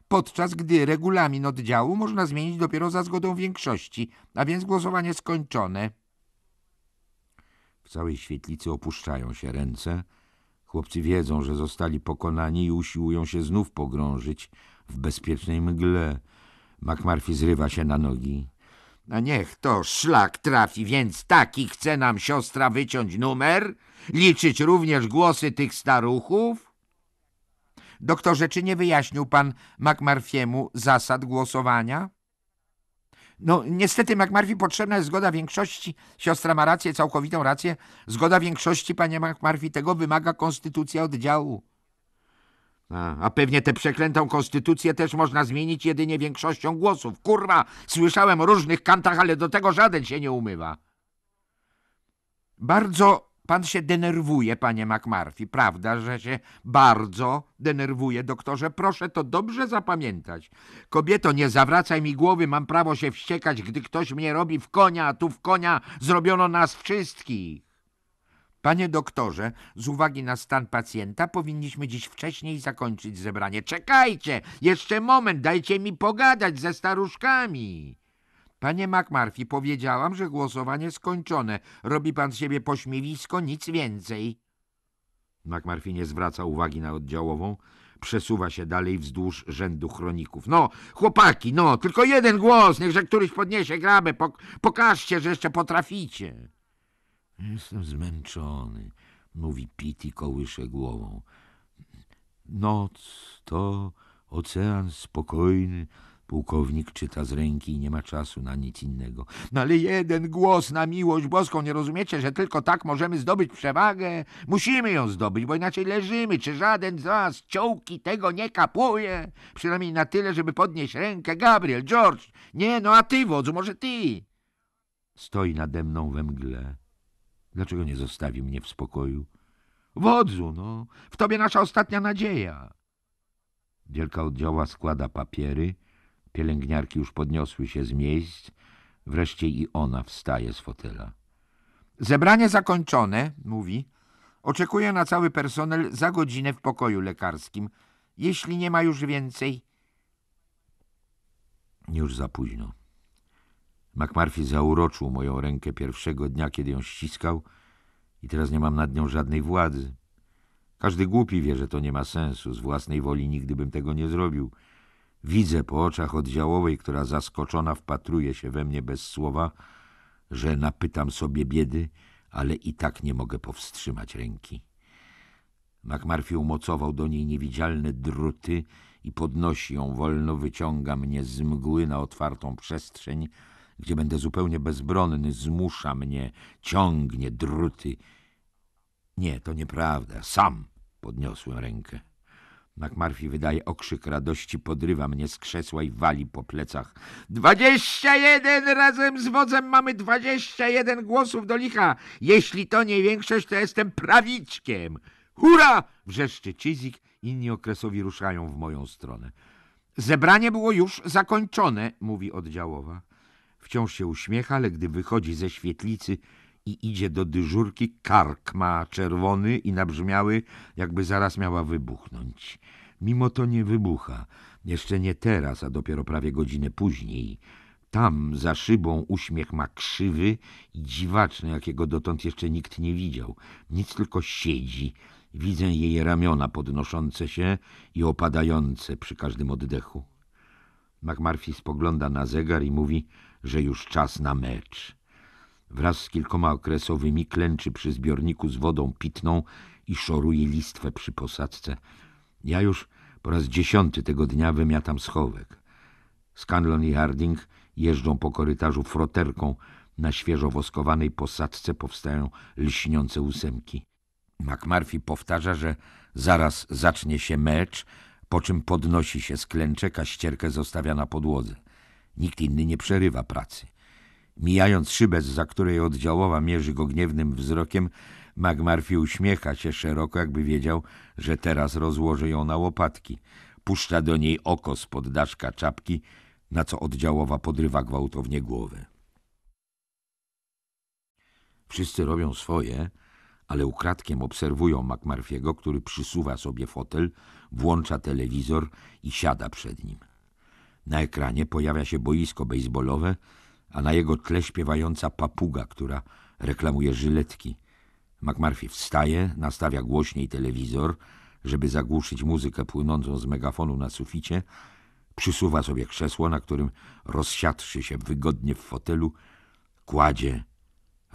podczas gdy regulamin oddziału można zmienić dopiero za zgodą większości, a więc głosowanie skończone. W całej świetlicy opuszczają się ręce, Chłopcy wiedzą, że zostali pokonani i usiłują się znów pogrążyć w bezpiecznej mgle. McMurphy zrywa się na nogi. A no niech to szlak trafi, więc taki chce nam siostra wyciąć numer? Liczyć również głosy tych staruchów? Doktorze, czy nie wyjaśnił pan McMurphy'emu zasad głosowania? No niestety McMurphy potrzebna jest zgoda większości. Siostra ma rację, całkowitą rację. Zgoda większości, panie McMurphy, tego wymaga konstytucja oddziału. A, a, pewnie tę przeklętą konstytucję też można zmienić jedynie większością głosów. Kurwa, słyszałem o różnych kantach, ale do tego żaden się nie umywa. Bardzo Pan się denerwuje, panie McMurphy, prawda, że się bardzo denerwuje, doktorze? Proszę to dobrze zapamiętać. Kobieto, nie zawracaj mi głowy, mam prawo się wściekać, gdy ktoś mnie robi w konia, a tu w konia zrobiono nas wszystkich. Panie doktorze, z uwagi na stan pacjenta powinniśmy dziś wcześniej zakończyć zebranie. Czekajcie, jeszcze moment, dajcie mi pogadać ze staruszkami. Panie McMurphy, powiedziałam, że głosowanie skończone. Robi pan z siebie pośmiewisko, nic więcej. McMurphy nie zwraca uwagi na oddziałową. Przesuwa się dalej wzdłuż rzędu chroników. No, chłopaki, no, tylko jeden głos, niechże któryś podniesie grabę. Pok pokażcie, że jeszcze potraficie. Jestem zmęczony, mówi Pity kołysze głową. Noc to ocean spokojny, Pułkownik czyta z ręki i nie ma czasu na nic innego. No ale jeden głos na miłość boską, nie rozumiecie, że tylko tak możemy zdobyć przewagę? Musimy ją zdobyć, bo inaczej leżymy. Czy żaden z was ciołki tego nie kapuje? Przynajmniej na tyle, żeby podnieść rękę. Gabriel, George, nie, no a ty, wodzu, może ty? Stoi nade mną we mgle. Dlaczego nie zostawi mnie w spokoju? Wodzu, no, w tobie nasza ostatnia nadzieja. Wielka oddziała składa papiery, Pielęgniarki już podniosły się z miejsc. Wreszcie i ona wstaje z fotela. Zebranie zakończone, mówi. Oczekuję na cały personel za godzinę w pokoju lekarskim. Jeśli nie ma już więcej... Już za późno. McMurphy zauroczył moją rękę pierwszego dnia, kiedy ją ściskał i teraz nie mam nad nią żadnej władzy. Każdy głupi wie, że to nie ma sensu. Z własnej woli nigdy bym tego nie zrobił. Widzę po oczach oddziałowej, która zaskoczona wpatruje się we mnie bez słowa, że napytam sobie biedy, ale i tak nie mogę powstrzymać ręki. McMurphy umocował do niej niewidzialne druty i podnosi ją wolno, wyciąga mnie z mgły na otwartą przestrzeń, gdzie będę zupełnie bezbronny, zmusza mnie, ciągnie druty. Nie, to nieprawda, sam podniosłem rękę. Marfi wydaje okrzyk radości, podrywa mnie z krzesła i wali po plecach. Dwadzieścia jeden razem z wodzem mamy dwadzieścia jeden głosów do licha. Jeśli to nie większość, to jestem prawiczkiem. Hura! wrzeszczy Cizik, Inni okresowi ruszają w moją stronę. Zebranie było już zakończone, mówi oddziałowa. Wciąż się uśmiecha, ale gdy wychodzi ze świetlicy, i idzie do dyżurki, kark ma czerwony i nabrzmiały, jakby zaraz miała wybuchnąć. Mimo to nie wybucha. Jeszcze nie teraz, a dopiero prawie godzinę później. Tam za szybą uśmiech ma krzywy i dziwaczny, jakiego dotąd jeszcze nikt nie widział. Nic tylko siedzi. Widzę jej ramiona podnoszące się i opadające przy każdym oddechu. McMurphy spogląda na zegar i mówi, że już czas na mecz. Wraz z kilkoma okresowymi klęczy przy zbiorniku z wodą pitną i szoruje listwę przy posadzce. Ja już po raz dziesiąty tego dnia wymiatam schowek. Scanlon i Harding jeżdżą po korytarzu froterką. Na świeżo woskowanej posadzce powstają lśniące ósemki. McMurphy powtarza, że zaraz zacznie się mecz, po czym podnosi się z klęczek, a ścierkę zostawia na podłodze. Nikt inny nie przerywa pracy. Mijając szybę, za której oddziałowa mierzy go gniewnym wzrokiem, McMurphy uśmiecha się szeroko, jakby wiedział, że teraz rozłoży ją na łopatki. Puszcza do niej oko spod daszka czapki, na co oddziałowa podrywa gwałtownie głowę. Wszyscy robią swoje, ale ukradkiem obserwują McMurphy'ego, który przysuwa sobie fotel, włącza telewizor i siada przed nim. Na ekranie pojawia się boisko bejsbolowe – a na jego tle śpiewająca papuga, która reklamuje żyletki. McMurphy wstaje, nastawia głośniej telewizor, żeby zagłuszyć muzykę płynącą z megafonu na suficie, przysuwa sobie krzesło, na którym rozsiadszy się wygodnie w fotelu, kładzie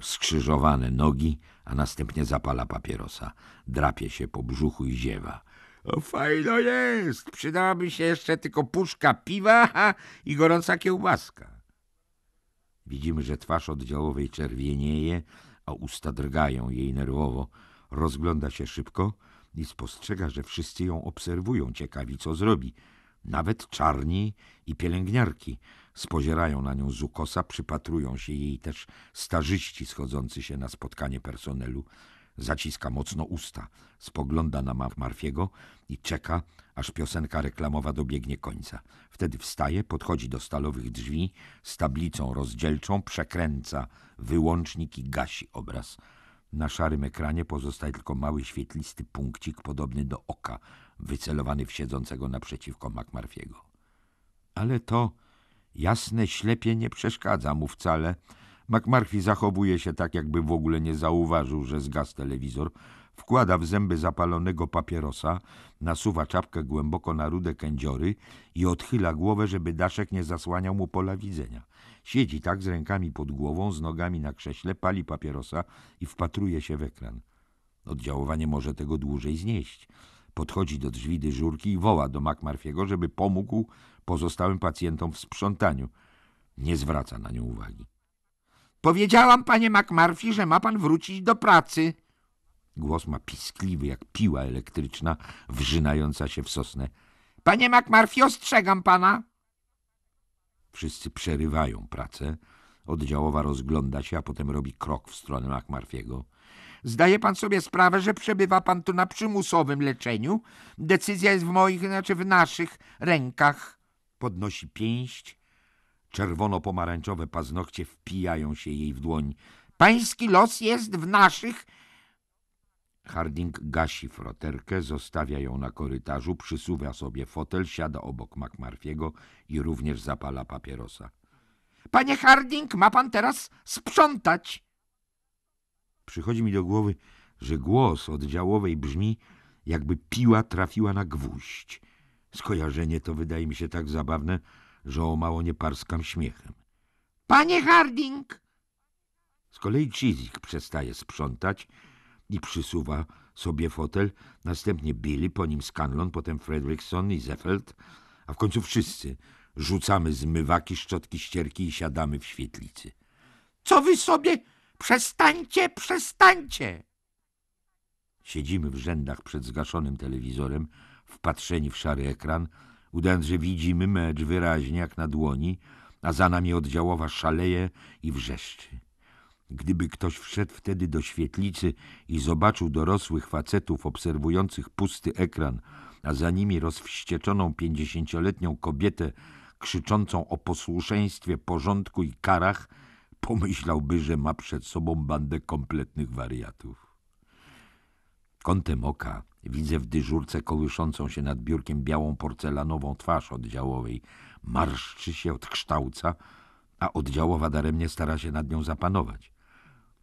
skrzyżowane nogi, a następnie zapala papierosa. Drapie się po brzuchu i ziewa. O, fajno jest! Przydałaby się jeszcze tylko puszka piwa i gorąca kiełbaska. Widzimy, że twarz oddziałowej czerwienieje, a usta drgają jej nerwowo. Rozgląda się szybko i spostrzega, że wszyscy ją obserwują, ciekawi co zrobi. Nawet czarni i pielęgniarki spozierają na nią z ukosa, przypatrują się jej też starzyści schodzący się na spotkanie personelu zaciska mocno usta, spogląda na Marfiego i czeka, aż piosenka reklamowa dobiegnie końca. Wtedy wstaje, podchodzi do stalowych drzwi z tablicą rozdzielczą, przekręca wyłącznik i gasi obraz. Na szarym ekranie pozostaje tylko mały świetlisty punkcik podobny do oka, wycelowany w siedzącego naprzeciwko Macmarfiego. Ale to jasne ślepie nie przeszkadza mu wcale, McMurphy zachowuje się tak, jakby w ogóle nie zauważył, że zgasł telewizor, wkłada w zęby zapalonego papierosa, nasuwa czapkę głęboko na rude kędziory i odchyla głowę, żeby daszek nie zasłaniał mu pola widzenia. Siedzi tak z rękami pod głową, z nogami na krześle, pali papierosa i wpatruje się w ekran. Oddziaływanie może tego dłużej znieść. Podchodzi do drzwi dyżurki i woła do McMurphy'ego, żeby pomógł pozostałym pacjentom w sprzątaniu. Nie zwraca na nią uwagi. Powiedziałam, panie McMurphy, że ma pan wrócić do pracy. Głos ma piskliwy jak piła elektryczna wrzynająca się w sosnę. Panie McMurphy, ostrzegam pana. Wszyscy przerywają pracę. Oddziałowa rozgląda się, a potem robi krok w stronę McMurphy'ego. Zdaje pan sobie sprawę, że przebywa pan tu na przymusowym leczeniu? Decyzja jest w moich, znaczy w naszych rękach. Podnosi pięść Czerwono-pomarańczowe paznokcie wpijają się jej w dłoń. Pański los jest w naszych... Harding gasi froterkę, zostawia ją na korytarzu, przysuwa sobie fotel, siada obok MacMarfiego i również zapala papierosa. Panie Harding, ma pan teraz sprzątać. Przychodzi mi do głowy, że głos oddziałowej brzmi, jakby piła trafiła na gwóźdź. Skojarzenie to wydaje mi się tak zabawne, że o mało nie parskam śmiechem. — Panie Harding! Z kolei Chizik przestaje sprzątać i przysuwa sobie fotel, następnie Billy, po nim Scanlon, potem Fredrickson i Zeffelt, a w końcu wszyscy rzucamy zmywaki, szczotki, ścierki i siadamy w świetlicy. — Co wy sobie... Przestańcie, przestańcie! Siedzimy w rzędach przed zgaszonym telewizorem, wpatrzeni w szary ekran, Udając, że widzimy mecz wyraźnie jak na dłoni, a za nami oddziałowa szaleje i wrzeszczy. Gdyby ktoś wszedł wtedy do świetlicy i zobaczył dorosłych facetów obserwujących pusty ekran, a za nimi rozwścieczoną pięćdziesięcioletnią kobietę krzyczącą o posłuszeństwie, porządku i karach, pomyślałby, że ma przed sobą bandę kompletnych wariatów. Kątem oka Widzę w dyżurce kołyszącą się nad biurkiem białą porcelanową twarz oddziałowej. Marszczy się od kształca, a oddziałowa daremnie stara się nad nią zapanować.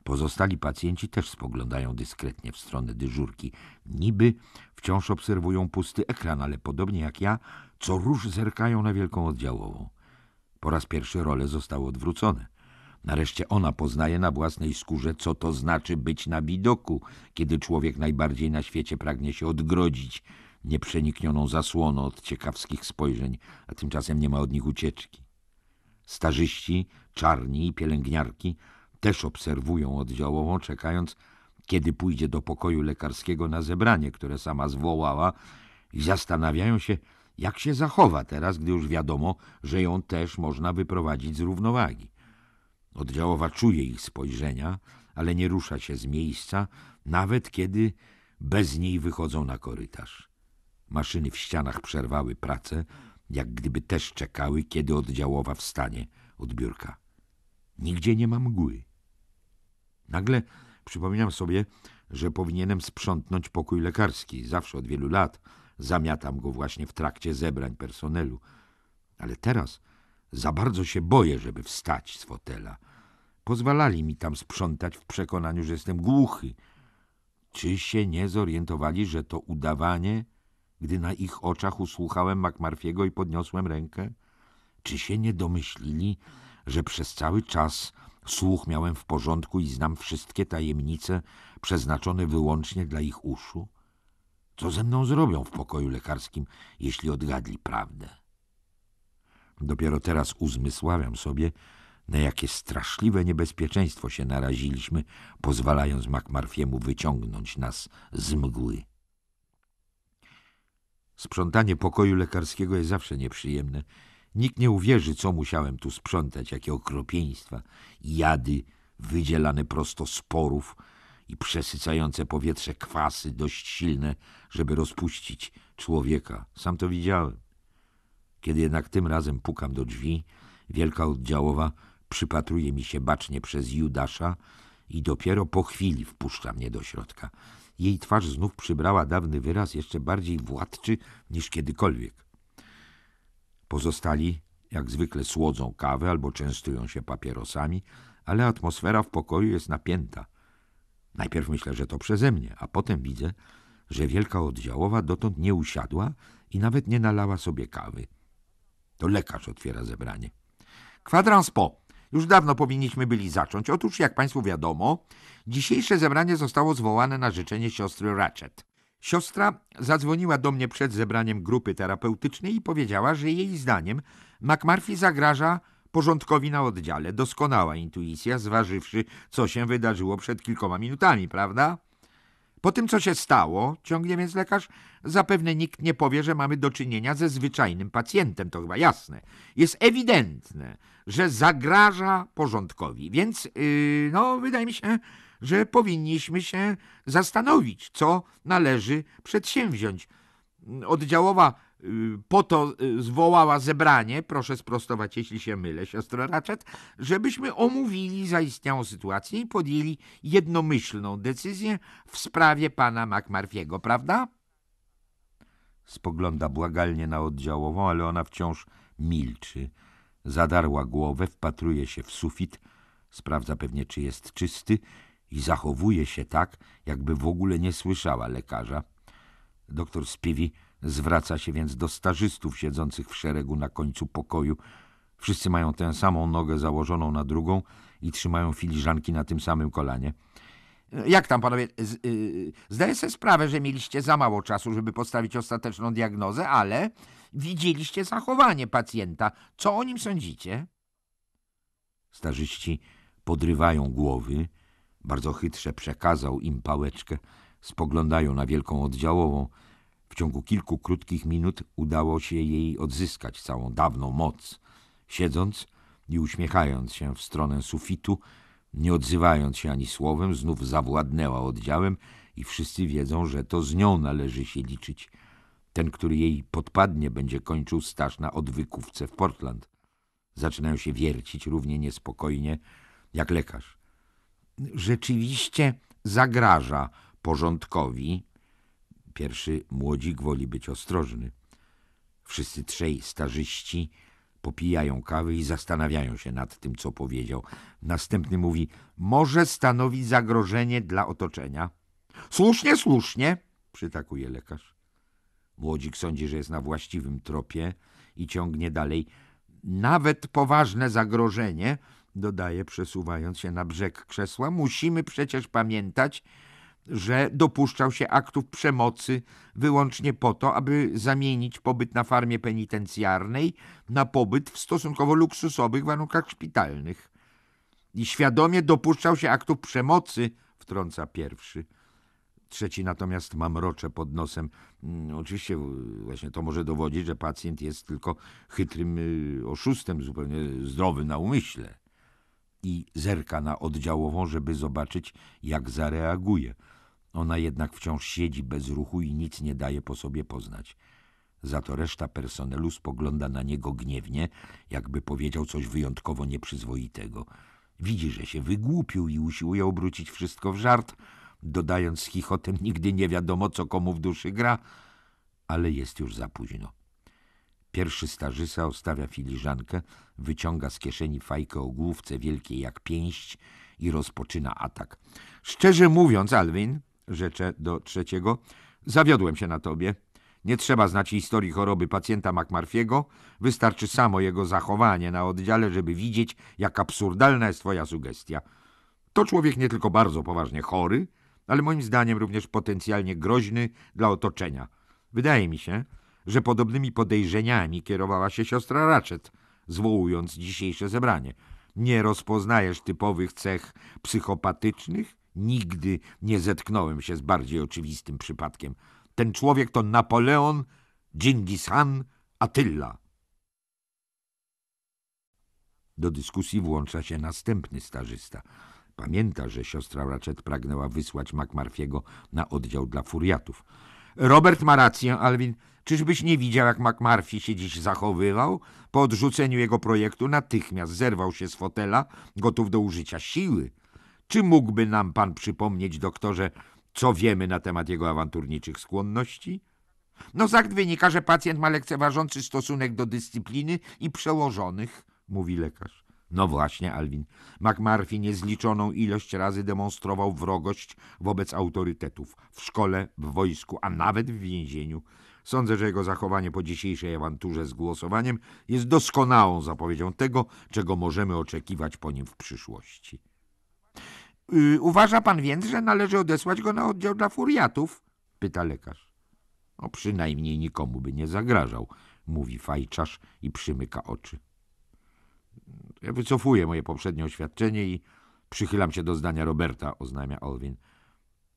Pozostali pacjenci też spoglądają dyskretnie w stronę dyżurki. Niby wciąż obserwują pusty ekran, ale podobnie jak ja, co róż zerkają na wielką oddziałową. Po raz pierwszy role zostały odwrócone. Nareszcie ona poznaje na własnej skórze, co to znaczy być na widoku, kiedy człowiek najbardziej na świecie pragnie się odgrodzić nieprzeniknioną zasłoną od ciekawskich spojrzeń, a tymczasem nie ma od nich ucieczki. Starzyści, czarni i pielęgniarki też obserwują oddziałową, czekając, kiedy pójdzie do pokoju lekarskiego na zebranie, które sama zwołała i zastanawiają się, jak się zachowa teraz, gdy już wiadomo, że ją też można wyprowadzić z równowagi. Oddziałowa czuje ich spojrzenia, ale nie rusza się z miejsca, nawet kiedy bez niej wychodzą na korytarz. Maszyny w ścianach przerwały pracę, jak gdyby też czekały, kiedy oddziałowa wstanie od biurka. Nigdzie nie ma mgły. Nagle przypominam sobie, że powinienem sprzątnąć pokój lekarski. Zawsze od wielu lat zamiatam go właśnie w trakcie zebrań personelu. Ale teraz za bardzo się boję, żeby wstać z fotela. Pozwalali mi tam sprzątać w przekonaniu, że jestem głuchy. Czy się nie zorientowali, że to udawanie, gdy na ich oczach usłuchałem McMarfiego i podniosłem rękę? Czy się nie domyślili, że przez cały czas słuch miałem w porządku i znam wszystkie tajemnice przeznaczone wyłącznie dla ich uszu? Co ze mną zrobią w pokoju lekarskim, jeśli odgadli prawdę? Dopiero teraz uzmysławiam sobie, na jakie straszliwe niebezpieczeństwo się naraziliśmy, pozwalając McMarfiemu wyciągnąć nas z mgły. Sprzątanie pokoju lekarskiego jest zawsze nieprzyjemne. Nikt nie uwierzy, co musiałem tu sprzątać, jakie okropieństwa, jady wydzielane prosto z porów i przesycające powietrze kwasy dość silne, żeby rozpuścić człowieka. Sam to widziałem. Kiedy jednak tym razem pukam do drzwi, wielka oddziałowa przypatruje mi się bacznie przez Judasza i dopiero po chwili wpuszcza mnie do środka. Jej twarz znów przybrała dawny wyraz, jeszcze bardziej władczy niż kiedykolwiek. Pozostali jak zwykle słodzą kawę albo częstują się papierosami, ale atmosfera w pokoju jest napięta. Najpierw myślę, że to przeze mnie, a potem widzę, że wielka oddziałowa dotąd nie usiadła i nawet nie nalała sobie kawy. To lekarz otwiera zebranie. Kwadrans po. Już dawno powinniśmy byli zacząć. Otóż, jak Państwu wiadomo, dzisiejsze zebranie zostało zwołane na życzenie siostry Ratchet. Siostra zadzwoniła do mnie przed zebraniem grupy terapeutycznej i powiedziała, że jej zdaniem McMurphy zagraża porządkowi na oddziale. Doskonała intuicja, zważywszy, co się wydarzyło przed kilkoma minutami, prawda? Po tym, co się stało, ciągnie więc lekarz, zapewne nikt nie powie, że mamy do czynienia ze zwyczajnym pacjentem, to chyba jasne. Jest ewidentne, że zagraża porządkowi, więc yy, no, wydaje mi się, że powinniśmy się zastanowić, co należy przedsięwziąć. Oddziałowa Y, po to y, zwołała zebranie, proszę sprostować, jeśli się mylę, siostro Raczet, żebyśmy omówili zaistniałą sytuację i podjęli jednomyślną decyzję w sprawie pana McMarfiego, prawda? Spogląda błagalnie na oddziałową, ale ona wciąż milczy. Zadarła głowę, wpatruje się w sufit, sprawdza pewnie, czy jest czysty i zachowuje się tak, jakby w ogóle nie słyszała lekarza. Doktor Spiwi Zwraca się więc do stażystów siedzących w szeregu na końcu pokoju. Wszyscy mają tę samą nogę założoną na drugą i trzymają filiżanki na tym samym kolanie. Jak tam, panowie? Y, zdaję sobie sprawę, że mieliście za mało czasu, żeby postawić ostateczną diagnozę, ale widzieliście zachowanie pacjenta. Co o nim sądzicie? Starzyści podrywają głowy. Bardzo chytrze przekazał im pałeczkę. Spoglądają na wielką oddziałową. W ciągu kilku krótkich minut udało się jej odzyskać całą dawną moc. Siedząc i uśmiechając się w stronę sufitu, nie odzywając się ani słowem, znów zawładnęła oddziałem i wszyscy wiedzą, że to z nią należy się liczyć. Ten, który jej podpadnie, będzie kończył staż na odwykówce w Portland. Zaczynają się wiercić równie niespokojnie jak lekarz. Rzeczywiście zagraża porządkowi, Pierwszy młodzik woli być ostrożny. Wszyscy trzej starzyści popijają kawy i zastanawiają się nad tym, co powiedział. Następny mówi, może stanowi zagrożenie dla otoczenia. Słusznie, słusznie, przytakuje lekarz. Młodzik sądzi, że jest na właściwym tropie i ciągnie dalej. Nawet poważne zagrożenie, dodaje, przesuwając się na brzeg krzesła, musimy przecież pamiętać, że dopuszczał się aktów przemocy wyłącznie po to, aby zamienić pobyt na farmie penitencjarnej na pobyt w stosunkowo luksusowych warunkach szpitalnych. I świadomie dopuszczał się aktów przemocy, wtrąca pierwszy. Trzeci natomiast ma mrocze pod nosem. Mm, oczywiście właśnie to może dowodzić, że pacjent jest tylko chytrym y, oszustem, zupełnie zdrowy na umyśle i zerka na oddziałową, żeby zobaczyć, jak zareaguje. Ona jednak wciąż siedzi bez ruchu i nic nie daje po sobie poznać. Za to reszta personelu spogląda na niego gniewnie, jakby powiedział coś wyjątkowo nieprzyzwoitego. Widzi, że się wygłupił i usiłuje obrócić wszystko w żart, dodając z chichotem nigdy nie wiadomo, co komu w duszy gra, ale jest już za późno. Pierwszy starzysta ostawia filiżankę, wyciąga z kieszeni fajkę o główce wielkiej jak pięść i rozpoczyna atak. Szczerze mówiąc, Alwin, Rzecz do trzeciego. Zawiodłem się na tobie. Nie trzeba znać historii choroby pacjenta McMurphy'ego, wystarczy samo jego zachowanie na oddziale, żeby widzieć, jak absurdalna jest twoja sugestia. To człowiek nie tylko bardzo poważnie chory, ale moim zdaniem również potencjalnie groźny dla otoczenia. Wydaje mi się, że podobnymi podejrzeniami kierowała się siostra Ratchet, zwołując dzisiejsze zebranie. Nie rozpoznajesz typowych cech psychopatycznych? Nigdy nie zetknąłem się z bardziej oczywistym przypadkiem. Ten człowiek to Napoleon, Dżingis Han, Attila. Do dyskusji włącza się następny stażysta. Pamięta, że siostra Ratchet pragnęła wysłać McMurphy'ego na oddział dla furiatów. Robert ma rację, Alwin. Czyżbyś nie widział, jak McMurphy się dziś zachowywał? Po odrzuceniu jego projektu natychmiast zerwał się z fotela, gotów do użycia siły. Czy mógłby nam pan przypomnieć, doktorze, co wiemy na temat jego awanturniczych skłonności? No zakt wynika, że pacjent ma lekceważący stosunek do dyscypliny i przełożonych, mówi lekarz. No właśnie, Alwin. McMurphy niezliczoną ilość razy demonstrował wrogość wobec autorytetów w szkole, w wojsku, a nawet w więzieniu. Sądzę, że jego zachowanie po dzisiejszej awanturze z głosowaniem jest doskonałą zapowiedzią tego, czego możemy oczekiwać po nim w przyszłości. Yy, uważa pan więc, że należy odesłać go na oddział dla furiatów? Pyta lekarz. No przynajmniej nikomu by nie zagrażał, mówi fajczarz i przymyka oczy. Ja wycofuję moje poprzednie oświadczenie i przychylam się do zdania Roberta, oznajmia Olwin.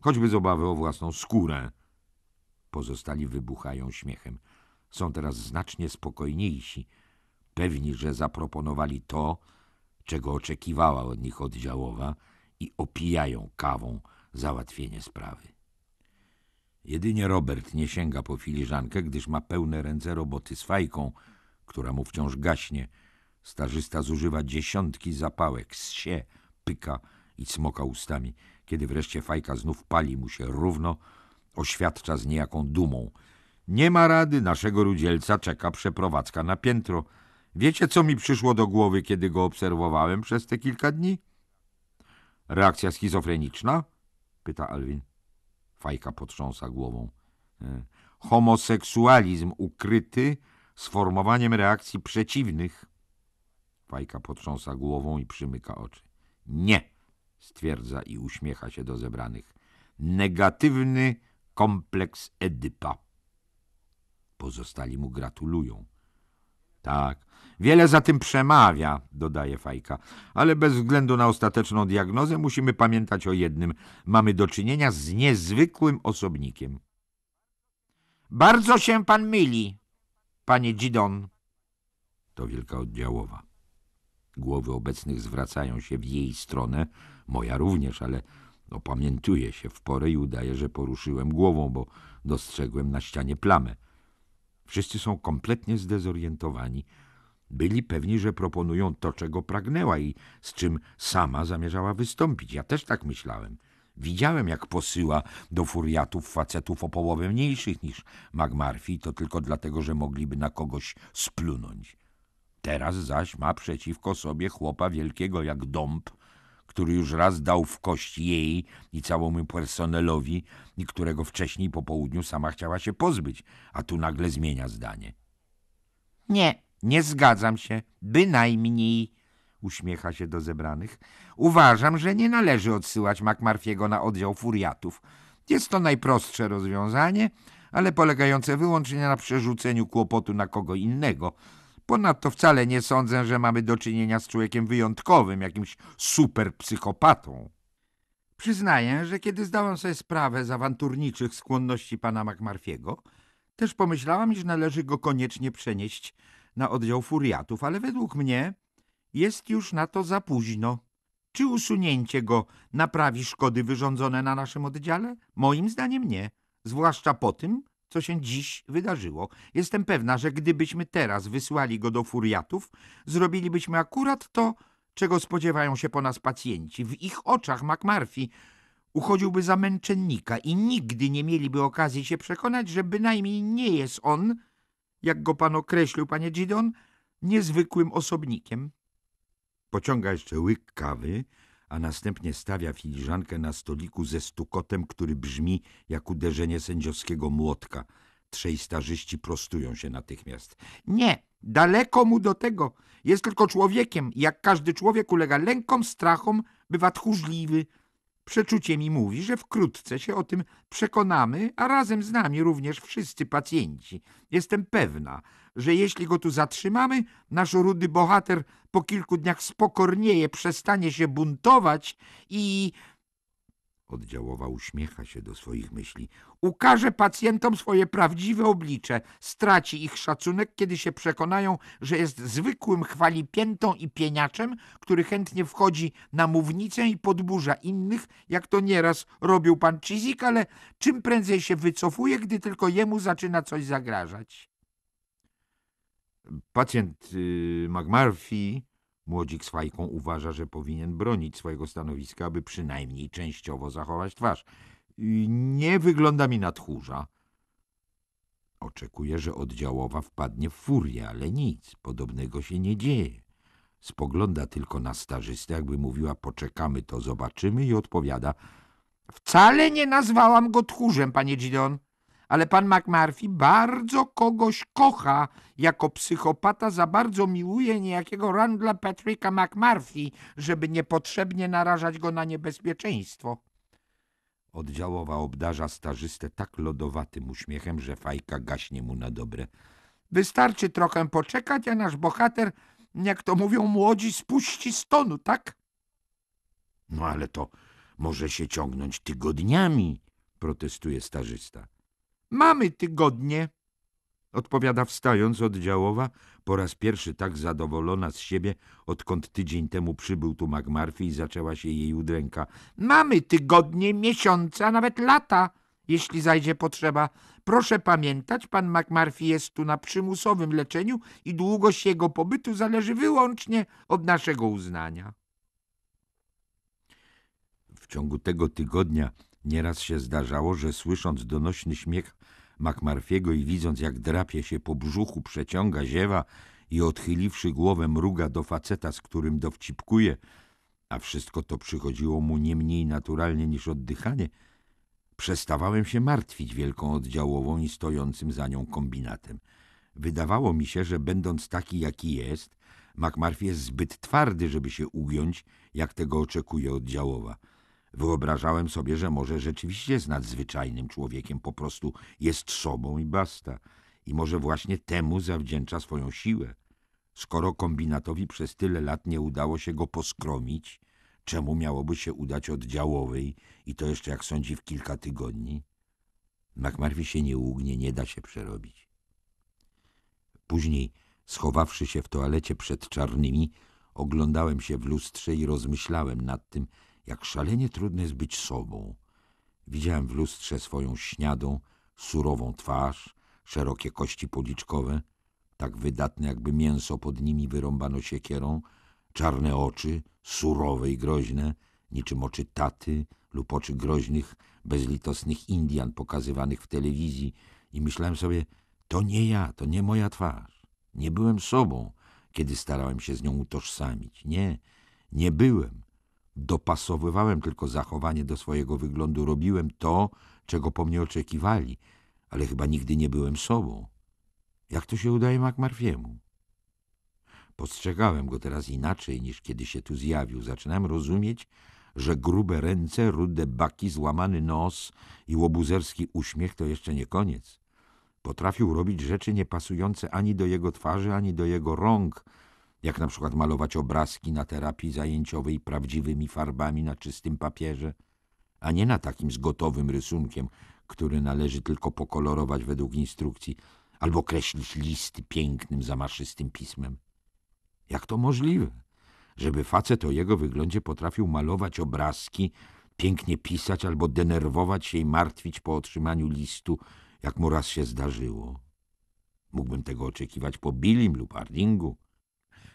Choćby z obawy o własną skórę. Pozostali wybuchają śmiechem. Są teraz znacznie spokojniejsi, pewni, że zaproponowali to, czego oczekiwała od nich oddziałowa, i opijają kawą załatwienie sprawy. Jedynie Robert nie sięga po filiżankę, gdyż ma pełne ręce roboty z fajką, która mu wciąż gaśnie. Starzysta zużywa dziesiątki zapałek, sie, pyka i smoka ustami. Kiedy wreszcie fajka znów pali mu się równo, oświadcza z niejaką dumą. Nie ma rady, naszego rudzielca czeka przeprowadzka na piętro. Wiecie, co mi przyszło do głowy, kiedy go obserwowałem przez te kilka dni? Reakcja schizofreniczna? Pyta Alwin. Fajka potrząsa głową. E, homoseksualizm ukryty z formowaniem reakcji przeciwnych. Fajka potrząsa głową i przymyka oczy. Nie, stwierdza i uśmiecha się do zebranych. Negatywny kompleks Edypa. Pozostali mu gratulują. Tak, Wiele za tym przemawia, dodaje Fajka, ale bez względu na ostateczną diagnozę musimy pamiętać o jednym. Mamy do czynienia z niezwykłym osobnikiem. Bardzo się pan myli, panie Dzidon. To wielka oddziałowa. Głowy obecnych zwracają się w jej stronę, moja również, ale opamiętuje się w porę i udaje, że poruszyłem głową, bo dostrzegłem na ścianie plamę. Wszyscy są kompletnie zdezorientowani. Byli pewni, że proponują to, czego pragnęła i z czym sama zamierzała wystąpić. Ja też tak myślałem. Widziałem, jak posyła do furiatów facetów o połowę mniejszych niż Magmarfi, to tylko dlatego, że mogliby na kogoś splunąć. Teraz zaś ma przeciwko sobie chłopa wielkiego jak dąb, który już raz dał w kość jej i całemu personelowi i którego wcześniej po południu sama chciała się pozbyć, a tu nagle zmienia zdanie. — Nie nie zgadzam się, bynajmniej, uśmiecha się do zebranych. Uważam, że nie należy odsyłać McMurphy'ego na oddział furiatów. Jest to najprostsze rozwiązanie, ale polegające wyłącznie na przerzuceniu kłopotu na kogo innego. Ponadto wcale nie sądzę, że mamy do czynienia z człowiekiem wyjątkowym, jakimś superpsychopatą. Przyznaję, że kiedy zdałam sobie sprawę z awanturniczych skłonności pana McMurphy'ego, też pomyślałam, iż należy go koniecznie przenieść na oddział furiatów, ale według mnie jest już na to za późno. Czy usunięcie go naprawi szkody wyrządzone na naszym oddziale? Moim zdaniem nie, zwłaszcza po tym, co się dziś wydarzyło. Jestem pewna, że gdybyśmy teraz wysłali go do furiatów, zrobilibyśmy akurat to, czego spodziewają się po nas pacjenci. W ich oczach McMurphy uchodziłby za męczennika i nigdy nie mieliby okazji się przekonać, że bynajmniej nie jest on jak go pan określił, panie Gidon, niezwykłym osobnikiem. Pociąga jeszcze łyk kawy, a następnie stawia filiżankę na stoliku ze stukotem, który brzmi jak uderzenie sędziowskiego młotka. Trzej starzyści prostują się natychmiast. Nie, daleko mu do tego. Jest tylko człowiekiem jak każdy człowiek ulega lękom, strachom, bywa tchórzliwy, Przeczucie mi mówi, że wkrótce się o tym przekonamy, a razem z nami również wszyscy pacjenci. Jestem pewna, że jeśli go tu zatrzymamy, nasz rudy bohater po kilku dniach spokornieje, przestanie się buntować i Oddziałowa uśmiecha się do swoich myśli. Ukaże pacjentom swoje prawdziwe oblicze. Straci ich szacunek, kiedy się przekonają, że jest zwykłym chwalipiętą i pieniaczem, który chętnie wchodzi na mównicę i podburza innych, jak to nieraz robił pan Chizik, ale czym prędzej się wycofuje, gdy tylko jemu zaczyna coś zagrażać. Pacjent yy, McMurphy Młodzik z fajką uważa, że powinien bronić swojego stanowiska, aby przynajmniej częściowo zachować twarz. Nie wygląda mi na tchórza. Oczekuje, że oddziałowa wpadnie w furię, ale nic, podobnego się nie dzieje. Spogląda tylko na starzystę, jakby mówiła, poczekamy, to zobaczymy i odpowiada. Wcale nie nazwałam go tchórzem, panie Gidon ale pan McMurphy bardzo kogoś kocha jako psychopata, za bardzo miłuje niejakiego Randla Patricka McMurphy, żeby niepotrzebnie narażać go na niebezpieczeństwo. Oddziałowa obdarza starzystę tak lodowatym uśmiechem, że fajka gaśnie mu na dobre. Wystarczy trochę poczekać, a nasz bohater, jak to mówią młodzi, spuści z tonu, tak? No ale to może się ciągnąć tygodniami, protestuje starzysta. Mamy tygodnie, odpowiada wstając oddziałowa, po raz pierwszy tak zadowolona z siebie, odkąd tydzień temu przybył tu Magmarfi i zaczęła się jej udręka. Mamy tygodnie, miesiące, a nawet lata, jeśli zajdzie potrzeba. Proszę pamiętać, pan Magmarfi jest tu na przymusowym leczeniu i długość jego pobytu zależy wyłącznie od naszego uznania. W ciągu tego tygodnia Nieraz się zdarzało, że słysząc donośny śmiech Makmarfiego i widząc, jak drapie się po brzuchu, przeciąga ziewa i odchyliwszy głowę mruga do faceta, z którym dowcipkuje, a wszystko to przychodziło mu nie mniej naturalnie niż oddychanie, przestawałem się martwić wielką oddziałową i stojącym za nią kombinatem. Wydawało mi się, że będąc taki, jaki jest, McMurphy jest zbyt twardy, żeby się ugiąć, jak tego oczekuje oddziałowa. Wyobrażałem sobie, że może rzeczywiście jest nadzwyczajnym człowiekiem, po prostu jest sobą i basta. I może właśnie temu zawdzięcza swoją siłę. Skoro kombinatowi przez tyle lat nie udało się go poskromić, czemu miałoby się udać oddziałowej i to jeszcze, jak sądzi, w kilka tygodni? McMurphy się nie ugnie, nie da się przerobić. Później, schowawszy się w toalecie przed czarnymi, oglądałem się w lustrze i rozmyślałem nad tym, jak szalenie trudno jest być sobą. Widziałem w lustrze swoją śniadą, surową twarz, szerokie kości policzkowe, tak wydatne, jakby mięso pod nimi wyrąbano siekierą, czarne oczy, surowe i groźne, niczym oczy taty lub oczy groźnych, bezlitosnych Indian pokazywanych w telewizji i myślałem sobie, to nie ja, to nie moja twarz. Nie byłem sobą, kiedy starałem się z nią utożsamić. Nie, nie byłem. Dopasowywałem tylko zachowanie do swojego wyglądu, robiłem to, czego po mnie oczekiwali, ale chyba nigdy nie byłem sobą. Jak to się udaje Makmarfiemu? Postrzegałem go teraz inaczej niż kiedy się tu zjawił. Zaczynałem rozumieć, że grube ręce, rude baki, złamany nos i łobuzerski uśmiech to jeszcze nie koniec. Potrafił robić rzeczy niepasujące ani do jego twarzy, ani do jego rąk, jak na przykład malować obrazki na terapii zajęciowej prawdziwymi farbami na czystym papierze, a nie na takim zgotowym rysunkiem, który należy tylko pokolorować według instrukcji, albo kreślić listy pięknym, zamaszystym pismem. Jak to możliwe, żeby facet o jego wyglądzie potrafił malować obrazki, pięknie pisać albo denerwować się i martwić po otrzymaniu listu, jak mu raz się zdarzyło? Mógłbym tego oczekiwać po Bilim lub Hardingu –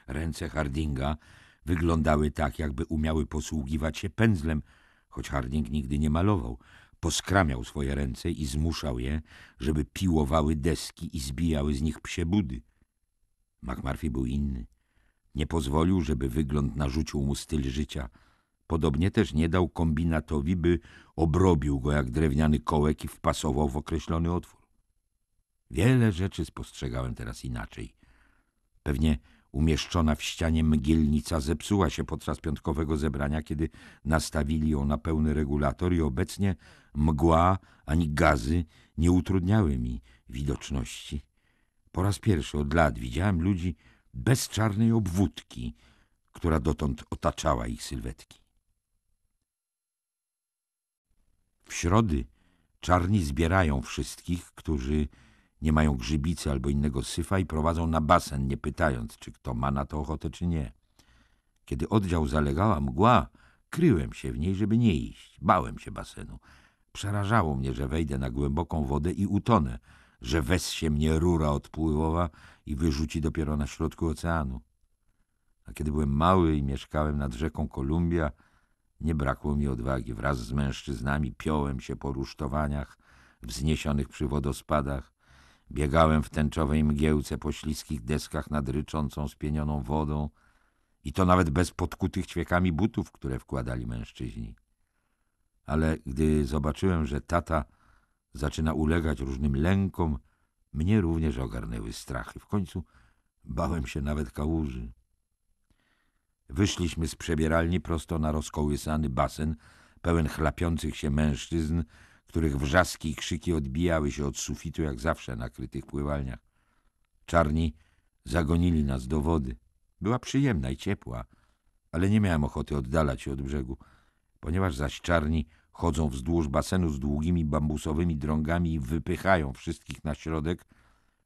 Ręce Hardinga wyglądały tak, jakby umiały posługiwać się pędzlem, choć Harding nigdy nie malował. Poskramiał swoje ręce i zmuszał je, żeby piłowały deski i zbijały z nich psie budy. McMurphy był inny. Nie pozwolił, żeby wygląd narzucił mu styl życia. Podobnie też nie dał kombinatowi, by obrobił go jak drewniany kołek i wpasował w określony otwór. Wiele rzeczy spostrzegałem teraz inaczej. Pewnie Umieszczona w ścianie mgielnica zepsuła się podczas piątkowego zebrania, kiedy nastawili ją na pełny regulator i obecnie mgła ani gazy nie utrudniały mi widoczności. Po raz pierwszy od lat widziałem ludzi bez czarnej obwódki, która dotąd otaczała ich sylwetki. W środy czarni zbierają wszystkich, którzy nie mają grzybicy albo innego syfa i prowadzą na basen, nie pytając, czy kto ma na to ochotę, czy nie. Kiedy oddział zalegała mgła, kryłem się w niej, żeby nie iść. Bałem się basenu. Przerażało mnie, że wejdę na głęboką wodę i utonę, że się mnie rura odpływowa i wyrzuci dopiero na środku oceanu. A kiedy byłem mały i mieszkałem nad rzeką Kolumbia, nie brakło mi odwagi. Wraz z mężczyznami piąłem się po rusztowaniach wzniesionych przy wodospadach, Biegałem w tęczowej mgiełce po śliskich deskach nad ryczącą spienioną wodą i to nawet bez podkutych ćwiekami butów, które wkładali mężczyźni. Ale gdy zobaczyłem, że tata zaczyna ulegać różnym lękom, mnie również ogarnęły strachy. W końcu bałem się nawet kałuży. Wyszliśmy z przebieralni prosto na rozkołysany basen, pełen chlapiących się mężczyzn, których wrzaski i krzyki odbijały się od sufitu jak zawsze na krytych pływalniach. Czarni zagonili nas do wody. Była przyjemna i ciepła, ale nie miałem ochoty oddalać się od brzegu, ponieważ zaś czarni chodzą wzdłuż basenu z długimi bambusowymi drągami i wypychają wszystkich na środek,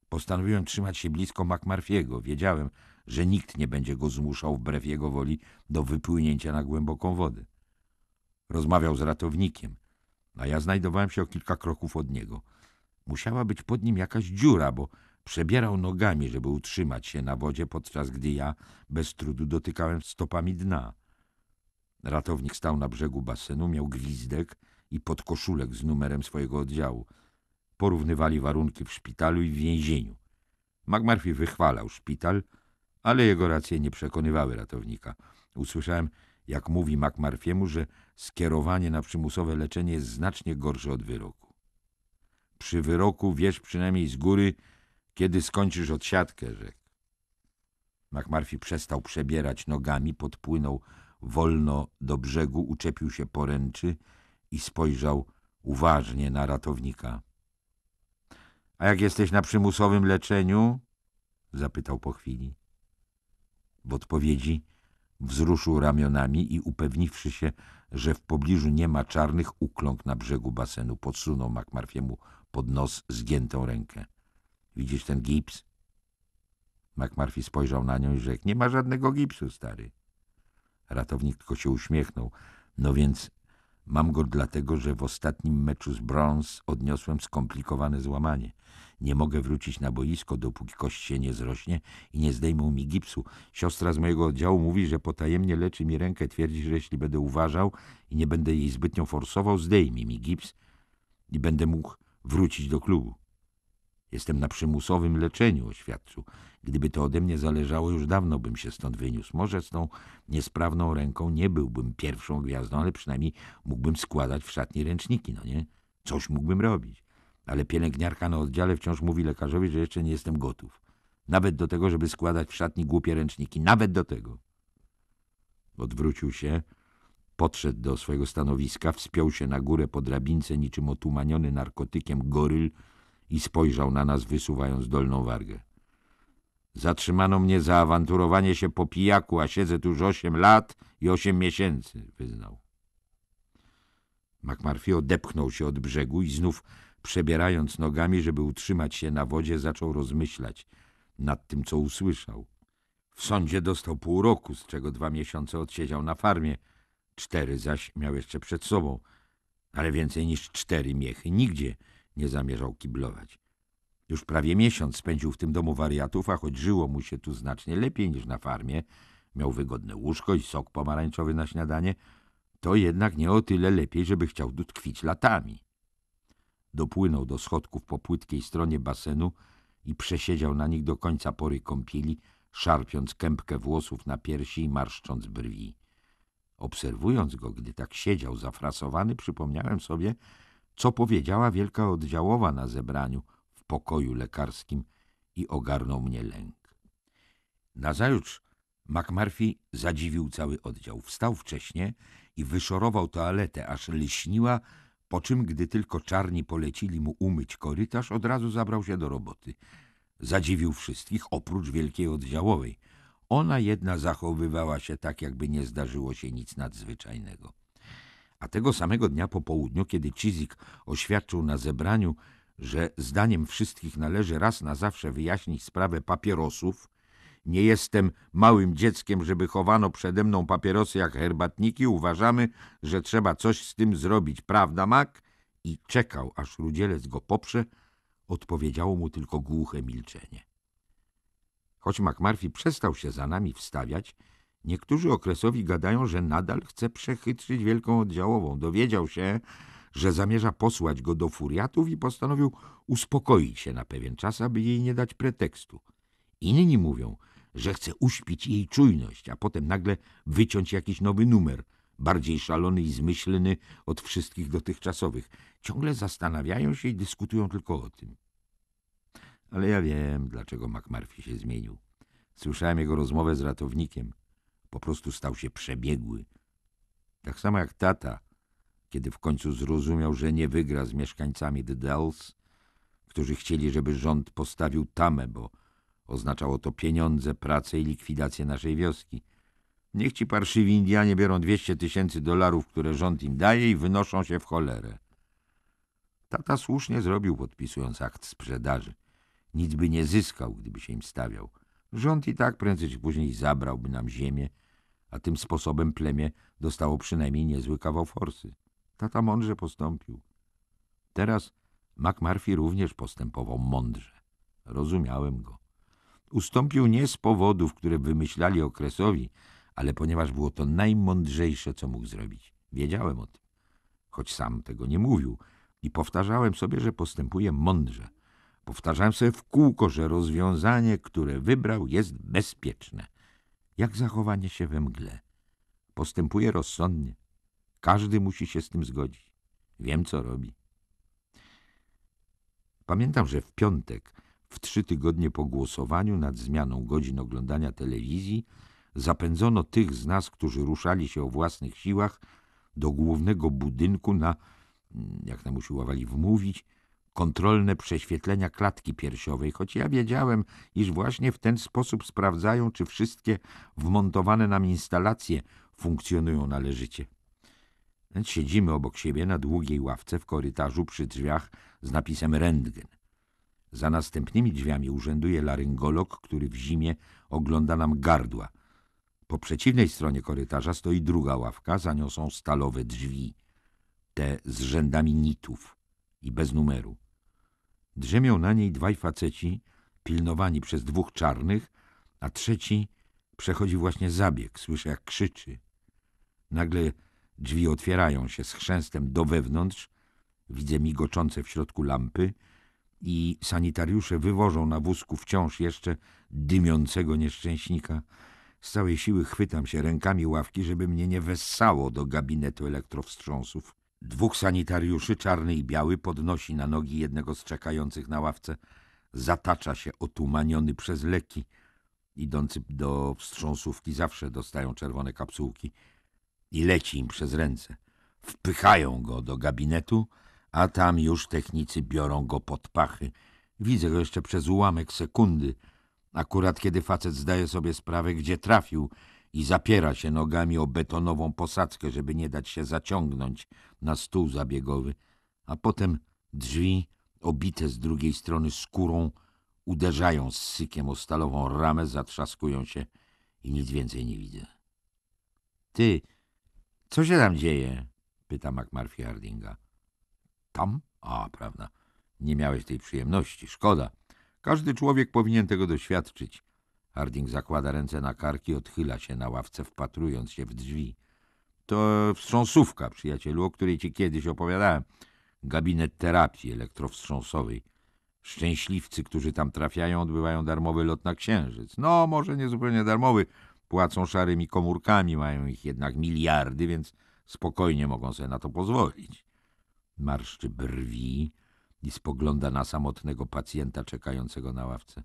postanowiłem trzymać się blisko McMurphy'ego. Wiedziałem, że nikt nie będzie go zmuszał wbrew jego woli do wypłynięcia na głęboką wodę. Rozmawiał z ratownikiem, a ja znajdowałem się o kilka kroków od niego. Musiała być pod nim jakaś dziura, bo przebierał nogami, żeby utrzymać się na wodzie, podczas gdy ja bez trudu dotykałem stopami dna. Ratownik stał na brzegu basenu, miał gwizdek i podkoszulek z numerem swojego oddziału. Porównywali warunki w szpitalu i w więzieniu. McMurphy wychwalał szpital, ale jego racje nie przekonywały ratownika. Usłyszałem, jak mówi McMurphy'emu, że skierowanie na przymusowe leczenie jest znacznie gorsze od wyroku. Przy wyroku wiesz przynajmniej z góry, kiedy skończysz odsiadkę, rzekł. McMurphy przestał przebierać nogami, podpłynął wolno do brzegu, uczepił się poręczy i spojrzał uważnie na ratownika. — A jak jesteś na przymusowym leczeniu? — zapytał po chwili. W odpowiedzi Wzruszył ramionami i upewniwszy się, że w pobliżu nie ma czarnych, ukląk na brzegu basenu. Podsunął McMarfiemu pod nos zgiętą rękę. — Widzisz ten gips? McMurphy spojrzał na nią i rzekł — Nie ma żadnego gipsu, stary. Ratownik tylko się uśmiechnął. — No więc mam go dlatego, że w ostatnim meczu z Browns odniosłem skomplikowane złamanie. Nie mogę wrócić na boisko, dopóki kość się nie zrośnie i nie zdejmą mi gipsu. Siostra z mojego oddziału mówi, że potajemnie leczy mi rękę. Twierdzi, że jeśli będę uważał i nie będę jej zbytnio forsował, zdejmie mi gips i będę mógł wrócić do klubu. Jestem na przymusowym leczeniu, oświadczył. Gdyby to ode mnie zależało, już dawno bym się stąd wyniósł. Może z tą niesprawną ręką nie byłbym pierwszą gwiazdą, ale przynajmniej mógłbym składać w szatni ręczniki, no nie? Coś mógłbym robić ale pielęgniarka na oddziale wciąż mówi lekarzowi, że jeszcze nie jestem gotów. Nawet do tego, żeby składać w szatni głupie ręczniki. Nawet do tego. Odwrócił się, podszedł do swojego stanowiska, wspiął się na górę po drabince niczym otumaniony narkotykiem goryl i spojrzał na nas, wysuwając dolną wargę. Zatrzymano mnie za awanturowanie się po pijaku, a siedzę tu już osiem lat i osiem miesięcy, wyznał. McMurphy odepchnął się od brzegu i znów Przebierając nogami, żeby utrzymać się na wodzie, zaczął rozmyślać nad tym, co usłyszał. W sądzie dostał pół roku, z czego dwa miesiące odsiedział na farmie. Cztery zaś miał jeszcze przed sobą, ale więcej niż cztery miechy nigdzie nie zamierzał kiblować. Już prawie miesiąc spędził w tym domu wariatów, a choć żyło mu się tu znacznie lepiej niż na farmie, miał wygodne łóżko i sok pomarańczowy na śniadanie, to jednak nie o tyle lepiej, żeby chciał tu tkwić latami. Dopłynął do schodków po płytkiej stronie basenu i przesiedział na nich do końca pory kąpieli, szarpiąc kępkę włosów na piersi i marszcząc brwi. Obserwując go, gdy tak siedział zafrasowany, przypomniałem sobie, co powiedziała wielka oddziałowa na zebraniu w pokoju lekarskim i ogarnął mnie lęk. Nazajutrz McMurphy zadziwił cały oddział. Wstał wcześnie i wyszorował toaletę, aż lśniła po czym, gdy tylko czarni polecili mu umyć korytarz, od razu zabrał się do roboty. Zadziwił wszystkich, oprócz wielkiej oddziałowej. Ona jedna zachowywała się tak, jakby nie zdarzyło się nic nadzwyczajnego. A tego samego dnia po południu, kiedy Cizik oświadczył na zebraniu, że zdaniem wszystkich należy raz na zawsze wyjaśnić sprawę papierosów, nie jestem małym dzieckiem, żeby chowano przede mną papierosy jak herbatniki, uważamy, że trzeba coś z tym zrobić, prawda, Mak? I czekał, aż Rudzielec go poprze, odpowiedziało mu tylko głuche milczenie. Choć MacMurphy przestał się za nami wstawiać, niektórzy okresowi gadają, że nadal chce przechytrzyć wielką oddziałową. Dowiedział się, że zamierza posłać go do furiatów i postanowił uspokoić się na pewien czas, aby jej nie dać pretekstu. Inni mówią, że chce uśpić jej czujność, a potem nagle wyciąć jakiś nowy numer, bardziej szalony i zmyślny od wszystkich dotychczasowych. Ciągle zastanawiają się i dyskutują tylko o tym. Ale ja wiem, dlaczego McMurphy się zmienił. Słyszałem jego rozmowę z ratownikiem. Po prostu stał się przebiegły. Tak samo jak tata, kiedy w końcu zrozumiał, że nie wygra z mieszkańcami The Dells, którzy chcieli, żeby rząd postawił tamę, bo Oznaczało to pieniądze, pracę i likwidację naszej wioski. Niech ci parszywi Indianie biorą 200 tysięcy dolarów, które rząd im daje i wynoszą się w cholerę. Tata słusznie zrobił, podpisując akt sprzedaży. Nic by nie zyskał, gdyby się im stawiał. Rząd i tak prędzej czy później zabrałby nam ziemię, a tym sposobem plemię dostało przynajmniej niezły kawał forsy. Tata mądrze postąpił. Teraz McMurphy również postępował mądrze. Rozumiałem go. Ustąpił nie z powodów, które wymyślali okresowi, ale ponieważ było to najmądrzejsze, co mógł zrobić. Wiedziałem o tym, choć sam tego nie mówił i powtarzałem sobie, że postępuje mądrze. Powtarzałem sobie w kółko, że rozwiązanie, które wybrał, jest bezpieczne. Jak zachowanie się we mgle. Postępuje rozsądnie. Każdy musi się z tym zgodzić. Wiem, co robi. Pamiętam, że w piątek w trzy tygodnie po głosowaniu nad zmianą godzin oglądania telewizji zapędzono tych z nas, którzy ruszali się o własnych siłach do głównego budynku na, mm, jak nam usiłowali wmówić, kontrolne prześwietlenia klatki piersiowej, choć ja wiedziałem, iż właśnie w ten sposób sprawdzają, czy wszystkie wmontowane nam instalacje funkcjonują należycie. siedzimy obok siebie na długiej ławce w korytarzu przy drzwiach z napisem rentgen – za następnymi drzwiami urzęduje laryngolog, który w zimie ogląda nam gardła. Po przeciwnej stronie korytarza stoi druga ławka, za nią są stalowe drzwi, te z rzędami nitów i bez numeru. Drzemią na niej dwaj faceci, pilnowani przez dwóch czarnych, a trzeci przechodzi właśnie zabieg, słyszę jak krzyczy. Nagle drzwi otwierają się z chrzęstem do wewnątrz, widzę migoczące w środku lampy, i sanitariusze wywożą na wózku wciąż jeszcze dymiącego nieszczęśnika. Z całej siły chwytam się rękami ławki, żeby mnie nie wessało do gabinetu elektrowstrząsów. Dwóch sanitariuszy, czarny i biały, podnosi na nogi jednego z czekających na ławce. Zatacza się otumaniony przez leki. Idący do wstrząsówki zawsze dostają czerwone kapsułki i leci im przez ręce. Wpychają go do gabinetu, a tam już technicy biorą go pod pachy. Widzę go jeszcze przez ułamek sekundy, akurat kiedy facet zdaje sobie sprawę, gdzie trafił i zapiera się nogami o betonową posadzkę, żeby nie dać się zaciągnąć na stół zabiegowy, a potem drzwi, obite z drugiej strony skórą, uderzają z sykiem o stalową ramę, zatrzaskują się i nic więcej nie widzę. — Ty, co się tam dzieje? — pyta MacMurphy Hardinga. Tam? A, prawda. Nie miałeś tej przyjemności. Szkoda. Każdy człowiek powinien tego doświadczyć. Harding zakłada ręce na karki, odchyla się na ławce, wpatrując się w drzwi. To wstrząsówka, przyjacielu, o której ci kiedyś opowiadałem. Gabinet terapii elektrowstrząsowej. Szczęśliwcy, którzy tam trafiają, odbywają darmowy lot na księżyc. No, może nie zupełnie darmowy. Płacą szarymi komórkami, mają ich jednak miliardy, więc spokojnie mogą sobie na to pozwolić marszczy brwi i spogląda na samotnego pacjenta czekającego na ławce.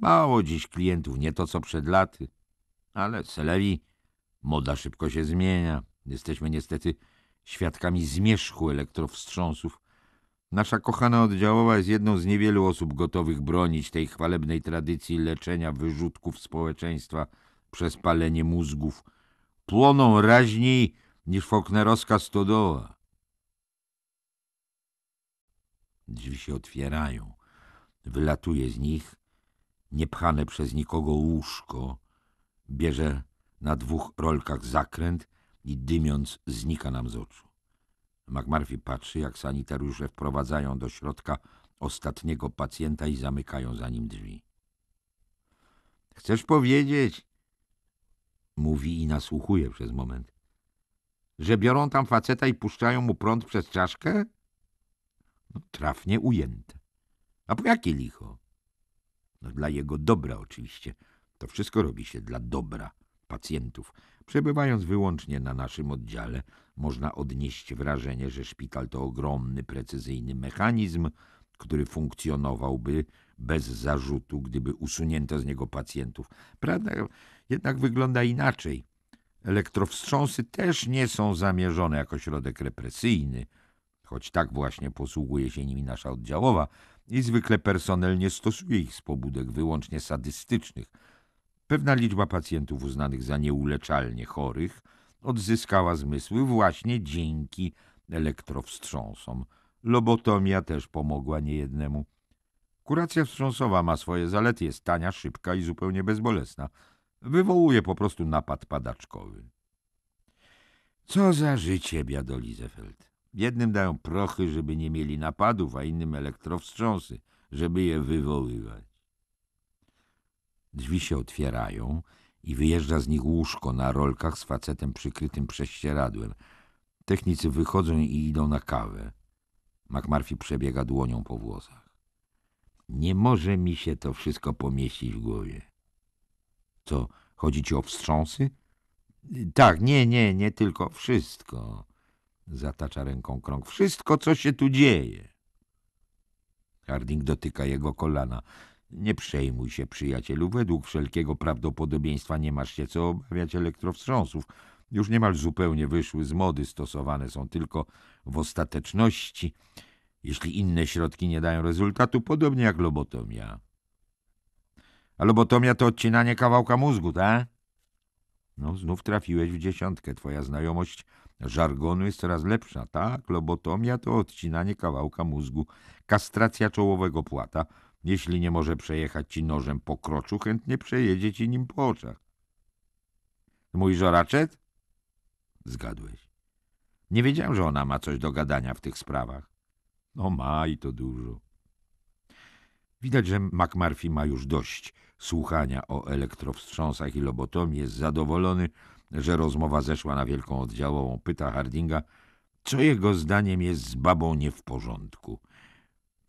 Mało dziś klientów, nie to co przed laty, ale selewi moda szybko się zmienia. Jesteśmy niestety świadkami zmierzchu elektrowstrząsów. Nasza kochana oddziałowa jest jedną z niewielu osób gotowych bronić tej chwalebnej tradycji leczenia wyrzutków społeczeństwa przez palenie mózgów. Płoną raźniej niż foknerowska stodoła. Drzwi się otwierają. Wylatuje z nich, niepchane przez nikogo łóżko, bierze na dwóch rolkach zakręt i dymiąc znika nam z oczu. McMurphy patrzy, jak sanitariusze wprowadzają do środka ostatniego pacjenta i zamykają za nim drzwi. — Chcesz powiedzieć? — mówi i nasłuchuje przez moment. — Że biorą tam faceta i puszczają mu prąd przez czaszkę? — no, trafnie ujęte. A po jakie licho? No, dla jego dobra oczywiście. To wszystko robi się dla dobra pacjentów. Przebywając wyłącznie na naszym oddziale, można odnieść wrażenie, że szpital to ogromny, precyzyjny mechanizm, który funkcjonowałby bez zarzutu, gdyby usunięto z niego pacjentów. Prawda jednak wygląda inaczej. Elektrowstrząsy też nie są zamierzone jako środek represyjny, choć tak właśnie posługuje się nimi nasza oddziałowa i zwykle personel nie stosuje ich z pobudek wyłącznie sadystycznych. Pewna liczba pacjentów uznanych za nieuleczalnie chorych odzyskała zmysły właśnie dzięki elektrowstrząsom. Lobotomia też pomogła niejednemu. Kuracja wstrząsowa ma swoje zalety, jest tania, szybka i zupełnie bezbolesna. Wywołuje po prostu napad padaczkowy. Co za życie, biadoli Zefeld. Jednym dają prochy, żeby nie mieli napadów, a innym elektrowstrząsy, żeby je wywoływać. Drzwi się otwierają i wyjeżdża z nich łóżko na rolkach z facetem przykrytym prześcieradłem. Technicy wychodzą i idą na kawę. McMurphy przebiega dłonią po włosach. Nie może mi się to wszystko pomieścić w głowie. Co, chodzi ci o wstrząsy? Tak, nie, nie, nie tylko, wszystko. Zatacza ręką krąg. Wszystko, co się tu dzieje. Harding dotyka jego kolana. Nie przejmuj się, przyjacielu. Według wszelkiego prawdopodobieństwa nie masz się co obawiać elektrowstrząsów. Już niemal zupełnie wyszły z mody, stosowane są tylko w ostateczności, jeśli inne środki nie dają rezultatu, podobnie jak lobotomia. A lobotomia to odcinanie kawałka mózgu, tak? No, znów trafiłeś w dziesiątkę. Twoja znajomość Żargonu jest coraz lepsza, tak? Lobotomia to odcinanie kawałka mózgu, kastracja czołowego płata. Jeśli nie może przejechać ci nożem po kroczu, chętnie przejedzie ci nim po oczach. Mój żoraczet? Zgadłeś. Nie wiedziałem, że ona ma coś do gadania w tych sprawach. No ma i to dużo. Widać, że McMurphy ma już dość słuchania o elektrowstrząsach i lobotomii, jest zadowolony, że rozmowa zeszła na wielką oddziałową, pyta Hardinga, co jego zdaniem jest z babą nie w porządku.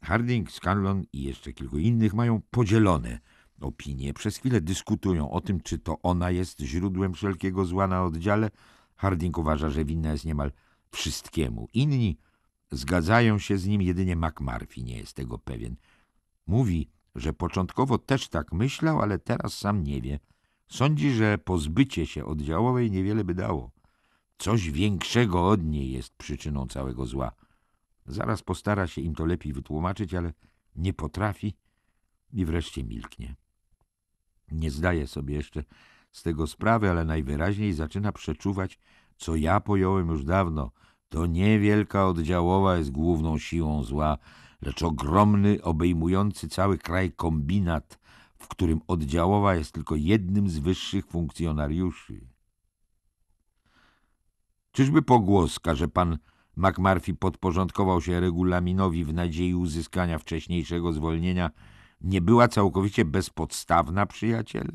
Harding, Scanlon i jeszcze kilku innych mają podzielone opinie. Przez chwilę dyskutują o tym, czy to ona jest źródłem wszelkiego zła na oddziale. Harding uważa, że winna jest niemal wszystkiemu. Inni zgadzają się z nim, jedynie McMurphy nie jest tego pewien. Mówi, że początkowo też tak myślał, ale teraz sam nie wie – Sądzi, że pozbycie się oddziałowej niewiele by dało. Coś większego od niej jest przyczyną całego zła. Zaraz postara się im to lepiej wytłumaczyć, ale nie potrafi i wreszcie milknie. Nie zdaje sobie jeszcze z tego sprawy, ale najwyraźniej zaczyna przeczuwać, co ja pojąłem już dawno. To niewielka oddziałowa jest główną siłą zła, lecz ogromny, obejmujący cały kraj kombinat, w którym oddziałowa jest tylko jednym z wyższych funkcjonariuszy. Czyżby pogłoska, że pan McMurphy podporządkował się regulaminowi w nadziei uzyskania wcześniejszego zwolnienia, nie była całkowicie bezpodstawna, przyjaciele?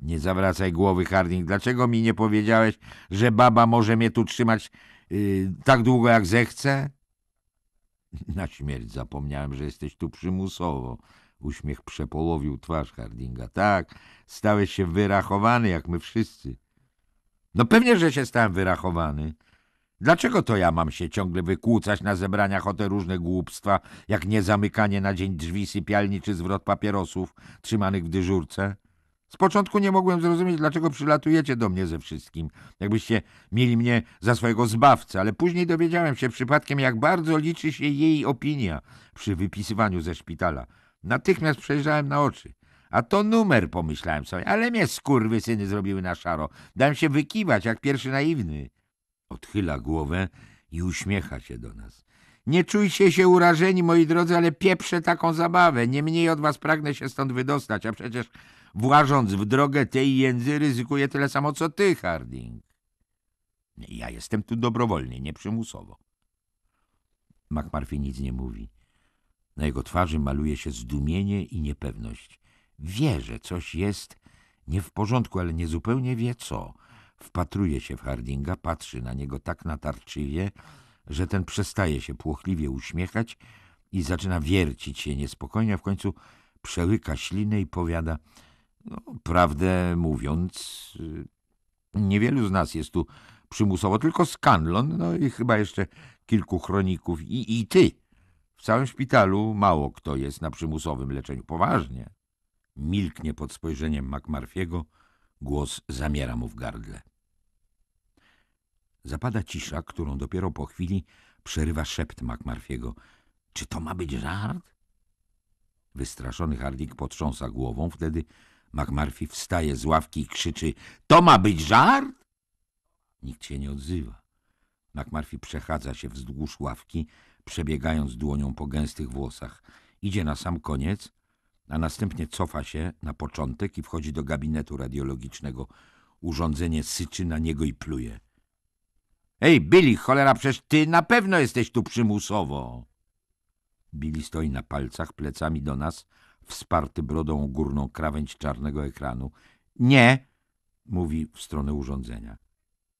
Nie zawracaj głowy, Harding. Dlaczego mi nie powiedziałeś, że baba może mnie tu trzymać yy, tak długo, jak zechce? Na śmierć zapomniałem, że jesteś tu przymusowo. Uśmiech przepołowił twarz Hardinga. Tak, stałeś się wyrachowany, jak my wszyscy. No pewnie, że się stałem wyrachowany. Dlaczego to ja mam się ciągle wykłócać na zebraniach o te różne głupstwa, jak niezamykanie na dzień drzwi sypialni czy zwrot papierosów trzymanych w dyżurce? Z początku nie mogłem zrozumieć, dlaczego przylatujecie do mnie ze wszystkim, jakbyście mieli mnie za swojego zbawcę, ale później dowiedziałem się przypadkiem, jak bardzo liczy się jej opinia przy wypisywaniu ze szpitala. Natychmiast przejrzałem na oczy. A to numer, pomyślałem sobie, ale mnie skurwy syny zrobiły na szaro. Dałem się wykiwać, jak pierwszy naiwny. Odchyla głowę i uśmiecha się do nas. Nie czujcie się urażeni, moi drodzy, ale pieprzę taką zabawę. Nie mniej od was pragnę się stąd wydostać, a przecież włażąc w drogę tej jędzy ryzykuję tyle samo, co ty, Harding. Ja jestem tu dobrowolnie, nieprzymusowo. McMurphy nic nie mówi. Na jego twarzy maluje się zdumienie i niepewność. Wie, że coś jest nie w porządku, ale niezupełnie wie co. Wpatruje się w Hardinga, patrzy na niego tak natarczywie, że ten przestaje się płochliwie uśmiechać i zaczyna wiercić się niespokojnie, a w końcu przełyka ślinę i powiada no, prawdę mówiąc, niewielu z nas jest tu przymusowo, tylko Scanlon, no i chyba jeszcze kilku chroników i, i ty. W całym szpitalu mało kto jest na przymusowym leczeniu. Poważnie. Milknie pod spojrzeniem McMurphy'ego, głos zamiera mu w gardle. Zapada cisza, którą dopiero po chwili przerywa szept McMurphy'ego. Czy to ma być żart? Wystraszony Harding potrząsa głową, wtedy McMurphy wstaje z ławki i krzyczy – To ma być żart? Nikt się nie odzywa. McMurphy przechadza się wzdłuż ławki, przebiegając dłonią po gęstych włosach. Idzie na sam koniec, a następnie cofa się na początek i wchodzi do gabinetu radiologicznego. Urządzenie syczy na niego i pluje. Ej, Billy, cholera, przecież ty na pewno jesteś tu przymusowo. Billy stoi na palcach, plecami do nas, wsparty brodą górną krawędź czarnego ekranu. Nie, mówi w stronę urządzenia.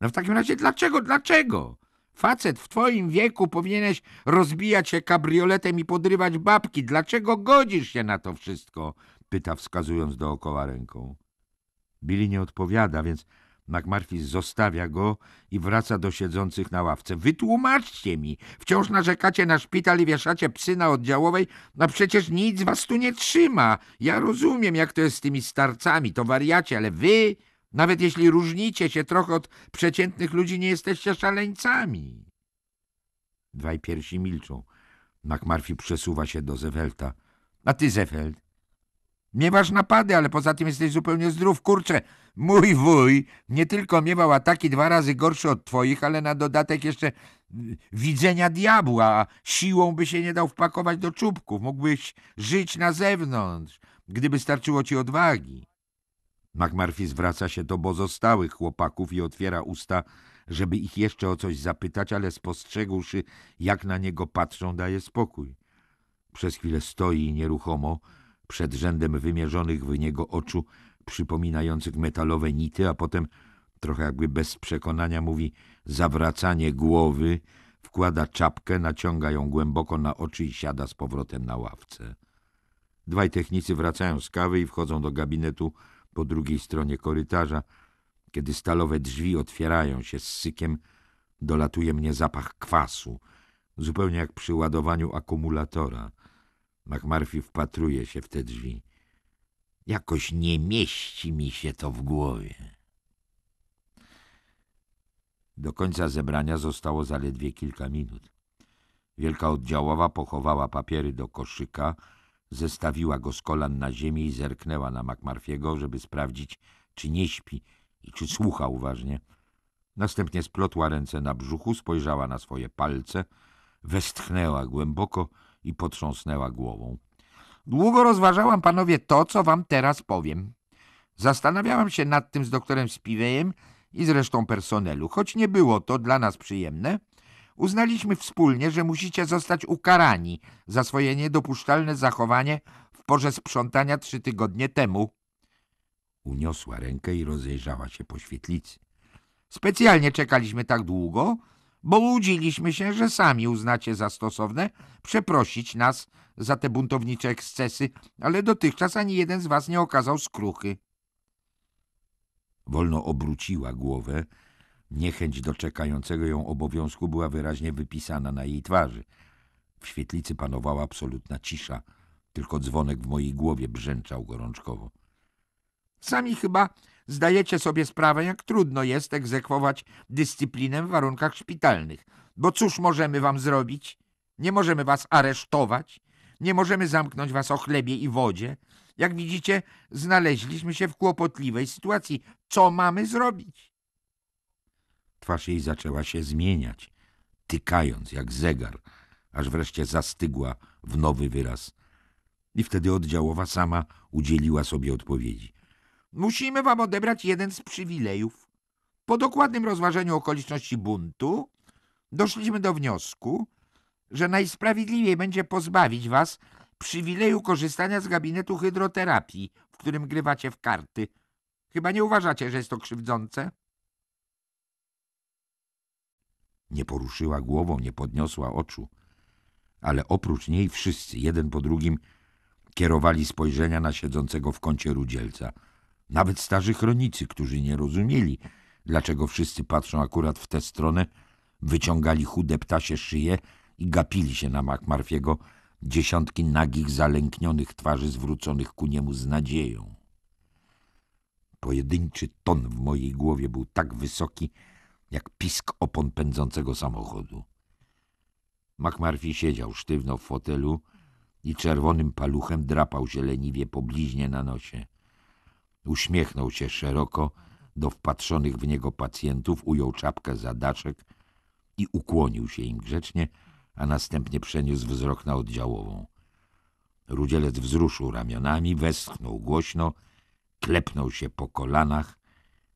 No w takim razie dlaczego, dlaczego? Facet w twoim wieku powinieneś rozbijać się kabrioletem i podrywać babki. Dlaczego godzisz się na to wszystko? Pyta wskazując dookoła ręką. Billy nie odpowiada, więc McMurphy zostawia go i wraca do siedzących na ławce. Wytłumaczcie mi, wciąż narzekacie na szpital i wieszacie psy na oddziałowej, no przecież nic was tu nie trzyma. Ja rozumiem, jak to jest z tymi starcami, to wariacie, ale wy nawet jeśli różnicie się trochę od przeciętnych ludzi, nie jesteście szaleńcami. Dwaj piersi milczą. McMurphy przesuwa się do Zefelta. A ty, Zefeld? Miewasz napady, ale poza tym jesteś zupełnie zdrów. Kurczę, mój wuj nie tylko miewał ataki dwa razy gorsze od twoich, ale na dodatek jeszcze y, widzenia diabła, a siłą by się nie dał wpakować do czubków. Mógłbyś żyć na zewnątrz, gdyby starczyło ci odwagi. McMurphy zwraca się do pozostałych chłopaków i otwiera usta, żeby ich jeszcze o coś zapytać, ale spostrzegłszy, jak na niego patrzą, daje spokój. Przez chwilę stoi nieruchomo, przed rzędem wymierzonych w niego oczu, przypominających metalowe nity, a potem, trochę jakby bez przekonania, mówi zawracanie głowy, wkłada czapkę, naciąga ją głęboko na oczy i siada z powrotem na ławce. Dwaj technicy wracają z kawy i wchodzą do gabinetu po drugiej stronie korytarza, kiedy stalowe drzwi otwierają się z sykiem, dolatuje mnie zapach kwasu, zupełnie jak przy ładowaniu akumulatora. MacMurphy wpatruje się w te drzwi. Jakoś nie mieści mi się to w głowie. Do końca zebrania zostało zaledwie kilka minut. Wielka oddziałowa pochowała papiery do koszyka, Zestawiła go z kolan na ziemi i zerknęła na McMurphy'ego, żeby sprawdzić, czy nie śpi i czy słucha uważnie. Następnie splotła ręce na brzuchu, spojrzała na swoje palce, westchnęła głęboko i potrząsnęła głową. Długo rozważałam, panowie, to, co wam teraz powiem. Zastanawiałam się nad tym z doktorem Spivejem i z resztą personelu. Choć nie było to dla nas przyjemne, Uznaliśmy wspólnie, że musicie zostać ukarani za swoje niedopuszczalne zachowanie w porze sprzątania trzy tygodnie temu. Uniosła rękę i rozejrzała się po świetlicy. Specjalnie czekaliśmy tak długo, bo łudziliśmy się, że sami uznacie za stosowne przeprosić nas za te buntownicze ekscesy, ale dotychczas ani jeden z was nie okazał skruchy. Wolno obróciła głowę, Niechęć do czekającego ją obowiązku była wyraźnie wypisana na jej twarzy. W świetlicy panowała absolutna cisza, tylko dzwonek w mojej głowie brzęczał gorączkowo. Sami chyba zdajecie sobie sprawę, jak trudno jest egzekwować dyscyplinę w warunkach szpitalnych. Bo cóż możemy wam zrobić? Nie możemy was aresztować, nie możemy zamknąć was o chlebie i wodzie. Jak widzicie, znaleźliśmy się w kłopotliwej sytuacji. Co mamy zrobić? twarz jej zaczęła się zmieniać, tykając jak zegar, aż wreszcie zastygła w nowy wyraz. I wtedy oddziałowa sama udzieliła sobie odpowiedzi. Musimy wam odebrać jeden z przywilejów. Po dokładnym rozważeniu okoliczności buntu doszliśmy do wniosku, że najsprawiedliwiej będzie pozbawić was przywileju korzystania z gabinetu hydroterapii, w którym grywacie w karty. Chyba nie uważacie, że jest to krzywdzące? Nie poruszyła głową, nie podniosła oczu, ale oprócz niej wszyscy, jeden po drugim, kierowali spojrzenia na siedzącego w kącie rudzielca. Nawet starzy chronicy, którzy nie rozumieli, dlaczego wszyscy patrzą akurat w tę stronę, wyciągali chude ptasie szyje i gapili się na Macmarfiego, dziesiątki nagich, zalęknionych twarzy zwróconych ku niemu z nadzieją. Pojedynczy ton w mojej głowie był tak wysoki, jak pisk opon pędzącego samochodu. McMurphy siedział sztywno w fotelu i czerwonym paluchem drapał się leniwie po bliźnie na nosie. Uśmiechnął się szeroko do wpatrzonych w niego pacjentów, ujął czapkę za daczek i ukłonił się im grzecznie, a następnie przeniósł wzrok na oddziałową. Rudzielec wzruszył ramionami, westchnął głośno, klepnął się po kolanach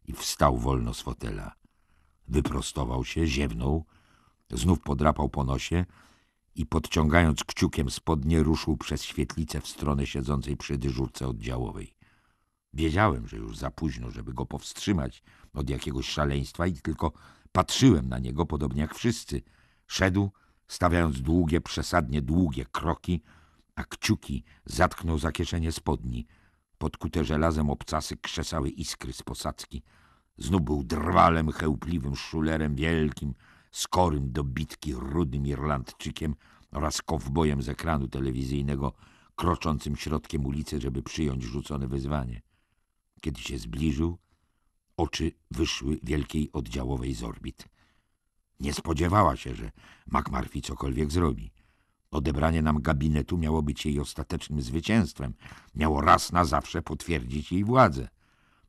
i wstał wolno z fotela. Wyprostował się, ziewnął, znów podrapał po nosie i podciągając kciukiem spodnie ruszył przez świetlicę w stronę siedzącej przy dyżurce oddziałowej. Wiedziałem, że już za późno, żeby go powstrzymać od jakiegoś szaleństwa i tylko patrzyłem na niego, podobnie jak wszyscy. Szedł, stawiając długie, przesadnie długie kroki, a kciuki zatknął za kieszenie spodni. Podkute żelazem obcasy krzesały iskry z posadzki – Znów był drwalem, chełpliwym szulerem wielkim, skorym do bitki rudym Irlandczykiem oraz kowbojem z ekranu telewizyjnego, kroczącym środkiem ulicy, żeby przyjąć rzucone wyzwanie. Kiedy się zbliżył, oczy wyszły wielkiej oddziałowej z orbit. Nie spodziewała się, że McMurphy cokolwiek zrobi. Odebranie nam gabinetu miało być jej ostatecznym zwycięstwem. Miało raz na zawsze potwierdzić jej władzę.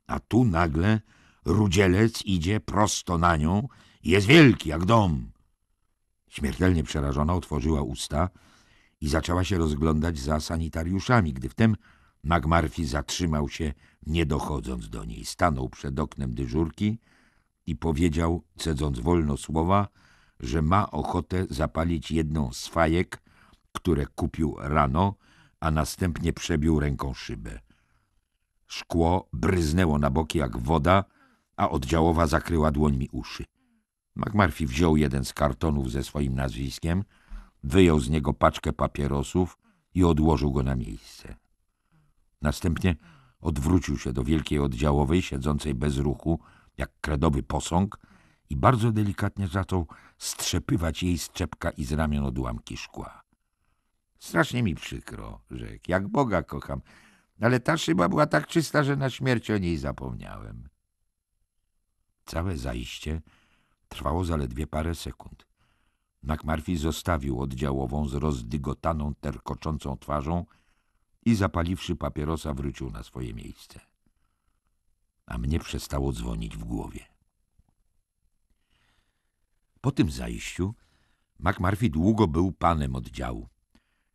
A tu nagle Rudzielec idzie prosto na nią, jest wielki jak dom. Śmiertelnie przerażona otworzyła usta i zaczęła się rozglądać za sanitariuszami, gdy wtem McMurphy zatrzymał się, nie dochodząc do niej. Stanął przed oknem dyżurki i powiedział, cedząc wolno słowa, że ma ochotę zapalić jedną z fajek, które kupił rano, a następnie przebił ręką szybę. Szkło bryznęło na boki jak woda, a oddziałowa zakryła dłońmi uszy. McMurphy wziął jeden z kartonów ze swoim nazwiskiem, wyjął z niego paczkę papierosów i odłożył go na miejsce. Następnie odwrócił się do wielkiej oddziałowej, siedzącej bez ruchu, jak kredowy posąg i bardzo delikatnie zaczął strzepywać jej z czepka i z ramion odłamki szkła. Strasznie mi przykro, rzekł, jak Boga kocham, ale ta szyba była tak czysta, że na śmierć o niej zapomniałem. Całe zajście trwało zaledwie parę sekund. McMurphy zostawił oddziałową z rozdygotaną, terkoczącą twarzą i zapaliwszy papierosa wrócił na swoje miejsce. A mnie przestało dzwonić w głowie. Po tym zajściu McMurphy długo był panem oddziału.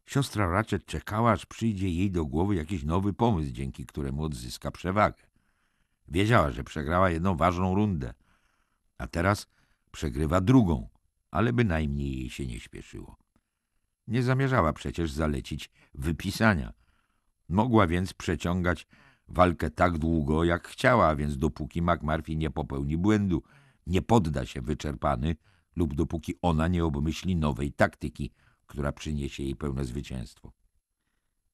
Siostra Ratchet czekała, aż przyjdzie jej do głowy jakiś nowy pomysł, dzięki któremu odzyska przewagę. Wiedziała, że przegrała jedną ważną rundę, a teraz przegrywa drugą, ale bynajmniej jej się nie śpieszyło. Nie zamierzała przecież zalecić wypisania. Mogła więc przeciągać walkę tak długo, jak chciała, więc dopóki McMurphy nie popełni błędu, nie podda się wyczerpany lub dopóki ona nie obmyśli nowej taktyki, która przyniesie jej pełne zwycięstwo.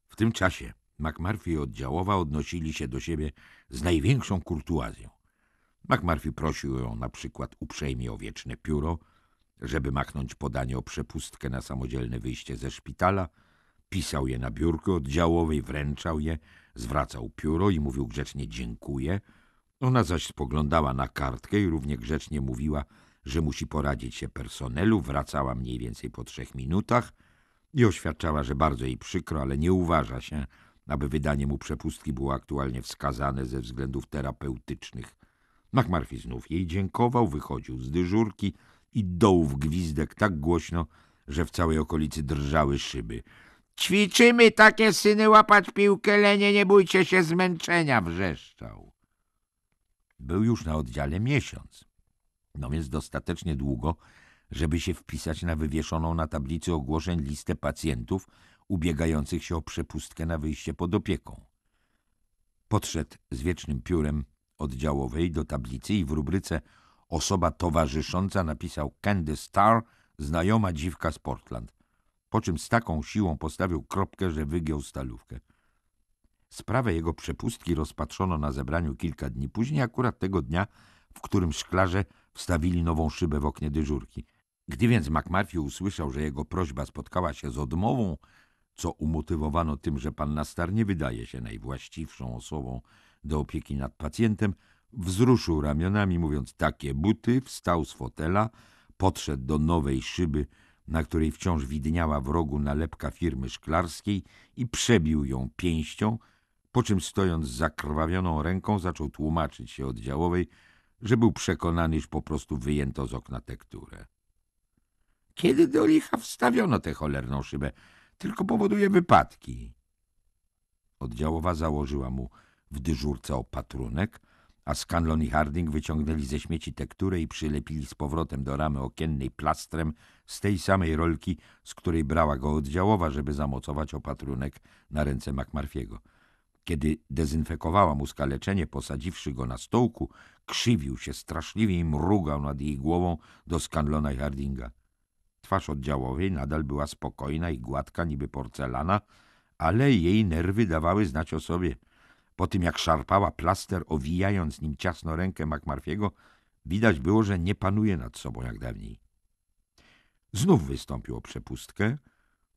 W tym czasie McMurphy i oddziałowa odnosili się do siebie z największą kurtuazją. McMurphy prosił ją na przykład uprzejmie o wieczne pióro, żeby machnąć podanie o przepustkę na samodzielne wyjście ze szpitala, pisał je na biurko oddziałowej, wręczał je, zwracał pióro i mówił grzecznie dziękuję. Ona zaś spoglądała na kartkę i równie grzecznie mówiła, że musi poradzić się personelu, wracała mniej więcej po trzech minutach i oświadczała, że bardzo jej przykro, ale nie uważa się, aby wydanie mu przepustki było aktualnie wskazane ze względów terapeutycznych. McMurphy znów jej dziękował, wychodził z dyżurki i doł w gwizdek tak głośno, że w całej okolicy drżały szyby. Ćwiczymy takie syny łapać piłkę, lenie, nie bójcie się zmęczenia, wrzeszczał. Był już na oddziale miesiąc, no więc dostatecznie długo, żeby się wpisać na wywieszoną na tablicy ogłoszeń listę pacjentów, ubiegających się o przepustkę na wyjście pod opieką. Podszedł z wiecznym piórem oddziałowej do tablicy i w rubryce osoba towarzysząca napisał Candy Star, znajoma dziwka z Portland, po czym z taką siłą postawił kropkę, że wygiął stalówkę. Sprawę jego przepustki rozpatrzono na zebraniu kilka dni później, akurat tego dnia, w którym szklarze wstawili nową szybę w oknie dyżurki. Gdy więc McMurphy usłyszał, że jego prośba spotkała się z odmową, co umotywowano tym, że panna Star nie wydaje się najwłaściwszą osobą do opieki nad pacjentem, wzruszył ramionami, mówiąc takie buty, wstał z fotela, podszedł do nowej szyby, na której wciąż widniała w rogu nalepka firmy szklarskiej i przebił ją pięścią, po czym stojąc z zakrwawioną ręką zaczął tłumaczyć się oddziałowej, że był przekonany, iż po prostu wyjęto z okna tekturę. Kiedy do licha wstawiono tę cholerną szybę? tylko powoduje wypadki. Oddziałowa założyła mu w dyżurce opatrunek, a Scanlon i Harding wyciągnęli ze śmieci tekturę i przylepili z powrotem do ramy okiennej plastrem z tej samej rolki, z której brała go oddziałowa, żeby zamocować opatrunek na ręce McMurphy'ego. Kiedy dezynfekowała mu skaleczenie, posadziwszy go na stołku, krzywił się straszliwie i mrugał nad jej głową do Scanlona i Hardinga. Twarz oddziałowej nadal była spokojna i gładka, niby porcelana, ale jej nerwy dawały znać o sobie. Po tym, jak szarpała plaster, owijając nim ciasno rękę McMurphy'ego, widać było, że nie panuje nad sobą jak dawniej. Znów wystąpił o przepustkę,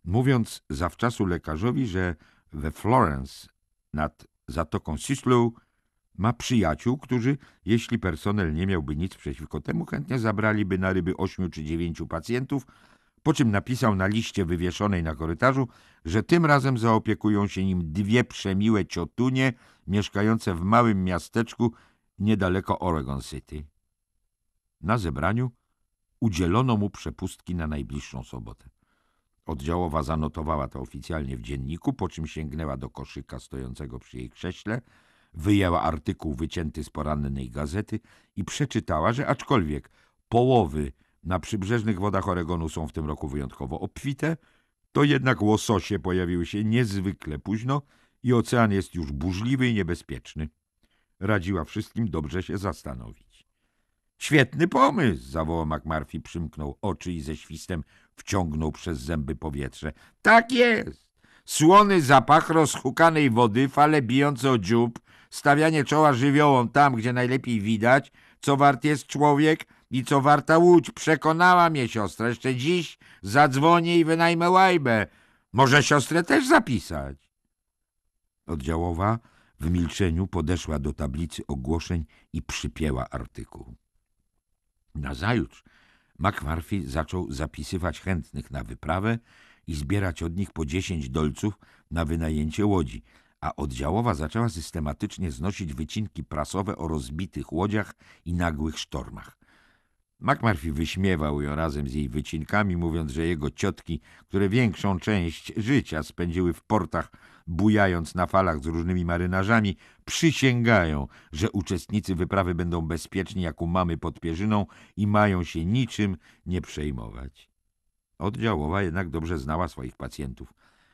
mówiąc zawczasu lekarzowi, że we Florence nad zatoką Sislow ma przyjaciół, którzy, jeśli personel nie miałby nic przeciwko temu, chętnie zabraliby na ryby ośmiu czy dziewięciu pacjentów, po czym napisał na liście wywieszonej na korytarzu, że tym razem zaopiekują się nim dwie przemiłe ciotunie mieszkające w małym miasteczku niedaleko Oregon City. Na zebraniu udzielono mu przepustki na najbliższą sobotę. Oddziałowa zanotowała to oficjalnie w dzienniku, po czym sięgnęła do koszyka stojącego przy jej krześle – Wyjęła artykuł wycięty z porannej gazety i przeczytała, że aczkolwiek połowy na przybrzeżnych wodach Oregonu są w tym roku wyjątkowo obfite, to jednak łososie pojawiły się niezwykle późno i ocean jest już burzliwy i niebezpieczny. Radziła wszystkim dobrze się zastanowić. Świetny pomysł, zawołał McMurphy, przymknął oczy i ze świstem wciągnął przez zęby powietrze. Tak jest! Słony zapach rozhukanej wody, fale bijące o dziób, stawianie czoła żywiołom tam, gdzie najlepiej widać, co wart jest człowiek i co warta łódź. Przekonała mnie siostra, jeszcze dziś zadzwonię i wynajmę łajbę. Może siostrę też zapisać. Oddziałowa w milczeniu podeszła do tablicy ogłoszeń i przypięła artykuł. Nazajutrz McMurphy zaczął zapisywać chętnych na wyprawę i zbierać od nich po dziesięć dolców na wynajęcie łodzi, a oddziałowa zaczęła systematycznie znosić wycinki prasowe o rozbitych łodziach i nagłych sztormach. McMurphy wyśmiewał ją razem z jej wycinkami, mówiąc, że jego ciotki, które większą część życia spędziły w portach, bujając na falach z różnymi marynarzami, przysięgają, że uczestnicy wyprawy będą bezpieczni jak u mamy pod pierzyną i mają się niczym nie przejmować. Oddziałowa jednak dobrze znała swoich pacjentów.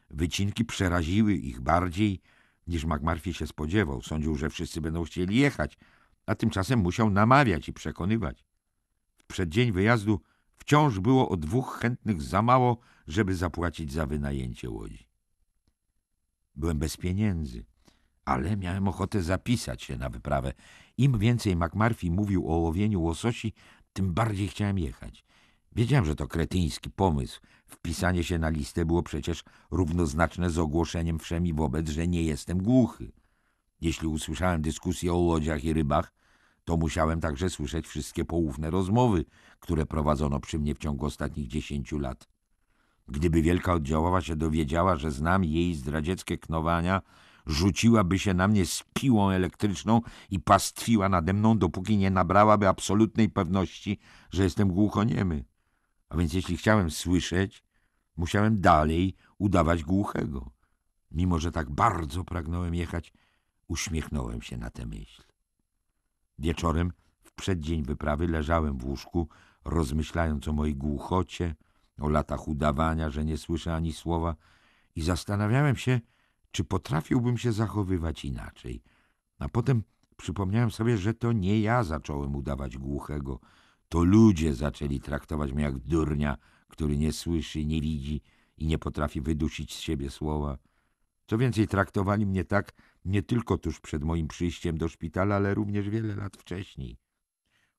Wycinki przeraziły ich bardziej, niż McMurphy się spodziewał. Sądził, że wszyscy będą chcieli jechać, a tymczasem musiał namawiać i przekonywać. W przeddzień wyjazdu wciąż było o dwóch chętnych za mało, żeby zapłacić za wynajęcie łodzi. Byłem bez pieniędzy, ale miałem ochotę zapisać się na wyprawę. Im więcej McMurphy mówił o łowieniu łososi, tym bardziej chciałem jechać. Wiedziałem, że to kretyński pomysł. Wpisanie się na listę było przecież równoznaczne z ogłoszeniem wszemi wobec, że nie jestem głuchy. Jeśli usłyszałem dyskusję o łodziach i rybach, to musiałem także słyszeć wszystkie poufne rozmowy, które prowadzono przy mnie w ciągu ostatnich dziesięciu lat. Gdyby wielka oddziałowa się dowiedziała, że znam jej zdradzieckie knowania, rzuciłaby się na mnie z piłą elektryczną i pastwiła nade mną, dopóki nie nabrałaby absolutnej pewności, że jestem głuchoniemy. A więc jeśli chciałem słyszeć, musiałem dalej udawać głuchego. Mimo, że tak bardzo pragnąłem jechać, uśmiechnąłem się na tę myśl. Wieczorem, w przeddzień wyprawy, leżałem w łóżku, rozmyślając o mojej głuchocie, o latach udawania, że nie słyszę ani słowa i zastanawiałem się, czy potrafiłbym się zachowywać inaczej. A potem przypomniałem sobie, że to nie ja zacząłem udawać głuchego – to ludzie zaczęli traktować mnie jak durnia, który nie słyszy, nie widzi i nie potrafi wydusić z siebie słowa. Co więcej, traktowali mnie tak nie tylko tuż przed moim przyjściem do szpitala, ale również wiele lat wcześniej.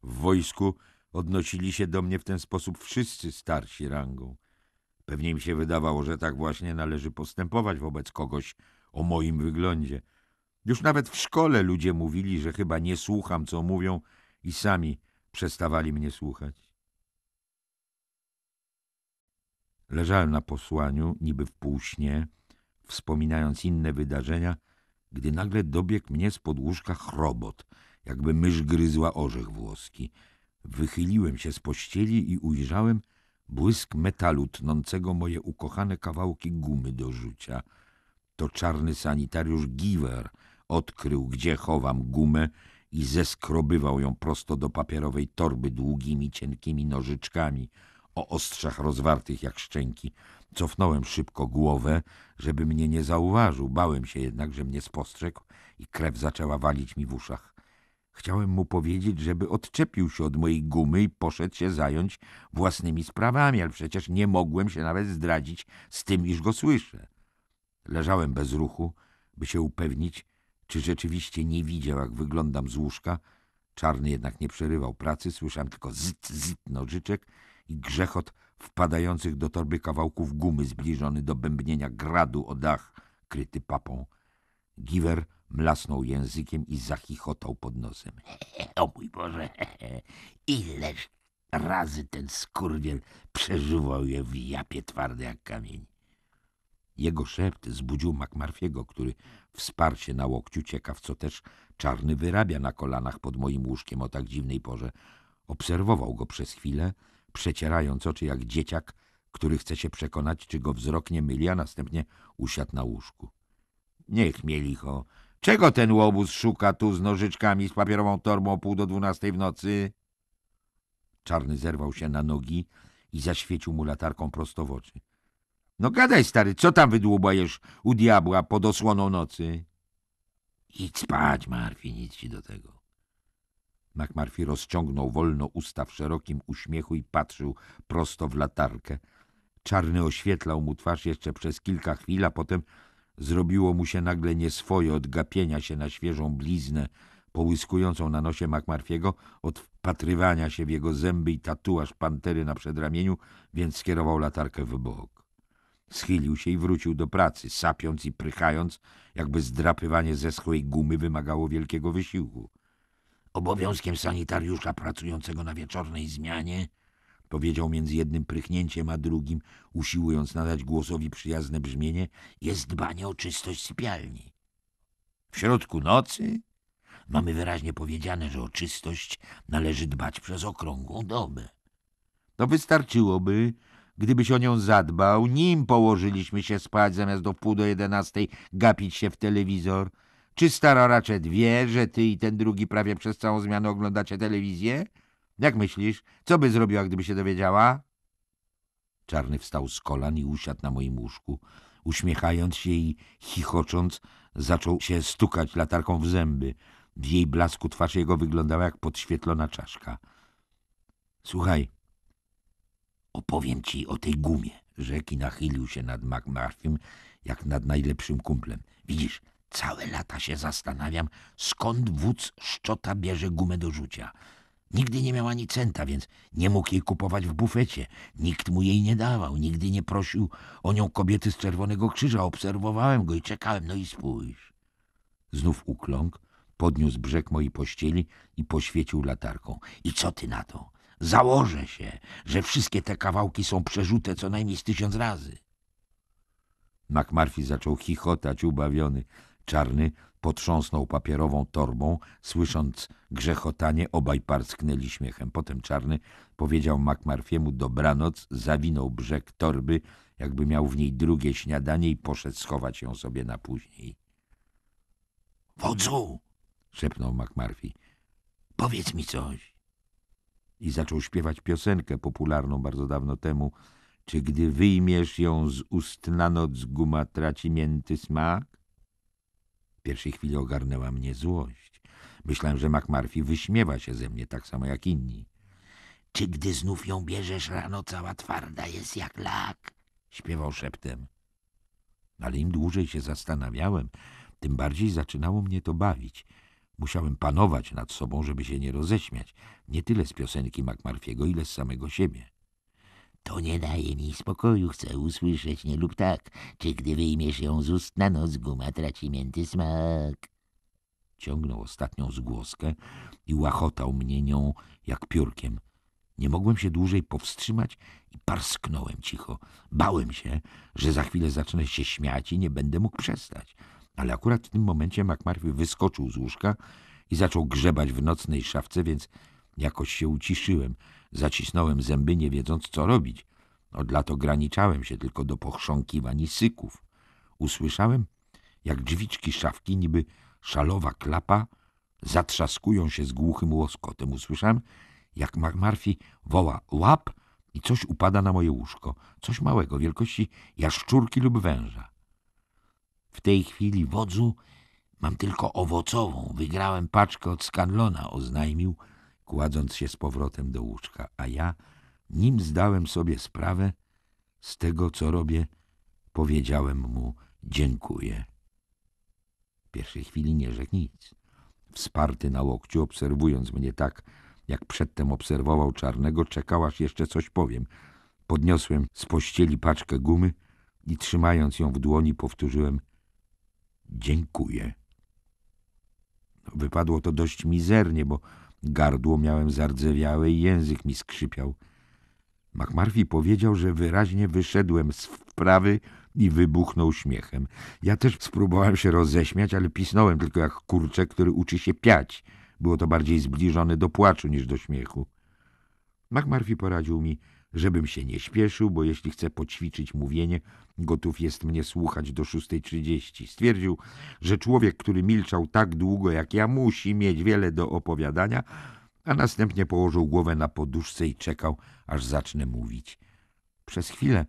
W wojsku odnosili się do mnie w ten sposób wszyscy starsi rangą. Pewnie im się wydawało, że tak właśnie należy postępować wobec kogoś o moim wyglądzie. Już nawet w szkole ludzie mówili, że chyba nie słucham, co mówią i sami przestawali mnie słuchać. Leżałem na posłaniu, niby w półśnie, wspominając inne wydarzenia, gdy nagle dobiegł mnie z podłóżka chrobot, jakby mysz gryzła orzech włoski. Wychyliłem się z pościeli i ujrzałem błysk metalu tnącego moje ukochane kawałki gumy do rzucia. To czarny sanitariusz Giver odkrył, gdzie chowam gumę i zeskrobywał ją prosto do papierowej torby długimi, cienkimi nożyczkami o ostrzach rozwartych jak szczęki. Cofnąłem szybko głowę, żeby mnie nie zauważył. Bałem się jednak, że mnie spostrzegł i krew zaczęła walić mi w uszach. Chciałem mu powiedzieć, żeby odczepił się od mojej gumy i poszedł się zająć własnymi sprawami, ale przecież nie mogłem się nawet zdradzić z tym, iż go słyszę. Leżałem bez ruchu, by się upewnić, czy rzeczywiście nie widział, jak wyglądam z łóżka? Czarny jednak nie przerywał pracy, słyszałem tylko zyt, zyt nożyczek i grzechot wpadających do torby kawałków gumy zbliżony do bębnienia gradu o dach, kryty papą. Giwer mlasnął językiem i zachichotał pod nosem. O mój Boże, ileż razy ten skurwiel przeżuwał je w japie twardy jak kamień. Jego szept zbudził McMurphy'ego, który wsparcie na łokciu ciekaw, co też czarny wyrabia na kolanach pod moim łóżkiem o tak dziwnej porze. Obserwował go przez chwilę, przecierając oczy jak dzieciak, który chce się przekonać, czy go wzrok nie myli, a następnie usiadł na łóżku. Niech mielicho, Czego ten łobuz szuka tu z nożyczkami, z papierową torbą o pół do dwunastej w nocy? Czarny zerwał się na nogi i zaświecił mu latarką prosto w oczy. No gadaj, stary, co tam wydłubajesz u diabła pod osłoną nocy? Idź spać, Marfi, nic ci do tego. McMurphy rozciągnął wolno usta w szerokim uśmiechu i patrzył prosto w latarkę. Czarny oświetlał mu twarz jeszcze przez kilka chwil, a potem zrobiło mu się nagle nieswoje od gapienia się na świeżą bliznę połyskującą na nosie McMurphy'ego, od wpatrywania się w jego zęby i tatuaż pantery na przedramieniu, więc skierował latarkę w bok. Schylił się i wrócił do pracy, sapiąc i prychając, jakby zdrapywanie zeschłej gumy wymagało wielkiego wysiłku. Obowiązkiem sanitariusza pracującego na wieczornej zmianie, powiedział między jednym prychnięciem a drugim, usiłując nadać głosowi przyjazne brzmienie, jest dbanie o czystość sypialni. W środku nocy mamy wyraźnie powiedziane, że o czystość należy dbać przez okrągłą dobę. To wystarczyłoby, Gdybyś o nią zadbał, nim położyliśmy się spać, zamiast do pół do jedenastej gapić się w telewizor. Czy stara Ratchet wie, że ty i ten drugi prawie przez całą zmianę oglądacie telewizję? Jak myślisz, co by zrobiła, gdyby się dowiedziała? Czarny wstał z kolan i usiadł na moim łóżku. Uśmiechając się i chichocząc, zaczął się stukać latarką w zęby. W jej blasku twarz jego wyglądała jak podświetlona czaszka. — Słuchaj — Opowiem ci o tej gumie. Rzeki nachylił się nad McMurphym jak nad najlepszym kumplem. Widzisz, całe lata się zastanawiam, skąd wódz Szczota bierze gumę do rzucia. Nigdy nie miał ani centa, więc nie mógł jej kupować w bufecie. Nikt mu jej nie dawał, nigdy nie prosił o nią kobiety z Czerwonego Krzyża. Obserwowałem go i czekałem, no i spójrz. Znów ukląkł, podniósł brzeg mojej pościeli i poświecił latarką. I co ty na to? Założę się, że wszystkie te kawałki są przerzute co najmniej z tysiąc razy. McMurphy zaczął chichotać, ubawiony. Czarny potrząsnął papierową torbą, słysząc grzechotanie, obaj parsknęli śmiechem. Potem Czarny powiedział McMurphy'emu dobranoc, zawinął brzeg torby, jakby miał w niej drugie śniadanie i poszedł schować ją sobie na później. — Wodzu! — szepnął McMurphy. — Powiedz mi coś i zaczął śpiewać piosenkę popularną bardzo dawno temu. Czy gdy wyjmiesz ją z ust na noc, guma traci mięty smak? W pierwszej chwili ogarnęła mnie złość. Myślałem, że MacMurphy wyśmiewa się ze mnie tak samo jak inni. Czy gdy znów ją bierzesz rano, cała twarda jest jak lak? Śpiewał szeptem. No, ale im dłużej się zastanawiałem, tym bardziej zaczynało mnie to bawić – Musiałem panować nad sobą, żeby się nie roześmiać, nie tyle z piosenki McMurphy'ego, ile z samego siebie. To nie daje mi spokoju, chcę usłyszeć nie lub tak. Czy gdy wyjmiesz ją z ust na noc, guma traci mięty smak? Ciągnął ostatnią zgłoskę i łachotał mnie nią jak piórkiem. Nie mogłem się dłużej powstrzymać i parsknąłem cicho. Bałem się, że za chwilę zacznę się śmiać i nie będę mógł przestać. Ale akurat w tym momencie McMurphy wyskoczył z łóżka i zaczął grzebać w nocnej szafce, więc jakoś się uciszyłem. Zacisnąłem zęby, nie wiedząc, co robić. Od lat ograniczałem się tylko do pochrząkiwań i syków. Usłyszałem, jak drzwiczki szafki, niby szalowa klapa, zatrzaskują się z głuchym łoskotem. Usłyszałem, jak McMurphy woła łap i coś upada na moje łóżko. Coś małego, wielkości jaszczurki lub węża. W tej chwili wodzu mam tylko owocową. Wygrałem paczkę od Scanlona, oznajmił, kładąc się z powrotem do łóżka, a ja, nim zdałem sobie sprawę z tego, co robię, powiedziałem mu dziękuję. W pierwszej chwili nie rzekł nic. Wsparty na łokciu, obserwując mnie tak, jak przedtem obserwował czarnego, czekał, aż jeszcze coś powiem. Podniosłem z pościeli paczkę gumy i trzymając ją w dłoni powtórzyłem – dziękuję. Wypadło to dość mizernie, bo gardło miałem zardzewiałe i język mi skrzypiał. McMurphy powiedział, że wyraźnie wyszedłem z wprawy i wybuchnął śmiechem. Ja też spróbowałem się roześmiać, ale pisnąłem tylko jak kurczę, który uczy się piać. Było to bardziej zbliżone do płaczu niż do śmiechu. McMurphy poradził mi, żebym się nie śpieszył, bo jeśli chcę poćwiczyć mówienie, gotów jest mnie słuchać do 6.30. Stwierdził, że człowiek, który milczał tak długo jak ja, musi mieć wiele do opowiadania, a następnie położył głowę na poduszce i czekał, aż zacznę mówić. Przez chwilę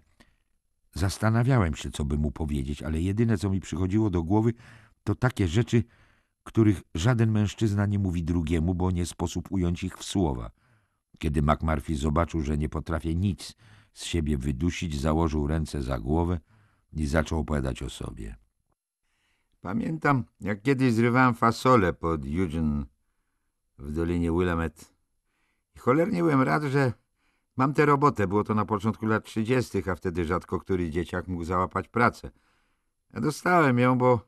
zastanawiałem się, co by mu powiedzieć, ale jedyne, co mi przychodziło do głowy, to takie rzeczy, których żaden mężczyzna nie mówi drugiemu, bo nie sposób ująć ich w słowa – kiedy McMurphy zobaczył, że nie potrafię nic z siebie wydusić, założył ręce za głowę i zaczął opowiadać o sobie. Pamiętam, jak kiedyś zrywałem fasolę pod Eugene w Dolinie Willamette. I cholernie byłem rad, że mam tę robotę. Było to na początku lat 30., a wtedy rzadko który dzieciak mógł załapać pracę. Ja dostałem ją, bo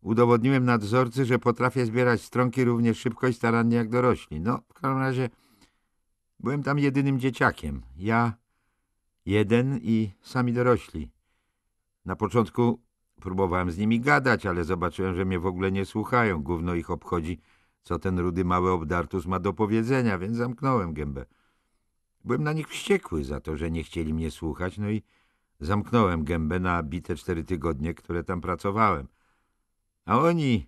udowodniłem nadzorcy, że potrafię zbierać stronki równie szybko i starannie jak dorośli. No, w każdym razie... Byłem tam jedynym dzieciakiem. Ja jeden i sami dorośli. Na początku próbowałem z nimi gadać, ale zobaczyłem, że mnie w ogóle nie słuchają. Gówno ich obchodzi, co ten rudy mały obdartus ma do powiedzenia, więc zamknąłem gębę. Byłem na nich wściekły za to, że nie chcieli mnie słuchać, no i zamknąłem gębę na bite cztery tygodnie, które tam pracowałem. A oni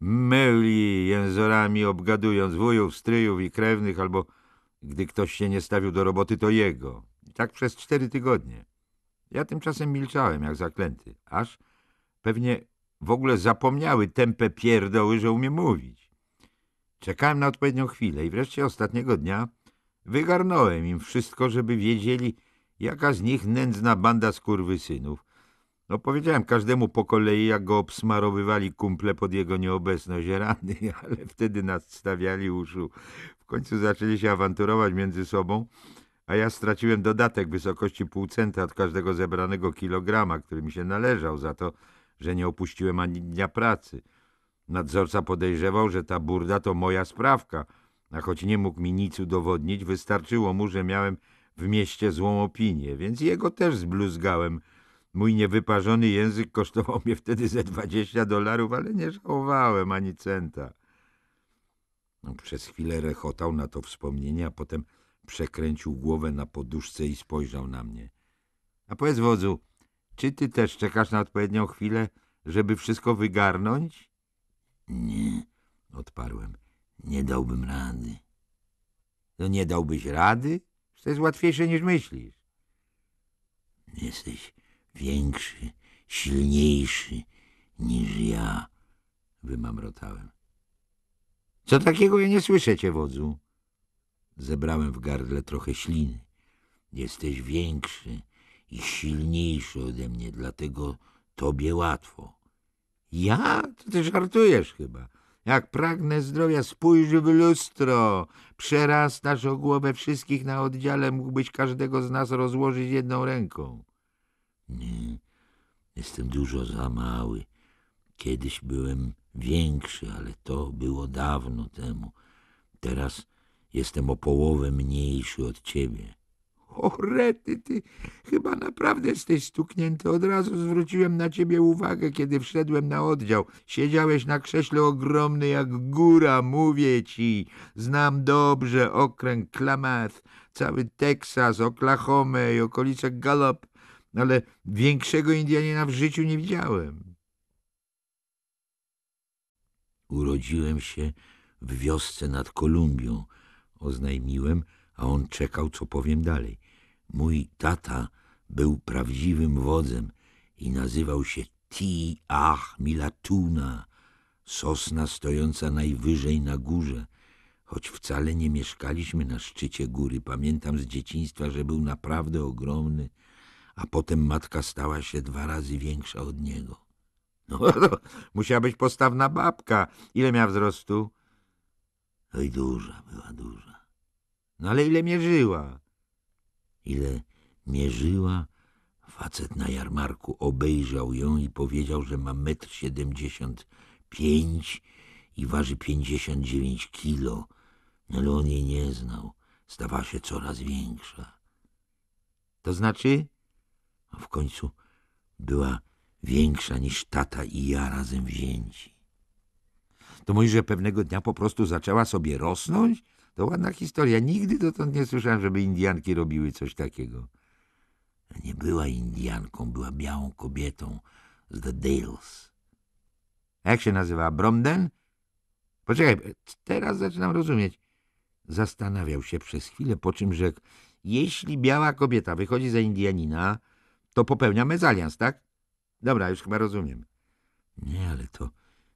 myli jęzorami, obgadując wujów, stryjów i krewnych albo gdy ktoś się nie stawił do roboty, to jego. I tak przez cztery tygodnie. Ja tymczasem milczałem, jak zaklęty, aż pewnie w ogóle zapomniały tępe pierdoły, że umiem mówić. Czekałem na odpowiednią chwilę i wreszcie ostatniego dnia wygarnąłem im wszystko, żeby wiedzieli, jaka z nich nędzna banda skurwysynów. No, powiedziałem każdemu po kolei, jak go obsmarowywali kumple pod jego nieobecność rany, ale wtedy nadstawiali uszu końcu zaczęli się awanturować między sobą, a ja straciłem dodatek w wysokości pół centa od każdego zebranego kilograma, który mi się należał za to, że nie opuściłem ani dnia pracy. Nadzorca podejrzewał, że ta burda to moja sprawka, a choć nie mógł mi nic udowodnić, wystarczyło mu, że miałem w mieście złą opinię, więc jego też zbluzgałem. Mój niewyparzony język kosztował mnie wtedy ze 20 dolarów, ale nie żałowałem ani centa przez chwilę rechotał na to wspomnienie, a potem przekręcił głowę na poduszce i spojrzał na mnie. A powiedz wodzu, czy ty też czekasz na odpowiednią chwilę, żeby wszystko wygarnąć? Nie, odparłem. Nie dałbym rady. No nie dałbyś rady? To jest łatwiejsze niż myślisz. Jesteś większy, silniejszy niż ja, wymamrotałem. Co takiego ja nie słyszycie, wodzu? Zebrałem w gardle trochę śliny. Jesteś większy i silniejszy ode mnie, dlatego tobie łatwo. Ja? To ty żartujesz chyba. Jak pragnę zdrowia, spójrz w lustro. Przerastasz o głowę wszystkich na oddziale, mógłbyś każdego z nas rozłożyć jedną ręką. Nie, jestem dużo za mały. Kiedyś byłem większy, ale to było dawno temu. Teraz jestem o połowę mniejszy od ciebie. O, rety, ty chyba naprawdę jesteś stuknięty. Od razu zwróciłem na ciebie uwagę, kiedy wszedłem na oddział. Siedziałeś na krześle ogromny jak góra, mówię ci. Znam dobrze okręg Klamath, cały Teksas, Oklahoma i okolice Gallup, ale większego Indianina w życiu nie widziałem. Urodziłem się w wiosce nad Kolumbią, oznajmiłem, a on czekał, co powiem dalej. Mój tata był prawdziwym wodzem i nazywał się Ti Ach Milatuna, sosna stojąca najwyżej na górze. Choć wcale nie mieszkaliśmy na szczycie góry, pamiętam z dzieciństwa, że był naprawdę ogromny, a potem matka stała się dwa razy większa od niego. No, to musiała być postawna babka. Ile miała wzrostu? Oj, no duża, była duża. No ale ile mierzyła? Ile mierzyła? Facet na jarmarku obejrzał ją i powiedział, że ma metr siedemdziesiąt pięć i waży pięćdziesiąt dziewięć kilo. No ale on jej nie znał. Stawała się coraz większa. To znaczy? A no, W końcu była większa niż tata i ja razem wzięci. To mój, że pewnego dnia po prostu zaczęła sobie rosnąć? To ładna historia. Nigdy dotąd nie słyszałem, żeby Indianki robiły coś takiego. Nie była Indianką, była białą kobietą z The Dales. Jak się nazywa? Bromden? Poczekaj, teraz zaczynam rozumieć. Zastanawiał się przez chwilę, po czym rzekł. Jeśli biała kobieta wychodzi za Indianina, to popełnia mezalians, tak? Dobra, już chyba rozumiem. Nie, ale to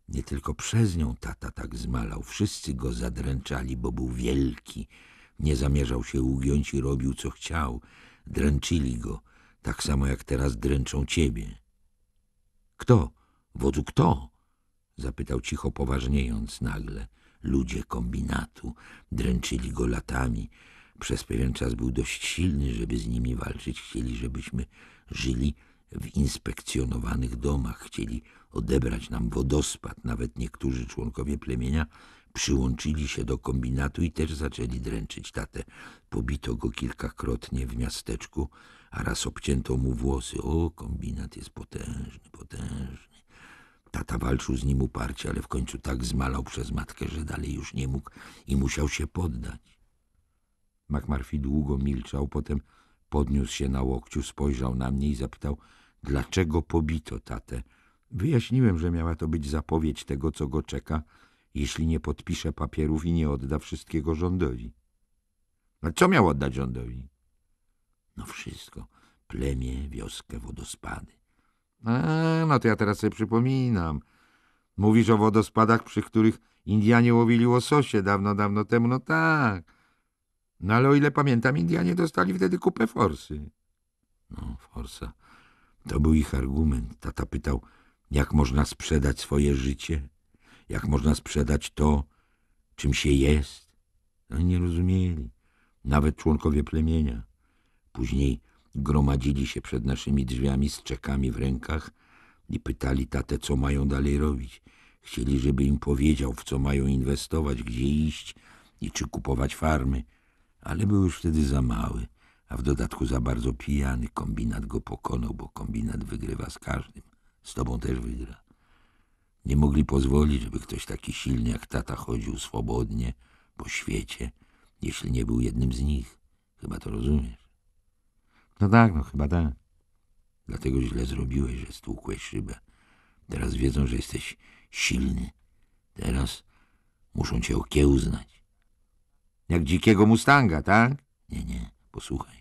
nie tylko przez nią tata tak zmalał. Wszyscy go zadręczali, bo był wielki. Nie zamierzał się ugiąć i robił, co chciał. Dręczyli go, tak samo jak teraz dręczą ciebie. Kto? Wodzu, kto? Zapytał cicho, poważniejąc nagle. Ludzie kombinatu. Dręczyli go latami. Przez pewien czas był dość silny, żeby z nimi walczyć. Chcieli, żebyśmy żyli w inspekcjonowanych domach, chcieli odebrać nam wodospad. Nawet niektórzy członkowie plemienia przyłączyli się do kombinatu i też zaczęli dręczyć tatę. Pobito go kilkakrotnie w miasteczku, a raz obcięto mu włosy. O, kombinat jest potężny, potężny. Tata walczył z nim uparcie, ale w końcu tak zmalał przez matkę, że dalej już nie mógł i musiał się poddać. MacMurphy długo milczał, potem podniósł się na łokciu, spojrzał na mnie i zapytał – dlaczego pobito tatę. Wyjaśniłem, że miała to być zapowiedź tego, co go czeka, jeśli nie podpisze papierów i nie odda wszystkiego rządowi. No co miał oddać rządowi? No wszystko. Plemię, wioskę, wodospady. A, no to ja teraz sobie przypominam. Mówisz o wodospadach, przy których Indianie łowili łososie dawno, dawno temu. No tak. No ale o ile pamiętam, Indianie dostali wtedy kupę forsy. No, forsa to był ich argument. Tata pytał, jak można sprzedać swoje życie, jak można sprzedać to, czym się jest. Oni nie rozumieli, nawet członkowie plemienia. Później gromadzili się przed naszymi drzwiami z czekami w rękach i pytali tatę, co mają dalej robić. Chcieli, żeby im powiedział, w co mają inwestować, gdzie iść i czy kupować farmy, ale był już wtedy za mały – a w dodatku za bardzo pijany. Kombinat go pokonał, bo kombinat wygrywa z każdym. Z tobą też wygra. Nie mogli pozwolić, żeby ktoś taki silny jak tata chodził swobodnie po świecie, jeśli nie był jednym z nich. Chyba to rozumiesz. No tak, no chyba tak. Dlatego źle zrobiłeś, że stłukłeś szybę. Teraz wiedzą, że jesteś silny. Teraz muszą cię okiełznać. Jak dzikiego mustanga, tak? Nie, nie, posłuchaj.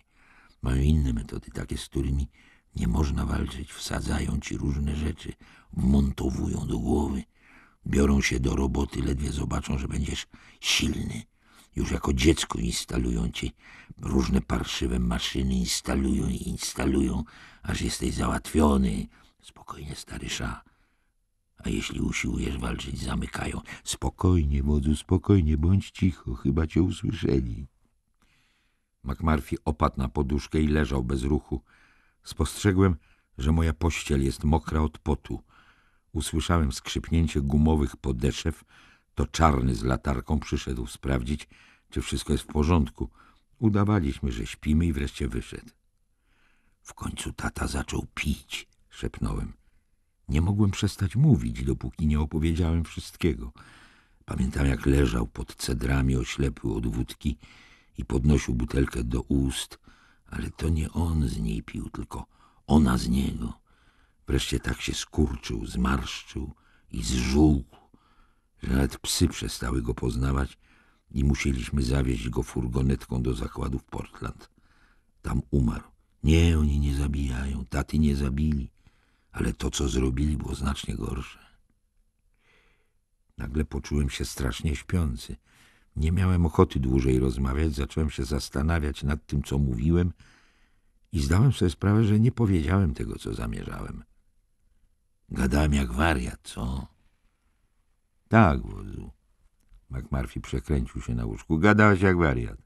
Mają inne metody, takie, z którymi nie można walczyć. Wsadzają ci różne rzeczy, montowują do głowy. Biorą się do roboty, ledwie zobaczą, że będziesz silny. Już jako dziecko instalują ci różne parszywe maszyny, instalują i instalują, aż jesteś załatwiony. Spokojnie, stary sza. A jeśli usiłujesz walczyć, zamykają. Spokojnie, wodzu, spokojnie, bądź cicho, chyba cię usłyszeli. McMurphy opadł na poduszkę i leżał bez ruchu. Spostrzegłem, że moja pościel jest mokra od potu. Usłyszałem skrzypnięcie gumowych podeszew. To czarny z latarką przyszedł sprawdzić, czy wszystko jest w porządku. Udawaliśmy, że śpimy i wreszcie wyszedł. W końcu tata zaczął pić, szepnąłem. Nie mogłem przestać mówić, dopóki nie opowiedziałem wszystkiego. Pamiętam, jak leżał pod cedrami oślepły od wódki i podnosił butelkę do ust, ale to nie on z niej pił, tylko ona z niego. Wreszcie tak się skurczył, zmarszczył i zżółkł, że nawet psy przestały go poznawać i musieliśmy zawieźć go furgonetką do zakładu w Portland. Tam umarł. Nie, oni nie zabijają, taty nie zabili, ale to, co zrobili, było znacznie gorsze. Nagle poczułem się strasznie śpiący. Nie miałem ochoty dłużej rozmawiać, zacząłem się zastanawiać nad tym, co mówiłem i zdałem sobie sprawę, że nie powiedziałem tego, co zamierzałem. Gadałem jak wariat, co? Tak, wodzu. McMurphy przekręcił się na łóżku. Gadałeś jak wariat.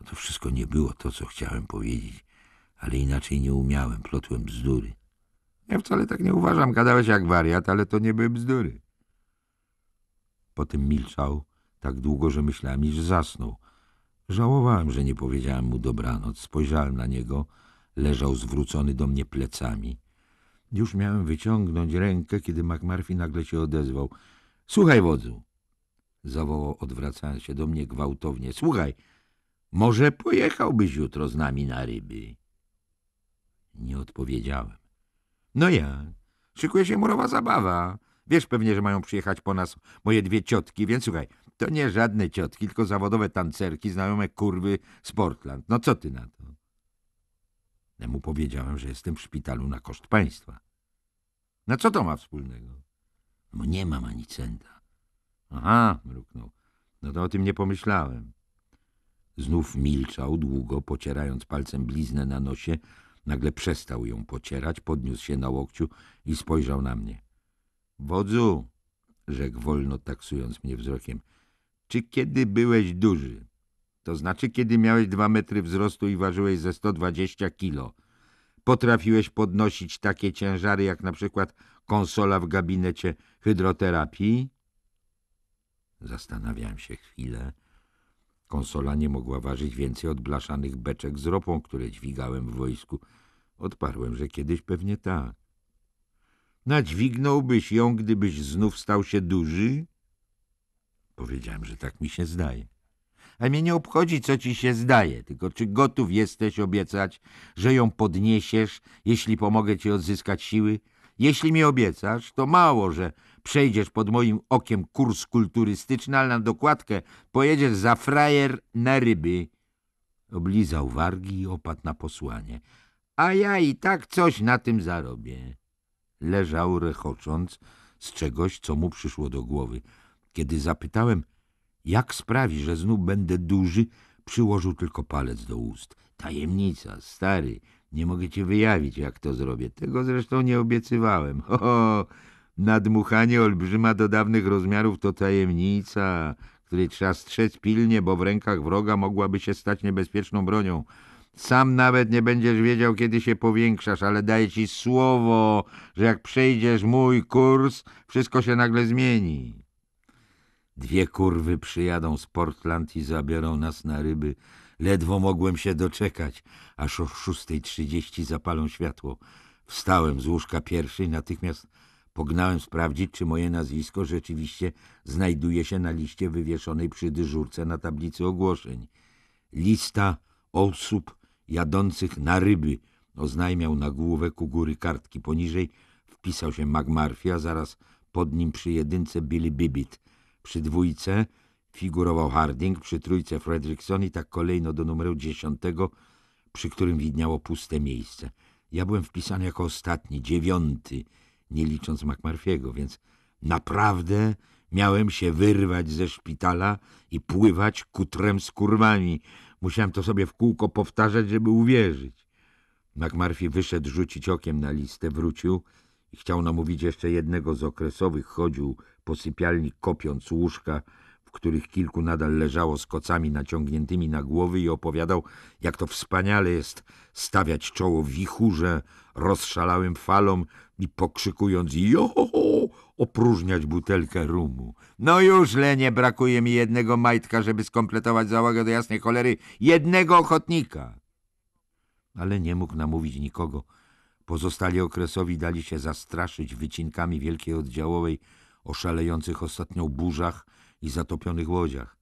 No to wszystko nie było to, co chciałem powiedzieć, ale inaczej nie umiałem, plotłem bzdury. Ja wcale tak nie uważam, gadałeś jak wariat, ale to nie były bzdury. Potem milczał tak długo, że myślałem, iż zasnął. Żałowałem, że nie powiedziałem mu dobranoc. Spojrzałem na niego. Leżał zwrócony do mnie plecami. Już miałem wyciągnąć rękę, kiedy McMurphy nagle się odezwał. — Słuchaj, wodzu! — zawołał, odwracając się do mnie gwałtownie. — Słuchaj, może pojechałbyś jutro z nami na ryby? Nie odpowiedziałem. — No ja. Szykuje się murowa zabawa. Wiesz pewnie, że mają przyjechać po nas moje dwie ciotki, więc słuchaj — to nie żadne ciotki, tylko zawodowe tancerki, znajome kurwy z Portland. No co ty na to? Nemu mu powiedziałem, że jestem w szpitalu na koszt państwa. No co to ma wspólnego? Bo nie mam ani centa. Aha, mruknął. No to o tym nie pomyślałem. Znów milczał długo, pocierając palcem bliznę na nosie. Nagle przestał ją pocierać, podniósł się na łokciu i spojrzał na mnie. — Wodzu! — rzekł wolno, taksując mnie wzrokiem. Czy kiedy byłeś duży? To znaczy, kiedy miałeś dwa metry wzrostu i ważyłeś ze 120 kilo. Potrafiłeś podnosić takie ciężary, jak na przykład konsola w gabinecie hydroterapii? Zastanawiałem się chwilę. Konsola nie mogła ważyć więcej od blaszanych beczek z ropą, które dźwigałem w wojsku. Odparłem, że kiedyś pewnie tak. Nadźwignąłbyś ją, gdybyś znów stał się duży? Powiedziałem, że tak mi się zdaje. A mnie nie obchodzi, co ci się zdaje, tylko czy gotów jesteś obiecać, że ją podniesiesz, jeśli pomogę ci odzyskać siły? Jeśli mi obiecasz, to mało, że przejdziesz pod moim okiem kurs kulturystyczny, ale na dokładkę pojedziesz za frajer na ryby. Oblizał wargi i opadł na posłanie. A ja i tak coś na tym zarobię. Leżał rechocząc z czegoś, co mu przyszło do głowy. Kiedy zapytałem, jak sprawi, że znów będę duży, przyłożył tylko palec do ust. Tajemnica, stary, nie mogę ci wyjawić, jak to zrobię. Tego zresztą nie obiecywałem. Ho, ho, nadmuchanie olbrzyma do dawnych rozmiarów to tajemnica, której trzeba strzec pilnie, bo w rękach wroga mogłaby się stać niebezpieczną bronią. Sam nawet nie będziesz wiedział, kiedy się powiększasz, ale daję ci słowo, że jak przejdziesz mój kurs, wszystko się nagle zmieni. Dwie kurwy przyjadą z Portland i zabiorą nas na ryby. Ledwo mogłem się doczekać, aż o 6.30 zapalą światło. Wstałem z łóżka pierwszy i natychmiast pognałem sprawdzić, czy moje nazwisko rzeczywiście znajduje się na liście wywieszonej przy dyżurce na tablicy ogłoszeń. Lista osób jadących na ryby oznajmiał główek u góry kartki. Poniżej wpisał się Magmarfia, zaraz pod nim przy jedynce Billy Bibit. Przy dwójce figurował Harding, przy trójce Fredrickson i tak kolejno do numeru dziesiątego, przy którym widniało puste miejsce. Ja byłem wpisany jako ostatni, dziewiąty, nie licząc McMurphy'ego, więc naprawdę miałem się wyrwać ze szpitala i pływać kutrem z kurwami. Musiałem to sobie w kółko powtarzać, żeby uwierzyć. McMurphy wyszedł rzucić okiem na listę, wrócił i chciał namówić jeszcze jednego z okresowych, chodził po sypialni kopiąc łóżka, w których kilku nadal leżało z kocami naciągniętymi na głowy i opowiadał, jak to wspaniale jest stawiać czoło wichurze, rozszalałym falom i pokrzykując joho, opróżniać butelkę rumu. No już, Lenie, brakuje mi jednego majtka, żeby skompletować załogę do jasnej cholery jednego ochotnika. Ale nie mógł namówić nikogo. Pozostali okresowi dali się zastraszyć wycinkami wielkiej oddziałowej o szalejących ostatnio burzach i zatopionych łodziach.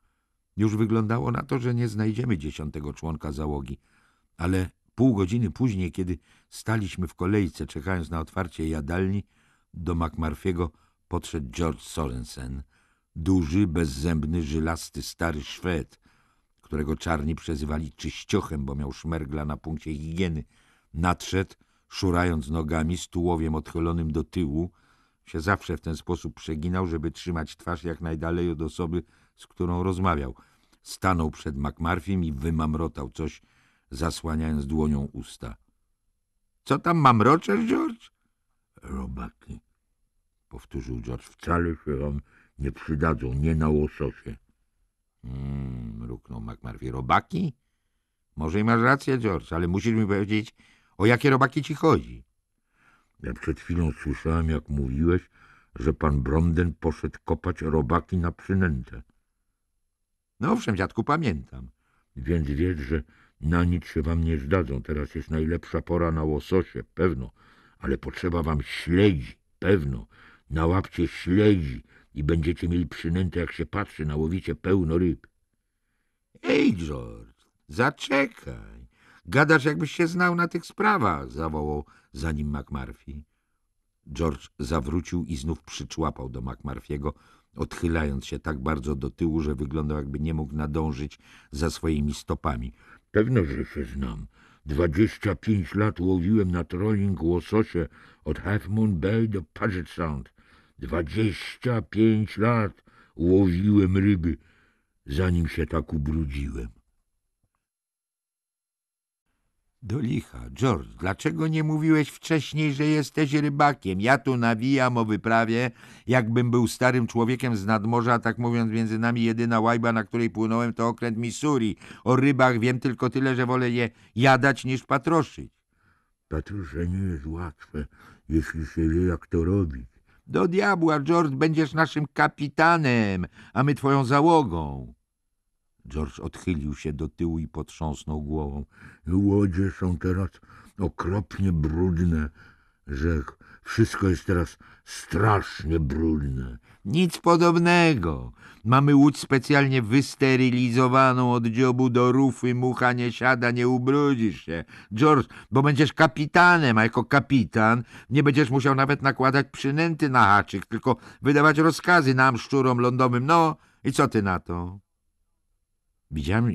Już wyglądało na to, że nie znajdziemy dziesiątego członka załogi, ale pół godziny później, kiedy staliśmy w kolejce, czekając na otwarcie jadalni, do McMurphy'ego podszedł George Sorensen, duży, bezzębny, żylasty, stary Szwed, którego czarni przezywali czyściochem, bo miał szmergla na punkcie higieny. Nadszedł, szurając nogami, z tułowiem odchylonym do tyłu, się zawsze w ten sposób przeginał, żeby trzymać twarz jak najdalej od osoby, z którą rozmawiał. Stanął przed McMurphym i wymamrotał coś, zasłaniając dłonią usta. — Co tam mamroczesz, George? — Robaki — powtórzył George. — Wcale się wam nie przydadzą, nie na łososie. — Mmm — mruknął McMurphy. — Robaki? — Może i masz rację, George, ale musisz mi powiedzieć, o jakie robaki ci chodzi. Ja przed chwilą słyszałem, jak mówiłeś, że pan Bromden poszedł kopać robaki na przynętę. No owszem, dziadku, pamiętam. Więc wiedz, że na nic się wam nie zdadzą. Teraz jest najlepsza pora na łososie, pewno. Ale potrzeba wam śledzi, pewno. Nałapcie śledzi i będziecie mieli przynętę, jak się patrzy, nałowicie pełno ryb. Ej, George, zaczekaj. Gadasz, jakbyś się znał na tych sprawach, zawołał za nim McMurphy. George zawrócił i znów przyczłapał do McMurphy'ego, odchylając się tak bardzo do tyłu, że wyglądał jakby nie mógł nadążyć za swoimi stopami. Pewno, że się znam. Dwadzieścia pięć lat łowiłem na trolling łososie od Half Moon Bay do Puget Sound. Dwadzieścia pięć lat łowiłem ryby, zanim się tak ubrudziłem. Do licha, George, dlaczego nie mówiłeś wcześniej, że jesteś rybakiem? Ja tu nawijam o wyprawie, jakbym był starym człowiekiem z nadmorza, a tak mówiąc między nami jedyna łajba, na której płynąłem, to okręt Missouri. O rybach wiem tylko tyle, że wolę je jadać niż patroszyć. Patroszenie jest łatwe, jeśli się wie jak to robić. Do diabła, George, będziesz naszym kapitanem, a my twoją załogą. George odchylił się do tyłu i potrząsnął głową. Łodzie są teraz okropnie brudne, rzekł. Wszystko jest teraz strasznie brudne. Nic podobnego. Mamy łódź specjalnie wysterylizowaną od dziobu do rufy. Mucha nie siada, nie ubrudzisz się. George, bo będziesz kapitanem, a jako kapitan nie będziesz musiał nawet nakładać przynęty na haczyk, tylko wydawać rozkazy nam, szczurom lądowym. No i co ty na to? Widziałem,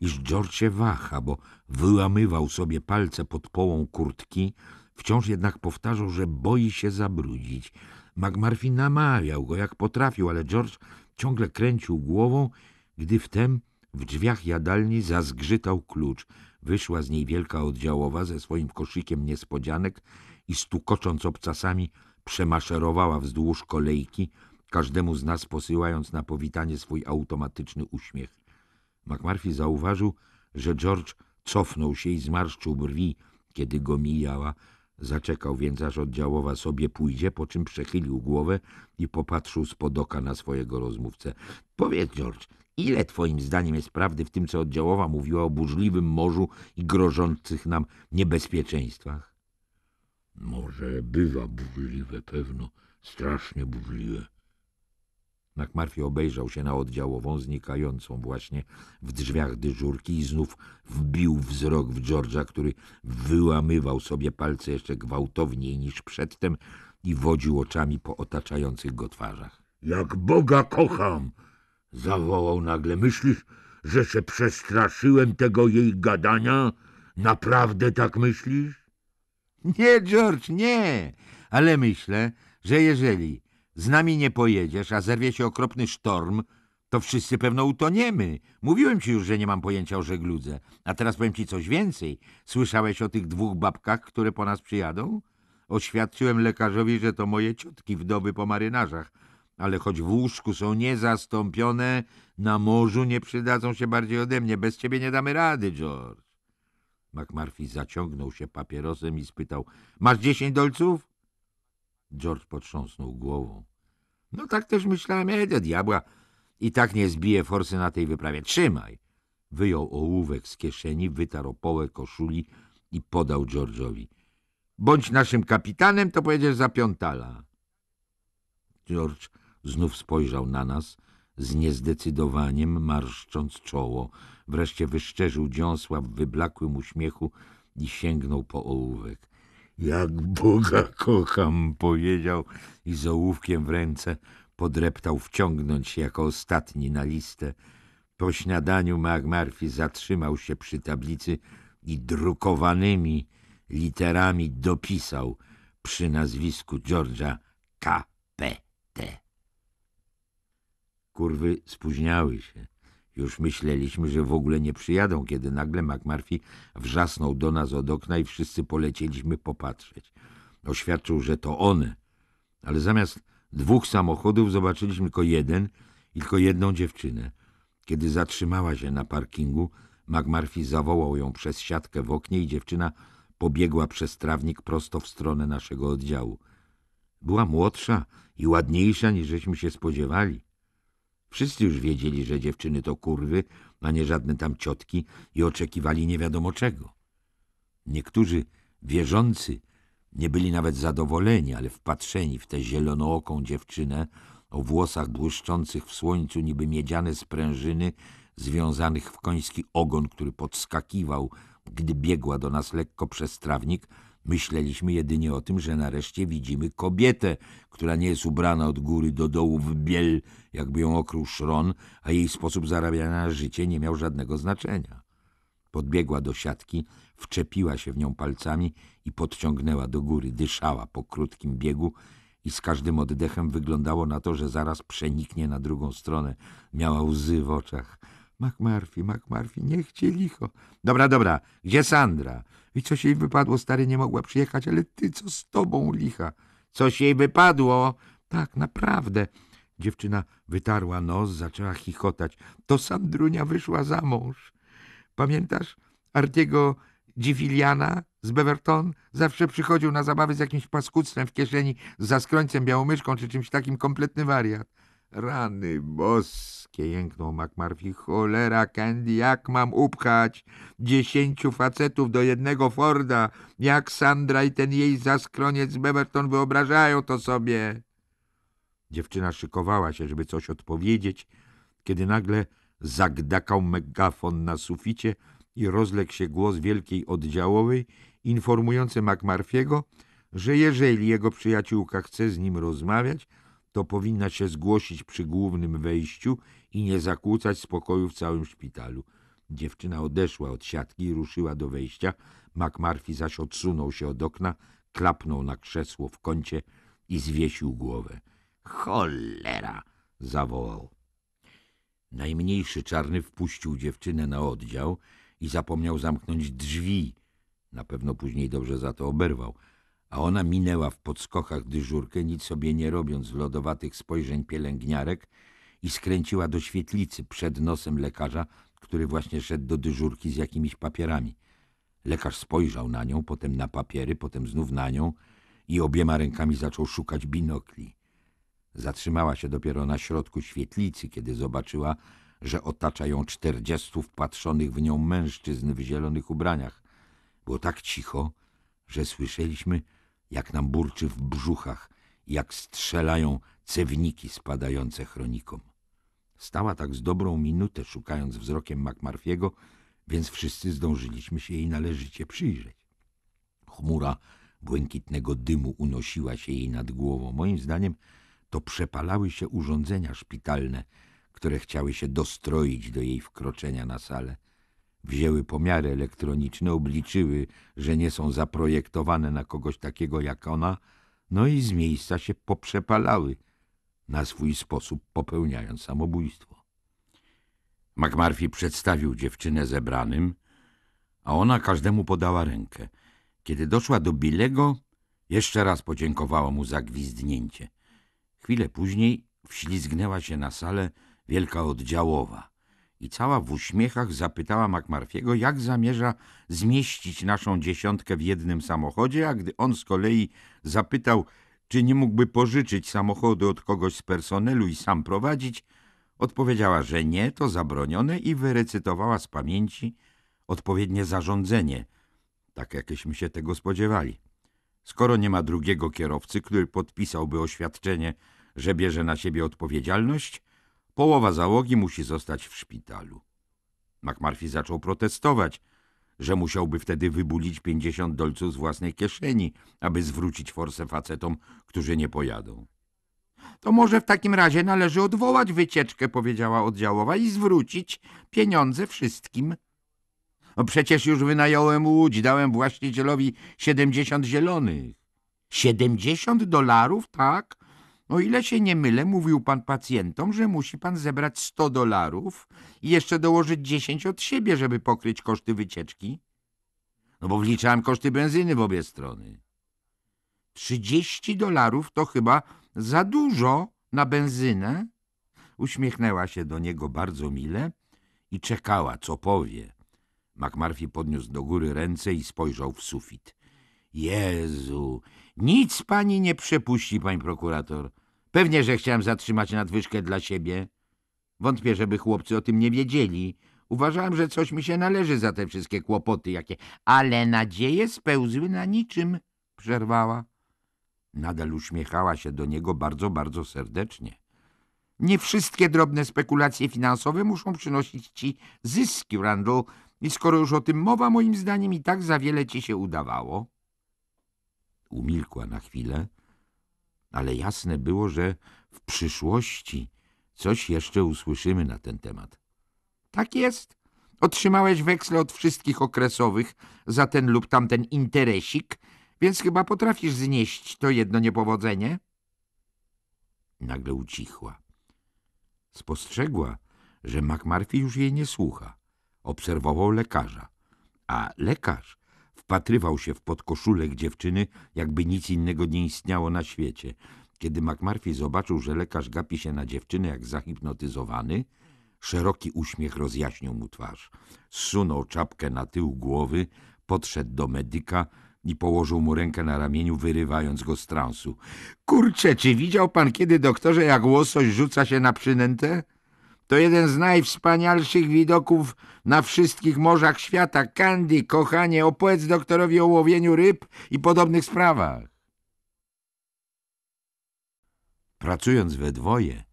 iż George się waha, bo wyłamywał sobie palce pod połą kurtki, wciąż jednak powtarzał, że boi się zabrudzić. McMurphy namawiał go, jak potrafił, ale George ciągle kręcił głową, gdy wtem w drzwiach jadalni zazgrzytał klucz. Wyszła z niej wielka oddziałowa ze swoim koszykiem niespodzianek i stukocząc obcasami przemaszerowała wzdłuż kolejki, każdemu z nas posyłając na powitanie swój automatyczny uśmiech. McMurphy zauważył, że George cofnął się i zmarszczył brwi, kiedy go mijała. Zaczekał więc, aż oddziałowa sobie pójdzie, po czym przechylił głowę i popatrzył spod oka na swojego rozmówcę. — Powiedz, George, ile twoim zdaniem jest prawdy w tym, co oddziałowa mówiła o burzliwym morzu i grożących nam niebezpieczeństwach? — Morze bywa burzliwe, pewno, strasznie burzliwe, McMurphy obejrzał się na oddziałową, znikającą właśnie w drzwiach dyżurki i znów wbił wzrok w George'a, który wyłamywał sobie palce jeszcze gwałtowniej niż przedtem i wodził oczami po otaczających go twarzach. Jak Boga kocham! zawołał nagle. Myślisz, że się przestraszyłem tego jej gadania? Naprawdę tak myślisz? Nie, George, nie, ale myślę, że jeżeli z nami nie pojedziesz, a zerwie się okropny sztorm, to wszyscy pewno utoniemy. Mówiłem ci już, że nie mam pojęcia o żegludze. A teraz powiem ci coś więcej. Słyszałeś o tych dwóch babkach, które po nas przyjadą? Oświadczyłem lekarzowi, że to moje ciotki wdowy po marynarzach, ale choć w łóżku są niezastąpione, na morzu nie przydadzą się bardziej ode mnie. Bez ciebie nie damy rady, George. McMurphy zaciągnął się papierosem i spytał – masz dziesięć dolców? George potrząsnął głową. No tak też myślałem, e, do diabła. I tak nie zbiję forsy na tej wyprawie. Trzymaj! Wyjął ołówek z kieszeni, wytarł połę koszuli i podał George'owi. Bądź naszym kapitanem, to pojedziesz za piątala. George znów spojrzał na nas z niezdecydowaniem, marszcząc czoło. Wreszcie wyszczerzył dziąsła w wyblakłym uśmiechu i sięgnął po ołówek. Jak Boga kocham, powiedział i z ołówkiem w ręce podreptał wciągnąć jako ostatni na listę. Po śniadaniu Magmarfi zatrzymał się przy tablicy i drukowanymi literami dopisał przy nazwisku George'a K.P.T. Kurwy spóźniały się. Już myśleliśmy, że w ogóle nie przyjadą, kiedy nagle McMurphy wrzasnął do nas od okna i wszyscy polecieliśmy popatrzeć. Oświadczył, że to one, ale zamiast dwóch samochodów zobaczyliśmy tylko jeden i tylko jedną dziewczynę. Kiedy zatrzymała się na parkingu, McMurphy zawołał ją przez siatkę w oknie i dziewczyna pobiegła przez trawnik prosto w stronę naszego oddziału. Była młodsza i ładniejsza, niż żeśmy się spodziewali. Wszyscy już wiedzieli, że dziewczyny to kurwy, a nie żadne tam ciotki i oczekiwali nie wiadomo czego. Niektórzy wierzący nie byli nawet zadowoleni, ale wpatrzeni w tę zielonooką dziewczynę o włosach błyszczących w słońcu niby miedziane sprężyny związanych w koński ogon, który podskakiwał, gdy biegła do nas lekko przez trawnik, Myśleliśmy jedynie o tym, że nareszcie widzimy kobietę, która nie jest ubrana od góry do dołu w biel, jakby ją okrył szron, a jej sposób zarabiania na życie nie miał żadnego znaczenia. Podbiegła do siatki, wczepiła się w nią palcami i podciągnęła do góry, dyszała po krótkim biegu i z każdym oddechem wyglądało na to, że zaraz przeniknie na drugą stronę. Miała łzy w oczach. — Mac Murphy, nie chcie licho. — Dobra, dobra, gdzie Sandra? I coś jej wypadło, stary, nie mogła przyjechać, ale ty, co z tobą, licha? Coś jej wypadło? Tak, naprawdę. Dziewczyna wytarła nos, zaczęła chichotać. To Sandrunia wyszła za mąż. Pamiętasz Artiego Dziwiliana z Beverton? Zawsze przychodził na zabawy z jakimś paskudztwem w kieszeni, za skrońcem białomyszką czy czymś takim, kompletny wariat. Rany boskie, jęknął McMurphy. Cholera, Candy, jak mam upchać dziesięciu facetów do jednego Forda? Jak Sandra i ten jej zaskroniec Beverton wyobrażają to sobie? Dziewczyna szykowała się, żeby coś odpowiedzieć, kiedy nagle zagdakał megafon na suficie i rozległ się głos wielkiej oddziałowej informujący McMurphy'ego, że jeżeli jego przyjaciółka chce z nim rozmawiać, to powinna się zgłosić przy głównym wejściu i nie zakłócać spokoju w całym szpitalu. Dziewczyna odeszła od siatki i ruszyła do wejścia. McMurphy zaś odsunął się od okna, klapnął na krzesło w kącie i zwiesił głowę. Cholera! zawołał. Najmniejszy czarny wpuścił dziewczynę na oddział i zapomniał zamknąć drzwi. Na pewno później dobrze za to oberwał a ona minęła w podskokach dyżurkę, nic sobie nie robiąc z lodowatych spojrzeń pielęgniarek i skręciła do świetlicy przed nosem lekarza, który właśnie szedł do dyżurki z jakimiś papierami. Lekarz spojrzał na nią, potem na papiery, potem znów na nią i obiema rękami zaczął szukać binokli. Zatrzymała się dopiero na środku świetlicy, kiedy zobaczyła, że otacza ją czterdziestu wpatrzonych w nią mężczyzn w zielonych ubraniach. Było tak cicho, że słyszeliśmy jak nam burczy w brzuchach, jak strzelają cewniki spadające chronikom. Stała tak z dobrą minutę, szukając wzrokiem MacMarfiego, więc wszyscy zdążyliśmy się jej należycie przyjrzeć. Chmura błękitnego dymu unosiła się jej nad głową. Moim zdaniem to przepalały się urządzenia szpitalne, które chciały się dostroić do jej wkroczenia na salę. Wzięły pomiary elektroniczne, obliczyły, że nie są zaprojektowane na kogoś takiego jak ona, no i z miejsca się poprzepalały, na swój sposób popełniając samobójstwo. McMurphy przedstawił dziewczynę zebranym, a ona każdemu podała rękę. Kiedy doszła do Bilego, jeszcze raz podziękowała mu za gwizdnięcie. Chwilę później wślizgnęła się na salę wielka oddziałowa – i cała w uśmiechach zapytała McMurphy'ego, jak zamierza zmieścić naszą dziesiątkę w jednym samochodzie, a gdy on z kolei zapytał, czy nie mógłby pożyczyć samochodu od kogoś z personelu i sam prowadzić, odpowiedziała, że nie, to zabronione i wyrecytowała z pamięci odpowiednie zarządzenie, tak jakieśmy się tego spodziewali. Skoro nie ma drugiego kierowcy, który podpisałby oświadczenie, że bierze na siebie odpowiedzialność – Połowa załogi musi zostać w szpitalu. McMurphy zaczął protestować, że musiałby wtedy wybulić 50 dolców z własnej kieszeni, aby zwrócić forsę facetom, którzy nie pojadą. To może w takim razie należy odwołać wycieczkę, powiedziała oddziałowa, i zwrócić pieniądze wszystkim. O, przecież już wynająłem łódź, dałem właścicielowi 70 zielonych. 70 dolarów, tak? O ile się nie mylę, mówił pan pacjentom, że musi pan zebrać 100 dolarów i jeszcze dołożyć 10 od siebie, żeby pokryć koszty wycieczki. No bo wliczałem koszty benzyny w obie strony. 30 dolarów to chyba za dużo na benzynę. Uśmiechnęła się do niego bardzo mile i czekała, co powie. McMurphy podniósł do góry ręce i spojrzał w sufit. Jezu, nic pani nie przepuści, pani prokurator. Pewnie, że chciałem zatrzymać nadwyżkę dla siebie. Wątpię, żeby chłopcy o tym nie wiedzieli. Uważałem, że coś mi się należy za te wszystkie kłopoty, jakie... Ale nadzieje spełzły na niczym, przerwała. Nadal uśmiechała się do niego bardzo, bardzo serdecznie. Nie wszystkie drobne spekulacje finansowe muszą przynosić ci zyski, Randall. I skoro już o tym mowa, moim zdaniem i tak za wiele ci się udawało. Umilkła na chwilę ale jasne było, że w przyszłości coś jeszcze usłyszymy na ten temat. Tak jest. Otrzymałeś weksle od wszystkich okresowych za ten lub tamten interesik, więc chyba potrafisz znieść to jedno niepowodzenie? Nagle ucichła. Spostrzegła, że McMurphy już jej nie słucha. Obserwował lekarza, a lekarz Wpatrywał się w podkoszulek dziewczyny, jakby nic innego nie istniało na świecie. Kiedy McMurphy zobaczył, że lekarz gapi się na dziewczynę jak zahipnotyzowany, szeroki uśmiech rozjaśnił mu twarz. Zsunął czapkę na tył głowy, podszedł do medyka i położył mu rękę na ramieniu, wyrywając go z transu. — Kurcze, czy widział pan kiedy, doktorze, jak łosoś rzuca się na przynętę? To jeden z najwspanialszych widoków na wszystkich morzach świata. Candy, kochanie, opowiedz doktorowi o łowieniu ryb i podobnych sprawach. Pracując we dwoje,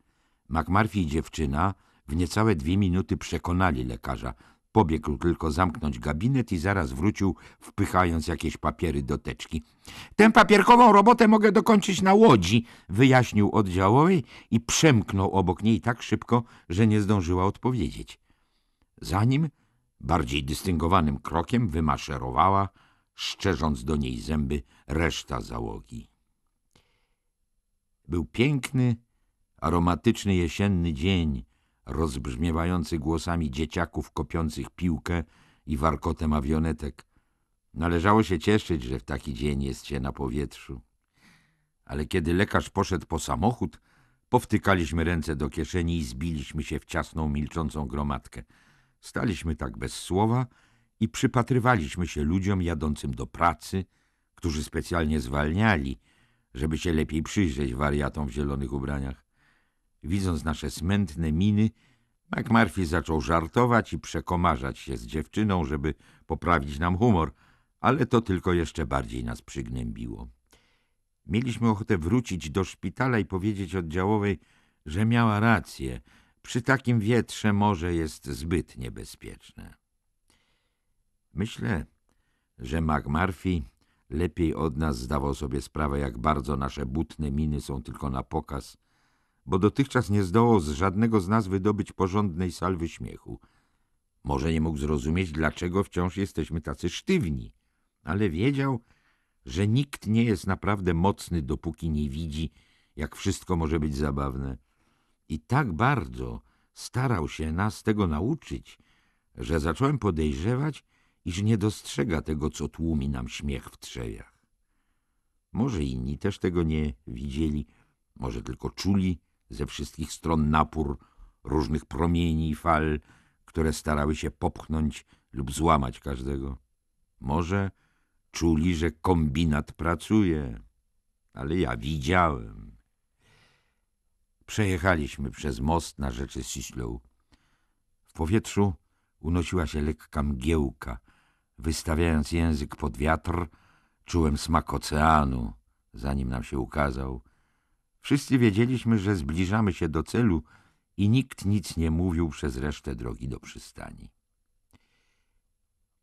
McMurphy i dziewczyna w niecałe dwie minuty przekonali lekarza, Pobiegł tylko zamknąć gabinet i zaraz wrócił, wpychając jakieś papiery do teczki. Tę papierkową robotę mogę dokończyć na łodzi, wyjaśnił oddziałowej i przemknął obok niej tak szybko, że nie zdążyła odpowiedzieć. Zanim bardziej dystyngowanym krokiem wymaszerowała, szczerząc do niej zęby, reszta załogi. Był piękny, aromatyczny jesienny dzień, rozbrzmiewający głosami dzieciaków kopiących piłkę i warkotem awionetek. Należało się cieszyć, że w taki dzień jest się na powietrzu. Ale kiedy lekarz poszedł po samochód, powtykaliśmy ręce do kieszeni i zbiliśmy się w ciasną, milczącą gromadkę. Staliśmy tak bez słowa i przypatrywaliśmy się ludziom jadącym do pracy, którzy specjalnie zwalniali, żeby się lepiej przyjrzeć wariatom w zielonych ubraniach. Widząc nasze smętne miny, McMurphy zaczął żartować i przekomarzać się z dziewczyną, żeby poprawić nam humor, ale to tylko jeszcze bardziej nas przygnębiło. Mieliśmy ochotę wrócić do szpitala i powiedzieć oddziałowej, że miała rację. Przy takim wietrze morze jest zbyt niebezpieczne. Myślę, że McMurphy lepiej od nas zdawał sobie sprawę, jak bardzo nasze butne miny są tylko na pokaz – bo dotychczas nie zdołał z żadnego z nas wydobyć porządnej salwy śmiechu. Może nie mógł zrozumieć, dlaczego wciąż jesteśmy tacy sztywni, ale wiedział, że nikt nie jest naprawdę mocny, dopóki nie widzi, jak wszystko może być zabawne. I tak bardzo starał się nas tego nauczyć, że zacząłem podejrzewać, iż nie dostrzega tego, co tłumi nam śmiech w trzejach. Może inni też tego nie widzieli, może tylko czuli, ze wszystkich stron napór różnych promieni i fal, które starały się popchnąć lub złamać każdego. Może czuli, że kombinat pracuje, ale ja widziałem. Przejechaliśmy przez most na rzeczy Sislow. W powietrzu unosiła się lekka mgiełka. Wystawiając język pod wiatr, czułem smak oceanu, zanim nam się ukazał. Wszyscy wiedzieliśmy, że zbliżamy się do celu i nikt nic nie mówił przez resztę drogi do przystani.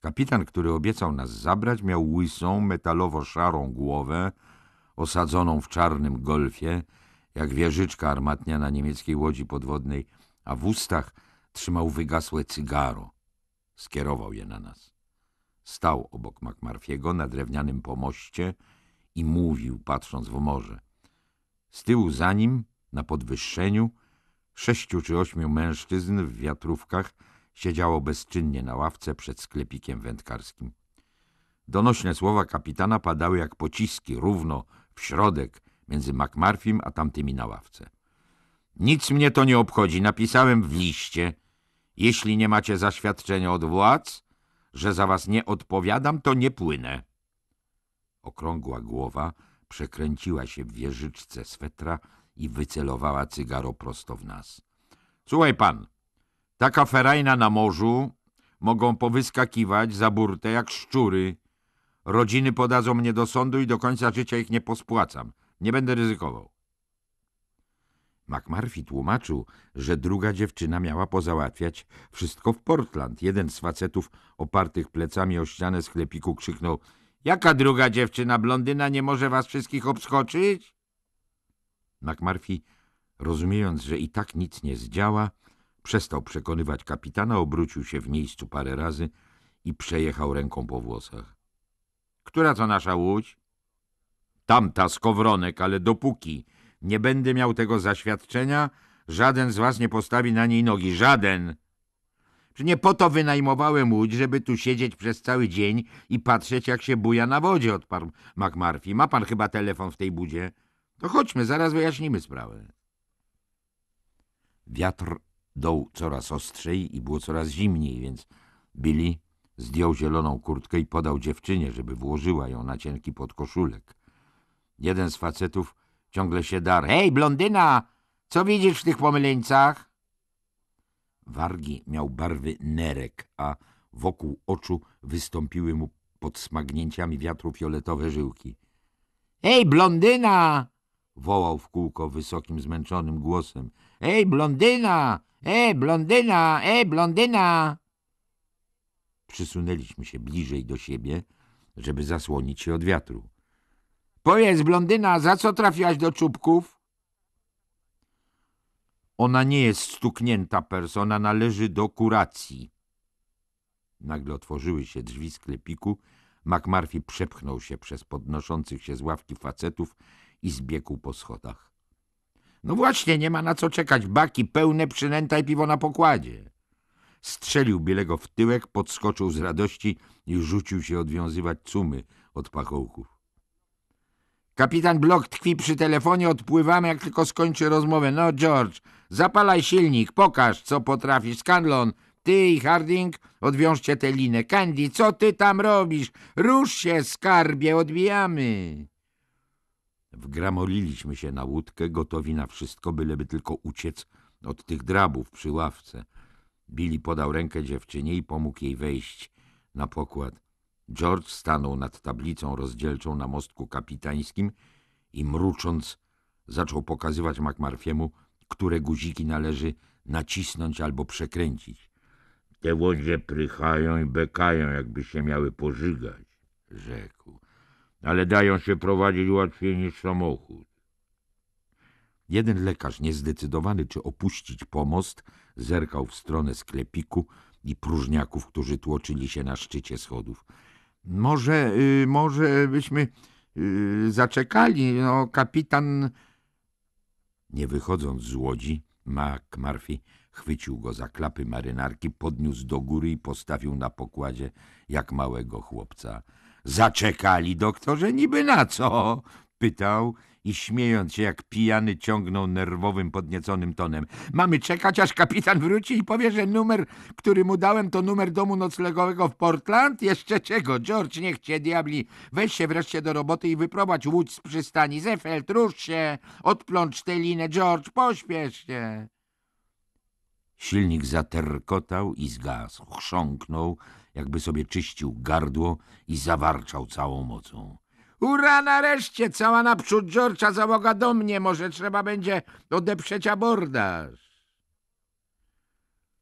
Kapitan, który obiecał nas zabrać, miał łysą, metalowo-szarą głowę, osadzoną w czarnym golfie, jak wieżyczka armatnia na niemieckiej łodzi podwodnej, a w ustach trzymał wygasłe cygaro. Skierował je na nas. Stał obok MacMarfiego na drewnianym pomoście i mówił, patrząc w morze. Z tyłu za nim, na podwyższeniu, sześciu czy ośmiu mężczyzn w wiatrówkach siedziało bezczynnie na ławce przed sklepikiem wędkarskim. Donośne słowa kapitana padały jak pociski równo w środek między McMurphym a tamtymi na ławce. Nic mnie to nie obchodzi, napisałem w liście. Jeśli nie macie zaświadczenia od władz, że za was nie odpowiadam, to nie płynę. Okrągła głowa Przekręciła się w wieżyczce swetra i wycelowała cygaro prosto w nas. — Słuchaj pan, taka ferajna na morzu mogą powyskakiwać za burtę jak szczury. Rodziny podadzą mnie do sądu i do końca życia ich nie pospłacam. Nie będę ryzykował. McMurphy tłumaczył, że druga dziewczyna miała pozałatwiać wszystko w Portland. Jeden z facetów opartych plecami o ścianę sklepiku krzyknął Jaka druga dziewczyna blondyna nie może was wszystkich obskoczyć? McMurphy, rozumiejąc, że i tak nic nie zdziała, przestał przekonywać kapitana, obrócił się w miejscu parę razy i przejechał ręką po włosach. Która to nasza łódź? Tamta skowronek, ale dopóki nie będę miał tego zaświadczenia, żaden z was nie postawi na niej nogi. Żaden! Nie po to wynajmowałem łódź, żeby tu siedzieć przez cały dzień i patrzeć, jak się buja na wodzie, odparł McMurphy. Ma pan chyba telefon w tej budzie? To chodźmy, zaraz wyjaśnimy sprawę. Wiatr dął coraz ostrzej i było coraz zimniej, więc Billy zdjął zieloną kurtkę i podał dziewczynie, żeby włożyła ją na cienki podkoszulek. Jeden z facetów ciągle się dar. Hej, blondyna, co widzisz w tych pomyleńcach? Wargi miał barwy nerek, a wokół oczu wystąpiły mu pod smagnięciami wiatru fioletowe żyłki. — Ej, blondyna! — wołał w kółko wysokim, zmęczonym głosem. — Ej, blondyna! Ej, blondyna! Ej, blondyna! Przysunęliśmy się bliżej do siebie, żeby zasłonić się od wiatru. — Powiedz, blondyna, za co trafiłaś do czubków? — ona nie jest stuknięta persona, należy do kuracji. Nagle otworzyły się drzwi sklepiku. McMurphy przepchnął się przez podnoszących się z ławki facetów i zbiegł po schodach. No właśnie, nie ma na co czekać. Baki pełne przynęta i piwo na pokładzie. Strzelił Bielego w tyłek, podskoczył z radości i rzucił się odwiązywać cumy od pachołków. Kapitan Blok tkwi przy telefonie, odpływamy jak tylko skończy rozmowę. No, George, Zapalaj silnik, pokaż, co potrafisz. Scanlon, ty i Harding, odwiążcie tę linę. Candy, co ty tam robisz? Rusz się, skarbie, odbijamy. Wgramoliliśmy się na łódkę, gotowi na wszystko, byleby tylko uciec od tych drabów przy ławce. Billy podał rękę dziewczynie i pomógł jej wejść na pokład. George stanął nad tablicą rozdzielczą na mostku kapitańskim i mrucząc zaczął pokazywać McMarfiemu, które guziki należy nacisnąć albo przekręcić. Te łodzie prychają i bekają, jakby się miały pożygać, rzekł, ale dają się prowadzić łatwiej niż samochód. Jeden lekarz, niezdecydowany czy opuścić pomost, zerkał w stronę sklepiku i próżniaków, którzy tłoczyli się na szczycie schodów. Może, y, może byśmy y, zaczekali, no kapitan... Nie wychodząc z łodzi, Murphy chwycił go za klapy marynarki, podniósł do góry i postawił na pokładzie jak małego chłopca. Zaczekali, doktorze, niby na co? Pytał i śmiejąc się jak pijany ciągnął nerwowym, podnieconym tonem. Mamy czekać, aż kapitan wróci i powie, że numer, który mu dałem, to numer domu noclegowego w Portland? Jeszcze czego? George, niech cię diabli. Weź się wreszcie do roboty i wyprowadź łódź z przystani. Zefeld, rusz się, odplącz tę linę. George, pośpiesz się. Silnik zaterkotał i zgasł, chrząknął, jakby sobie czyścił gardło i zawarczał całą mocą. Ura, nareszcie! Cała naprzód George'a załoga do mnie. Może trzeba będzie odeprzeć abordaż.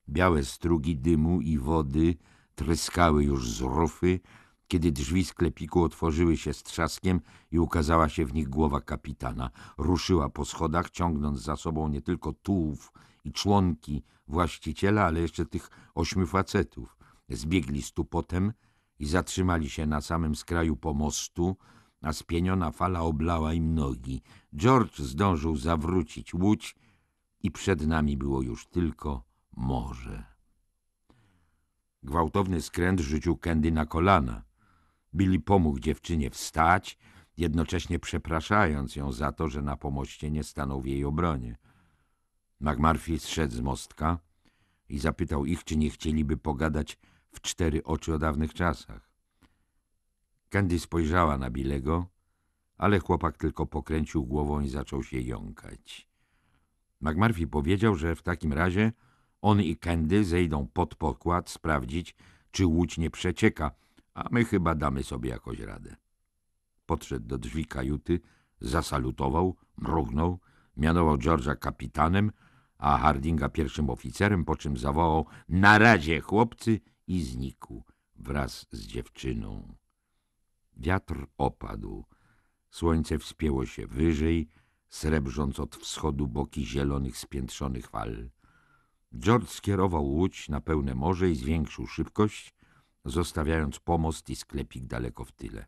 Białe strugi dymu i wody tryskały już z rufy, kiedy drzwi sklepiku otworzyły się z trzaskiem i ukazała się w nich głowa kapitana. Ruszyła po schodach, ciągnąc za sobą nie tylko tułów i członki właściciela, ale jeszcze tych ośmiu facetów. Zbiegli z potem i zatrzymali się na samym skraju pomostu, a spieniona fala oblała im nogi. George zdążył zawrócić łódź i przed nami było już tylko morze. Gwałtowny skręt rzucił Kendy na kolana. Billy pomógł dziewczynie wstać, jednocześnie przepraszając ją za to, że na pomoście nie stanął w jej obronie. McMurphy zszedł z mostka i zapytał ich, czy nie chcieliby pogadać w cztery oczy o dawnych czasach. Candy spojrzała na Bilego, ale chłopak tylko pokręcił głową i zaczął się jąkać. McMurphy powiedział, że w takim razie on i Candy zejdą pod pokład sprawdzić, czy łódź nie przecieka, a my chyba damy sobie jakoś radę. Podszedł do drzwi kajuty, zasalutował, mrugnął, mianował George'a kapitanem, a Hardinga pierwszym oficerem, po czym zawołał – na razie, chłopcy! i znikł wraz z dziewczyną. Wiatr opadł, słońce wspięło się wyżej, srebrząc od wschodu boki zielonych, spiętrzonych fal. George skierował łódź na pełne morze i zwiększył szybkość, zostawiając pomost i sklepik daleko w tyle.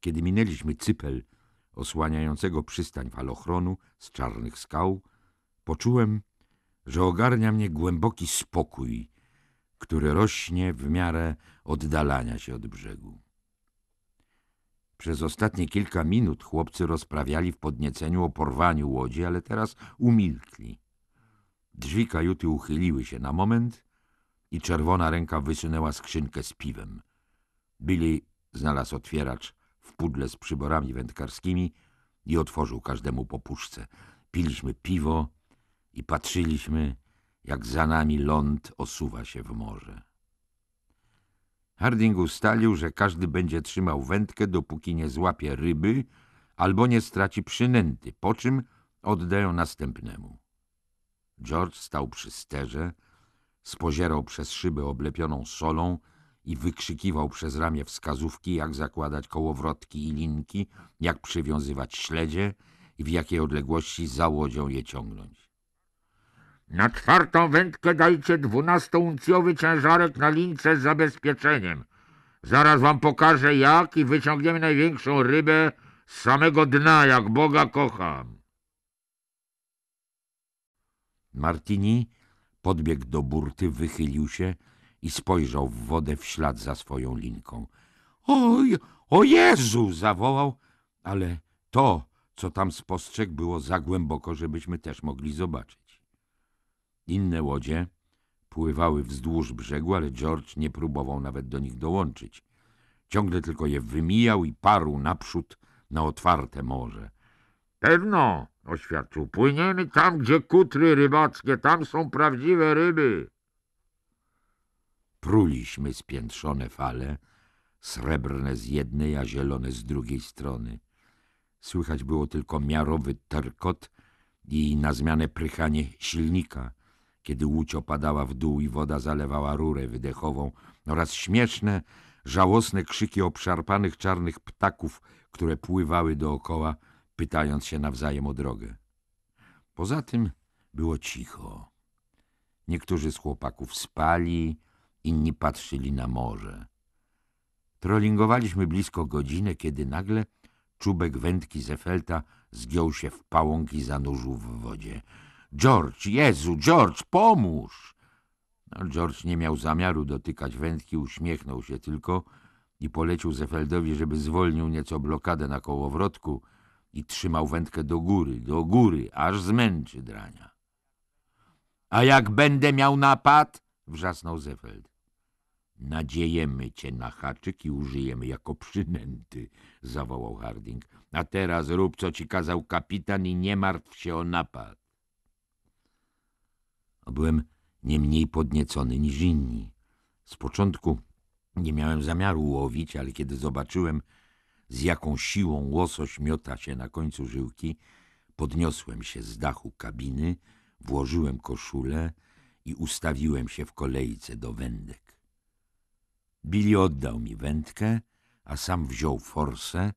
Kiedy minęliśmy cypel osłaniającego przystań falochronu z czarnych skał, poczułem, że ogarnia mnie głęboki spokój, który rośnie w miarę oddalania się od brzegu. Przez ostatnie kilka minut chłopcy rozprawiali w podnieceniu o porwaniu łodzi, ale teraz umilkli. Drzwi kajuty uchyliły się na moment i czerwona ręka wysunęła skrzynkę z piwem. Billy znalazł otwieracz w pudle z przyborami wędkarskimi i otworzył każdemu po puszce. Piliśmy piwo i patrzyliśmy, jak za nami ląd osuwa się w morze. Harding ustalił, że każdy będzie trzymał wędkę, dopóki nie złapie ryby albo nie straci przynęty, po czym oddają następnemu. George stał przy sterze, spozierał przez szybę oblepioną solą i wykrzykiwał przez ramię wskazówki, jak zakładać kołowrotki i linki, jak przywiązywać śledzie i w jakiej odległości za łodzią je ciągnąć. Na czwartą wędkę dajcie dwunastouncjowy ciężarek na lince z zabezpieczeniem. Zaraz wam pokażę jak i wyciągniemy największą rybę z samego dna, jak Boga kocham. Martini podbiegł do burty, wychylił się i spojrzał w wodę w ślad za swoją linką. Oj, o Jezu! zawołał, ale to, co tam spostrzegł, było za głęboko, żebyśmy też mogli zobaczyć. Inne łodzie pływały wzdłuż brzegu, ale George nie próbował nawet do nich dołączyć. Ciągle tylko je wymijał i parł naprzód na otwarte morze. — Pewno — oświadczył — płyniemy tam, gdzie kutry rybackie, tam są prawdziwe ryby. Pruliśmy spiętrzone fale, srebrne z jednej, a zielone z drugiej strony. Słychać było tylko miarowy terkot i na zmianę prychanie silnika — kiedy łódź opadała w dół i woda zalewała rurę wydechową oraz śmieszne, żałosne krzyki obszarpanych czarnych ptaków, które pływały dookoła, pytając się nawzajem o drogę. Poza tym było cicho. Niektórzy z chłopaków spali, inni patrzyli na morze. Trollingowaliśmy blisko godzinę, kiedy nagle czubek wędki Zefelta zgiął się w pałąk i zanurzył w wodzie. George, Jezu, George, pomóż! No, George nie miał zamiaru dotykać wędki, uśmiechnął się tylko i polecił Zefeldowi, żeby zwolnił nieco blokadę na kołowrotku i trzymał wędkę do góry, do góry, aż zmęczy drania. — A jak będę miał napad? — wrzasnął Zefeld. — Nadziejemy cię na haczyk i użyjemy jako przynęty — zawołał Harding. — A teraz rób, co ci kazał kapitan i nie martw się o napad a byłem nie mniej podniecony niż inni. Z początku nie miałem zamiaru łowić, ale kiedy zobaczyłem, z jaką siłą łosoś miota się na końcu żyłki, podniosłem się z dachu kabiny, włożyłem koszulę i ustawiłem się w kolejce do wędek. Billy oddał mi wędkę, a sam wziął forsę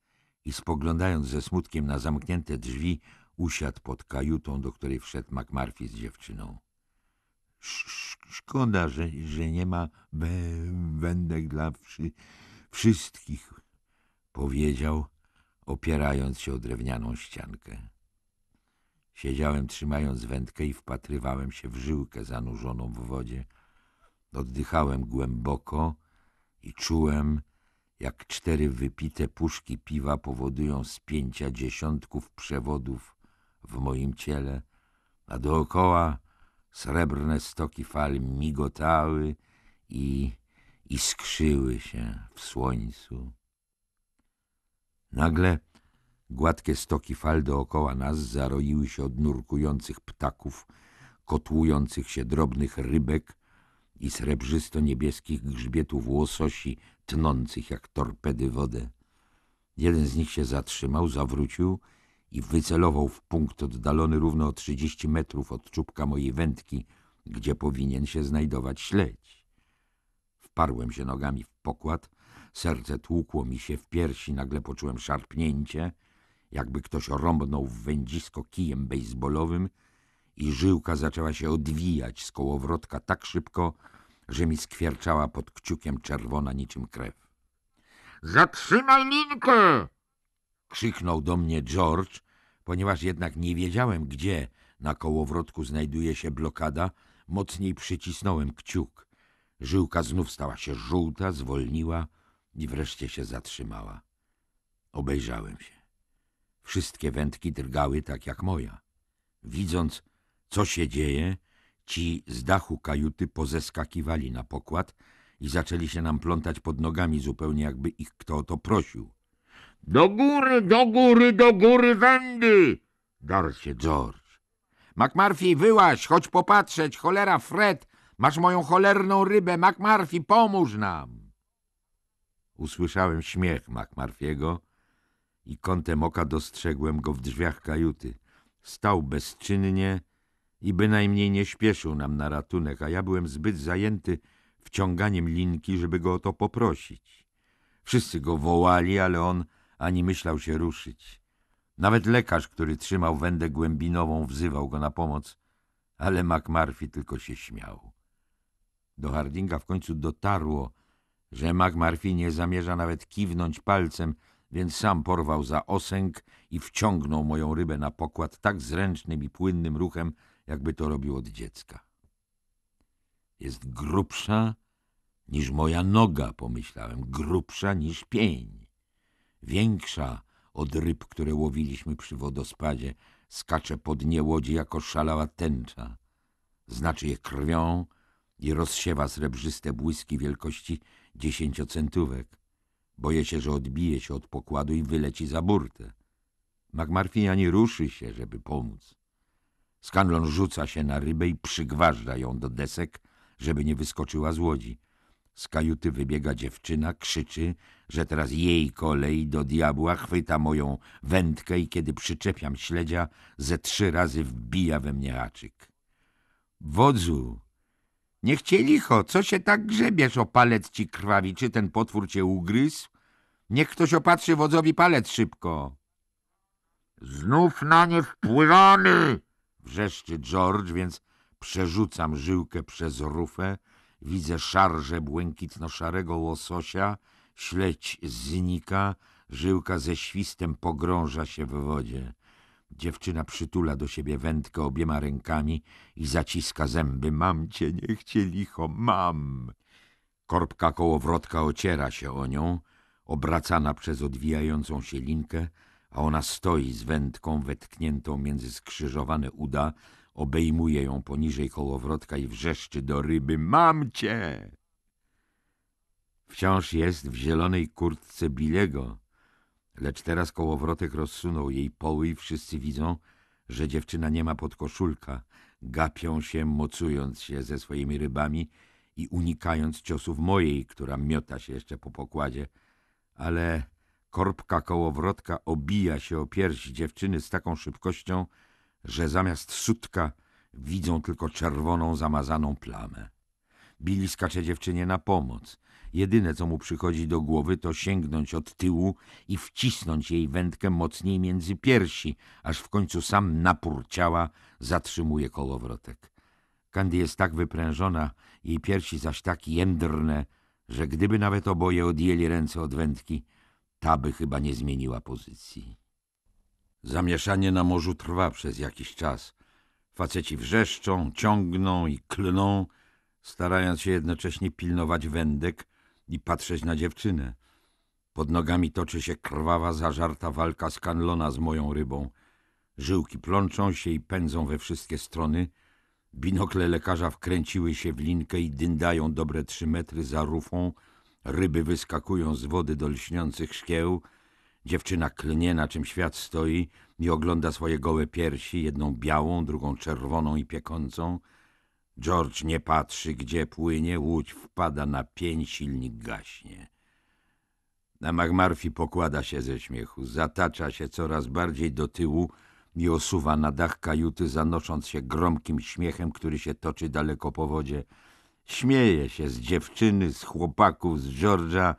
i spoglądając ze smutkiem na zamknięte drzwi, usiadł pod kajutą, do której wszedł McMurphy z dziewczyną. Szkoda, że, że nie ma wędek dla wszy wszystkich, powiedział, opierając się o drewnianą ściankę. Siedziałem trzymając wędkę i wpatrywałem się w żyłkę zanurzoną w wodzie. Oddychałem głęboko i czułem, jak cztery wypite puszki piwa powodują spięcia dziesiątków przewodów w moim ciele, a dookoła Srebrne stoki fal migotały i iskrzyły się w słońcu. Nagle gładkie stoki fal dookoła nas zaroiły się od nurkujących ptaków, kotłujących się drobnych rybek i srebrzysto-niebieskich grzbietów łososi tnących jak torpedy wodę. Jeden z nich się zatrzymał, zawrócił i wycelował w punkt oddalony równo o 30 metrów od czubka mojej wędki, gdzie powinien się znajdować śledź. Wparłem się nogami w pokład, serce tłukło mi się w piersi, nagle poczułem szarpnięcie, jakby ktoś rąbnął w wędzisko kijem bejsbolowym i żyłka zaczęła się odwijać z kołowrotka tak szybko, że mi skwierczała pod kciukiem czerwona niczym krew. — Zatrzymaj linkę! krzyknął do mnie George, ponieważ jednak nie wiedziałem, gdzie na kołowrotku znajduje się blokada, mocniej przycisnąłem kciuk. Żyłka znów stała się żółta, zwolniła i wreszcie się zatrzymała. Obejrzałem się. Wszystkie wędki drgały tak jak moja. Widząc, co się dzieje, ci z dachu kajuty pozeskakiwali na pokład i zaczęli się nam plątać pod nogami, zupełnie jakby ich kto o to prosił. Do góry, do góry, do góry, wędy! Darł się George. McMurphy, wyłaź, chodź popatrzeć, cholera Fred, masz moją cholerną rybę, McMurphy, pomóż nam! Usłyszałem śmiech McMurphy'ego i kątem oka dostrzegłem go w drzwiach kajuty. Stał bezczynnie i bynajmniej nie śpieszył nam na ratunek, a ja byłem zbyt zajęty wciąganiem linki, żeby go o to poprosić. Wszyscy go wołali, ale on ani myślał się ruszyć. Nawet lekarz, który trzymał wędę głębinową, wzywał go na pomoc, ale MacMurphy tylko się śmiał. Do Hardinga w końcu dotarło, że MacMurphy nie zamierza nawet kiwnąć palcem, więc sam porwał za osęg i wciągnął moją rybę na pokład tak zręcznym i płynnym ruchem, jakby to robił od dziecka. Jest grubsza niż moja noga, pomyślałem, grubsza niż pień większa od ryb, które łowiliśmy przy wodospadzie, skacze po dnie łodzi jako szalała tęcza. Znaczy je krwią i rozsiewa srebrzyste błyski wielkości dziesięciocentówek. Boję się, że odbije się od pokładu i wyleci za burtę. McMurphy nie ruszy się, żeby pomóc. Scanlon rzuca się na rybę i przygważda ją do desek, żeby nie wyskoczyła z łodzi. Z kajuty wybiega dziewczyna, krzyczy, że teraz jej kolej do diabła, chwyta moją wędkę i kiedy przyczepiam śledzia, ze trzy razy wbija we mnie haczyk. Wodzu, niech cię licho, co się tak grzebiesz, o palec ci krwawi, czy ten potwór cię ugryzł? Niech ktoś opatrzy wodzowi palec szybko. Znów na nie wpływamy, wrzeszczy George, więc przerzucam żyłkę przez rufę, Widzę szarże błękitno-szarego łososia, śledź znika, żyłka ze świstem pogrąża się w wodzie. Dziewczyna przytula do siebie wędkę obiema rękami i zaciska zęby. Mam cię, niech cię licho, mam! Korbka kołowrotka ociera się o nią, obracana przez odwijającą się linkę, a ona stoi z wędką wetkniętą między skrzyżowane uda, obejmuje ją poniżej kołowrotka i wrzeszczy do ryby – mam cię! Wciąż jest w zielonej kurtce Bilego, lecz teraz kołowrotek rozsunął jej poły i wszyscy widzą, że dziewczyna nie ma podkoszulka, gapią się, mocując się ze swoimi rybami i unikając ciosów mojej, która miota się jeszcze po pokładzie, ale korbka kołowrotka obija się o pierś dziewczyny z taką szybkością, że zamiast sutka widzą tylko czerwoną, zamazaną plamę. Billy skacze dziewczynie na pomoc. Jedyne, co mu przychodzi do głowy, to sięgnąć od tyłu i wcisnąć jej wędkę mocniej między piersi, aż w końcu sam napór ciała zatrzymuje kołowrotek. Candy jest tak wyprężona, jej piersi zaś tak jędrne, że gdyby nawet oboje odjęli ręce od wędki, ta by chyba nie zmieniła pozycji. Zamieszanie na morzu trwa przez jakiś czas. Faceci wrzeszczą, ciągną i klną, starając się jednocześnie pilnować wędek i patrzeć na dziewczynę. Pod nogami toczy się krwawa, zażarta walka skanlona z moją rybą. Żyłki plączą się i pędzą we wszystkie strony. Binokle lekarza wkręciły się w linkę i dyndają dobre trzy metry za rufą. Ryby wyskakują z wody do lśniących szkieł – Dziewczyna klnie, na czym świat stoi i ogląda swoje gołe piersi, jedną białą, drugą czerwoną i piekącą. George nie patrzy, gdzie płynie, łódź wpada na pień, silnik gaśnie. Na Magmarfi pokłada się ze śmiechu, zatacza się coraz bardziej do tyłu i osuwa na dach kajuty, zanosząc się gromkim śmiechem, który się toczy daleko po wodzie. Śmieje się z dziewczyny, z chłopaków, z George'a,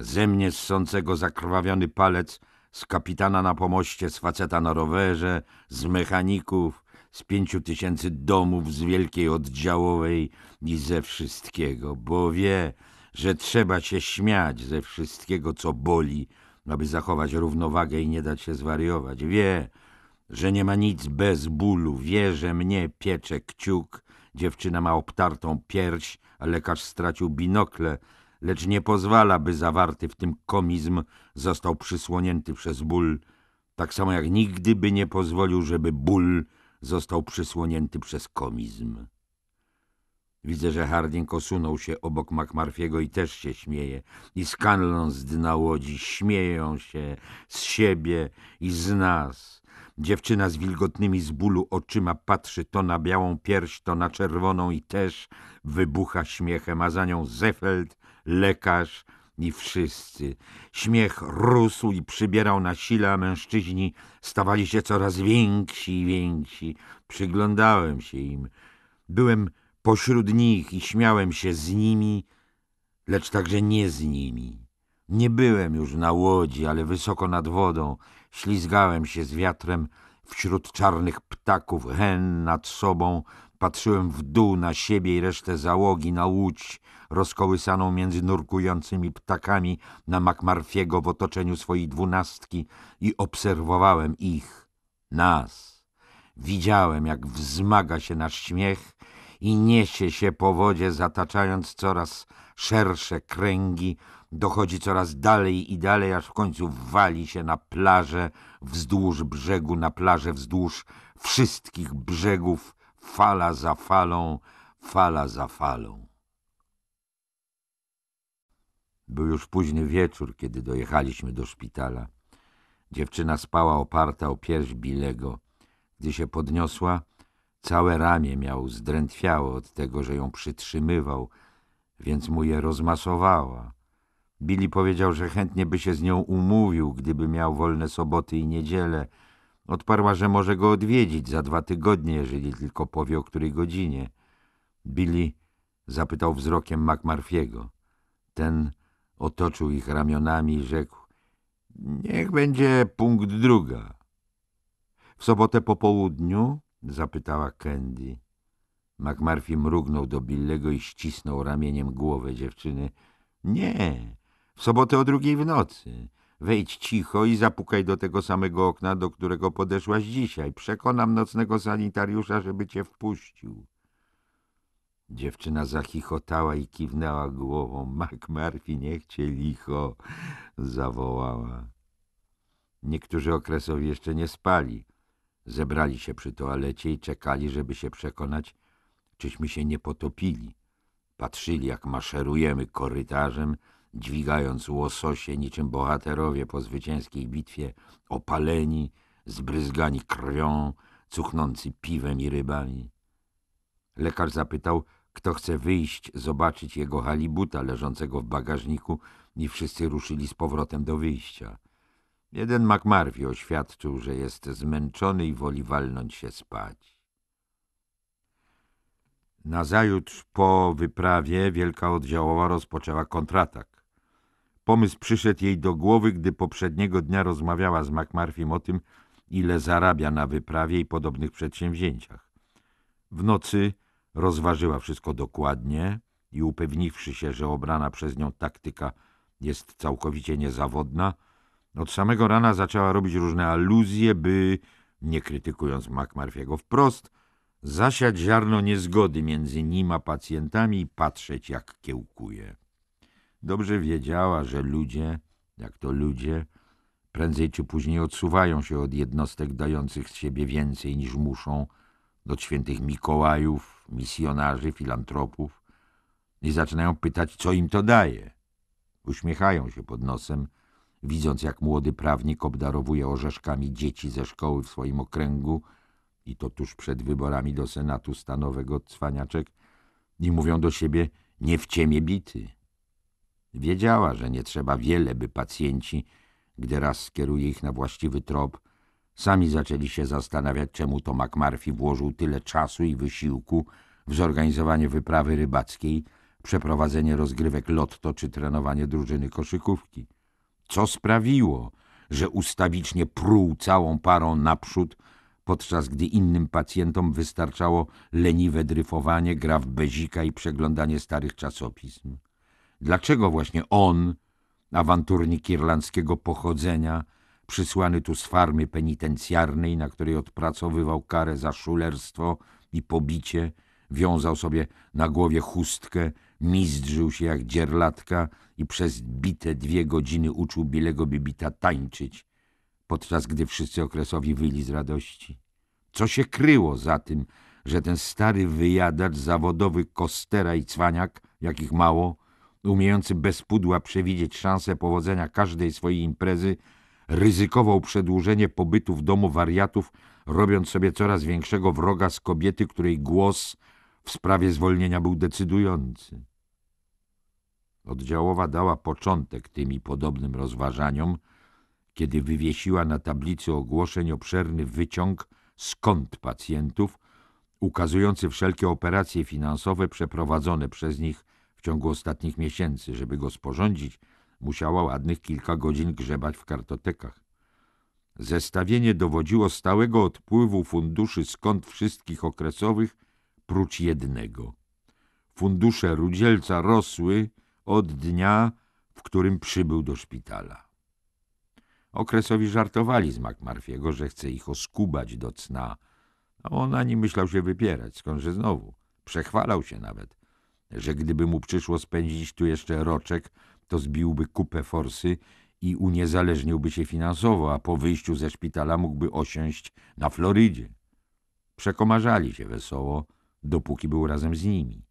ze mnie ssącego zakrwawiony palec, z kapitana na pomoście, z faceta na rowerze, z mechaników, z pięciu tysięcy domów, z wielkiej oddziałowej i ze wszystkiego, bo wie, że trzeba się śmiać ze wszystkiego, co boli, aby zachować równowagę i nie dać się zwariować. Wie, że nie ma nic bez bólu, wie, że mnie piecze kciuk, dziewczyna ma obtartą pierś, a lekarz stracił binokle, lecz nie pozwala, by zawarty w tym komizm został przysłonięty przez ból, tak samo jak nigdy by nie pozwolił, żeby ból został przysłonięty przez komizm. Widzę, że Harding osunął się obok MacMarfiego i też się śmieje. I Scanlon z dna łodzi śmieją się z siebie i z nas. Dziewczyna z wilgotnymi z bólu oczyma patrzy to na białą pierś, to na czerwoną i też wybucha śmiechem, a za nią Zeffeld lekarz i wszyscy. Śmiech rósł i przybierał na sile, a mężczyźni stawali się coraz więksi i więksi. Przyglądałem się im. Byłem pośród nich i śmiałem się z nimi, lecz także nie z nimi. Nie byłem już na łodzi, ale wysoko nad wodą. Ślizgałem się z wiatrem wśród czarnych ptaków, hen nad sobą. Patrzyłem w dół na siebie i resztę załogi, na łódź, rozkołysaną między nurkującymi ptakami na Makmarfiego w otoczeniu swojej dwunastki i obserwowałem ich, nas. Widziałem, jak wzmaga się nasz śmiech i niesie się po wodzie, zataczając coraz szersze kręgi, dochodzi coraz dalej i dalej, aż w końcu wali się na plażę wzdłuż brzegu, na plażę wzdłuż wszystkich brzegów, fala za falą, fala za falą. Był już późny wieczór, kiedy dojechaliśmy do szpitala. Dziewczyna spała oparta o pierś Bilego. Gdy się podniosła, całe ramię miał zdrętwiało od tego, że ją przytrzymywał, więc mu je rozmasowała. Billy powiedział, że chętnie by się z nią umówił, gdyby miał wolne soboty i niedziele. Odparła, że może go odwiedzić za dwa tygodnie, jeżeli tylko powie o której godzinie. Billy zapytał wzrokiem Macmarfiego. Ten Otoczył ich ramionami i rzekł – niech będzie punkt druga. W sobotę po południu? – zapytała Candy. McMurphy mrugnął do Billego i ścisnął ramieniem głowę dziewczyny. – Nie, w sobotę o drugiej w nocy. Wejdź cicho i zapukaj do tego samego okna, do którego podeszłaś dzisiaj. Przekonam nocnego sanitariusza, żeby cię wpuścił. Dziewczyna zachichotała i kiwnęła głową. McMurphy, niech cię licho, zawołała. Niektórzy okresowi jeszcze nie spali. Zebrali się przy toalecie i czekali, żeby się przekonać, czyśmy się nie potopili. Patrzyli, jak maszerujemy korytarzem, dźwigając łososie niczym bohaterowie po zwycięskiej bitwie, opaleni, zbryzgani krwią, cuchnący piwem i rybami. Lekarz zapytał, kto chce wyjść, zobaczyć jego halibuta leżącego w bagażniku i wszyscy ruszyli z powrotem do wyjścia. Jeden McMarvie oświadczył, że jest zmęczony i woli walnąć się spać. Nazajutrz po wyprawie wielka oddziałowa rozpoczęła kontratak. Pomysł przyszedł jej do głowy, gdy poprzedniego dnia rozmawiała z McMarfim o tym, ile zarabia na wyprawie i podobnych przedsięwzięciach. W nocy rozważyła wszystko dokładnie i upewniwszy się, że obrana przez nią taktyka jest całkowicie niezawodna, od samego rana zaczęła robić różne aluzje, by, nie krytykując MacMurphy'ego wprost, zasiać ziarno niezgody między nim a pacjentami i patrzeć, jak kiełkuje. Dobrze wiedziała, że ludzie, jak to ludzie, prędzej czy później odsuwają się od jednostek dających z siebie więcej niż muszą, do świętych Mikołajów, misjonarzy, filantropów i zaczynają pytać, co im to daje. Uśmiechają się pod nosem, widząc jak młody prawnik obdarowuje orzeszkami dzieci ze szkoły w swoim okręgu i to tuż przed wyborami do Senatu Stanowego Cwaniaczek i mówią do siebie nie w ciemię bity. Wiedziała, że nie trzeba wiele, by pacjenci, gdy raz skieruje ich na właściwy trop, Sami zaczęli się zastanawiać, czemu to McMurphy włożył tyle czasu i wysiłku w zorganizowanie wyprawy rybackiej, przeprowadzenie rozgrywek lotto czy trenowanie drużyny koszykówki. Co sprawiło, że ustawicznie pruł całą parą naprzód, podczas gdy innym pacjentom wystarczało leniwe dryfowanie, gra w bezika i przeglądanie starych czasopism. Dlaczego właśnie on, awanturnik irlandzkiego pochodzenia, przysłany tu z farmy penitencjarnej, na której odpracowywał karę za szulerstwo i pobicie, wiązał sobie na głowie chustkę, mizdrzył się jak dzierlatka i przez bite dwie godziny uczył Bilego Bibita tańczyć, podczas gdy wszyscy okresowi wyli z radości. Co się kryło za tym, że ten stary wyjadacz, zawodowy kostera i cwaniak, jakich mało, umiejący bez pudła przewidzieć szansę powodzenia każdej swojej imprezy, ryzykował przedłużenie pobytu w domu wariatów, robiąc sobie coraz większego wroga z kobiety, której głos w sprawie zwolnienia był decydujący. Oddziałowa dała początek tym i podobnym rozważaniom, kiedy wywiesiła na tablicy ogłoszeń obszerny wyciąg skąd pacjentów, ukazujący wszelkie operacje finansowe przeprowadzone przez nich w ciągu ostatnich miesięcy. Żeby go sporządzić, Musiała ładnych kilka godzin grzebać w kartotekach. Zestawienie dowodziło stałego odpływu funduszy z wszystkich okresowych, prócz jednego. Fundusze Rudzielca rosły od dnia, w którym przybył do szpitala. Okresowi żartowali z Makmarfiego, że chce ich oskubać do cna, a on ani myślał się wypierać, skądże znowu. Przechwalał się nawet, że gdyby mu przyszło spędzić tu jeszcze roczek, to zbiłby kupę forsy i uniezależniłby się finansowo, a po wyjściu ze szpitala mógłby osiąść na Florydzie. Przekomarzali się wesoło, dopóki był razem z nimi.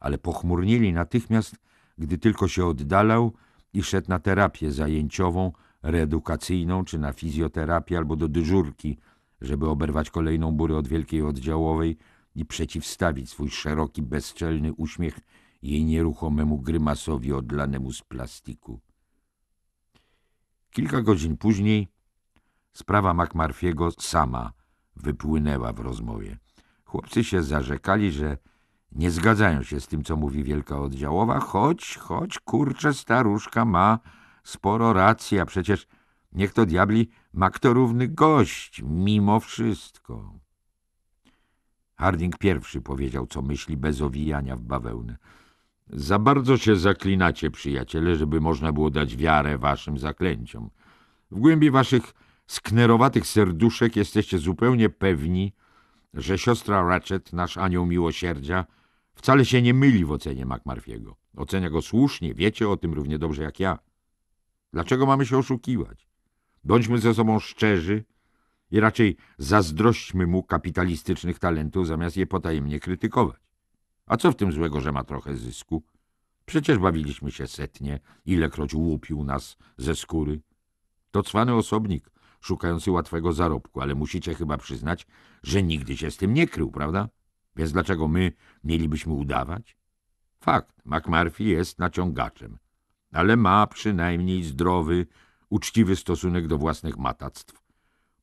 Ale pochmurnieli natychmiast, gdy tylko się oddalał i szedł na terapię zajęciową, reedukacyjną czy na fizjoterapię albo do dyżurki, żeby oberwać kolejną burę od wielkiej oddziałowej i przeciwstawić swój szeroki, bezczelny uśmiech jej nieruchomemu grymasowi odlanemu z plastiku. Kilka godzin później sprawa McMurphy'ego sama wypłynęła w rozmowie. Chłopcy się zarzekali, że nie zgadzają się z tym, co mówi wielka oddziałowa, choć, choć, kurczę, staruszka ma sporo racji, a przecież niech to diabli ma kto równy gość, mimo wszystko. Harding pierwszy powiedział, co myśli bez owijania w bawełnę. Za bardzo się zaklinacie, przyjaciele, żeby można było dać wiarę waszym zaklęciom. W głębi waszych sknerowatych serduszek jesteście zupełnie pewni, że siostra Ratchet, nasz anioł miłosierdzia, wcale się nie myli w ocenie McMurphy'ego. Ocenia go słusznie, wiecie o tym równie dobrze jak ja. Dlaczego mamy się oszukiwać? Bądźmy ze sobą szczerzy i raczej zazdrośćmy mu kapitalistycznych talentów, zamiast je potajemnie krytykować. A co w tym złego, że ma trochę zysku? Przecież bawiliśmy się setnie, ilekroć łupił nas ze skóry. To cwany osobnik, szukający łatwego zarobku, ale musicie chyba przyznać, że nigdy się z tym nie krył, prawda? Więc dlaczego my mielibyśmy udawać? Fakt, McMurphy jest naciągaczem, ale ma przynajmniej zdrowy, uczciwy stosunek do własnych matactw.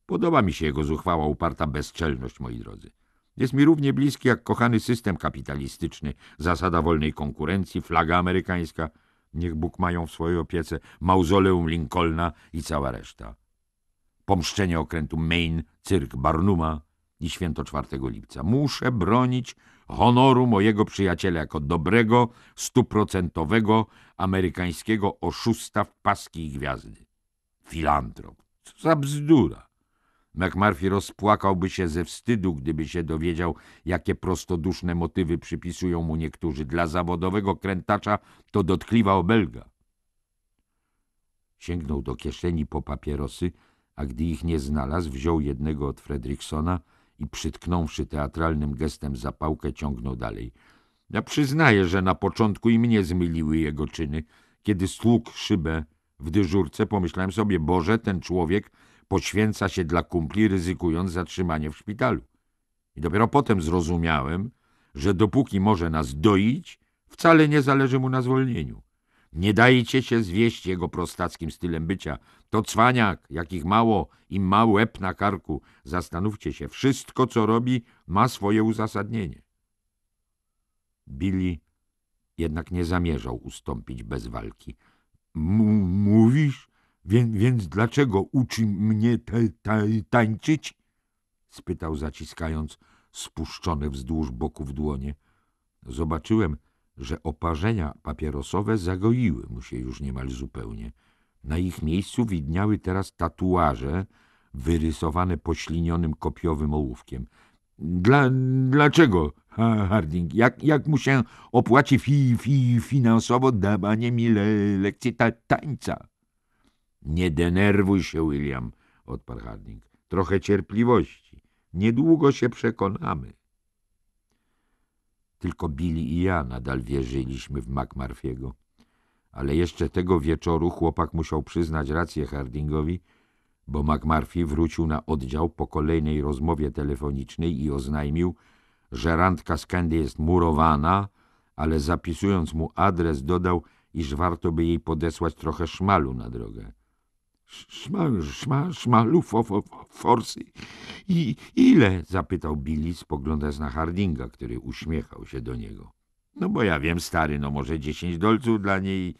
Podoba mi się jego zuchwała, uparta bezczelność, moi drodzy. Jest mi równie bliski jak kochany system kapitalistyczny, zasada wolnej konkurencji, flaga amerykańska. Niech Bóg mają w swojej opiece mauzoleum Lincolna i cała reszta. Pomszczenie okrętu Maine, cyrk Barnuma i święto 4 lipca. Muszę bronić honoru mojego przyjaciela jako dobrego, stuprocentowego amerykańskiego oszusta w paski i gwiazdy. Filantrop. Co za bzdura. McMurphy rozpłakałby się ze wstydu, gdyby się dowiedział, jakie prostoduszne motywy przypisują mu niektórzy. Dla zawodowego krętacza to dotkliwa obelga. Sięgnął do kieszeni po papierosy, a gdy ich nie znalazł, wziął jednego od Fredriksona i przytknąwszy teatralnym gestem zapałkę, ciągnął dalej. Ja przyznaję, że na początku i mnie zmyliły jego czyny. Kiedy stłukł szybę w dyżurce, pomyślałem sobie, Boże, ten człowiek poświęca się dla kumpli, ryzykując zatrzymanie w szpitalu. I dopiero potem zrozumiałem, że dopóki może nas doić, wcale nie zależy mu na zwolnieniu. Nie dajcie się zwieść jego prostackim stylem bycia. To cwaniak, jakich mało, i ma łeb na karku. Zastanówcie się, wszystko co robi ma swoje uzasadnienie. Billy jednak nie zamierzał ustąpić bez walki. M mówisz? Wie, więc dlaczego uczy mnie te, te, tańczyć? spytał zaciskając spuszczone wzdłuż boku w dłonie. Zobaczyłem, że oparzenia papierosowe zagoiły mu się już niemal zupełnie. Na ich miejscu widniały teraz tatuaże wyrysowane poślinionym kopiowym ołówkiem. Dla, dlaczego, Harding? Jak, jak mu się opłaci fi, fi, finansowo dawanie mi le, lekcji ta, tańca? Nie denerwuj się, William, odparł Harding. Trochę cierpliwości. Niedługo się przekonamy. Tylko Billy i ja nadal wierzyliśmy w McMurphy'ego. Ale jeszcze tego wieczoru chłopak musiał przyznać rację Hardingowi, bo McMurphy wrócił na oddział po kolejnej rozmowie telefonicznej i oznajmił, że randka z Candy jest murowana, ale zapisując mu adres dodał, iż warto by jej podesłać trochę szmalu na drogę. Szma, szma, forsy. I ile? zapytał Billy, spoglądając na Hardinga, który uśmiechał się do niego. No bo ja wiem, stary, no może dziesięć dolców dla niej,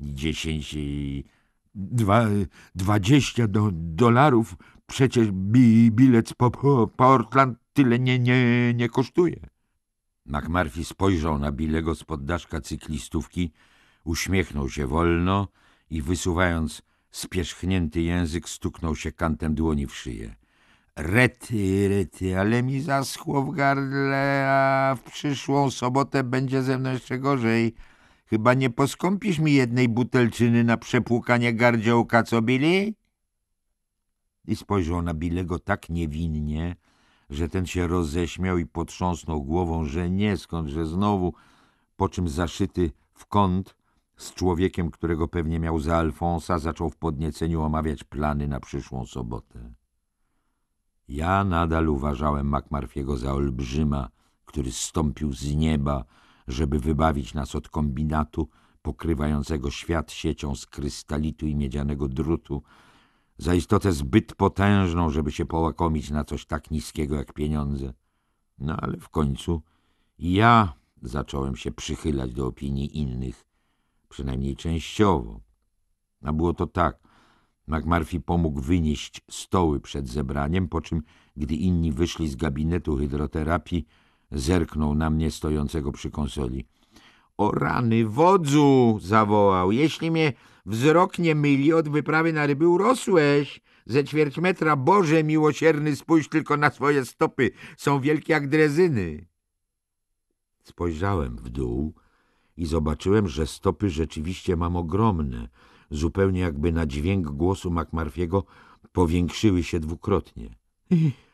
dziesięć i dwadzieścia do, dolarów. Przecież bi, bilet po, po Portland tyle nie, nie, nie kosztuje. McMurphy spojrzał na Bilego z poddaszka cyklistówki, uśmiechnął się wolno i wysuwając Spierzchnięty język stuknął się kantem dłoni w szyję. Rety, rety, ale mi zaschło w gardle, a w przyszłą sobotę będzie ze mną jeszcze gorzej. Chyba nie poskąpisz mi jednej butelczyny na przepłukanie gardziołka, co Billy? I spojrzał na Bilego tak niewinnie, że ten się roześmiał i potrząsnął głową, że nie skąd, że znowu, po czym zaszyty w kąt z człowiekiem, którego pewnie miał za Alfonsa, zaczął w podnieceniu omawiać plany na przyszłą sobotę. Ja nadal uważałem Macmarfiego za olbrzyma, który stąpił z nieba, żeby wybawić nas od kombinatu pokrywającego świat siecią z krystalitu i miedzianego drutu, za istotę zbyt potężną, żeby się połakomić na coś tak niskiego jak pieniądze. No ale w końcu ja zacząłem się przychylać do opinii innych, przynajmniej częściowo. A było to tak. McMurphy pomógł wynieść stoły przed zebraniem, po czym, gdy inni wyszli z gabinetu hydroterapii, zerknął na mnie stojącego przy konsoli. O rany wodzu! zawołał. Jeśli mnie wzrok nie myli, od wyprawy na ryby urosłeś. Ze ćwierć metra, Boże miłosierny, spójrz tylko na swoje stopy. Są wielkie jak drezyny. Spojrzałem w dół i zobaczyłem, że stopy rzeczywiście mam ogromne, zupełnie jakby na dźwięk głosu Makmarfiego powiększyły się dwukrotnie.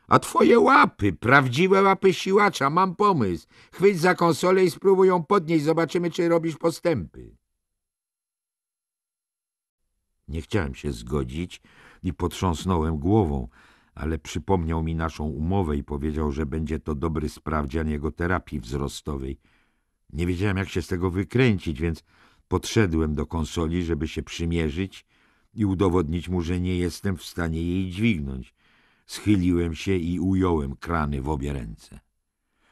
A twoje łapy, prawdziwe łapy siłacza, mam pomysł. Chwyć za konsolę i spróbuj ją podnieść, zobaczymy, czy robisz postępy. Nie chciałem się zgodzić i potrząsnąłem głową, ale przypomniał mi naszą umowę i powiedział, że będzie to dobry sprawdzian jego terapii wzrostowej – nie wiedziałem, jak się z tego wykręcić, więc podszedłem do konsoli, żeby się przymierzyć i udowodnić mu, że nie jestem w stanie jej dźwignąć. Schyliłem się i ująłem krany w obie ręce.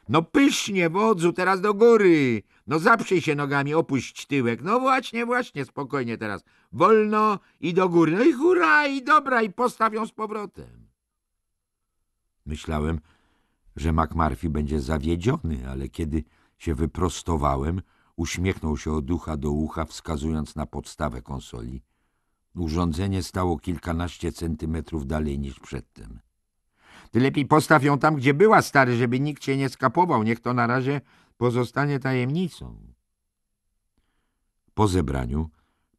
No pysznie, wodzu, teraz do góry. No zaprzyj się nogami, opuść tyłek. No właśnie, właśnie, spokojnie teraz. Wolno i do góry. No i hura, i dobra, i postaw ją z powrotem. Myślałem, że McMurphy będzie zawiedziony, ale kiedy się wyprostowałem, uśmiechnął się od ucha do ucha, wskazując na podstawę konsoli. Urządzenie stało kilkanaście centymetrów dalej niż przedtem. Ty lepiej postaw ją tam, gdzie była, stary, żeby nikt cię nie skapował. Niech to na razie pozostanie tajemnicą. Po zebraniu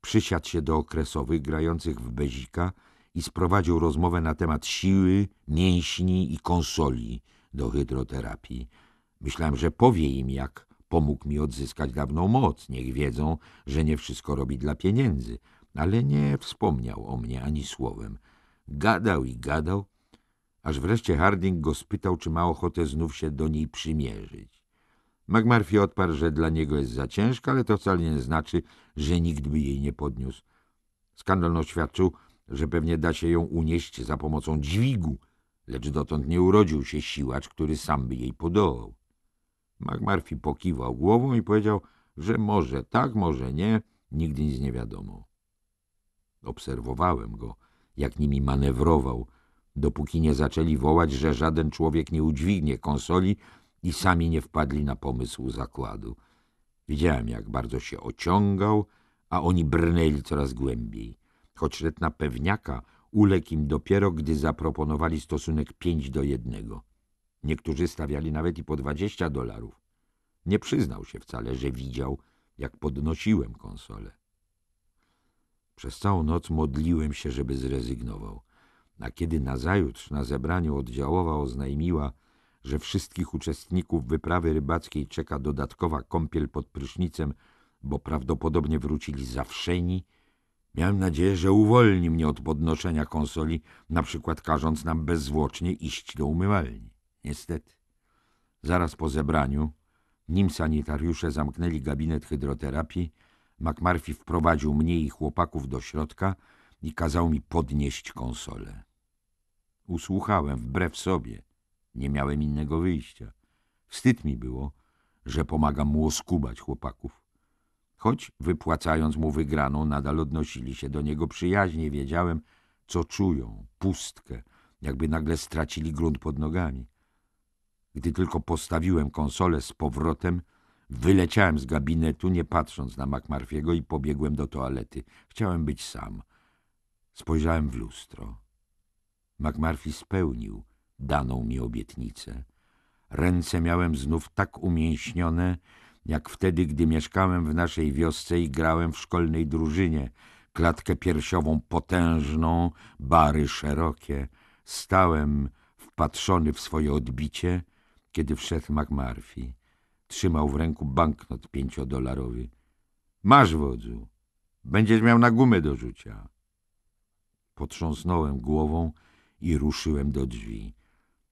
przysiadł się do okresowych grających w bezika i sprowadził rozmowę na temat siły, mięśni i konsoli do hydroterapii. Myślałem, że powie im, jak pomógł mi odzyskać dawną moc. Niech wiedzą, że nie wszystko robi dla pieniędzy. Ale nie wspomniał o mnie ani słowem. Gadał i gadał, aż wreszcie Harding go spytał, czy ma ochotę znów się do niej przymierzyć. McMurphy odparł, że dla niego jest za ciężka, ale to wcale nie znaczy, że nikt by jej nie podniósł. Skandal oświadczył, że pewnie da się ją unieść za pomocą dźwigu, lecz dotąd nie urodził się siłacz, który sam by jej podołał. McMurphy pokiwał głową i powiedział, że może tak, może nie, nigdy nic nie wiadomo. Obserwowałem go, jak nimi manewrował, dopóki nie zaczęli wołać, że żaden człowiek nie udźwignie konsoli i sami nie wpadli na pomysł zakładu. Widziałem, jak bardzo się ociągał, a oni brnęli coraz głębiej. Choć letna pewniaka uległ im dopiero, gdy zaproponowali stosunek pięć do jednego. Niektórzy stawiali nawet i po 20 dolarów. Nie przyznał się wcale, że widział, jak podnosiłem konsolę. Przez całą noc modliłem się, żeby zrezygnował. A kiedy nazajutrz na zebraniu oddziałowa oznajmiła, że wszystkich uczestników wyprawy rybackiej czeka dodatkowa kąpiel pod prysznicem, bo prawdopodobnie wrócili zawszeni, miałem nadzieję, że uwolni mnie od podnoszenia konsoli, na przykład każąc nam bezzwłocznie iść do umywalni. Niestety, zaraz po zebraniu, nim sanitariusze zamknęli gabinet hydroterapii, McMurphy wprowadził mnie i chłopaków do środka i kazał mi podnieść konsolę. Usłuchałem wbrew sobie. Nie miałem innego wyjścia. Wstyd mi było, że pomagam mu oskubać chłopaków. Choć wypłacając mu wygraną, nadal odnosili się do niego przyjaźnie. Wiedziałem, co czują, pustkę, jakby nagle stracili grunt pod nogami. Gdy tylko postawiłem konsolę z powrotem, wyleciałem z gabinetu, nie patrząc na MacMarfiego i pobiegłem do toalety. Chciałem być sam. Spojrzałem w lustro. McMurphy spełnił daną mi obietnicę. Ręce miałem znów tak umięśnione, jak wtedy, gdy mieszkałem w naszej wiosce i grałem w szkolnej drużynie. Klatkę piersiową potężną, bary szerokie. Stałem wpatrzony w swoje odbicie – kiedy wszedł McMurphy, trzymał w ręku banknot pięciodolarowy. Masz wodzu, będziesz miał na gumę do rzucia. Potrząsnąłem głową i ruszyłem do drzwi.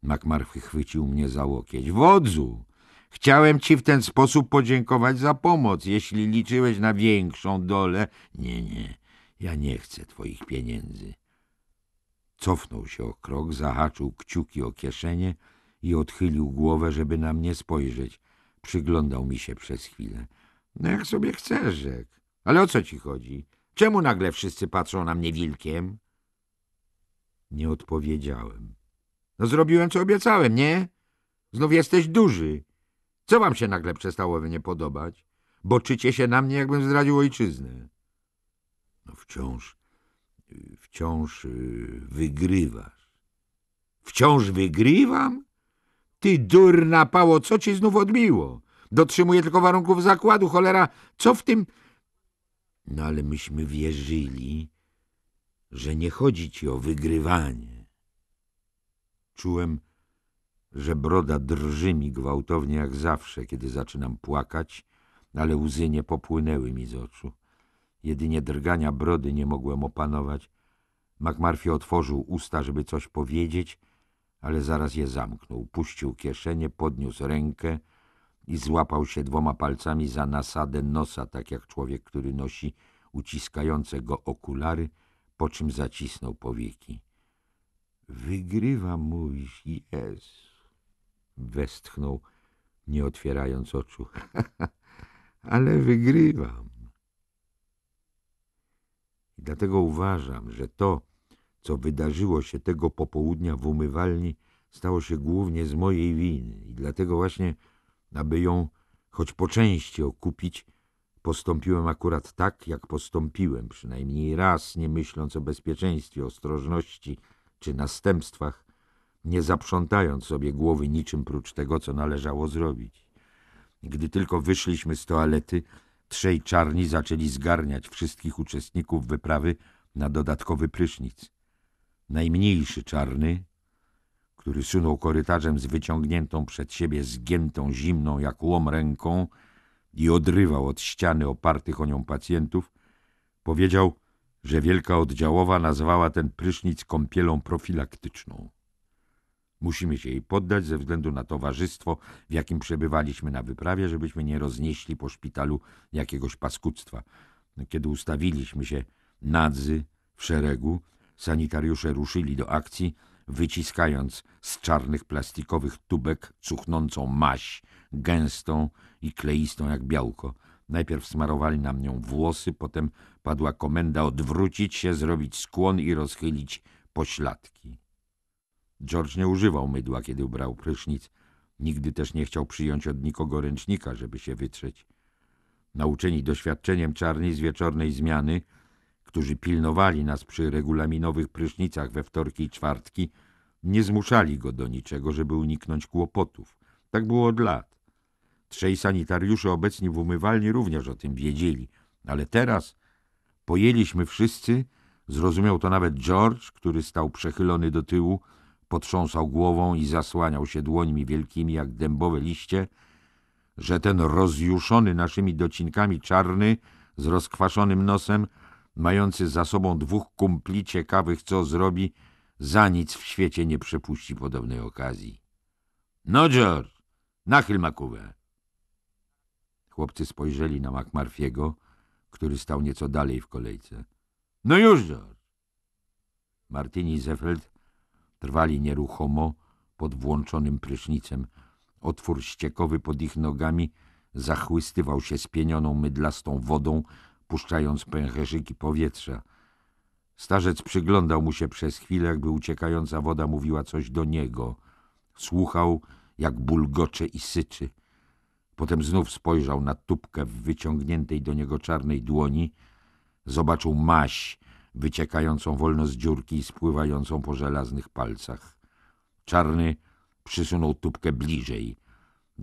McMurphy chwycił mnie za łokieć. Wodzu! Chciałem ci w ten sposób podziękować za pomoc, jeśli liczyłeś na większą dolę. Nie, nie, ja nie chcę twoich pieniędzy. Cofnął się o krok, zahaczył kciuki o kieszenie i odchylił głowę, żeby na mnie spojrzeć. Przyglądał mi się przez chwilę. No jak sobie chcesz, rzekł. Ale o co ci chodzi? Czemu nagle wszyscy patrzą na mnie wilkiem? Nie odpowiedziałem. No zrobiłem, co obiecałem, nie? Znów jesteś duży. Co wam się nagle przestało nie podobać? Boczycie się na mnie, jakbym zdradził ojczyznę. No wciąż, wciąż y, wygrywasz. Wciąż wygrywam? Ty durna pało, co ci znów odbiło? Dotrzymuje tylko warunków zakładu, cholera, co w tym... No ale myśmy wierzyli, że nie chodzi ci o wygrywanie. Czułem, że broda drży mi gwałtownie jak zawsze, kiedy zaczynam płakać, ale łzy nie popłynęły mi z oczu. Jedynie drgania brody nie mogłem opanować. McMurphy otworzył usta, żeby coś powiedzieć – ale zaraz je zamknął. Puścił kieszenie, podniósł rękę i złapał się dwoma palcami za nasadę nosa, tak jak człowiek, który nosi uciskające go okulary, po czym zacisnął powieki. Wygrywa mój jest, westchnął, nie otwierając oczu. ale wygrywam. Dlatego uważam, że to, co wydarzyło się tego popołudnia w umywalni, stało się głównie z mojej winy i dlatego właśnie, aby ją choć po części okupić, postąpiłem akurat tak, jak postąpiłem, przynajmniej raz, nie myśląc o bezpieczeństwie, ostrożności czy następstwach, nie zaprzątając sobie głowy niczym prócz tego, co należało zrobić. Gdy tylko wyszliśmy z toalety, trzej czarni zaczęli zgarniać wszystkich uczestników wyprawy na dodatkowy prysznic najmniejszy czarny, który sunął korytarzem z wyciągniętą przed siebie zgiętą zimną jak łom ręką i odrywał od ściany opartych o nią pacjentów, powiedział, że wielka oddziałowa nazwała ten prysznic kąpielą profilaktyczną. Musimy się jej poddać ze względu na towarzystwo, w jakim przebywaliśmy na wyprawie, żebyśmy nie roznieśli po szpitalu jakiegoś paskudztwa. Kiedy ustawiliśmy się nadzy w szeregu, Sanitariusze ruszyli do akcji, wyciskając z czarnych plastikowych tubek cuchnącą maś, gęstą i kleistą jak białko. Najpierw smarowali nam nią włosy, potem padła komenda odwrócić się, zrobić skłon i rozchylić pośladki. George nie używał mydła, kiedy ubrał prysznic. Nigdy też nie chciał przyjąć od nikogo ręcznika, żeby się wytrzeć. Nauczeni doświadczeniem czarni z wieczornej zmiany – którzy pilnowali nas przy regulaminowych prysznicach we wtorki i czwartki, nie zmuszali go do niczego, żeby uniknąć kłopotów. Tak było od lat. Trzej sanitariusze obecni w umywalni również o tym wiedzieli, ale teraz pojęliśmy wszyscy, zrozumiał to nawet George, który stał przechylony do tyłu, potrząsał głową i zasłaniał się dłońmi wielkimi jak dębowe liście, że ten rozjuszony naszymi docinkami czarny z rozkwaszonym nosem mający za sobą dwóch kumpli ciekawych, co zrobi, za nic w świecie nie przepuści podobnej okazji. — No, George, nachyl makuwę. Chłopcy spojrzeli na McMurphy'ego, który stał nieco dalej w kolejce. — No już, George! Martini i Zeffeld trwali nieruchomo pod włączonym prysznicem. Otwór ściekowy pod ich nogami zachłystywał się spienioną mydlastą wodą, puszczając pęcherzyki powietrza. Starzec przyglądał mu się przez chwilę, jakby uciekająca woda mówiła coś do niego. Słuchał, jak bulgocze i syczy. Potem znów spojrzał na tubkę w wyciągniętej do niego czarnej dłoni. Zobaczył maś wyciekającą wolno z dziurki i spływającą po żelaznych palcach. Czarny przysunął tubkę bliżej.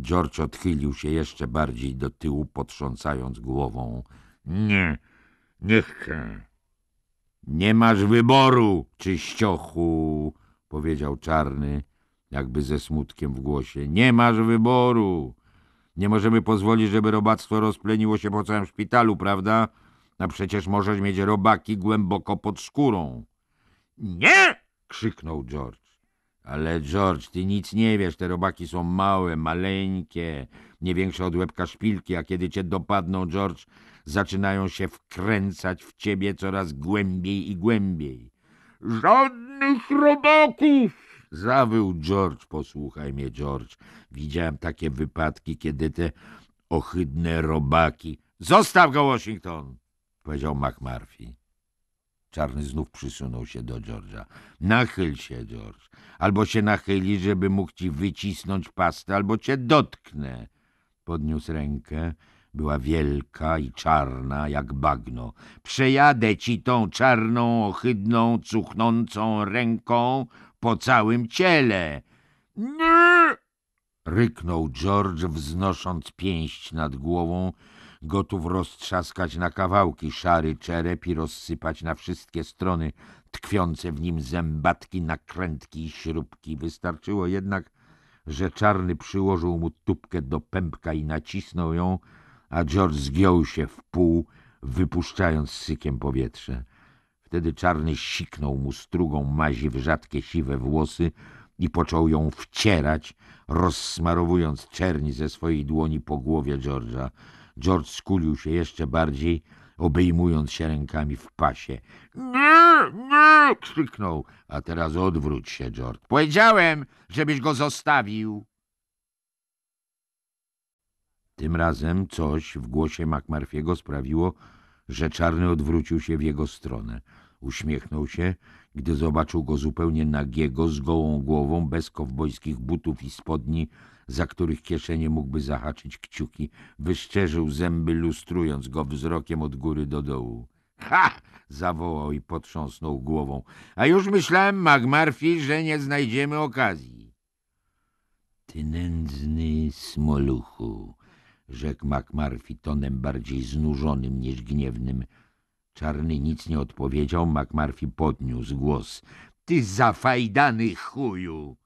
George odchylił się jeszcze bardziej do tyłu, potrząsając głową. Nie, nie chcę. Nie masz wyboru, czyściochu, powiedział czarny, jakby ze smutkiem w głosie. Nie masz wyboru. Nie możemy pozwolić, żeby robactwo rozpleniło się po całym szpitalu, prawda? A przecież możesz mieć robaki głęboko pod skórą. Nie! krzyknął George. Ale George, ty nic nie wiesz, te robaki są małe, maleńkie, nie większe od łebka szpilki, a kiedy cię dopadną, George, zaczynają się wkręcać w ciebie coraz głębiej i głębiej. Żadnych robaków! Zawył George, posłuchaj mnie, George. Widziałem takie wypadki, kiedy te ohydne robaki... Zostaw go, Washington! Powiedział McMurphy. Czarny znów przysunął się do George'a. Nachyl się, George. Albo się nachyli, żeby mógł ci wycisnąć pastę, albo cię dotknę. Podniósł rękę była wielka i czarna jak bagno. Przejadę ci tą czarną, ohydną, cuchnącą ręką po całym ciele. Nie! Ryknął George, wznosząc pięść nad głową, gotów roztrzaskać na kawałki szary czerep i rozsypać na wszystkie strony tkwiące w nim zębatki, nakrętki i śrubki. Wystarczyło jednak, że czarny przyłożył mu tubkę do pępka i nacisnął ją, a George zgiął się w pół, wypuszczając sykiem powietrze. Wtedy czarny siknął mu strugą mazi w rzadkie siwe włosy i począł ją wcierać, rozsmarowując czerni ze swojej dłoni po głowie George'a. George skulił się jeszcze bardziej, obejmując się rękami w pasie. Nie, nie! krzyknął. A teraz odwróć się, George. Powiedziałem, żebyś go zostawił. Tym razem coś w głosie McMurphy'ego sprawiło, że czarny odwrócił się w jego stronę. Uśmiechnął się, gdy zobaczył go zupełnie nagiego, z gołą głową, bez kowbojskich butów i spodni, za których kieszenie mógłby zahaczyć kciuki. Wyszczerzył zęby, lustrując go wzrokiem od góry do dołu. Ha! zawołał i potrząsnął głową. A już myślałem, Magmarfi, że nie znajdziemy okazji. Ty nędzny smoluchu, rzekł McMurphy tonem bardziej znużonym niż gniewnym. Czarny nic nie odpowiedział, McMurphy podniósł głos. Ty zafajdany chuju!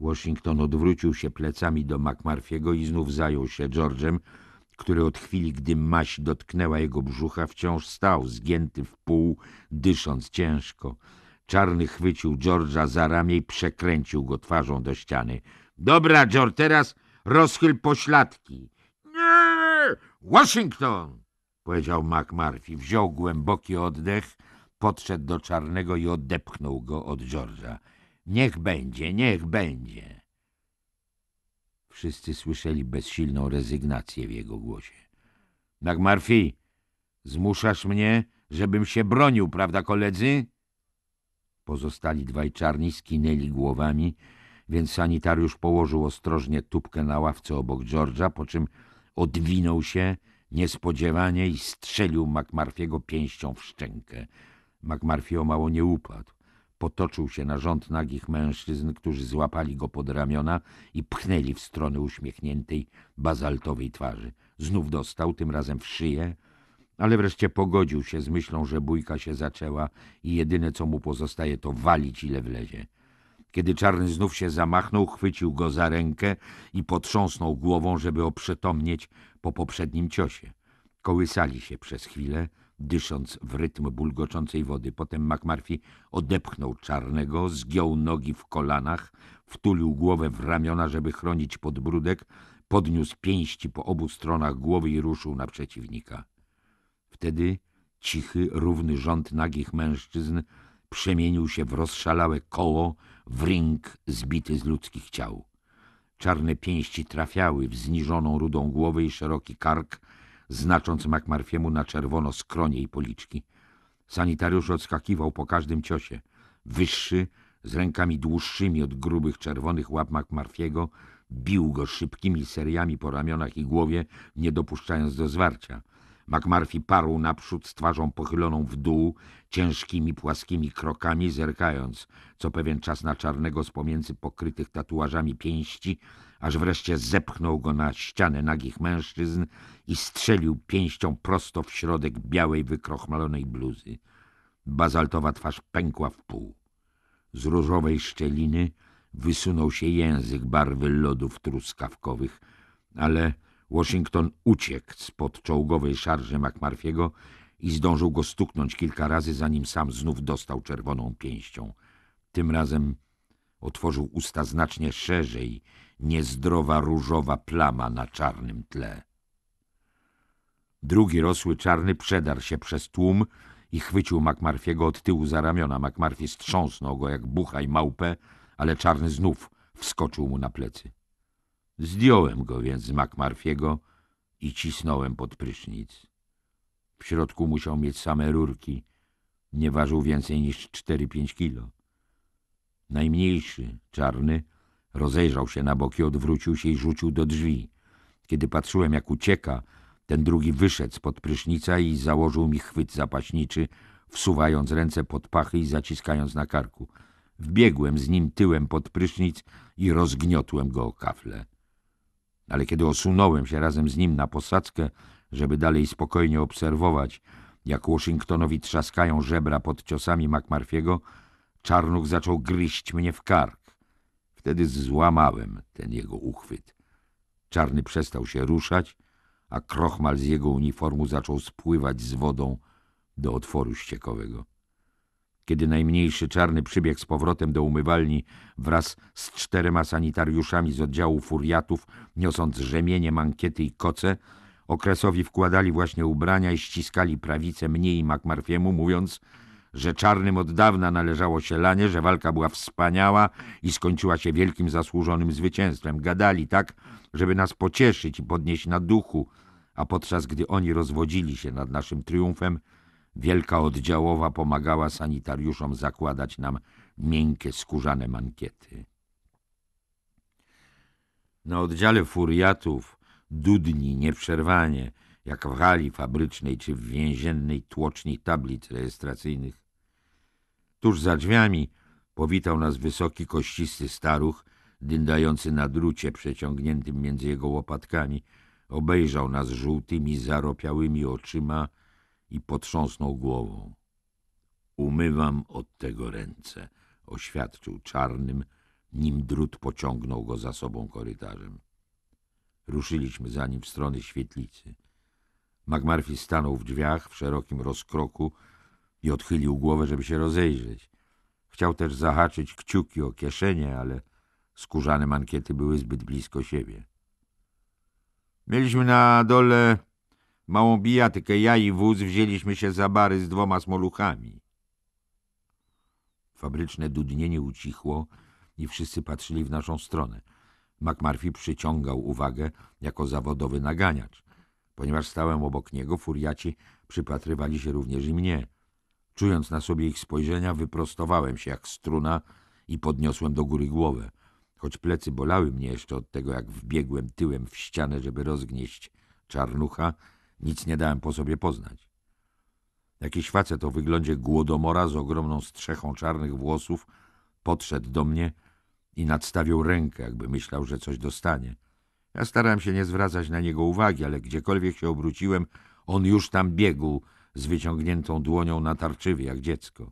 Washington odwrócił się plecami do McMurphy'ego i znów zajął się George'em, który od chwili, gdy maś dotknęła jego brzucha, wciąż stał, zgięty w pół, dysząc ciężko. Czarny chwycił George'a za ramię i przekręcił go twarzą do ściany. — Dobra, George, teraz Rozchyl pośladki. Nie! Washington! powiedział McMurphy. Wziął głęboki oddech, podszedł do czarnego i odepchnął go od George'a. Niech będzie, niech będzie. Wszyscy słyszeli bezsilną rezygnację w jego głosie. McMurphy, zmuszasz mnie, żebym się bronił, prawda koledzy? Pozostali dwaj czarni skinęli głowami więc sanitariusz położył ostrożnie tubkę na ławce obok George'a, po czym odwinął się niespodziewanie i strzelił McMurphy'ego pięścią w szczękę. McMurphy o mało nie upadł. Potoczył się na rząd nagich mężczyzn, którzy złapali go pod ramiona i pchnęli w stronę uśmiechniętej, bazaltowej twarzy. Znów dostał, tym razem w szyję, ale wreszcie pogodził się z myślą, że bójka się zaczęła i jedyne, co mu pozostaje, to walić ile wlezie. Kiedy czarny znów się zamachnął, chwycił go za rękę i potrząsnął głową, żeby oprzytomnieć po poprzednim ciosie. Kołysali się przez chwilę, dysząc w rytm bulgoczącej wody. Potem McMurphy odepchnął czarnego, zgiął nogi w kolanach, wtulił głowę w ramiona, żeby chronić podbródek, podniósł pięści po obu stronach głowy i ruszył na przeciwnika. Wtedy cichy, równy rząd nagich mężczyzn przemienił się w rozszalałe koło, w ring zbity z ludzkich ciał. Czarne pięści trafiały w zniżoną rudą głowę i szeroki kark, znacząc McMarfiemu na czerwono skronie i policzki. Sanitariusz odskakiwał po każdym ciosie. Wyższy, z rękami dłuższymi od grubych czerwonych łap McMarfiego, bił go szybkimi seriami po ramionach i głowie, nie dopuszczając do zwarcia – McMurphy parł naprzód z twarzą pochyloną w dół, ciężkimi, płaskimi krokami, zerkając co pewien czas na czarnego z pomiędzy pokrytych tatuażami pięści, aż wreszcie zepchnął go na ścianę nagich mężczyzn i strzelił pięścią prosto w środek białej, wykrochmalonej bluzy. Bazaltowa twarz pękła w pół. Z różowej szczeliny wysunął się język barwy lodów truskawkowych, ale Washington uciekł spod czołgowej szarży McMurphy'ego i zdążył go stuknąć kilka razy, zanim sam znów dostał czerwoną pięścią. Tym razem otworzył usta znacznie szerzej, niezdrowa różowa plama na czarnym tle. Drugi rosły czarny przedarł się przez tłum i chwycił McMurphy'ego od tyłu za ramiona. McMurphy strząsnął go jak bucha i małpę, ale czarny znów wskoczył mu na plecy. Zdjąłem go więc z McMurphy'ego i cisnąłem pod prysznic. W środku musiał mieć same rurki. Nie ważył więcej niż 4-5 kilo. Najmniejszy, czarny, rozejrzał się na boki, odwrócił się i rzucił do drzwi. Kiedy patrzyłem, jak ucieka, ten drugi wyszedł spod prysznica i założył mi chwyt zapaśniczy, wsuwając ręce pod pachy i zaciskając na karku. Wbiegłem z nim tyłem pod prysznic i rozgniotłem go o kafle ale kiedy osunąłem się razem z nim na posadzkę, żeby dalej spokojnie obserwować, jak Washingtonowi trzaskają żebra pod ciosami McMurphy'ego, Czarnuk zaczął gryźć mnie w kark. Wtedy złamałem ten jego uchwyt. Czarny przestał się ruszać, a krochmal z jego uniformu zaczął spływać z wodą do otworu ściekowego. Kiedy najmniejszy czarny przybiegł z powrotem do umywalni wraz z czterema sanitariuszami z oddziału furiatów, niosąc rzemienie, mankiety i koce, okresowi wkładali właśnie ubrania i ściskali prawicę mnie i McMurphy'emu, mówiąc, że czarnym od dawna należało się lanie, że walka była wspaniała i skończyła się wielkim zasłużonym zwycięstwem. Gadali tak, żeby nas pocieszyć i podnieść na duchu, a podczas gdy oni rozwodzili się nad naszym triumfem, Wielka oddziałowa pomagała sanitariuszom zakładać nam miękkie, skórzane mankiety. Na oddziale furiatów dudni nieprzerwanie, jak w hali fabrycznej czy w więziennej tłoczni tablic rejestracyjnych. Tuż za drzwiami powitał nas wysoki, kościsty staruch, dyndający na drucie przeciągniętym między jego łopatkami. Obejrzał nas żółtymi, zaropiałymi oczyma, i potrząsnął głową. Umywam od tego ręce, oświadczył czarnym, nim drut pociągnął go za sobą korytarzem. Ruszyliśmy za nim w stronę świetlicy. McMurphy stanął w drzwiach w szerokim rozkroku i odchylił głowę, żeby się rozejrzeć. Chciał też zahaczyć kciuki o kieszenie, ale skórzane mankiety były zbyt blisko siebie. Mieliśmy na dole Małą bijatykę ja i wóz wzięliśmy się za bary z dwoma smoluchami. Fabryczne dudnienie ucichło i wszyscy patrzyli w naszą stronę. McMurphy przyciągał uwagę jako zawodowy naganiacz. Ponieważ stałem obok niego, furiaci przypatrywali się również i mnie. Czując na sobie ich spojrzenia, wyprostowałem się jak struna i podniosłem do góry głowę. Choć plecy bolały mnie jeszcze od tego, jak wbiegłem tyłem w ścianę, żeby rozgnieść czarnucha, nic nie dałem po sobie poznać. Jakiś facet o wyglądzie głodomora z ogromną strzechą czarnych włosów podszedł do mnie i nadstawił rękę, jakby myślał, że coś dostanie. Ja starałem się nie zwracać na niego uwagi, ale gdziekolwiek się obróciłem, on już tam biegł z wyciągniętą dłonią natarczywie, jak dziecko.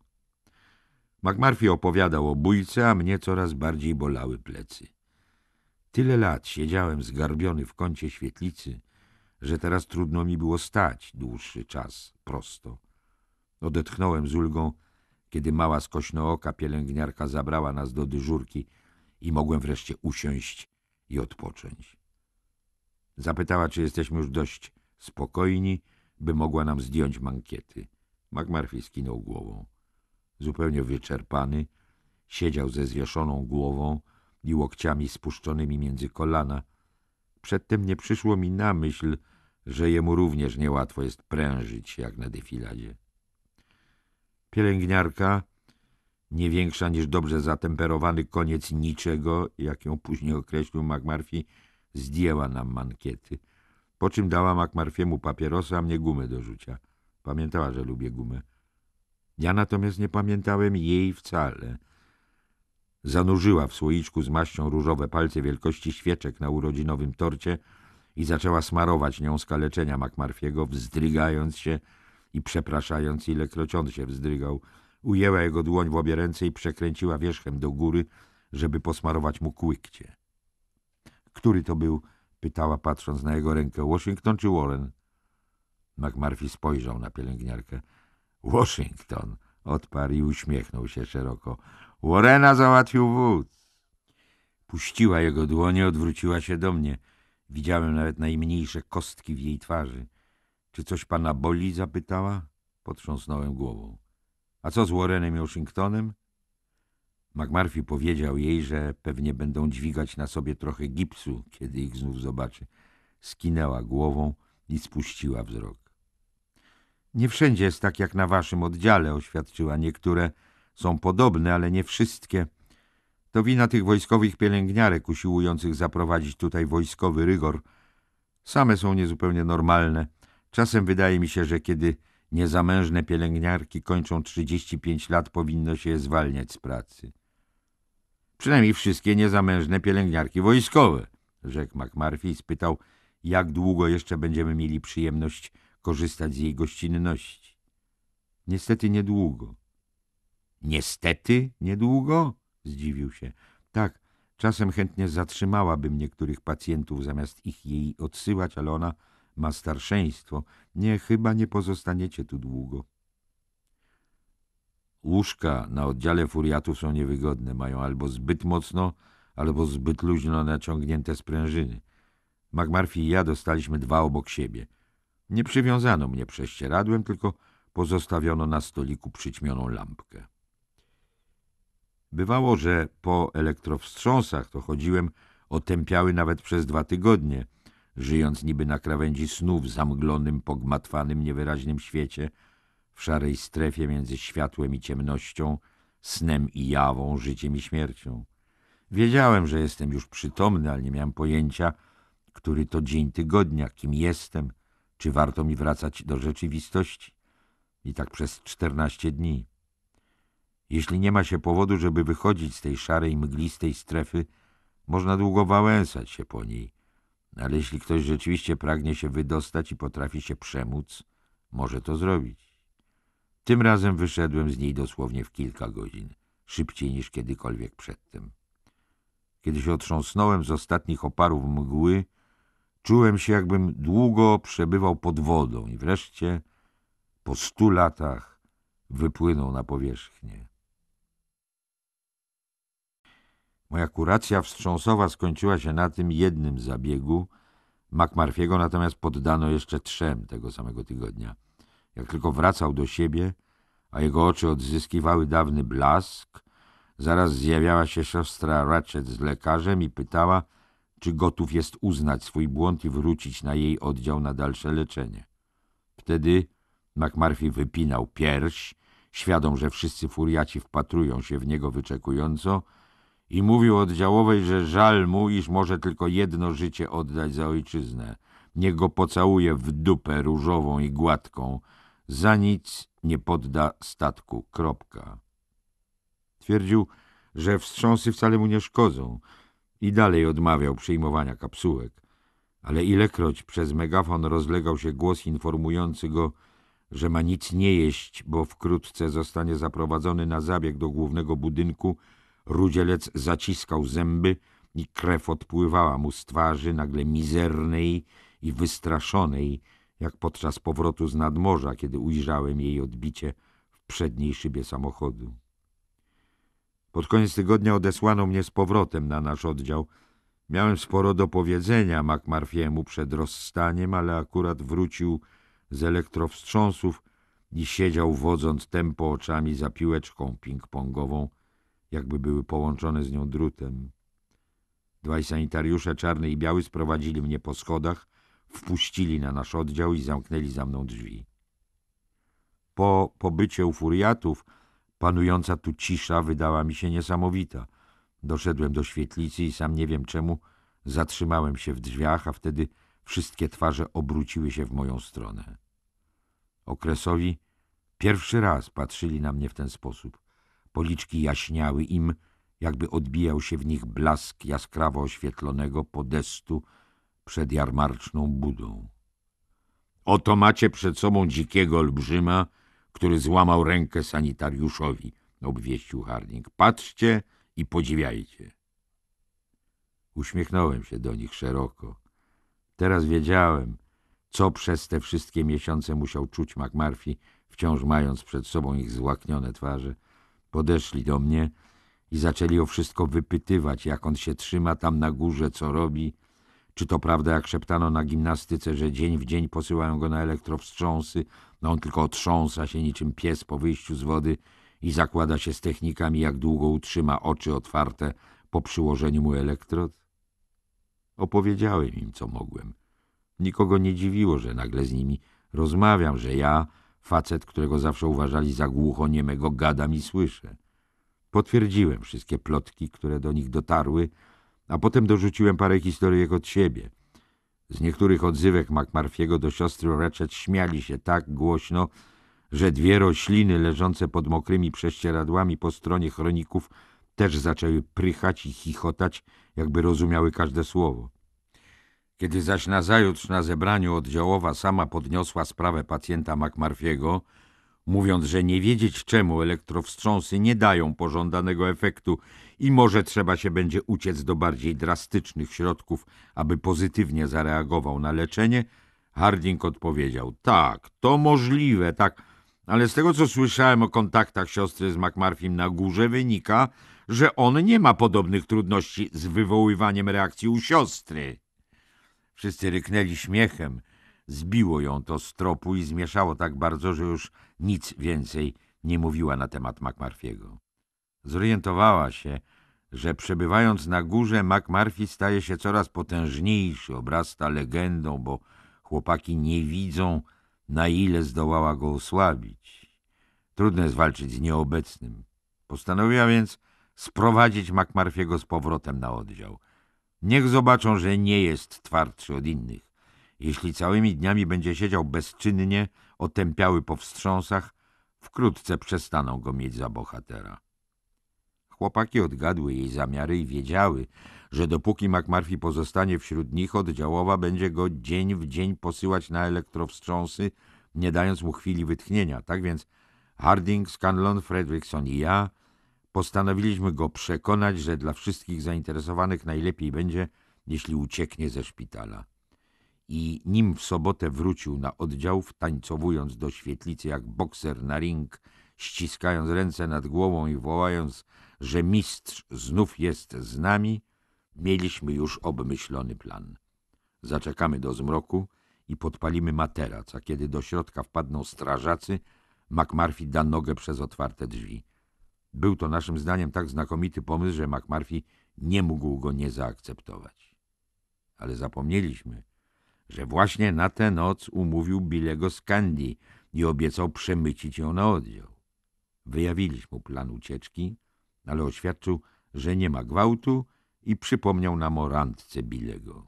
McMurphy opowiadał o bójce, a mnie coraz bardziej bolały plecy. Tyle lat siedziałem zgarbiony w kącie świetlicy, że teraz trudno mi było stać dłuższy czas prosto. Odetchnąłem z ulgą, kiedy mała skośnooka pielęgniarka zabrała nas do dyżurki i mogłem wreszcie usiąść i odpocząć. Zapytała, czy jesteśmy już dość spokojni, by mogła nam zdjąć mankiety. McMurphy skinął głową. Zupełnie wyczerpany, siedział ze zwieszoną głową i łokciami spuszczonymi między kolana. Przedtem nie przyszło mi na myśl, że jemu również niełatwo jest prężyć, jak na defiladzie. Pielęgniarka, nie większa niż dobrze zatemperowany koniec niczego, jak ją później określił McMurphy, zdjęła nam mankiety. Po czym dała McMurphy'emu papierosa, a mnie gumę do rzucia. Pamiętała, że lubię gumę. Ja natomiast nie pamiętałem jej wcale. Zanurzyła w słoiczku z maścią różowe palce wielkości świeczek na urodzinowym torcie, i zaczęła smarować nią skaleczenia McMurphy'ego, wzdrygając się i przepraszając, ilekroć on się wzdrygał. Ujęła jego dłoń w obie ręce i przekręciła wierzchem do góry, żeby posmarować mu kłykcie. — Który to był? — pytała, patrząc na jego rękę. — Washington czy Warren? McMurphy spojrzał na pielęgniarkę. — Washington! — odparł i uśmiechnął się szeroko. — Warrena załatwił wódz! Puściła jego dłonie, odwróciła się do mnie — Widziałem nawet najmniejsze kostki w jej twarzy. Czy coś pana boli? zapytała. Potrząsnąłem głową. A co z Warrenem i Washingtonem? McMurphy powiedział jej, że pewnie będą dźwigać na sobie trochę gipsu, kiedy ich znów zobaczy. Skinęła głową i spuściła wzrok. Nie wszędzie jest tak jak na waszym oddziale, oświadczyła. Niektóre są podobne, ale nie wszystkie – to wina tych wojskowych pielęgniarek usiłujących zaprowadzić tutaj wojskowy rygor. Same są niezupełnie normalne. Czasem wydaje mi się, że kiedy niezamężne pielęgniarki kończą 35 lat, powinno się je zwalniać z pracy. Przynajmniej wszystkie niezamężne pielęgniarki wojskowe, rzekł McMurphy i spytał, jak długo jeszcze będziemy mieli przyjemność korzystać z jej gościnności. Niestety niedługo. Niestety niedługo? Zdziwił się. Tak, czasem chętnie zatrzymałabym niektórych pacjentów, zamiast ich jej odsyłać, ale ona ma starszeństwo. Nie, chyba nie pozostaniecie tu długo. Łóżka na oddziale furiatu są niewygodne. Mają albo zbyt mocno, albo zbyt luźno naciągnięte sprężyny. Magmarfi i ja dostaliśmy dwa obok siebie. Nie przywiązano mnie prześcieradłem, tylko pozostawiono na stoliku przyćmioną lampkę. Bywało, że po elektrowstrząsach to chodziłem otępiały nawet przez dwa tygodnie, żyjąc niby na krawędzi snu w zamglonym, pogmatwanym, niewyraźnym świecie, w szarej strefie między światłem i ciemnością, snem i jawą, życiem i śmiercią. Wiedziałem, że jestem już przytomny, ale nie miałem pojęcia, który to dzień tygodnia, kim jestem, czy warto mi wracać do rzeczywistości. I tak przez czternaście dni. Jeśli nie ma się powodu, żeby wychodzić z tej szarej, mglistej strefy, można długo wałęsać się po niej. Ale jeśli ktoś rzeczywiście pragnie się wydostać i potrafi się przemóc, może to zrobić. Tym razem wyszedłem z niej dosłownie w kilka godzin, szybciej niż kiedykolwiek przedtem. Kiedy się otrząsnąłem z ostatnich oparów mgły, czułem się, jakbym długo przebywał pod wodą i wreszcie, po stu latach, wypłynął na powierzchnię. Moja kuracja wstrząsowa skończyła się na tym jednym zabiegu. McMurphy'ego natomiast poddano jeszcze trzem tego samego tygodnia. Jak tylko wracał do siebie, a jego oczy odzyskiwały dawny blask, zaraz zjawiała się siostra Ratchet z lekarzem i pytała, czy gotów jest uznać swój błąd i wrócić na jej oddział na dalsze leczenie. Wtedy McMurphy wypinał pierś, świadom, że wszyscy furiaci wpatrują się w niego wyczekująco, i mówił oddziałowej, że żal mu, iż może tylko jedno życie oddać za ojczyznę. Niech go pocałuje w dupę różową i gładką, za nic nie podda statku. Kropka. Twierdził, że wstrząsy wcale mu nie szkodzą i dalej odmawiał przyjmowania kapsułek. Ale ilekroć przez megafon rozlegał się głos informujący go, że ma nic nie jeść, bo wkrótce zostanie zaprowadzony na zabieg do głównego budynku – Rudzielec zaciskał zęby i krew odpływała mu z twarzy, nagle mizernej i wystraszonej, jak podczas powrotu z nadmorza, kiedy ujrzałem jej odbicie w przedniej szybie samochodu. Pod koniec tygodnia odesłano mnie z powrotem na nasz oddział. Miałem sporo do powiedzenia McMarfiemu przed rozstaniem, ale akurat wrócił z elektrowstrząsów i siedział wodząc tempo oczami za piłeczką ping-pongową jakby były połączone z nią drutem. Dwaj sanitariusze, czarny i biały, sprowadzili mnie po schodach, wpuścili na nasz oddział i zamknęli za mną drzwi. Po pobycie u furiatów panująca tu cisza wydała mi się niesamowita. Doszedłem do świetlicy i sam nie wiem czemu zatrzymałem się w drzwiach, a wtedy wszystkie twarze obróciły się w moją stronę. Okresowi pierwszy raz patrzyli na mnie w ten sposób. Policzki jaśniały im, jakby odbijał się w nich blask jaskrawo oświetlonego podestu przed jarmarczną budą. Oto macie przed sobą dzikiego olbrzyma, który złamał rękę sanitariuszowi, obwieścił Harding. Patrzcie i podziwiajcie. Uśmiechnąłem się do nich szeroko. Teraz wiedziałem, co przez te wszystkie miesiące musiał czuć McMurphy, wciąż mając przed sobą ich złaknione twarze. Podeszli do mnie i zaczęli o wszystko wypytywać, jak on się trzyma tam na górze, co robi. Czy to prawda, jak szeptano na gimnastyce, że dzień w dzień posyłają go na elektrowstrząsy, no on tylko otrząsa się niczym pies po wyjściu z wody i zakłada się z technikami, jak długo utrzyma oczy otwarte po przyłożeniu mu elektrod? Opowiedziałem im, co mogłem. Nikogo nie dziwiło, że nagle z nimi rozmawiam, że ja facet, którego zawsze uważali za głucho, niemego, gada mi słyszę. Potwierdziłem wszystkie plotki, które do nich dotarły, a potem dorzuciłem parę historyjek od siebie. Z niektórych odzywek McMurphy'ego do siostry Ratchet śmiali się tak głośno, że dwie rośliny leżące pod mokrymi prześcieradłami po stronie chroników też zaczęły prychać i chichotać, jakby rozumiały każde słowo. Kiedy zaś nazajutrz na zebraniu oddziałowa sama podniosła sprawę pacjenta McMurphy'ego, mówiąc, że nie wiedzieć czemu elektrowstrząsy nie dają pożądanego efektu i może trzeba się będzie uciec do bardziej drastycznych środków, aby pozytywnie zareagował na leczenie, Harding odpowiedział, tak, to możliwe, tak, ale z tego, co słyszałem o kontaktach siostry z McMurphy'em na górze, wynika, że on nie ma podobnych trudności z wywoływaniem reakcji u siostry. Wszyscy ryknęli śmiechem. Zbiło ją to z tropu i zmieszało tak bardzo, że już nic więcej nie mówiła na temat McMurphy'ego. Zorientowała się, że przebywając na górze, McMurphy staje się coraz potężniejszy, obrasta legendą, bo chłopaki nie widzą, na ile zdołała go osłabić. Trudno jest walczyć z nieobecnym. Postanowiła więc sprowadzić MacMarfiego z powrotem na oddział – Niech zobaczą, że nie jest twardszy od innych. Jeśli całymi dniami będzie siedział bezczynnie, otępiały po wstrząsach, wkrótce przestaną go mieć za bohatera. Chłopaki odgadły jej zamiary i wiedziały, że dopóki McMurphy pozostanie wśród nich, oddziałowa będzie go dzień w dzień posyłać na elektrowstrząsy, nie dając mu chwili wytchnienia. Tak więc Harding, Scanlon, Fredrickson i ja Postanowiliśmy go przekonać, że dla wszystkich zainteresowanych najlepiej będzie, jeśli ucieknie ze szpitala. I nim w sobotę wrócił na oddział, wtańcowując do świetlicy jak bokser na ring, ściskając ręce nad głową i wołając, że mistrz znów jest z nami, mieliśmy już obmyślony plan. Zaczekamy do zmroku i podpalimy materac, a kiedy do środka wpadną strażacy, McMurphy da nogę przez otwarte drzwi. Był to naszym zdaniem tak znakomity pomysł, że McMurphy nie mógł go nie zaakceptować. Ale zapomnieliśmy, że właśnie na tę noc umówił Bilego z Candy i obiecał przemycić ją na oddział. Wyjawiliśmy plan ucieczki, ale oświadczył, że nie ma gwałtu i przypomniał nam o randce Bilego.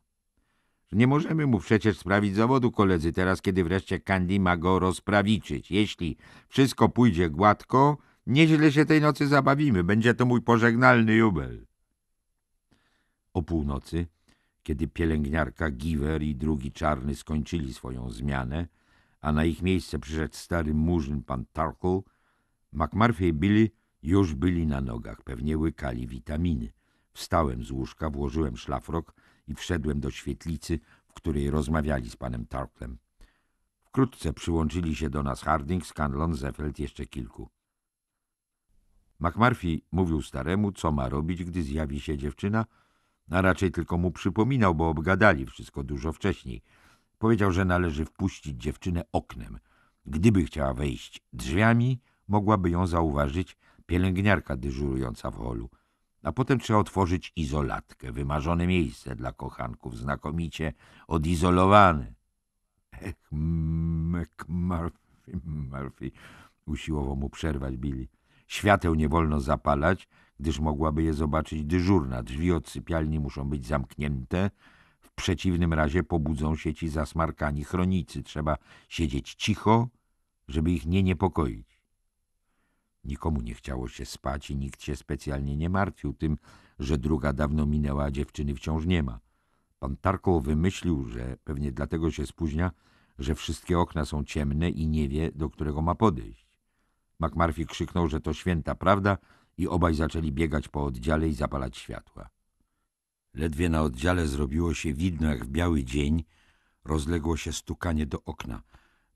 Nie możemy mu przecież sprawić zawodu, koledzy, teraz kiedy wreszcie Candy ma go rozprawiczyć. Jeśli wszystko pójdzie gładko, Nieźle się tej nocy zabawimy. Będzie to mój pożegnalny jubel. O północy, kiedy pielęgniarka Giver i drugi czarny skończyli swoją zmianę, a na ich miejsce przyszedł stary murzyn pan Tarkle, McMurphy i Billy już byli na nogach, pewnie łykali witaminy. Wstałem z łóżka, włożyłem szlafrok i wszedłem do świetlicy, w której rozmawiali z panem Tarklem. Wkrótce przyłączyli się do nas Harding, Scanlon, Zeffelt, jeszcze kilku. McMurphy mówił staremu, co ma robić, gdy zjawi się dziewczyna, a raczej tylko mu przypominał, bo obgadali wszystko dużo wcześniej. Powiedział, że należy wpuścić dziewczynę oknem. Gdyby chciała wejść drzwiami, mogłaby ją zauważyć pielęgniarka dyżurująca w holu. A potem trzeba otworzyć izolatkę, wymarzone miejsce dla kochanków, znakomicie odizolowane. Ech, Murphy, Murphy, usiłował mu przerwać Billy. Świateł nie wolno zapalać, gdyż mogłaby je zobaczyć dyżurna. Drzwi od sypialni muszą być zamknięte. W przeciwnym razie pobudzą się ci zasmarkani chronicy. Trzeba siedzieć cicho, żeby ich nie niepokoić. Nikomu nie chciało się spać i nikt się specjalnie nie martwił tym, że druga dawno minęła, a dziewczyny wciąż nie ma. Pan Tarko wymyślił, że pewnie dlatego się spóźnia, że wszystkie okna są ciemne i nie wie, do którego ma podejść. McMurphy krzyknął, że to święta prawda i obaj zaczęli biegać po oddziale i zapalać światła. Ledwie na oddziale zrobiło się widno, jak w biały dzień rozległo się stukanie do okna.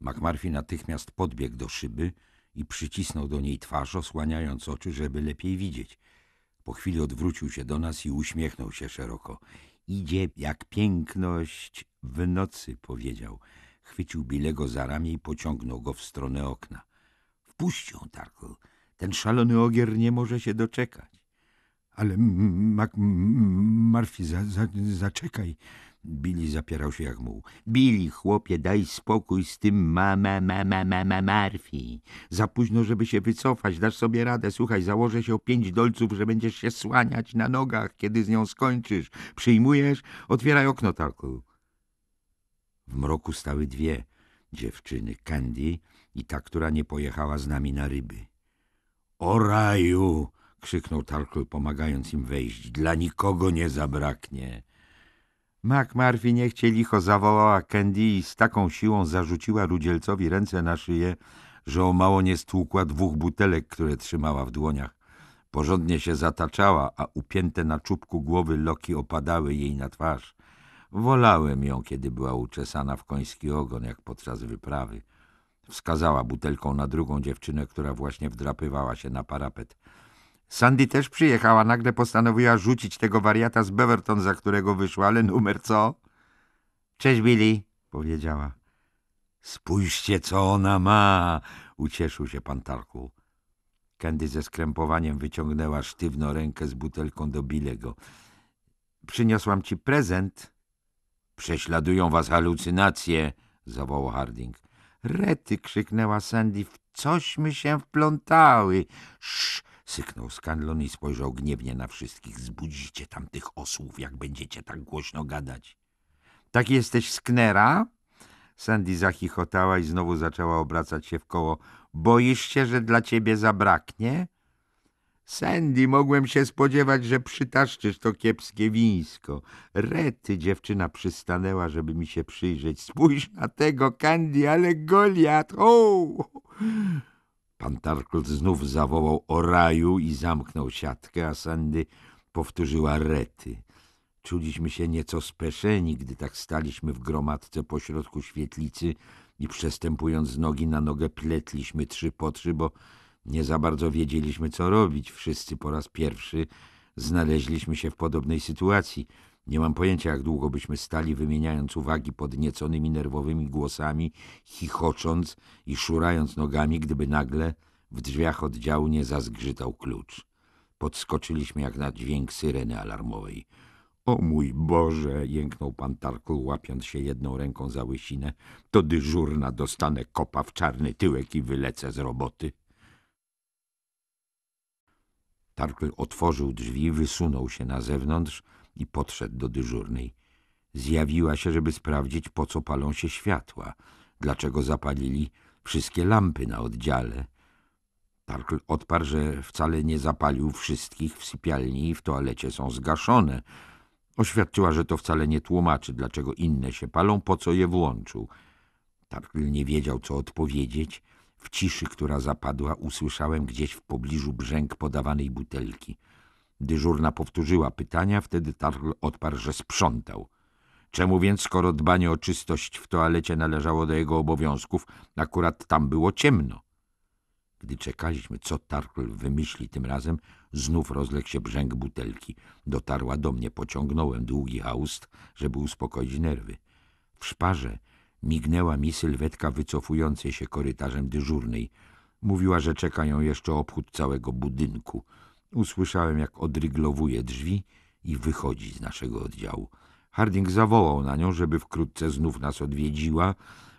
McMurphy natychmiast podbiegł do szyby i przycisnął do niej twarz, osłaniając oczy, żeby lepiej widzieć. Po chwili odwrócił się do nas i uśmiechnął się szeroko. Idzie jak piękność w nocy, powiedział. Chwycił Bilego za ramię i pociągnął go w stronę okna ją, Tarko. Ten szalony ogier nie może się doczekać. Ale Mac Murphy, za, za, zaczekaj. Billy zapierał się jak muł. Billy, chłopie, daj spokój z tym ma, ma, ma, Murphy. Za późno, żeby się wycofać, dasz sobie radę. Słuchaj, założę się o pięć dolców, że będziesz się słaniać na nogach, kiedy z nią skończysz. Przyjmujesz? Otwieraj okno, Tarku. W mroku stały dwie dziewczyny, Candy i ta, która nie pojechała z nami na ryby. O raju! krzyknął Tarkl, pomagając im wejść. Dla nikogo nie zabraknie. nie niechcie licho zawołała Candy i z taką siłą zarzuciła Rudzielcowi ręce na szyję, że o mało nie stłukła dwóch butelek, które trzymała w dłoniach. Porządnie się zataczała, a upięte na czubku głowy loki opadały jej na twarz. Wolałem ją, kiedy była uczesana w koński ogon, jak podczas wyprawy. Wskazała butelką na drugą dziewczynę, która właśnie wdrapywała się na parapet. Sandy też przyjechała. Nagle postanowiła rzucić tego wariata z Beverton, za którego wyszła, ale numer co? Cześć, Billy, powiedziała. Spójrzcie, co ona ma, ucieszył się pan Tarku. ze skrępowaniem wyciągnęła sztywno rękę z butelką do Bilego. Przyniosłam ci prezent. Prześladują was halucynacje, zawołał Harding. Rety! krzyknęła Sandy. W cośmy się wplątały! Sz! syknął Scanlon i spojrzał gniewnie na wszystkich. Zbudzicie tam tych osłów, jak będziecie tak głośno gadać. Tak jesteś sknera? Sandy zachichotała i znowu zaczęła obracać się w koło. Boisz się, że dla ciebie zabraknie? Sandy, mogłem się spodziewać, że przytaszczysz to kiepskie wińsko. Rety, dziewczyna przystanęła, żeby mi się przyjrzeć. Spójrz na tego, Candy, ale Goliat! O! Pan Tarkl znów zawołał o raju i zamknął siatkę, a Sandy powtórzyła rety. Czuliśmy się nieco speszeni, gdy tak staliśmy w gromadce pośrodku świetlicy i przestępując z nogi na nogę pletliśmy trzy po trzy, bo nie za bardzo wiedzieliśmy, co robić. Wszyscy po raz pierwszy znaleźliśmy się w podobnej sytuacji. Nie mam pojęcia, jak długo byśmy stali, wymieniając uwagi podnieconymi nerwowymi głosami, chichocząc i szurając nogami, gdyby nagle w drzwiach oddziału nie zazgrzytał klucz. Podskoczyliśmy jak na dźwięk syreny alarmowej. O mój Boże! jęknął pan Tarkul, łapiąc się jedną ręką za łysinę. To dyżurna dostanę kopa w czarny tyłek i wylecę z roboty. Tarkl otworzył drzwi, wysunął się na zewnątrz i podszedł do dyżurnej. Zjawiła się, żeby sprawdzić, po co palą się światła, dlaczego zapalili wszystkie lampy na oddziale. Tarkl odparł, że wcale nie zapalił wszystkich w sypialni i w toalecie są zgaszone. Oświadczyła, że to wcale nie tłumaczy, dlaczego inne się palą, po co je włączył. Tarkl nie wiedział, co odpowiedzieć w ciszy, która zapadła, usłyszałem gdzieś w pobliżu brzęk podawanej butelki. Dyżurna powtórzyła pytania, wtedy Tarl odparł, że sprzątał. Czemu więc, skoro dbanie o czystość w toalecie należało do jego obowiązków, akurat tam było ciemno? Gdy czekaliśmy, co Tarkl wymyśli tym razem, znów rozległ się brzęk butelki. Dotarła do mnie, pociągnąłem długi haust, żeby uspokoić nerwy. W szparze Mignęła mi sylwetka wycofującej się korytarzem dyżurnej. Mówiła, że czeka ją jeszcze obchód całego budynku. Usłyszałem, jak odryglowuje drzwi i wychodzi z naszego oddziału. Harding zawołał na nią, żeby wkrótce znów nas odwiedziła,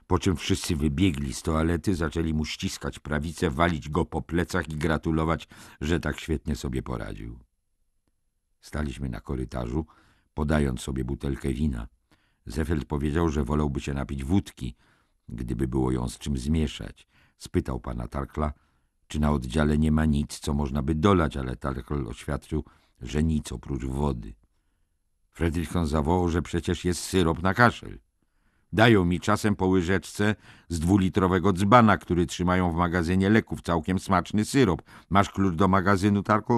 po czym wszyscy wybiegli z toalety, zaczęli mu ściskać prawicę, walić go po plecach i gratulować, że tak świetnie sobie poradził. Staliśmy na korytarzu, podając sobie butelkę wina. Zefeld powiedział, że wolałby się napić wódki, gdyby było ją z czym zmieszać. Spytał pana Tarkla, czy na oddziale nie ma nic, co można by dolać, ale Tarkl oświadczył, że nic oprócz wody. Fredrickson zawołał, że przecież jest syrop na kaszel. Dają mi czasem po łyżeczce z dwulitrowego dzbana, który trzymają w magazynie leków. Całkiem smaczny syrop. Masz klucz do magazynu, Tarkl?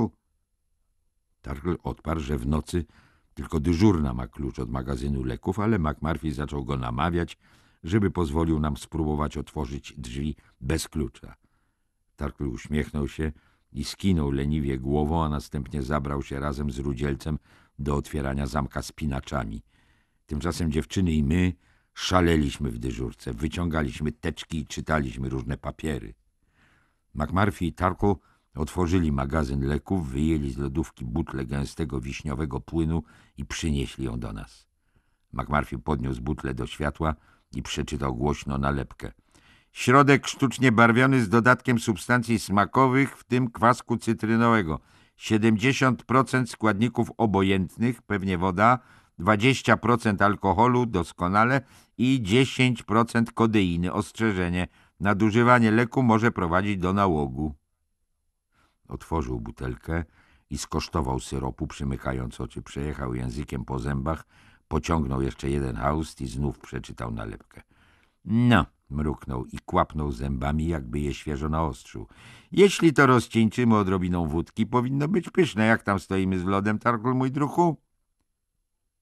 Tarkl odparł, że w nocy tylko dyżurna ma klucz od magazynu leków, ale McMurphy zaczął go namawiać, żeby pozwolił nam spróbować otworzyć drzwi bez klucza. Tarkle uśmiechnął się i skinął leniwie głową, a następnie zabrał się razem z rudzielcem do otwierania zamka spinaczami. Tymczasem dziewczyny i my szaleliśmy w dyżurce, wyciągaliśmy teczki i czytaliśmy różne papiery. McMurphy i Tarkle Otworzyli magazyn leków, wyjęli z lodówki butlę gęstego wiśniowego płynu i przynieśli ją do nas. McMurphy podniósł butlę do światła i przeczytał głośno nalepkę. Środek sztucznie barwiony z dodatkiem substancji smakowych, w tym kwasku cytrynowego. 70% składników obojętnych, pewnie woda, 20% alkoholu, doskonale, i 10% kodeiny. Ostrzeżenie, nadużywanie leku może prowadzić do nałogu. Otworzył butelkę i skosztował syropu, przymykając oczy. Przejechał językiem po zębach, pociągnął jeszcze jeden haust i znów przeczytał nalepkę. No, mruknął i kłapnął zębami, jakby je świeżo naostrzył. Jeśli to rozcieńczymy odrobiną wódki, powinno być pyszne. Jak tam stoimy z lodem, targul mój druchu?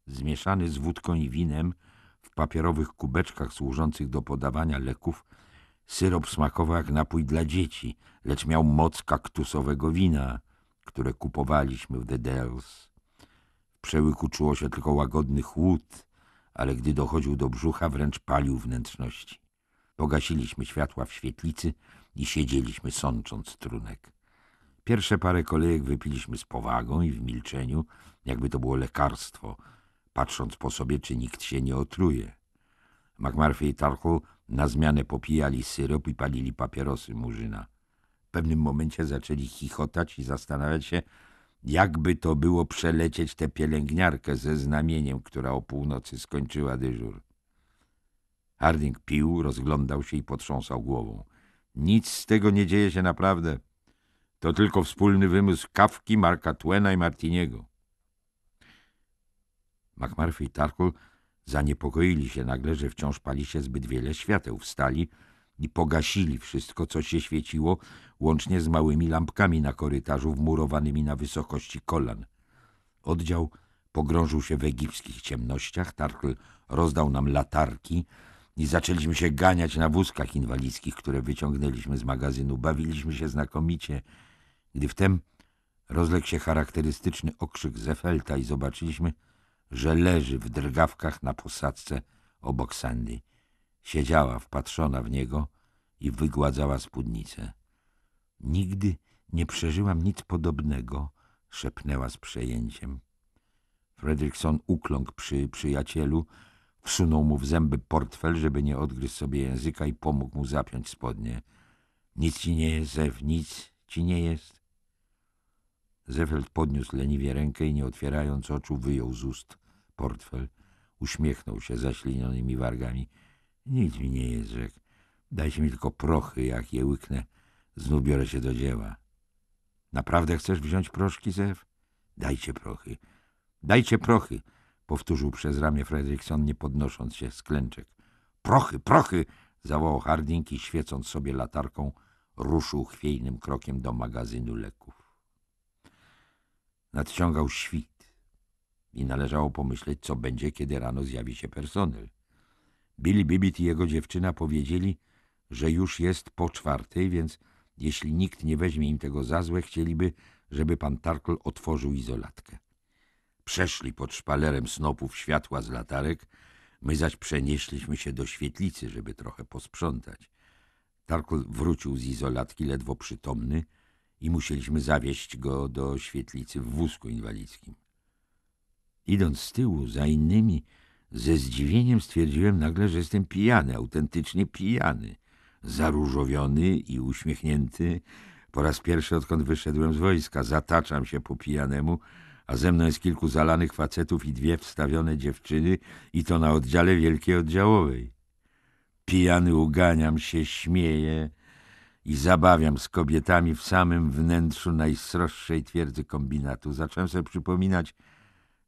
Zmieszany z wódką i winem, w papierowych kubeczkach służących do podawania leków, Syrop smakował jak napój dla dzieci, lecz miał moc kaktusowego wina, które kupowaliśmy w The Dells. W przełyku czuło się tylko łagodny chłód, ale gdy dochodził do brzucha, wręcz palił wnętrzności. Pogasiliśmy światła w świetlicy i siedzieliśmy sącząc trunek. Pierwsze parę kolejek wypiliśmy z powagą i w milczeniu, jakby to było lekarstwo, patrząc po sobie, czy nikt się nie otruje. McMurphy i Tarku na zmianę popijali syrop i palili papierosy murzyna. W pewnym momencie zaczęli chichotać i zastanawiać się, jakby to było przelecieć tę pielęgniarkę ze znamieniem, która o północy skończyła dyżur. Harding pił, rozglądał się i potrząsał głową. Nic z tego nie dzieje się naprawdę. To tylko wspólny wymysł Kawki, Marka Twena i Martiniego. McMurphy i Tarkul Zaniepokoili się nagle, że wciąż pali się zbyt wiele świateł. Wstali i pogasili wszystko, co się świeciło, łącznie z małymi lampkami na korytarzu wmurowanymi na wysokości kolan. Oddział pogrążył się w egipskich ciemnościach, Tarkl rozdał nam latarki i zaczęliśmy się ganiać na wózkach inwalidzkich, które wyciągnęliśmy z magazynu. Bawiliśmy się znakomicie, gdy wtem rozległ się charakterystyczny okrzyk Zefelta i zobaczyliśmy, że leży w drgawkach na posadzce obok Sandy. Siedziała wpatrzona w niego i wygładzała spódnicę. Nigdy nie przeżyłam nic podobnego, szepnęła z przejęciem. Fredrickson ukląkł przy przyjacielu, wsunął mu w zęby portfel, żeby nie odgryzł sobie języka i pomógł mu zapiąć spodnie. Nic ci nie jest, Zew, nic ci nie jest. Zefeld podniósł leniwie rękę i nie otwierając oczu wyjął z ust portfel. Uśmiechnął się zaślinionymi wargami. Nic mi nie jest, rzekł. Dajcie mi tylko prochy, jak je łyknę. Znów biorę się do dzieła. Naprawdę chcesz wziąć proszki, Zef? Dajcie prochy. Dajcie prochy, powtórzył przez ramię Fredrikson, nie podnosząc się z klęczek. Prochy, prochy! zawołał Harding i świecąc sobie latarką, ruszył chwiejnym krokiem do magazynu leków. Nadciągał świt i należało pomyśleć, co będzie, kiedy rano zjawi się personel. Billy Bibit i jego dziewczyna powiedzieli, że już jest po czwartej, więc jeśli nikt nie weźmie im tego za złe, chcieliby, żeby pan Tarkol otworzył izolatkę. Przeszli pod szpalerem snopów światła z latarek, my zaś przenieśliśmy się do świetlicy, żeby trochę posprzątać. Tarkol wrócił z izolatki ledwo przytomny, i musieliśmy zawieźć go do świetlicy w wózku inwalidzkim. Idąc z tyłu za innymi, ze zdziwieniem stwierdziłem nagle, że jestem pijany, autentycznie pijany, zaróżowiony i uśmiechnięty. Po raz pierwszy, odkąd wyszedłem z wojska, zataczam się po pijanemu, a ze mną jest kilku zalanych facetów i dwie wstawione dziewczyny i to na oddziale wielkiej oddziałowej. Pijany uganiam się, śmieję, i zabawiam z kobietami w samym wnętrzu najsroższej twierdzy kombinatu. Zacząłem sobie przypominać,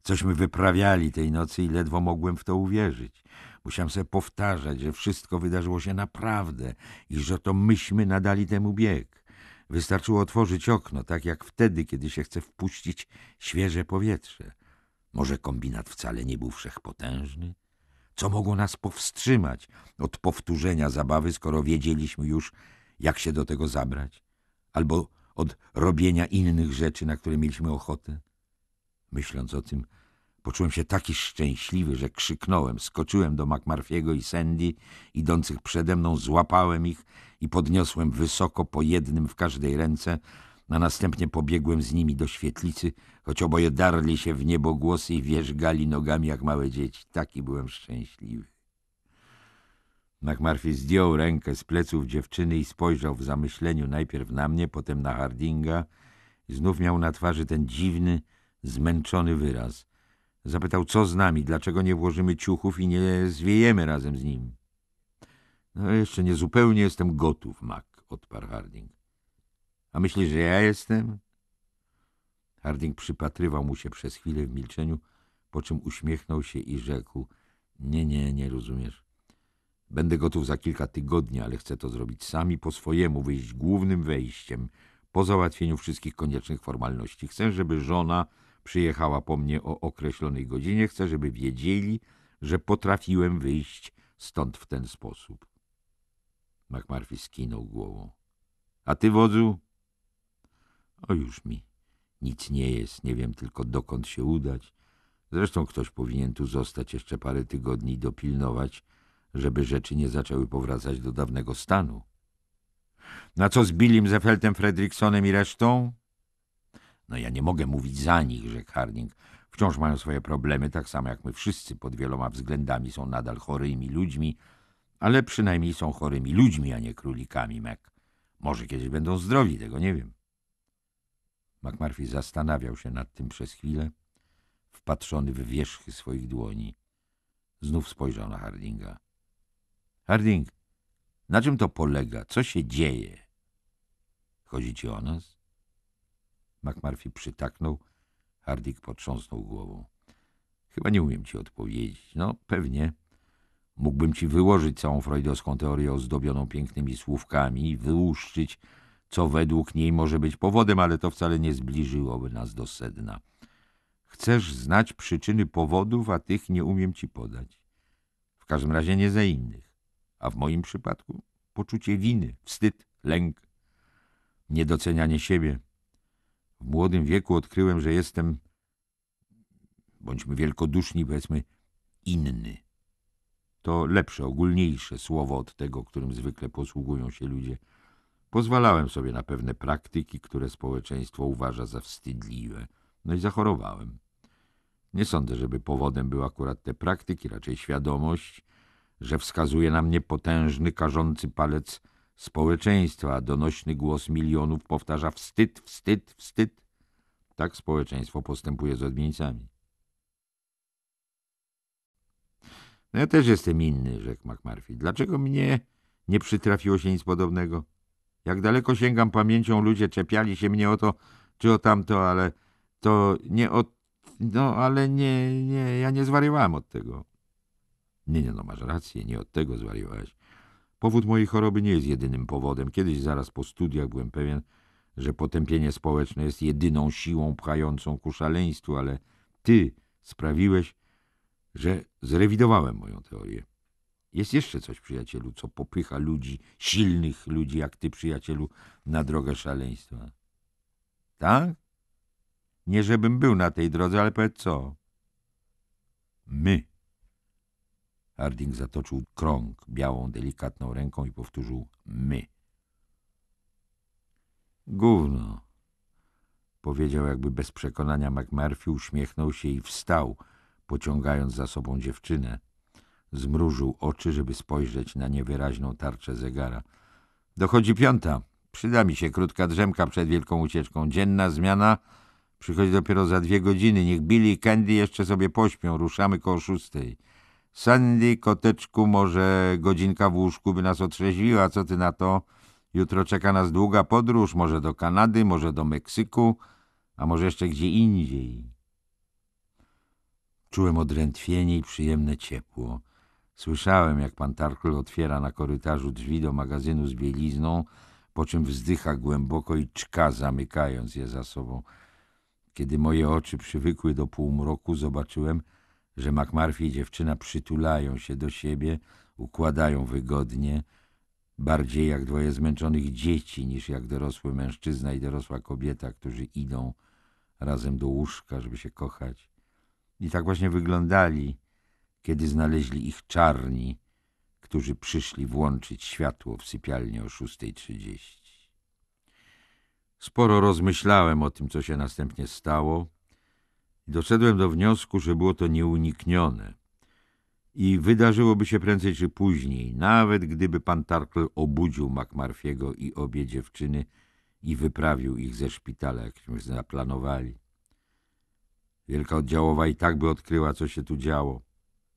cośmy wyprawiali tej nocy i ledwo mogłem w to uwierzyć. Musiałem sobie powtarzać, że wszystko wydarzyło się naprawdę i że to myśmy nadali temu bieg. Wystarczyło otworzyć okno, tak jak wtedy, kiedy się chce wpuścić świeże powietrze. Może kombinat wcale nie był wszechpotężny? Co mogło nas powstrzymać od powtórzenia zabawy, skoro wiedzieliśmy już, jak się do tego zabrać, albo od robienia innych rzeczy, na które mieliśmy ochotę. Myśląc o tym, poczułem się taki szczęśliwy, że krzyknąłem, skoczyłem do McMurphy'ego i Sandy, idących przede mną, złapałem ich i podniosłem wysoko po jednym w każdej ręce, a następnie pobiegłem z nimi do świetlicy, choć oboje darli się w niebo głosy i wierzgali nogami jak małe dzieci. Taki byłem szczęśliwy. McMurphy zdjął rękę z pleców dziewczyny i spojrzał w zamyśleniu najpierw na mnie, potem na Hardinga. Znów miał na twarzy ten dziwny, zmęczony wyraz. Zapytał, co z nami, dlaczego nie włożymy ciuchów i nie zwiejemy razem z nim. No jeszcze nie zupełnie jestem gotów, Mac, odparł Harding. A myślisz, że ja jestem? Harding przypatrywał mu się przez chwilę w milczeniu, po czym uśmiechnął się i rzekł, nie, nie, nie rozumiesz. Będę gotów za kilka tygodni, ale chcę to zrobić sami po swojemu, wyjść głównym wejściem, po załatwieniu wszystkich koniecznych formalności. Chcę, żeby żona przyjechała po mnie o określonej godzinie. Chcę, żeby wiedzieli, że potrafiłem wyjść stąd w ten sposób. McMurphy skinął głową. A ty, wodzu? O, już mi. Nic nie jest. Nie wiem tylko, dokąd się udać. Zresztą ktoś powinien tu zostać jeszcze parę tygodni i dopilnować, żeby rzeczy nie zaczęły powracać do dawnego stanu. Na co z Billim, Zefeltem, Fredriksonem i resztą? No ja nie mogę mówić za nich, rzekł Harding. Wciąż mają swoje problemy, tak samo jak my wszyscy pod wieloma względami są nadal chorymi ludźmi, ale przynajmniej są chorymi ludźmi, a nie królikami, Mac. Może kiedyś będą zdrowi, tego nie wiem. McMurphy zastanawiał się nad tym przez chwilę, wpatrzony w wierzchy swoich dłoni. Znów spojrzał na Hardinga. Harding, na czym to polega? Co się dzieje? Chodzi ci o nas? McMurphy przytaknął. Harding potrząsnął głową. Chyba nie umiem ci odpowiedzieć. No, pewnie. Mógłbym ci wyłożyć całą freudowską teorię ozdobioną pięknymi słówkami i wyłuszczyć, co według niej może być powodem, ale to wcale nie zbliżyłoby nas do sedna. Chcesz znać przyczyny powodów, a tych nie umiem ci podać. W każdym razie nie za innych a w moim przypadku poczucie winy, wstyd, lęk, niedocenianie siebie. W młodym wieku odkryłem, że jestem, bądźmy wielkoduszni, powiedzmy, inny. To lepsze, ogólniejsze słowo od tego, którym zwykle posługują się ludzie. Pozwalałem sobie na pewne praktyki, które społeczeństwo uważa za wstydliwe. No i zachorowałem. Nie sądzę, żeby powodem były akurat te praktyki, raczej świadomość, że wskazuje na mnie potężny, karzący palec społeczeństwa, a donośny głos milionów powtarza wstyd, wstyd, wstyd. Tak społeczeństwo postępuje z odmieńcami. No ja też jestem inny, rzekł McMurphy. Dlaczego mnie nie przytrafiło się nic podobnego? Jak daleko sięgam pamięcią, ludzie czepiali się mnie o to czy o tamto, ale to nie od... No, ale nie, nie, ja nie zwariowałem od tego. Nie, nie, no masz rację, nie od tego zwariowałeś. Powód mojej choroby nie jest jedynym powodem. Kiedyś zaraz po studiach byłem pewien, że potępienie społeczne jest jedyną siłą pchającą ku szaleństwu, ale ty sprawiłeś, że zrewidowałem moją teorię. Jest jeszcze coś, przyjacielu, co popycha ludzi, silnych ludzi jak ty, przyjacielu, na drogę szaleństwa. Tak? Nie żebym był na tej drodze, ale powiedz co? My. Harding zatoczył krąg białą, delikatną ręką i powtórzył my. Gówno, powiedział jakby bez przekonania McMurphy, uśmiechnął się i wstał, pociągając za sobą dziewczynę. Zmrużył oczy, żeby spojrzeć na niewyraźną tarczę zegara. Dochodzi piąta. Przyda mi się krótka drzemka przed wielką ucieczką. Dzienna zmiana przychodzi dopiero za dwie godziny. Niech Billy i Candy jeszcze sobie pośpią. Ruszamy koło szóstej. Sandy, koteczku, może godzinka w łóżku by nas otrzeźwiła, co ty na to? Jutro czeka nas długa podróż, może do Kanady, może do Meksyku, a może jeszcze gdzie indziej. Czułem odrętwienie i przyjemne ciepło. Słyszałem, jak pan otwiera na korytarzu drzwi do magazynu z bielizną, po czym wzdycha głęboko i czka, zamykając je za sobą. Kiedy moje oczy przywykły do półmroku, zobaczyłem, że McMurphy i dziewczyna przytulają się do siebie, układają wygodnie, bardziej jak dwoje zmęczonych dzieci niż jak dorosły mężczyzna i dorosła kobieta, którzy idą razem do łóżka, żeby się kochać. I tak właśnie wyglądali, kiedy znaleźli ich czarni, którzy przyszli włączyć światło w sypialni o 6.30. Sporo rozmyślałem o tym, co się następnie stało, i doszedłem do wniosku, że było to nieuniknione. I wydarzyłoby się prędzej czy później, nawet gdyby pan Tarkle obudził McMurphy'ego i obie dziewczyny i wyprawił ich ze szpitala, jakśmy zaplanowali. Wielka oddziałowa i tak by odkryła, co się tu działo.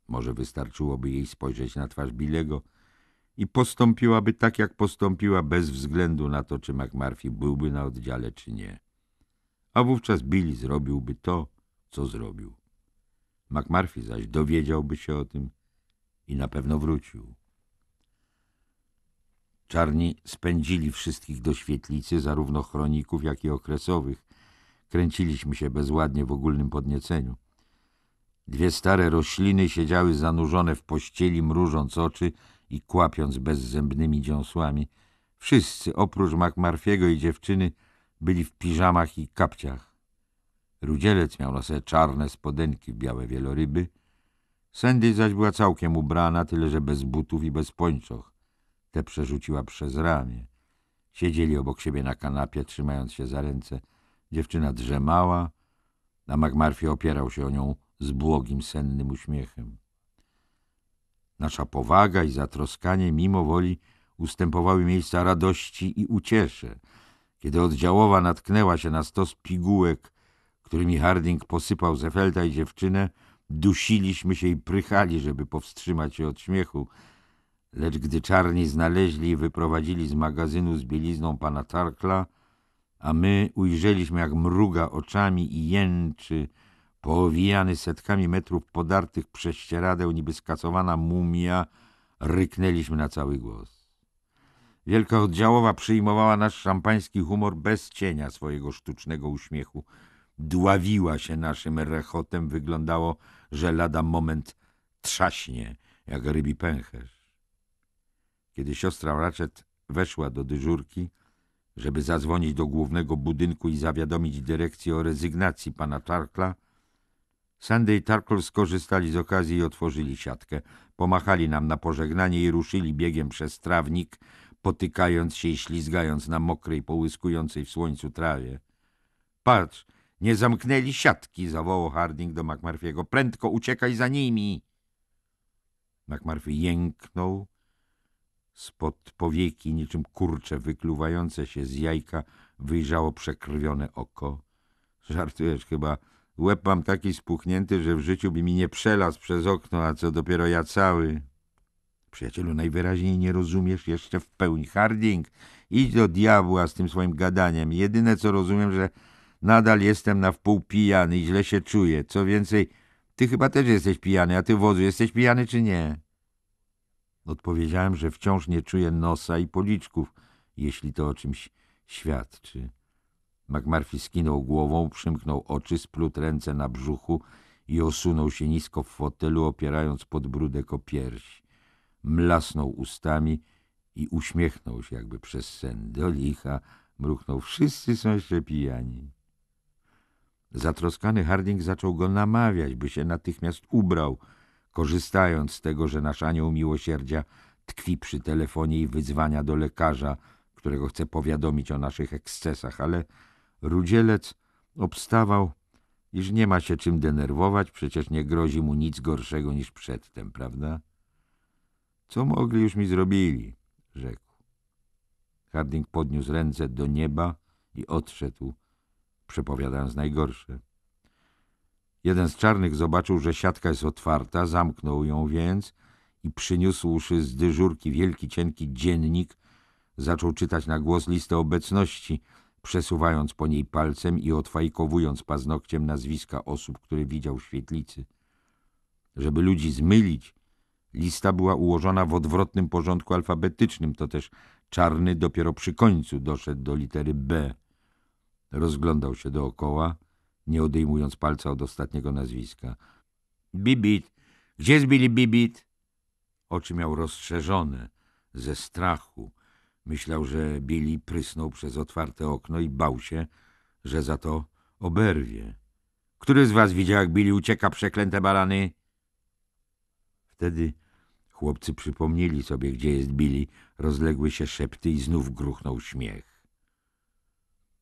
Może wystarczyłoby jej spojrzeć na twarz Bilego i postąpiłaby tak, jak postąpiła, bez względu na to, czy McMurphy byłby na oddziale, czy nie. A wówczas Billy zrobiłby to, co zrobił. McMurphy zaś dowiedziałby się o tym i na pewno wrócił. Czarni spędzili wszystkich do świetlicy, zarówno chroników, jak i okresowych. Kręciliśmy się bezładnie w ogólnym podnieceniu. Dwie stare rośliny siedziały zanurzone w pościeli, mrużąc oczy i kłapiąc bezzębnymi dziąsłami. Wszyscy, oprócz McMurphy'ego i dziewczyny, byli w piżamach i kapciach. Rudzielec miał na sobie czarne spodenki białe wieloryby. Sandy zaś była całkiem ubrana, tyle że bez butów i bez pończoch. Te przerzuciła przez ramię. Siedzieli obok siebie na kanapie, trzymając się za ręce. Dziewczyna drzemała, a McMurphy opierał się o nią z błogim, sennym uśmiechem. Nasza powaga i zatroskanie mimo woli ustępowały miejsca radości i uciesze. Kiedy oddziałowa natknęła się na stos pigułek którymi Harding posypał Zefelda i dziewczynę, dusiliśmy się i prychali, żeby powstrzymać się od śmiechu. Lecz gdy czarni znaleźli i wyprowadzili z magazynu z bielizną pana Tarkla, a my ujrzeliśmy, jak mruga oczami i jęczy, poowijany setkami metrów podartych prześcieradeł, niby skacowana mumia, ryknęliśmy na cały głos. Wielka oddziałowa przyjmowała nasz szampański humor bez cienia swojego sztucznego uśmiechu – dławiła się naszym rechotem, wyglądało, że lada moment trzaśnie, jak rybi pęcherz. Kiedy siostra Ratchet weszła do dyżurki, żeby zadzwonić do głównego budynku i zawiadomić dyrekcję o rezygnacji pana Tarkla, Sandy i Tarkle skorzystali z okazji i otworzyli siatkę. Pomachali nam na pożegnanie i ruszyli biegiem przez trawnik, potykając się i ślizgając na mokrej, połyskującej w słońcu trawie. Patrz, nie zamknęli siatki, zawołał Harding do McMurphy'ego. Prędko uciekaj za nimi. McMurphy jęknął. Spod powieki niczym kurcze wykluwające się z jajka wyjrzało przekrwione oko. Żartujesz chyba. Łeb mam taki spuchnięty, że w życiu by mi nie przelazł przez okno, a co dopiero ja cały. Przyjacielu, najwyraźniej nie rozumiesz jeszcze w pełni. Harding, idź do diabła z tym swoim gadaniem. Jedyne, co rozumiem, że Nadal jestem na wpół pijany i źle się czuję. Co więcej, ty chyba też jesteś pijany, a ty, wodzu, jesteś pijany czy nie? Odpowiedziałem, że wciąż nie czuję nosa i policzków, jeśli to o czymś świadczy. McMurphy skinął głową, przymknął oczy, splut ręce na brzuchu i osunął się nisko w fotelu, opierając podbródek o pierś. Mlasnął ustami i uśmiechnął się jakby przez sen. Do licha mruknął. Wszyscy są jeszcze pijani. Zatroskany Harding zaczął go namawiać, by się natychmiast ubrał, korzystając z tego, że nasz anioł miłosierdzia tkwi przy telefonie i wyzwania do lekarza, którego chce powiadomić o naszych ekscesach, ale rudzielec obstawał, iż nie ma się czym denerwować, przecież nie grozi mu nic gorszego niż przedtem, prawda? Co mogli już mi zrobili, rzekł. Harding podniósł ręce do nieba i odszedł, przepowiadając najgorsze. Jeden z czarnych zobaczył, że siatka jest otwarta, zamknął ją więc i przyniósłszy z dyżurki wielki, cienki dziennik, zaczął czytać na głos listę obecności, przesuwając po niej palcem i odfajkowując paznokciem nazwiska osób, które widział w świetlicy. Żeby ludzi zmylić, lista była ułożona w odwrotnym porządku alfabetycznym, to też czarny dopiero przy końcu doszedł do litery B. Rozglądał się dookoła, nie odejmując palca od ostatniego nazwiska. Bibit! Gdzie zbili Bibit? Oczy miał rozszerzone ze strachu. Myślał, że Billy prysnął przez otwarte okno i bał się, że za to oberwie. Który z was widział, jak Billy ucieka przeklęte barany? Wtedy chłopcy przypomnieli sobie, gdzie jest Billy. Rozległy się szepty i znów gruchnął śmiech.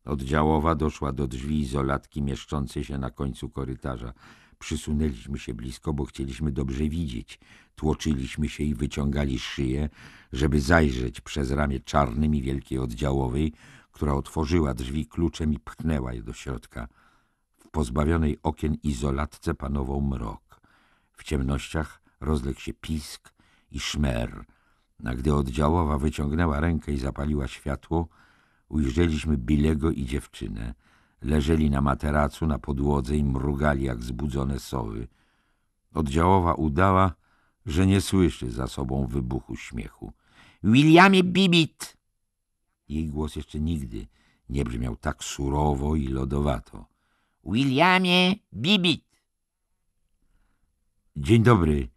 Oddziałowa doszła do drzwi izolatki mieszczącej się na końcu korytarza. Przysunęliśmy się blisko, bo chcieliśmy dobrze widzieć. Tłoczyliśmy się i wyciągali szyję, żeby zajrzeć przez ramię czarnym i wielkiej oddziałowej, która otworzyła drzwi kluczem i pchnęła je do środka. W pozbawionej okien izolatce panował mrok. W ciemnościach rozległ się pisk i szmer, a gdy oddziałowa wyciągnęła rękę i zapaliła światło, Ujrzeliśmy Bilego i dziewczynę. Leżeli na materacu na podłodze i mrugali jak zbudzone sowy. Oddziałowa udała, że nie słyszy za sobą wybuchu śmiechu. — Williamie Bibit! Jej głos jeszcze nigdy nie brzmiał tak surowo i lodowato. — Williamie Bibit! — Dzień dobry,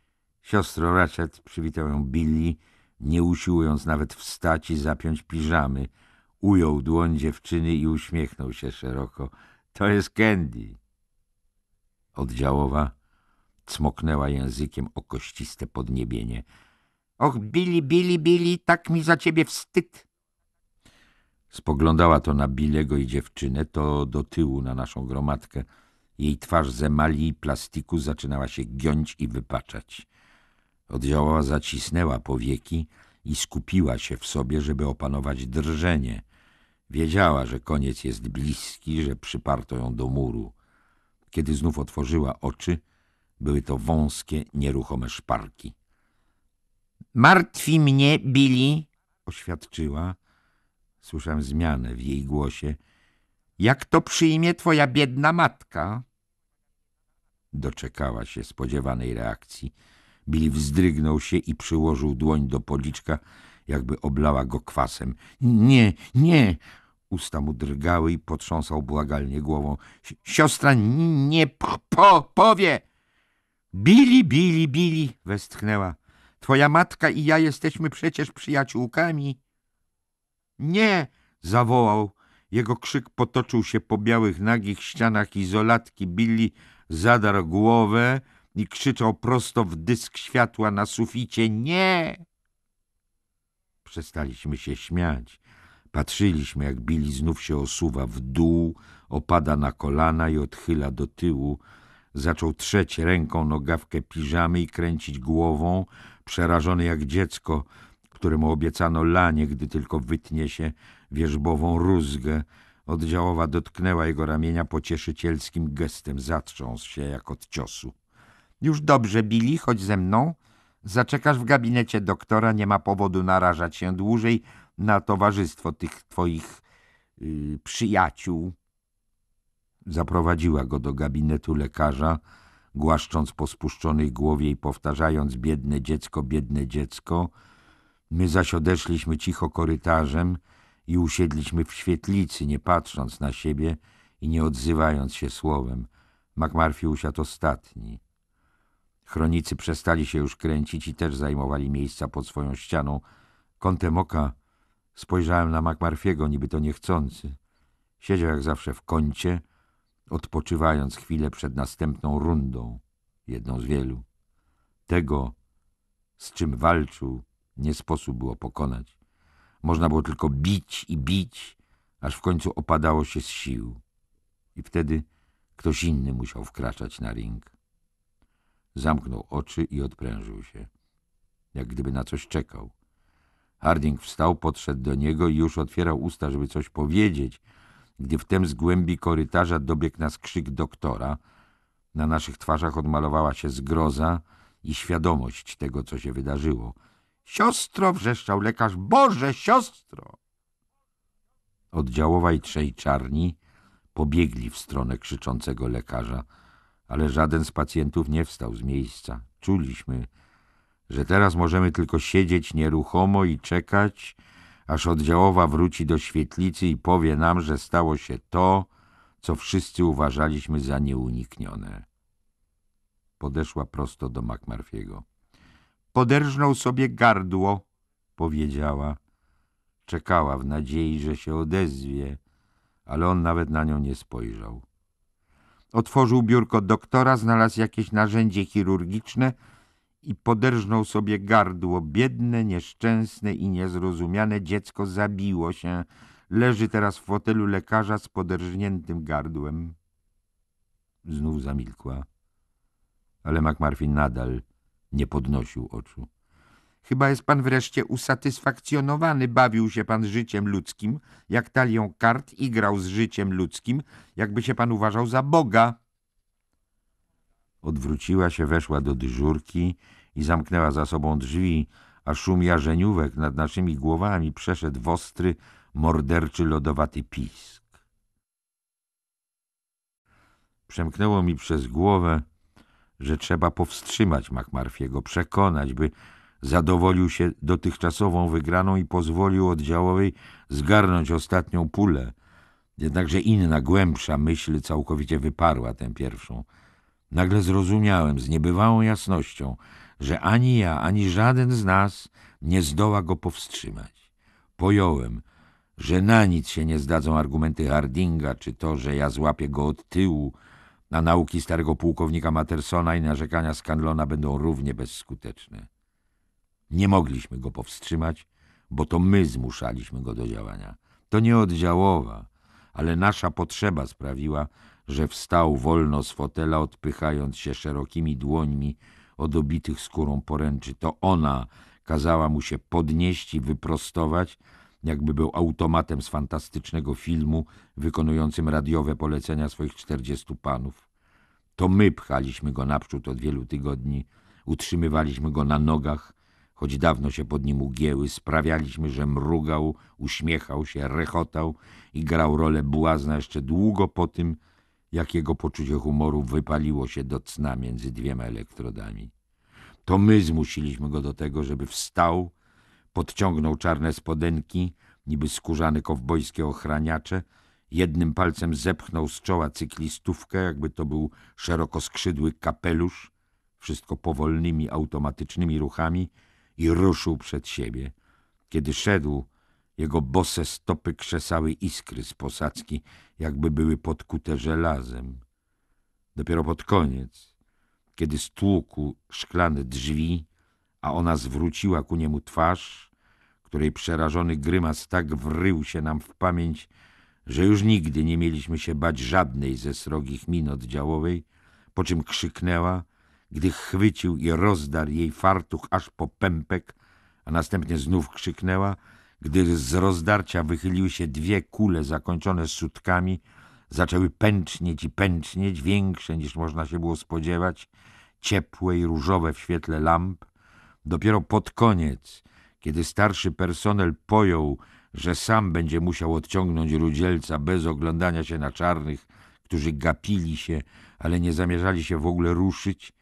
siostro Ratchet, przywitał ją Billy, nie usiłując nawet wstać i zapiąć piżamy — Ujął dłoń dziewczyny i uśmiechnął się szeroko. To jest Candy. Oddziałowa cmoknęła językiem o kościste podniebienie. Och, Billy, Billy, Billy, tak mi za ciebie wstyd. Spoglądała to na Bilego i dziewczynę, to do tyłu na naszą gromadkę. Jej twarz z emali i plastiku zaczynała się giąć i wypaczać. Oddziałowa zacisnęła powieki, i skupiła się w sobie, żeby opanować drżenie. Wiedziała, że koniec jest bliski, że przyparto ją do muru. Kiedy znów otworzyła oczy, były to wąskie, nieruchome szparki. Martwi mnie, Billy, oświadczyła. Słyszałem zmianę w jej głosie. Jak to przyjmie twoja biedna matka? Doczekała się spodziewanej reakcji. Bill wzdrygnął się i przyłożył dłoń do policzka, jakby oblała go kwasem. Nie, nie! Usta mu drgały i potrząsał błagalnie głową. Siostra nie po, po powie! Bili, bili, bili! westchnęła. Twoja matka i ja jesteśmy przecież przyjaciółkami. Nie! zawołał. Jego krzyk potoczył się po białych, nagich ścianach izolatki. Billy zadarł głowę, i krzyczał prosto w dysk światła na suficie – nie! Przestaliśmy się śmiać. Patrzyliśmy, jak Billy znów się osuwa w dół, opada na kolana i odchyla do tyłu. Zaczął trzeć ręką nogawkę piżamy i kręcić głową, przerażony jak dziecko, któremu obiecano lanie, gdy tylko wytnie się wierzbową rózgę. Oddziałowa dotknęła jego ramienia pocieszycielskim gestem, zatrząsł się jak od ciosu. Już dobrze, Billy, chodź ze mną. Zaczekasz w gabinecie doktora, nie ma powodu narażać się dłużej na towarzystwo tych twoich yy, przyjaciół. Zaprowadziła go do gabinetu lekarza, głaszcząc po spuszczonej głowie i powtarzając biedne dziecko, biedne dziecko. My zaś odeszliśmy cicho korytarzem i usiedliśmy w świetlicy, nie patrząc na siebie i nie odzywając się słowem. McMurphy usiadł ostatni. Chronicy przestali się już kręcić i też zajmowali miejsca pod swoją ścianą. Kątem oka spojrzałem na McMurphy'ego, niby to niechcący. Siedział jak zawsze w kącie, odpoczywając chwilę przed następną rundą, jedną z wielu. Tego, z czym walczył, nie sposób było pokonać. Można było tylko bić i bić, aż w końcu opadało się z sił. I wtedy ktoś inny musiał wkraczać na ring. Zamknął oczy i odprężył się, jak gdyby na coś czekał. Harding wstał, podszedł do niego i już otwierał usta, żeby coś powiedzieć, gdy wtem z głębi korytarza dobiegł nas krzyk doktora. Na naszych twarzach odmalowała się zgroza i świadomość tego, co się wydarzyło. Siostro, wrzeszczał lekarz, Boże, siostro! Oddziałowa i trzej czarni pobiegli w stronę krzyczącego lekarza ale żaden z pacjentów nie wstał z miejsca. Czuliśmy, że teraz możemy tylko siedzieć nieruchomo i czekać, aż oddziałowa wróci do świetlicy i powie nam, że stało się to, co wszyscy uważaliśmy za nieuniknione. Podeszła prosto do McMurphy'ego. Poderżnął sobie gardło, powiedziała. Czekała w nadziei, że się odezwie, ale on nawet na nią nie spojrzał. Otworzył biurko doktora, znalazł jakieś narzędzie chirurgiczne i poderżnął sobie gardło. Biedne, nieszczęsne i niezrozumiane dziecko zabiło się. Leży teraz w fotelu lekarza z poderżniętym gardłem. Znów zamilkła, ale McMurphy nadal nie podnosił oczu. Chyba jest pan wreszcie usatysfakcjonowany, bawił się pan życiem ludzkim, jak talią kart i grał z życiem ludzkim, jakby się pan uważał za Boga. Odwróciła się, weszła do dyżurki i zamknęła za sobą drzwi, a szum jarzeniówek nad naszymi głowami przeszedł w ostry, morderczy, lodowaty pisk. Przemknęło mi przez głowę, że trzeba powstrzymać Makmarfiego, przekonać, by zadowolił się dotychczasową wygraną i pozwolił oddziałowej zgarnąć ostatnią pulę. Jednakże inna, głębsza myśl całkowicie wyparła tę pierwszą. Nagle zrozumiałem z niebywałą jasnością, że ani ja, ani żaden z nas nie zdoła go powstrzymać. Pojąłem, że na nic się nie zdadzą argumenty Hardinga, czy to, że ja złapię go od tyłu, na nauki starego pułkownika Mattersona i narzekania Scanlona będą równie bezskuteczne. Nie mogliśmy go powstrzymać, bo to my zmuszaliśmy go do działania. To nie oddziałowa, ale nasza potrzeba sprawiła, że wstał wolno z fotela, odpychając się szerokimi dłońmi od obitych skórą poręczy. To ona kazała mu się podnieść i wyprostować, jakby był automatem z fantastycznego filmu wykonującym radiowe polecenia swoich czterdziestu panów. To my pchaliśmy go naprzód od wielu tygodni, utrzymywaliśmy go na nogach, Choć dawno się pod nim ugięły, sprawialiśmy, że mrugał, uśmiechał się, rechotał i grał rolę błazna jeszcze długo po tym, jak jego poczucie humoru wypaliło się do cna między dwiema elektrodami. To my zmusiliśmy go do tego, żeby wstał, podciągnął czarne spodenki, niby skórzane kowbojskie ochraniacze, jednym palcem zepchnął z czoła cyklistówkę, jakby to był szeroko skrzydły kapelusz, wszystko powolnymi, automatycznymi ruchami – i ruszył przed siebie. Kiedy szedł, jego bose stopy krzesały iskry z posadzki, jakby były podkute żelazem. Dopiero pod koniec, kiedy stłukł szklane drzwi, a ona zwróciła ku niemu twarz, której przerażony grymas tak wrył się nam w pamięć, że już nigdy nie mieliśmy się bać żadnej ze srogich min oddziałowej, po czym krzyknęła – gdy chwycił i rozdarł jej fartuch aż po pępek, a następnie znów krzyknęła, gdy z rozdarcia wychyliły się dwie kule zakończone sutkami, zaczęły pęcznieć i pęcznieć, większe niż można się było spodziewać, ciepłe i różowe w świetle lamp. Dopiero pod koniec, kiedy starszy personel pojął, że sam będzie musiał odciągnąć rudzielca bez oglądania się na czarnych, którzy gapili się, ale nie zamierzali się w ogóle ruszyć,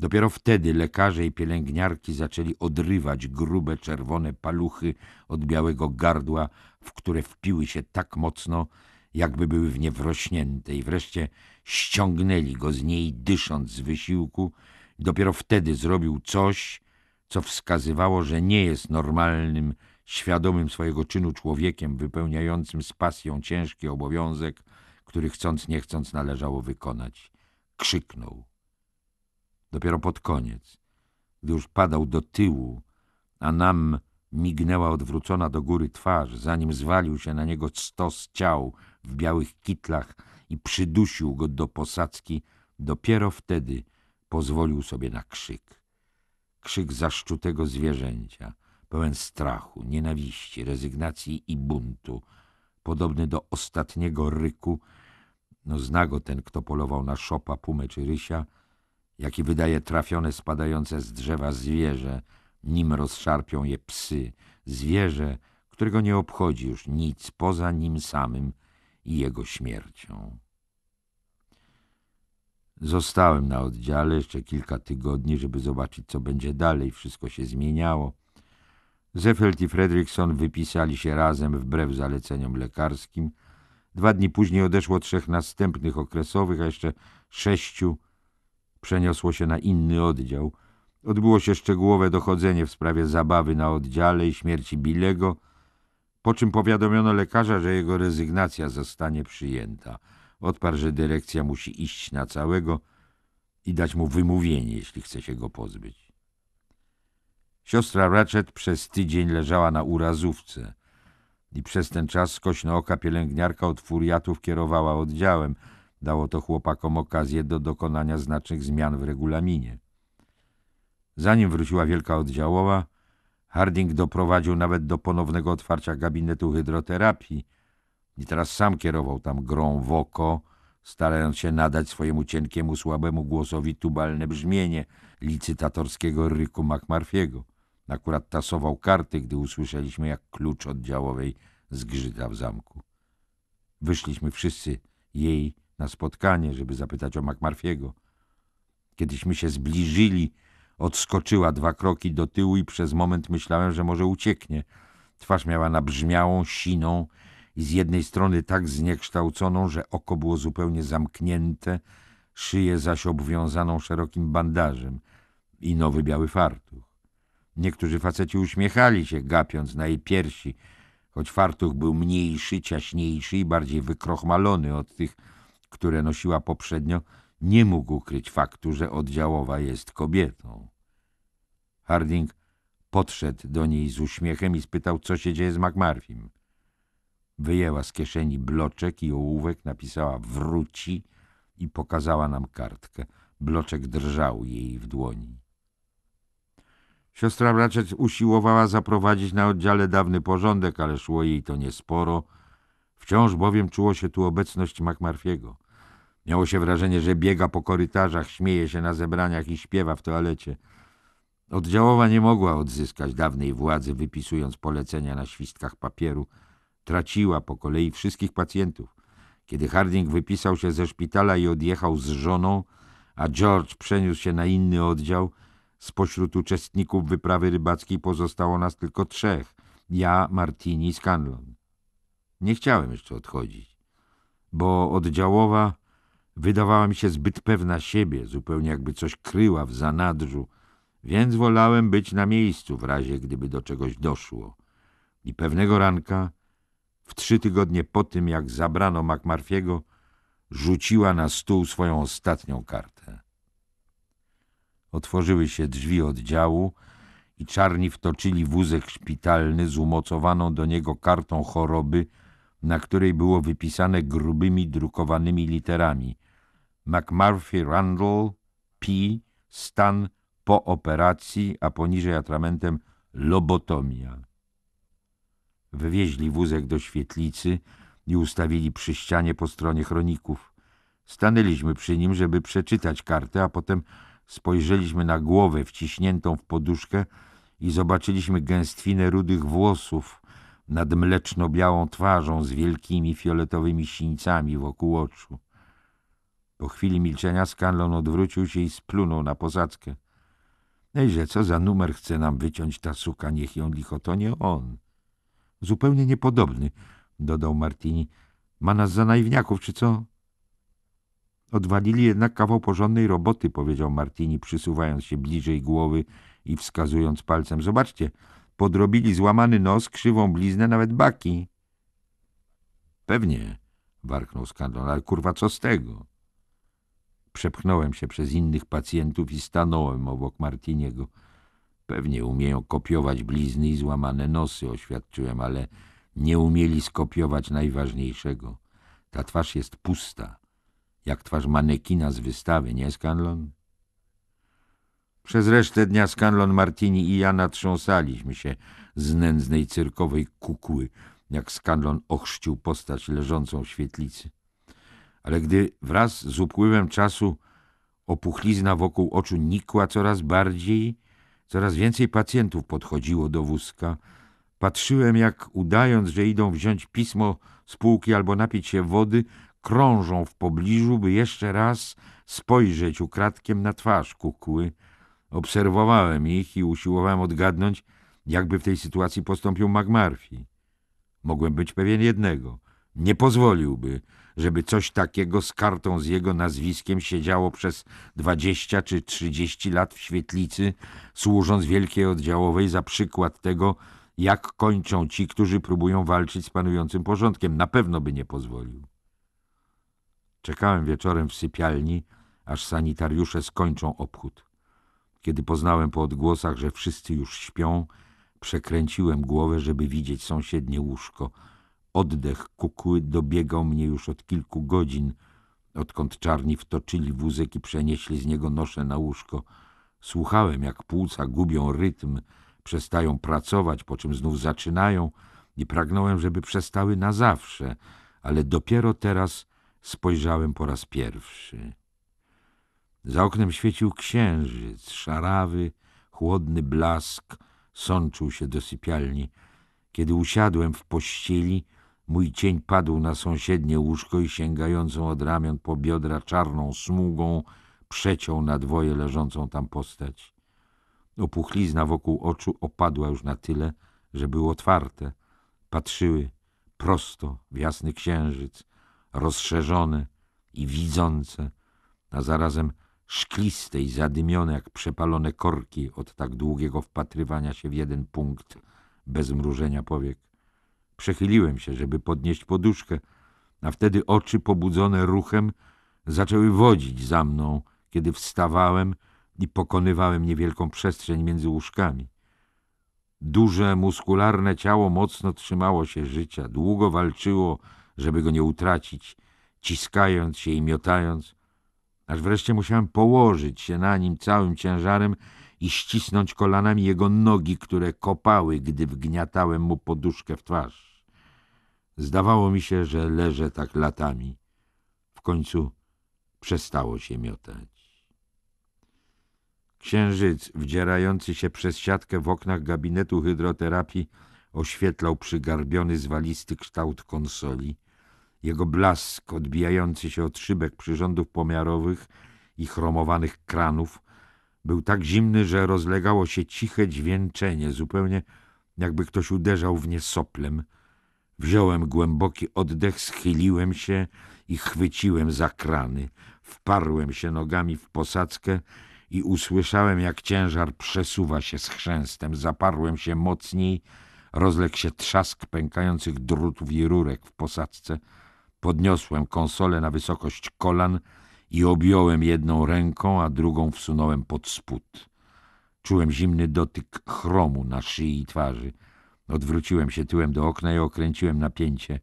Dopiero wtedy lekarze i pielęgniarki zaczęli odrywać grube czerwone paluchy od białego gardła, w które wpiły się tak mocno, jakby były w nie wrośnięte i wreszcie ściągnęli go z niej, dysząc z wysiłku. Dopiero wtedy zrobił coś, co wskazywało, że nie jest normalnym, świadomym swojego czynu człowiekiem, wypełniającym z pasją ciężki obowiązek, który chcąc nie chcąc należało wykonać. Krzyknął. Dopiero pod koniec, gdy już padał do tyłu, a nam mignęła odwrócona do góry twarz, zanim zwalił się na niego stos ciał w białych kitlach i przydusił go do posadzki, dopiero wtedy pozwolił sobie na krzyk. Krzyk zaszczutego zwierzęcia, pełen strachu, nienawiści, rezygnacji i buntu, podobny do ostatniego ryku, no zna go ten, kto polował na szopa, pumę czy rysia, jaki wydaje trafione spadające z drzewa zwierzę, nim rozszarpią je psy, zwierzę, którego nie obchodzi już nic poza nim samym i jego śmiercią. Zostałem na oddziale jeszcze kilka tygodni, żeby zobaczyć, co będzie dalej. Wszystko się zmieniało. zefelt i Fredrickson wypisali się razem wbrew zaleceniom lekarskim. Dwa dni później odeszło trzech następnych okresowych, a jeszcze sześciu przeniosło się na inny oddział. Odbyło się szczegółowe dochodzenie w sprawie zabawy na oddziale i śmierci Bilego, po czym powiadomiono lekarza, że jego rezygnacja zostanie przyjęta. Odparł, że dyrekcja musi iść na całego i dać mu wymówienie, jeśli chce się go pozbyć. Siostra Ratchet przez tydzień leżała na urazówce i przez ten czas skośnooka pielęgniarka od furiatów kierowała oddziałem – Dało to chłopakom okazję do dokonania znacznych zmian w regulaminie. Zanim wróciła wielka oddziałowa, Harding doprowadził nawet do ponownego otwarcia gabinetu hydroterapii i teraz sam kierował tam grą w oko, starając się nadać swojemu cienkiemu, słabemu głosowi tubalne brzmienie licytatorskiego ryku McMurphy'ego. Akurat tasował karty, gdy usłyszeliśmy, jak klucz oddziałowej zgrzyta w zamku. Wyszliśmy wszyscy, jej na spotkanie, żeby zapytać o McMurphy'ego. Kiedyśmy się zbliżyli, odskoczyła dwa kroki do tyłu i przez moment myślałem, że może ucieknie. Twarz miała nabrzmiałą, siną i z jednej strony tak zniekształconą, że oko było zupełnie zamknięte, szyję zaś obwiązaną szerokim bandażem i nowy biały fartuch. Niektórzy faceci uśmiechali się, gapiąc na jej piersi, choć fartuch był mniejszy, ciaśniejszy i bardziej wykrochmalony od tych które nosiła poprzednio, nie mógł ukryć faktu, że oddziałowa jest kobietą. Harding podszedł do niej z uśmiechem i spytał, co się dzieje z McMarfim. Wyjęła z kieszeni bloczek i ołówek, napisała wróci i pokazała nam kartkę. Bloczek drżał jej w dłoni. Siostra Braczec usiłowała zaprowadzić na oddziale dawny porządek, ale szło jej to niesporo – Wciąż bowiem czuło się tu obecność McMurphy'ego. Miało się wrażenie, że biega po korytarzach, śmieje się na zebraniach i śpiewa w toalecie. Oddziałowa nie mogła odzyskać dawnej władzy, wypisując polecenia na świstkach papieru. Traciła po kolei wszystkich pacjentów. Kiedy Harding wypisał się ze szpitala i odjechał z żoną, a George przeniósł się na inny oddział, spośród uczestników wyprawy rybackiej pozostało nas tylko trzech. Ja, Martini i Scanlon. Nie chciałem jeszcze odchodzić, bo oddziałowa wydawała mi się zbyt pewna siebie, zupełnie jakby coś kryła w zanadrzu, więc wolałem być na miejscu w razie, gdyby do czegoś doszło. I pewnego ranka, w trzy tygodnie po tym, jak zabrano McMurphy'ego, rzuciła na stół swoją ostatnią kartę. Otworzyły się drzwi oddziału i czarni wtoczyli wózek szpitalny z umocowaną do niego kartą choroby na której było wypisane grubymi drukowanymi literami McMurphy Randall P. Stan po operacji, a poniżej atramentem lobotomia. Wywieźli wózek do świetlicy i ustawili przy ścianie po stronie chroników. Stanęliśmy przy nim, żeby przeczytać kartę, a potem spojrzeliśmy na głowę wciśniętą w poduszkę i zobaczyliśmy gęstwinę rudych włosów – nad mleczno-białą twarzą z wielkimi fioletowymi sińcami wokół oczu. Po chwili milczenia Scanlon odwrócił się i splunął na posadzkę. Ejże, co za numer chce nam wyciąć ta suka, niech ją licho, to nie on. Zupełnie niepodobny, dodał Martini. Ma nas za naiwniaków, czy co? Odwalili jednak kawał porządnej roboty, powiedział Martini, przysuwając się bliżej głowy i wskazując palcem. Zobaczcie, podrobili złamany nos, krzywą bliznę, nawet baki. Pewnie, warknął skandal, ale kurwa co z tego? Przepchnąłem się przez innych pacjentów i stanąłem obok Martiniego. Pewnie umieją kopiować blizny i złamane nosy, oświadczyłem, ale nie umieli skopiować najważniejszego. Ta twarz jest pusta, jak twarz manekina z wystawy, nie, Scanlon? Przez resztę dnia Scanlon, Martini i ja natrząsaliśmy się z nędznej cyrkowej kukły, jak Scanlon ochrzcił postać leżącą w świetlicy. Ale gdy wraz z upływem czasu opuchlizna wokół oczu nikła coraz bardziej, coraz więcej pacjentów podchodziło do wózka, patrzyłem jak, udając, że idą wziąć pismo z półki albo napić się wody, krążą w pobliżu, by jeszcze raz spojrzeć ukradkiem na twarz kukły, Obserwowałem ich i usiłowałem odgadnąć, jakby w tej sytuacji postąpił McMurphy. Mogłem być pewien jednego. Nie pozwoliłby, żeby coś takiego z kartą z jego nazwiskiem siedziało przez dwadzieścia czy trzydzieści lat w świetlicy, służąc wielkiej oddziałowej za przykład tego, jak kończą ci, którzy próbują walczyć z panującym porządkiem. Na pewno by nie pozwolił. Czekałem wieczorem w sypialni, aż sanitariusze skończą obchód. Kiedy poznałem po odgłosach, że wszyscy już śpią, przekręciłem głowę, żeby widzieć sąsiednie łóżko. Oddech kukły dobiegał mnie już od kilku godzin, odkąd czarni wtoczyli wózek i przenieśli z niego noszę na łóżko. Słuchałem, jak płuca gubią rytm, przestają pracować, po czym znów zaczynają i pragnąłem, żeby przestały na zawsze, ale dopiero teraz spojrzałem po raz pierwszy. Za oknem świecił księżyc, szarawy, chłodny blask sączył się do sypialni. Kiedy usiadłem w pościeli, mój cień padł na sąsiednie łóżko i sięgającą od ramion po biodra czarną smugą przeciął na dwoje leżącą tam postać. Opuchlizna wokół oczu opadła już na tyle, że były otwarte. Patrzyły prosto w jasny księżyc, rozszerzone i widzące, a zarazem szklistej, zadymionej jak przepalone korki od tak długiego wpatrywania się w jeden punkt bez mrużenia powiek. Przechyliłem się, żeby podnieść poduszkę, a wtedy oczy pobudzone ruchem zaczęły wodzić za mną, kiedy wstawałem i pokonywałem niewielką przestrzeń między łóżkami. Duże, muskularne ciało mocno trzymało się życia, długo walczyło, żeby go nie utracić, ciskając się i miotając, aż wreszcie musiałem położyć się na nim całym ciężarem i ścisnąć kolanami jego nogi, które kopały, gdy wgniatałem mu poduszkę w twarz. Zdawało mi się, że leżę tak latami. W końcu przestało się miotać. Księżyc, wdzierający się przez siatkę w oknach gabinetu hydroterapii, oświetlał przygarbiony zwalisty kształt konsoli – jego blask odbijający się od szybek przyrządów pomiarowych i chromowanych kranów był tak zimny, że rozlegało się ciche dźwięczenie, zupełnie jakby ktoś uderzał w nie soplem. Wziąłem głęboki oddech, schyliłem się i chwyciłem za krany. Wparłem się nogami w posadzkę i usłyszałem, jak ciężar przesuwa się z chrzęstem. Zaparłem się mocniej, rozległ się trzask pękających drutów i rurek w posadzce. Podniosłem konsolę na wysokość kolan i objąłem jedną ręką, a drugą wsunąłem pod spód. Czułem zimny dotyk chromu na szyi i twarzy. Odwróciłem się tyłem do okna i okręciłem napięcie.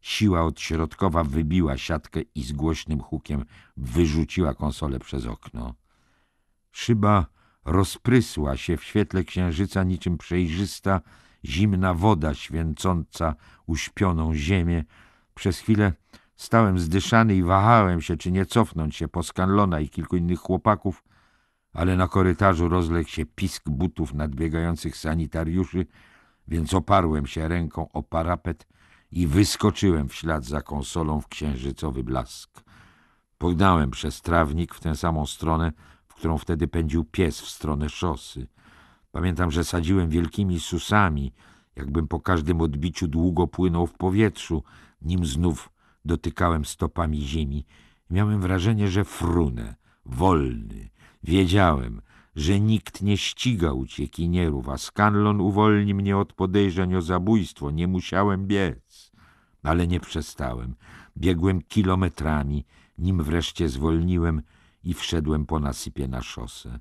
Siła odśrodkowa wybiła siatkę i z głośnym hukiem wyrzuciła konsolę przez okno. Szyba rozprysła się w świetle księżyca niczym przejrzysta, zimna woda święcąca uśpioną ziemię, przez chwilę stałem zdyszany i wahałem się, czy nie cofnąć się po Skanlona i kilku innych chłopaków, ale na korytarzu rozległ się pisk butów nadbiegających sanitariuszy, więc oparłem się ręką o parapet i wyskoczyłem w ślad za konsolą w księżycowy blask. Pognałem przez trawnik w tę samą stronę, w którą wtedy pędził pies w stronę szosy. Pamiętam, że sadziłem wielkimi susami, jakbym po każdym odbiciu długo płynął w powietrzu, nim znów dotykałem stopami ziemi, miałem wrażenie, że frunę, wolny. Wiedziałem, że nikt nie ściga uciekinierów, a Skanlon uwolni mnie od podejrzeń o zabójstwo. Nie musiałem biec, ale nie przestałem. Biegłem kilometrami, nim wreszcie zwolniłem i wszedłem po nasypie na szosę.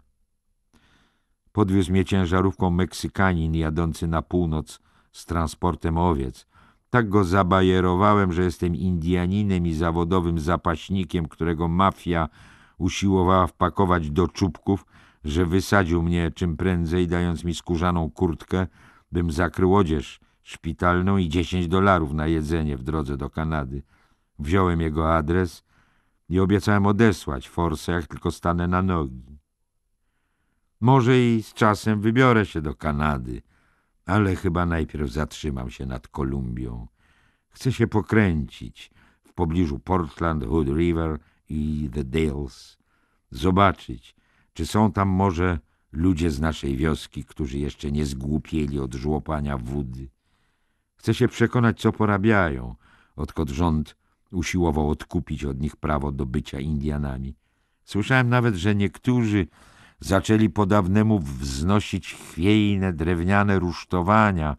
Podwiózł mnie ciężarówką Meksykanin jadący na północ z transportem owiec, tak go zabajerowałem, że jestem Indianinem i zawodowym zapaśnikiem, którego mafia usiłowała wpakować do czubków, że wysadził mnie czym prędzej, dając mi skórzaną kurtkę, bym zakrył odzież szpitalną i dziesięć dolarów na jedzenie w drodze do Kanady. Wziąłem jego adres i obiecałem odesłać forsę, jak tylko stanę na nogi. Może i z czasem wybiorę się do Kanady – ale chyba najpierw zatrzymam się nad Kolumbią. Chcę się pokręcić w pobliżu Portland, Hood River i The Dales, zobaczyć, czy są tam może ludzie z naszej wioski, którzy jeszcze nie zgłupieli od żłopania wody. Chcę się przekonać, co porabiają, odkąd rząd usiłował odkupić od nich prawo do bycia Indianami. Słyszałem nawet, że niektórzy zaczęli po dawnemu wznosić chwiejne drewniane rusztowania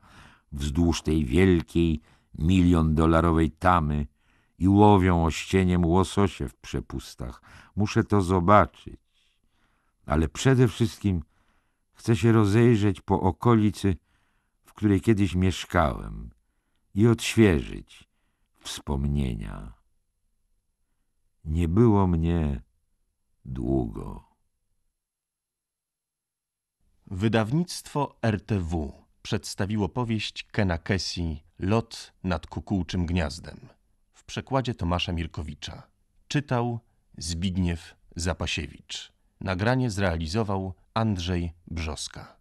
wzdłuż tej wielkiej, milion-dolarowej tamy i łowią ościeniem łososie w przepustach. Muszę to zobaczyć. Ale przede wszystkim chcę się rozejrzeć po okolicy, w której kiedyś mieszkałem i odświeżyć wspomnienia. Nie było mnie długo. Wydawnictwo RTW przedstawiło powieść Kena Lot nad kukułczym gniazdem w przekładzie Tomasza Mirkowicza. Czytał Zbigniew Zapasiewicz. Nagranie zrealizował Andrzej Brzoska.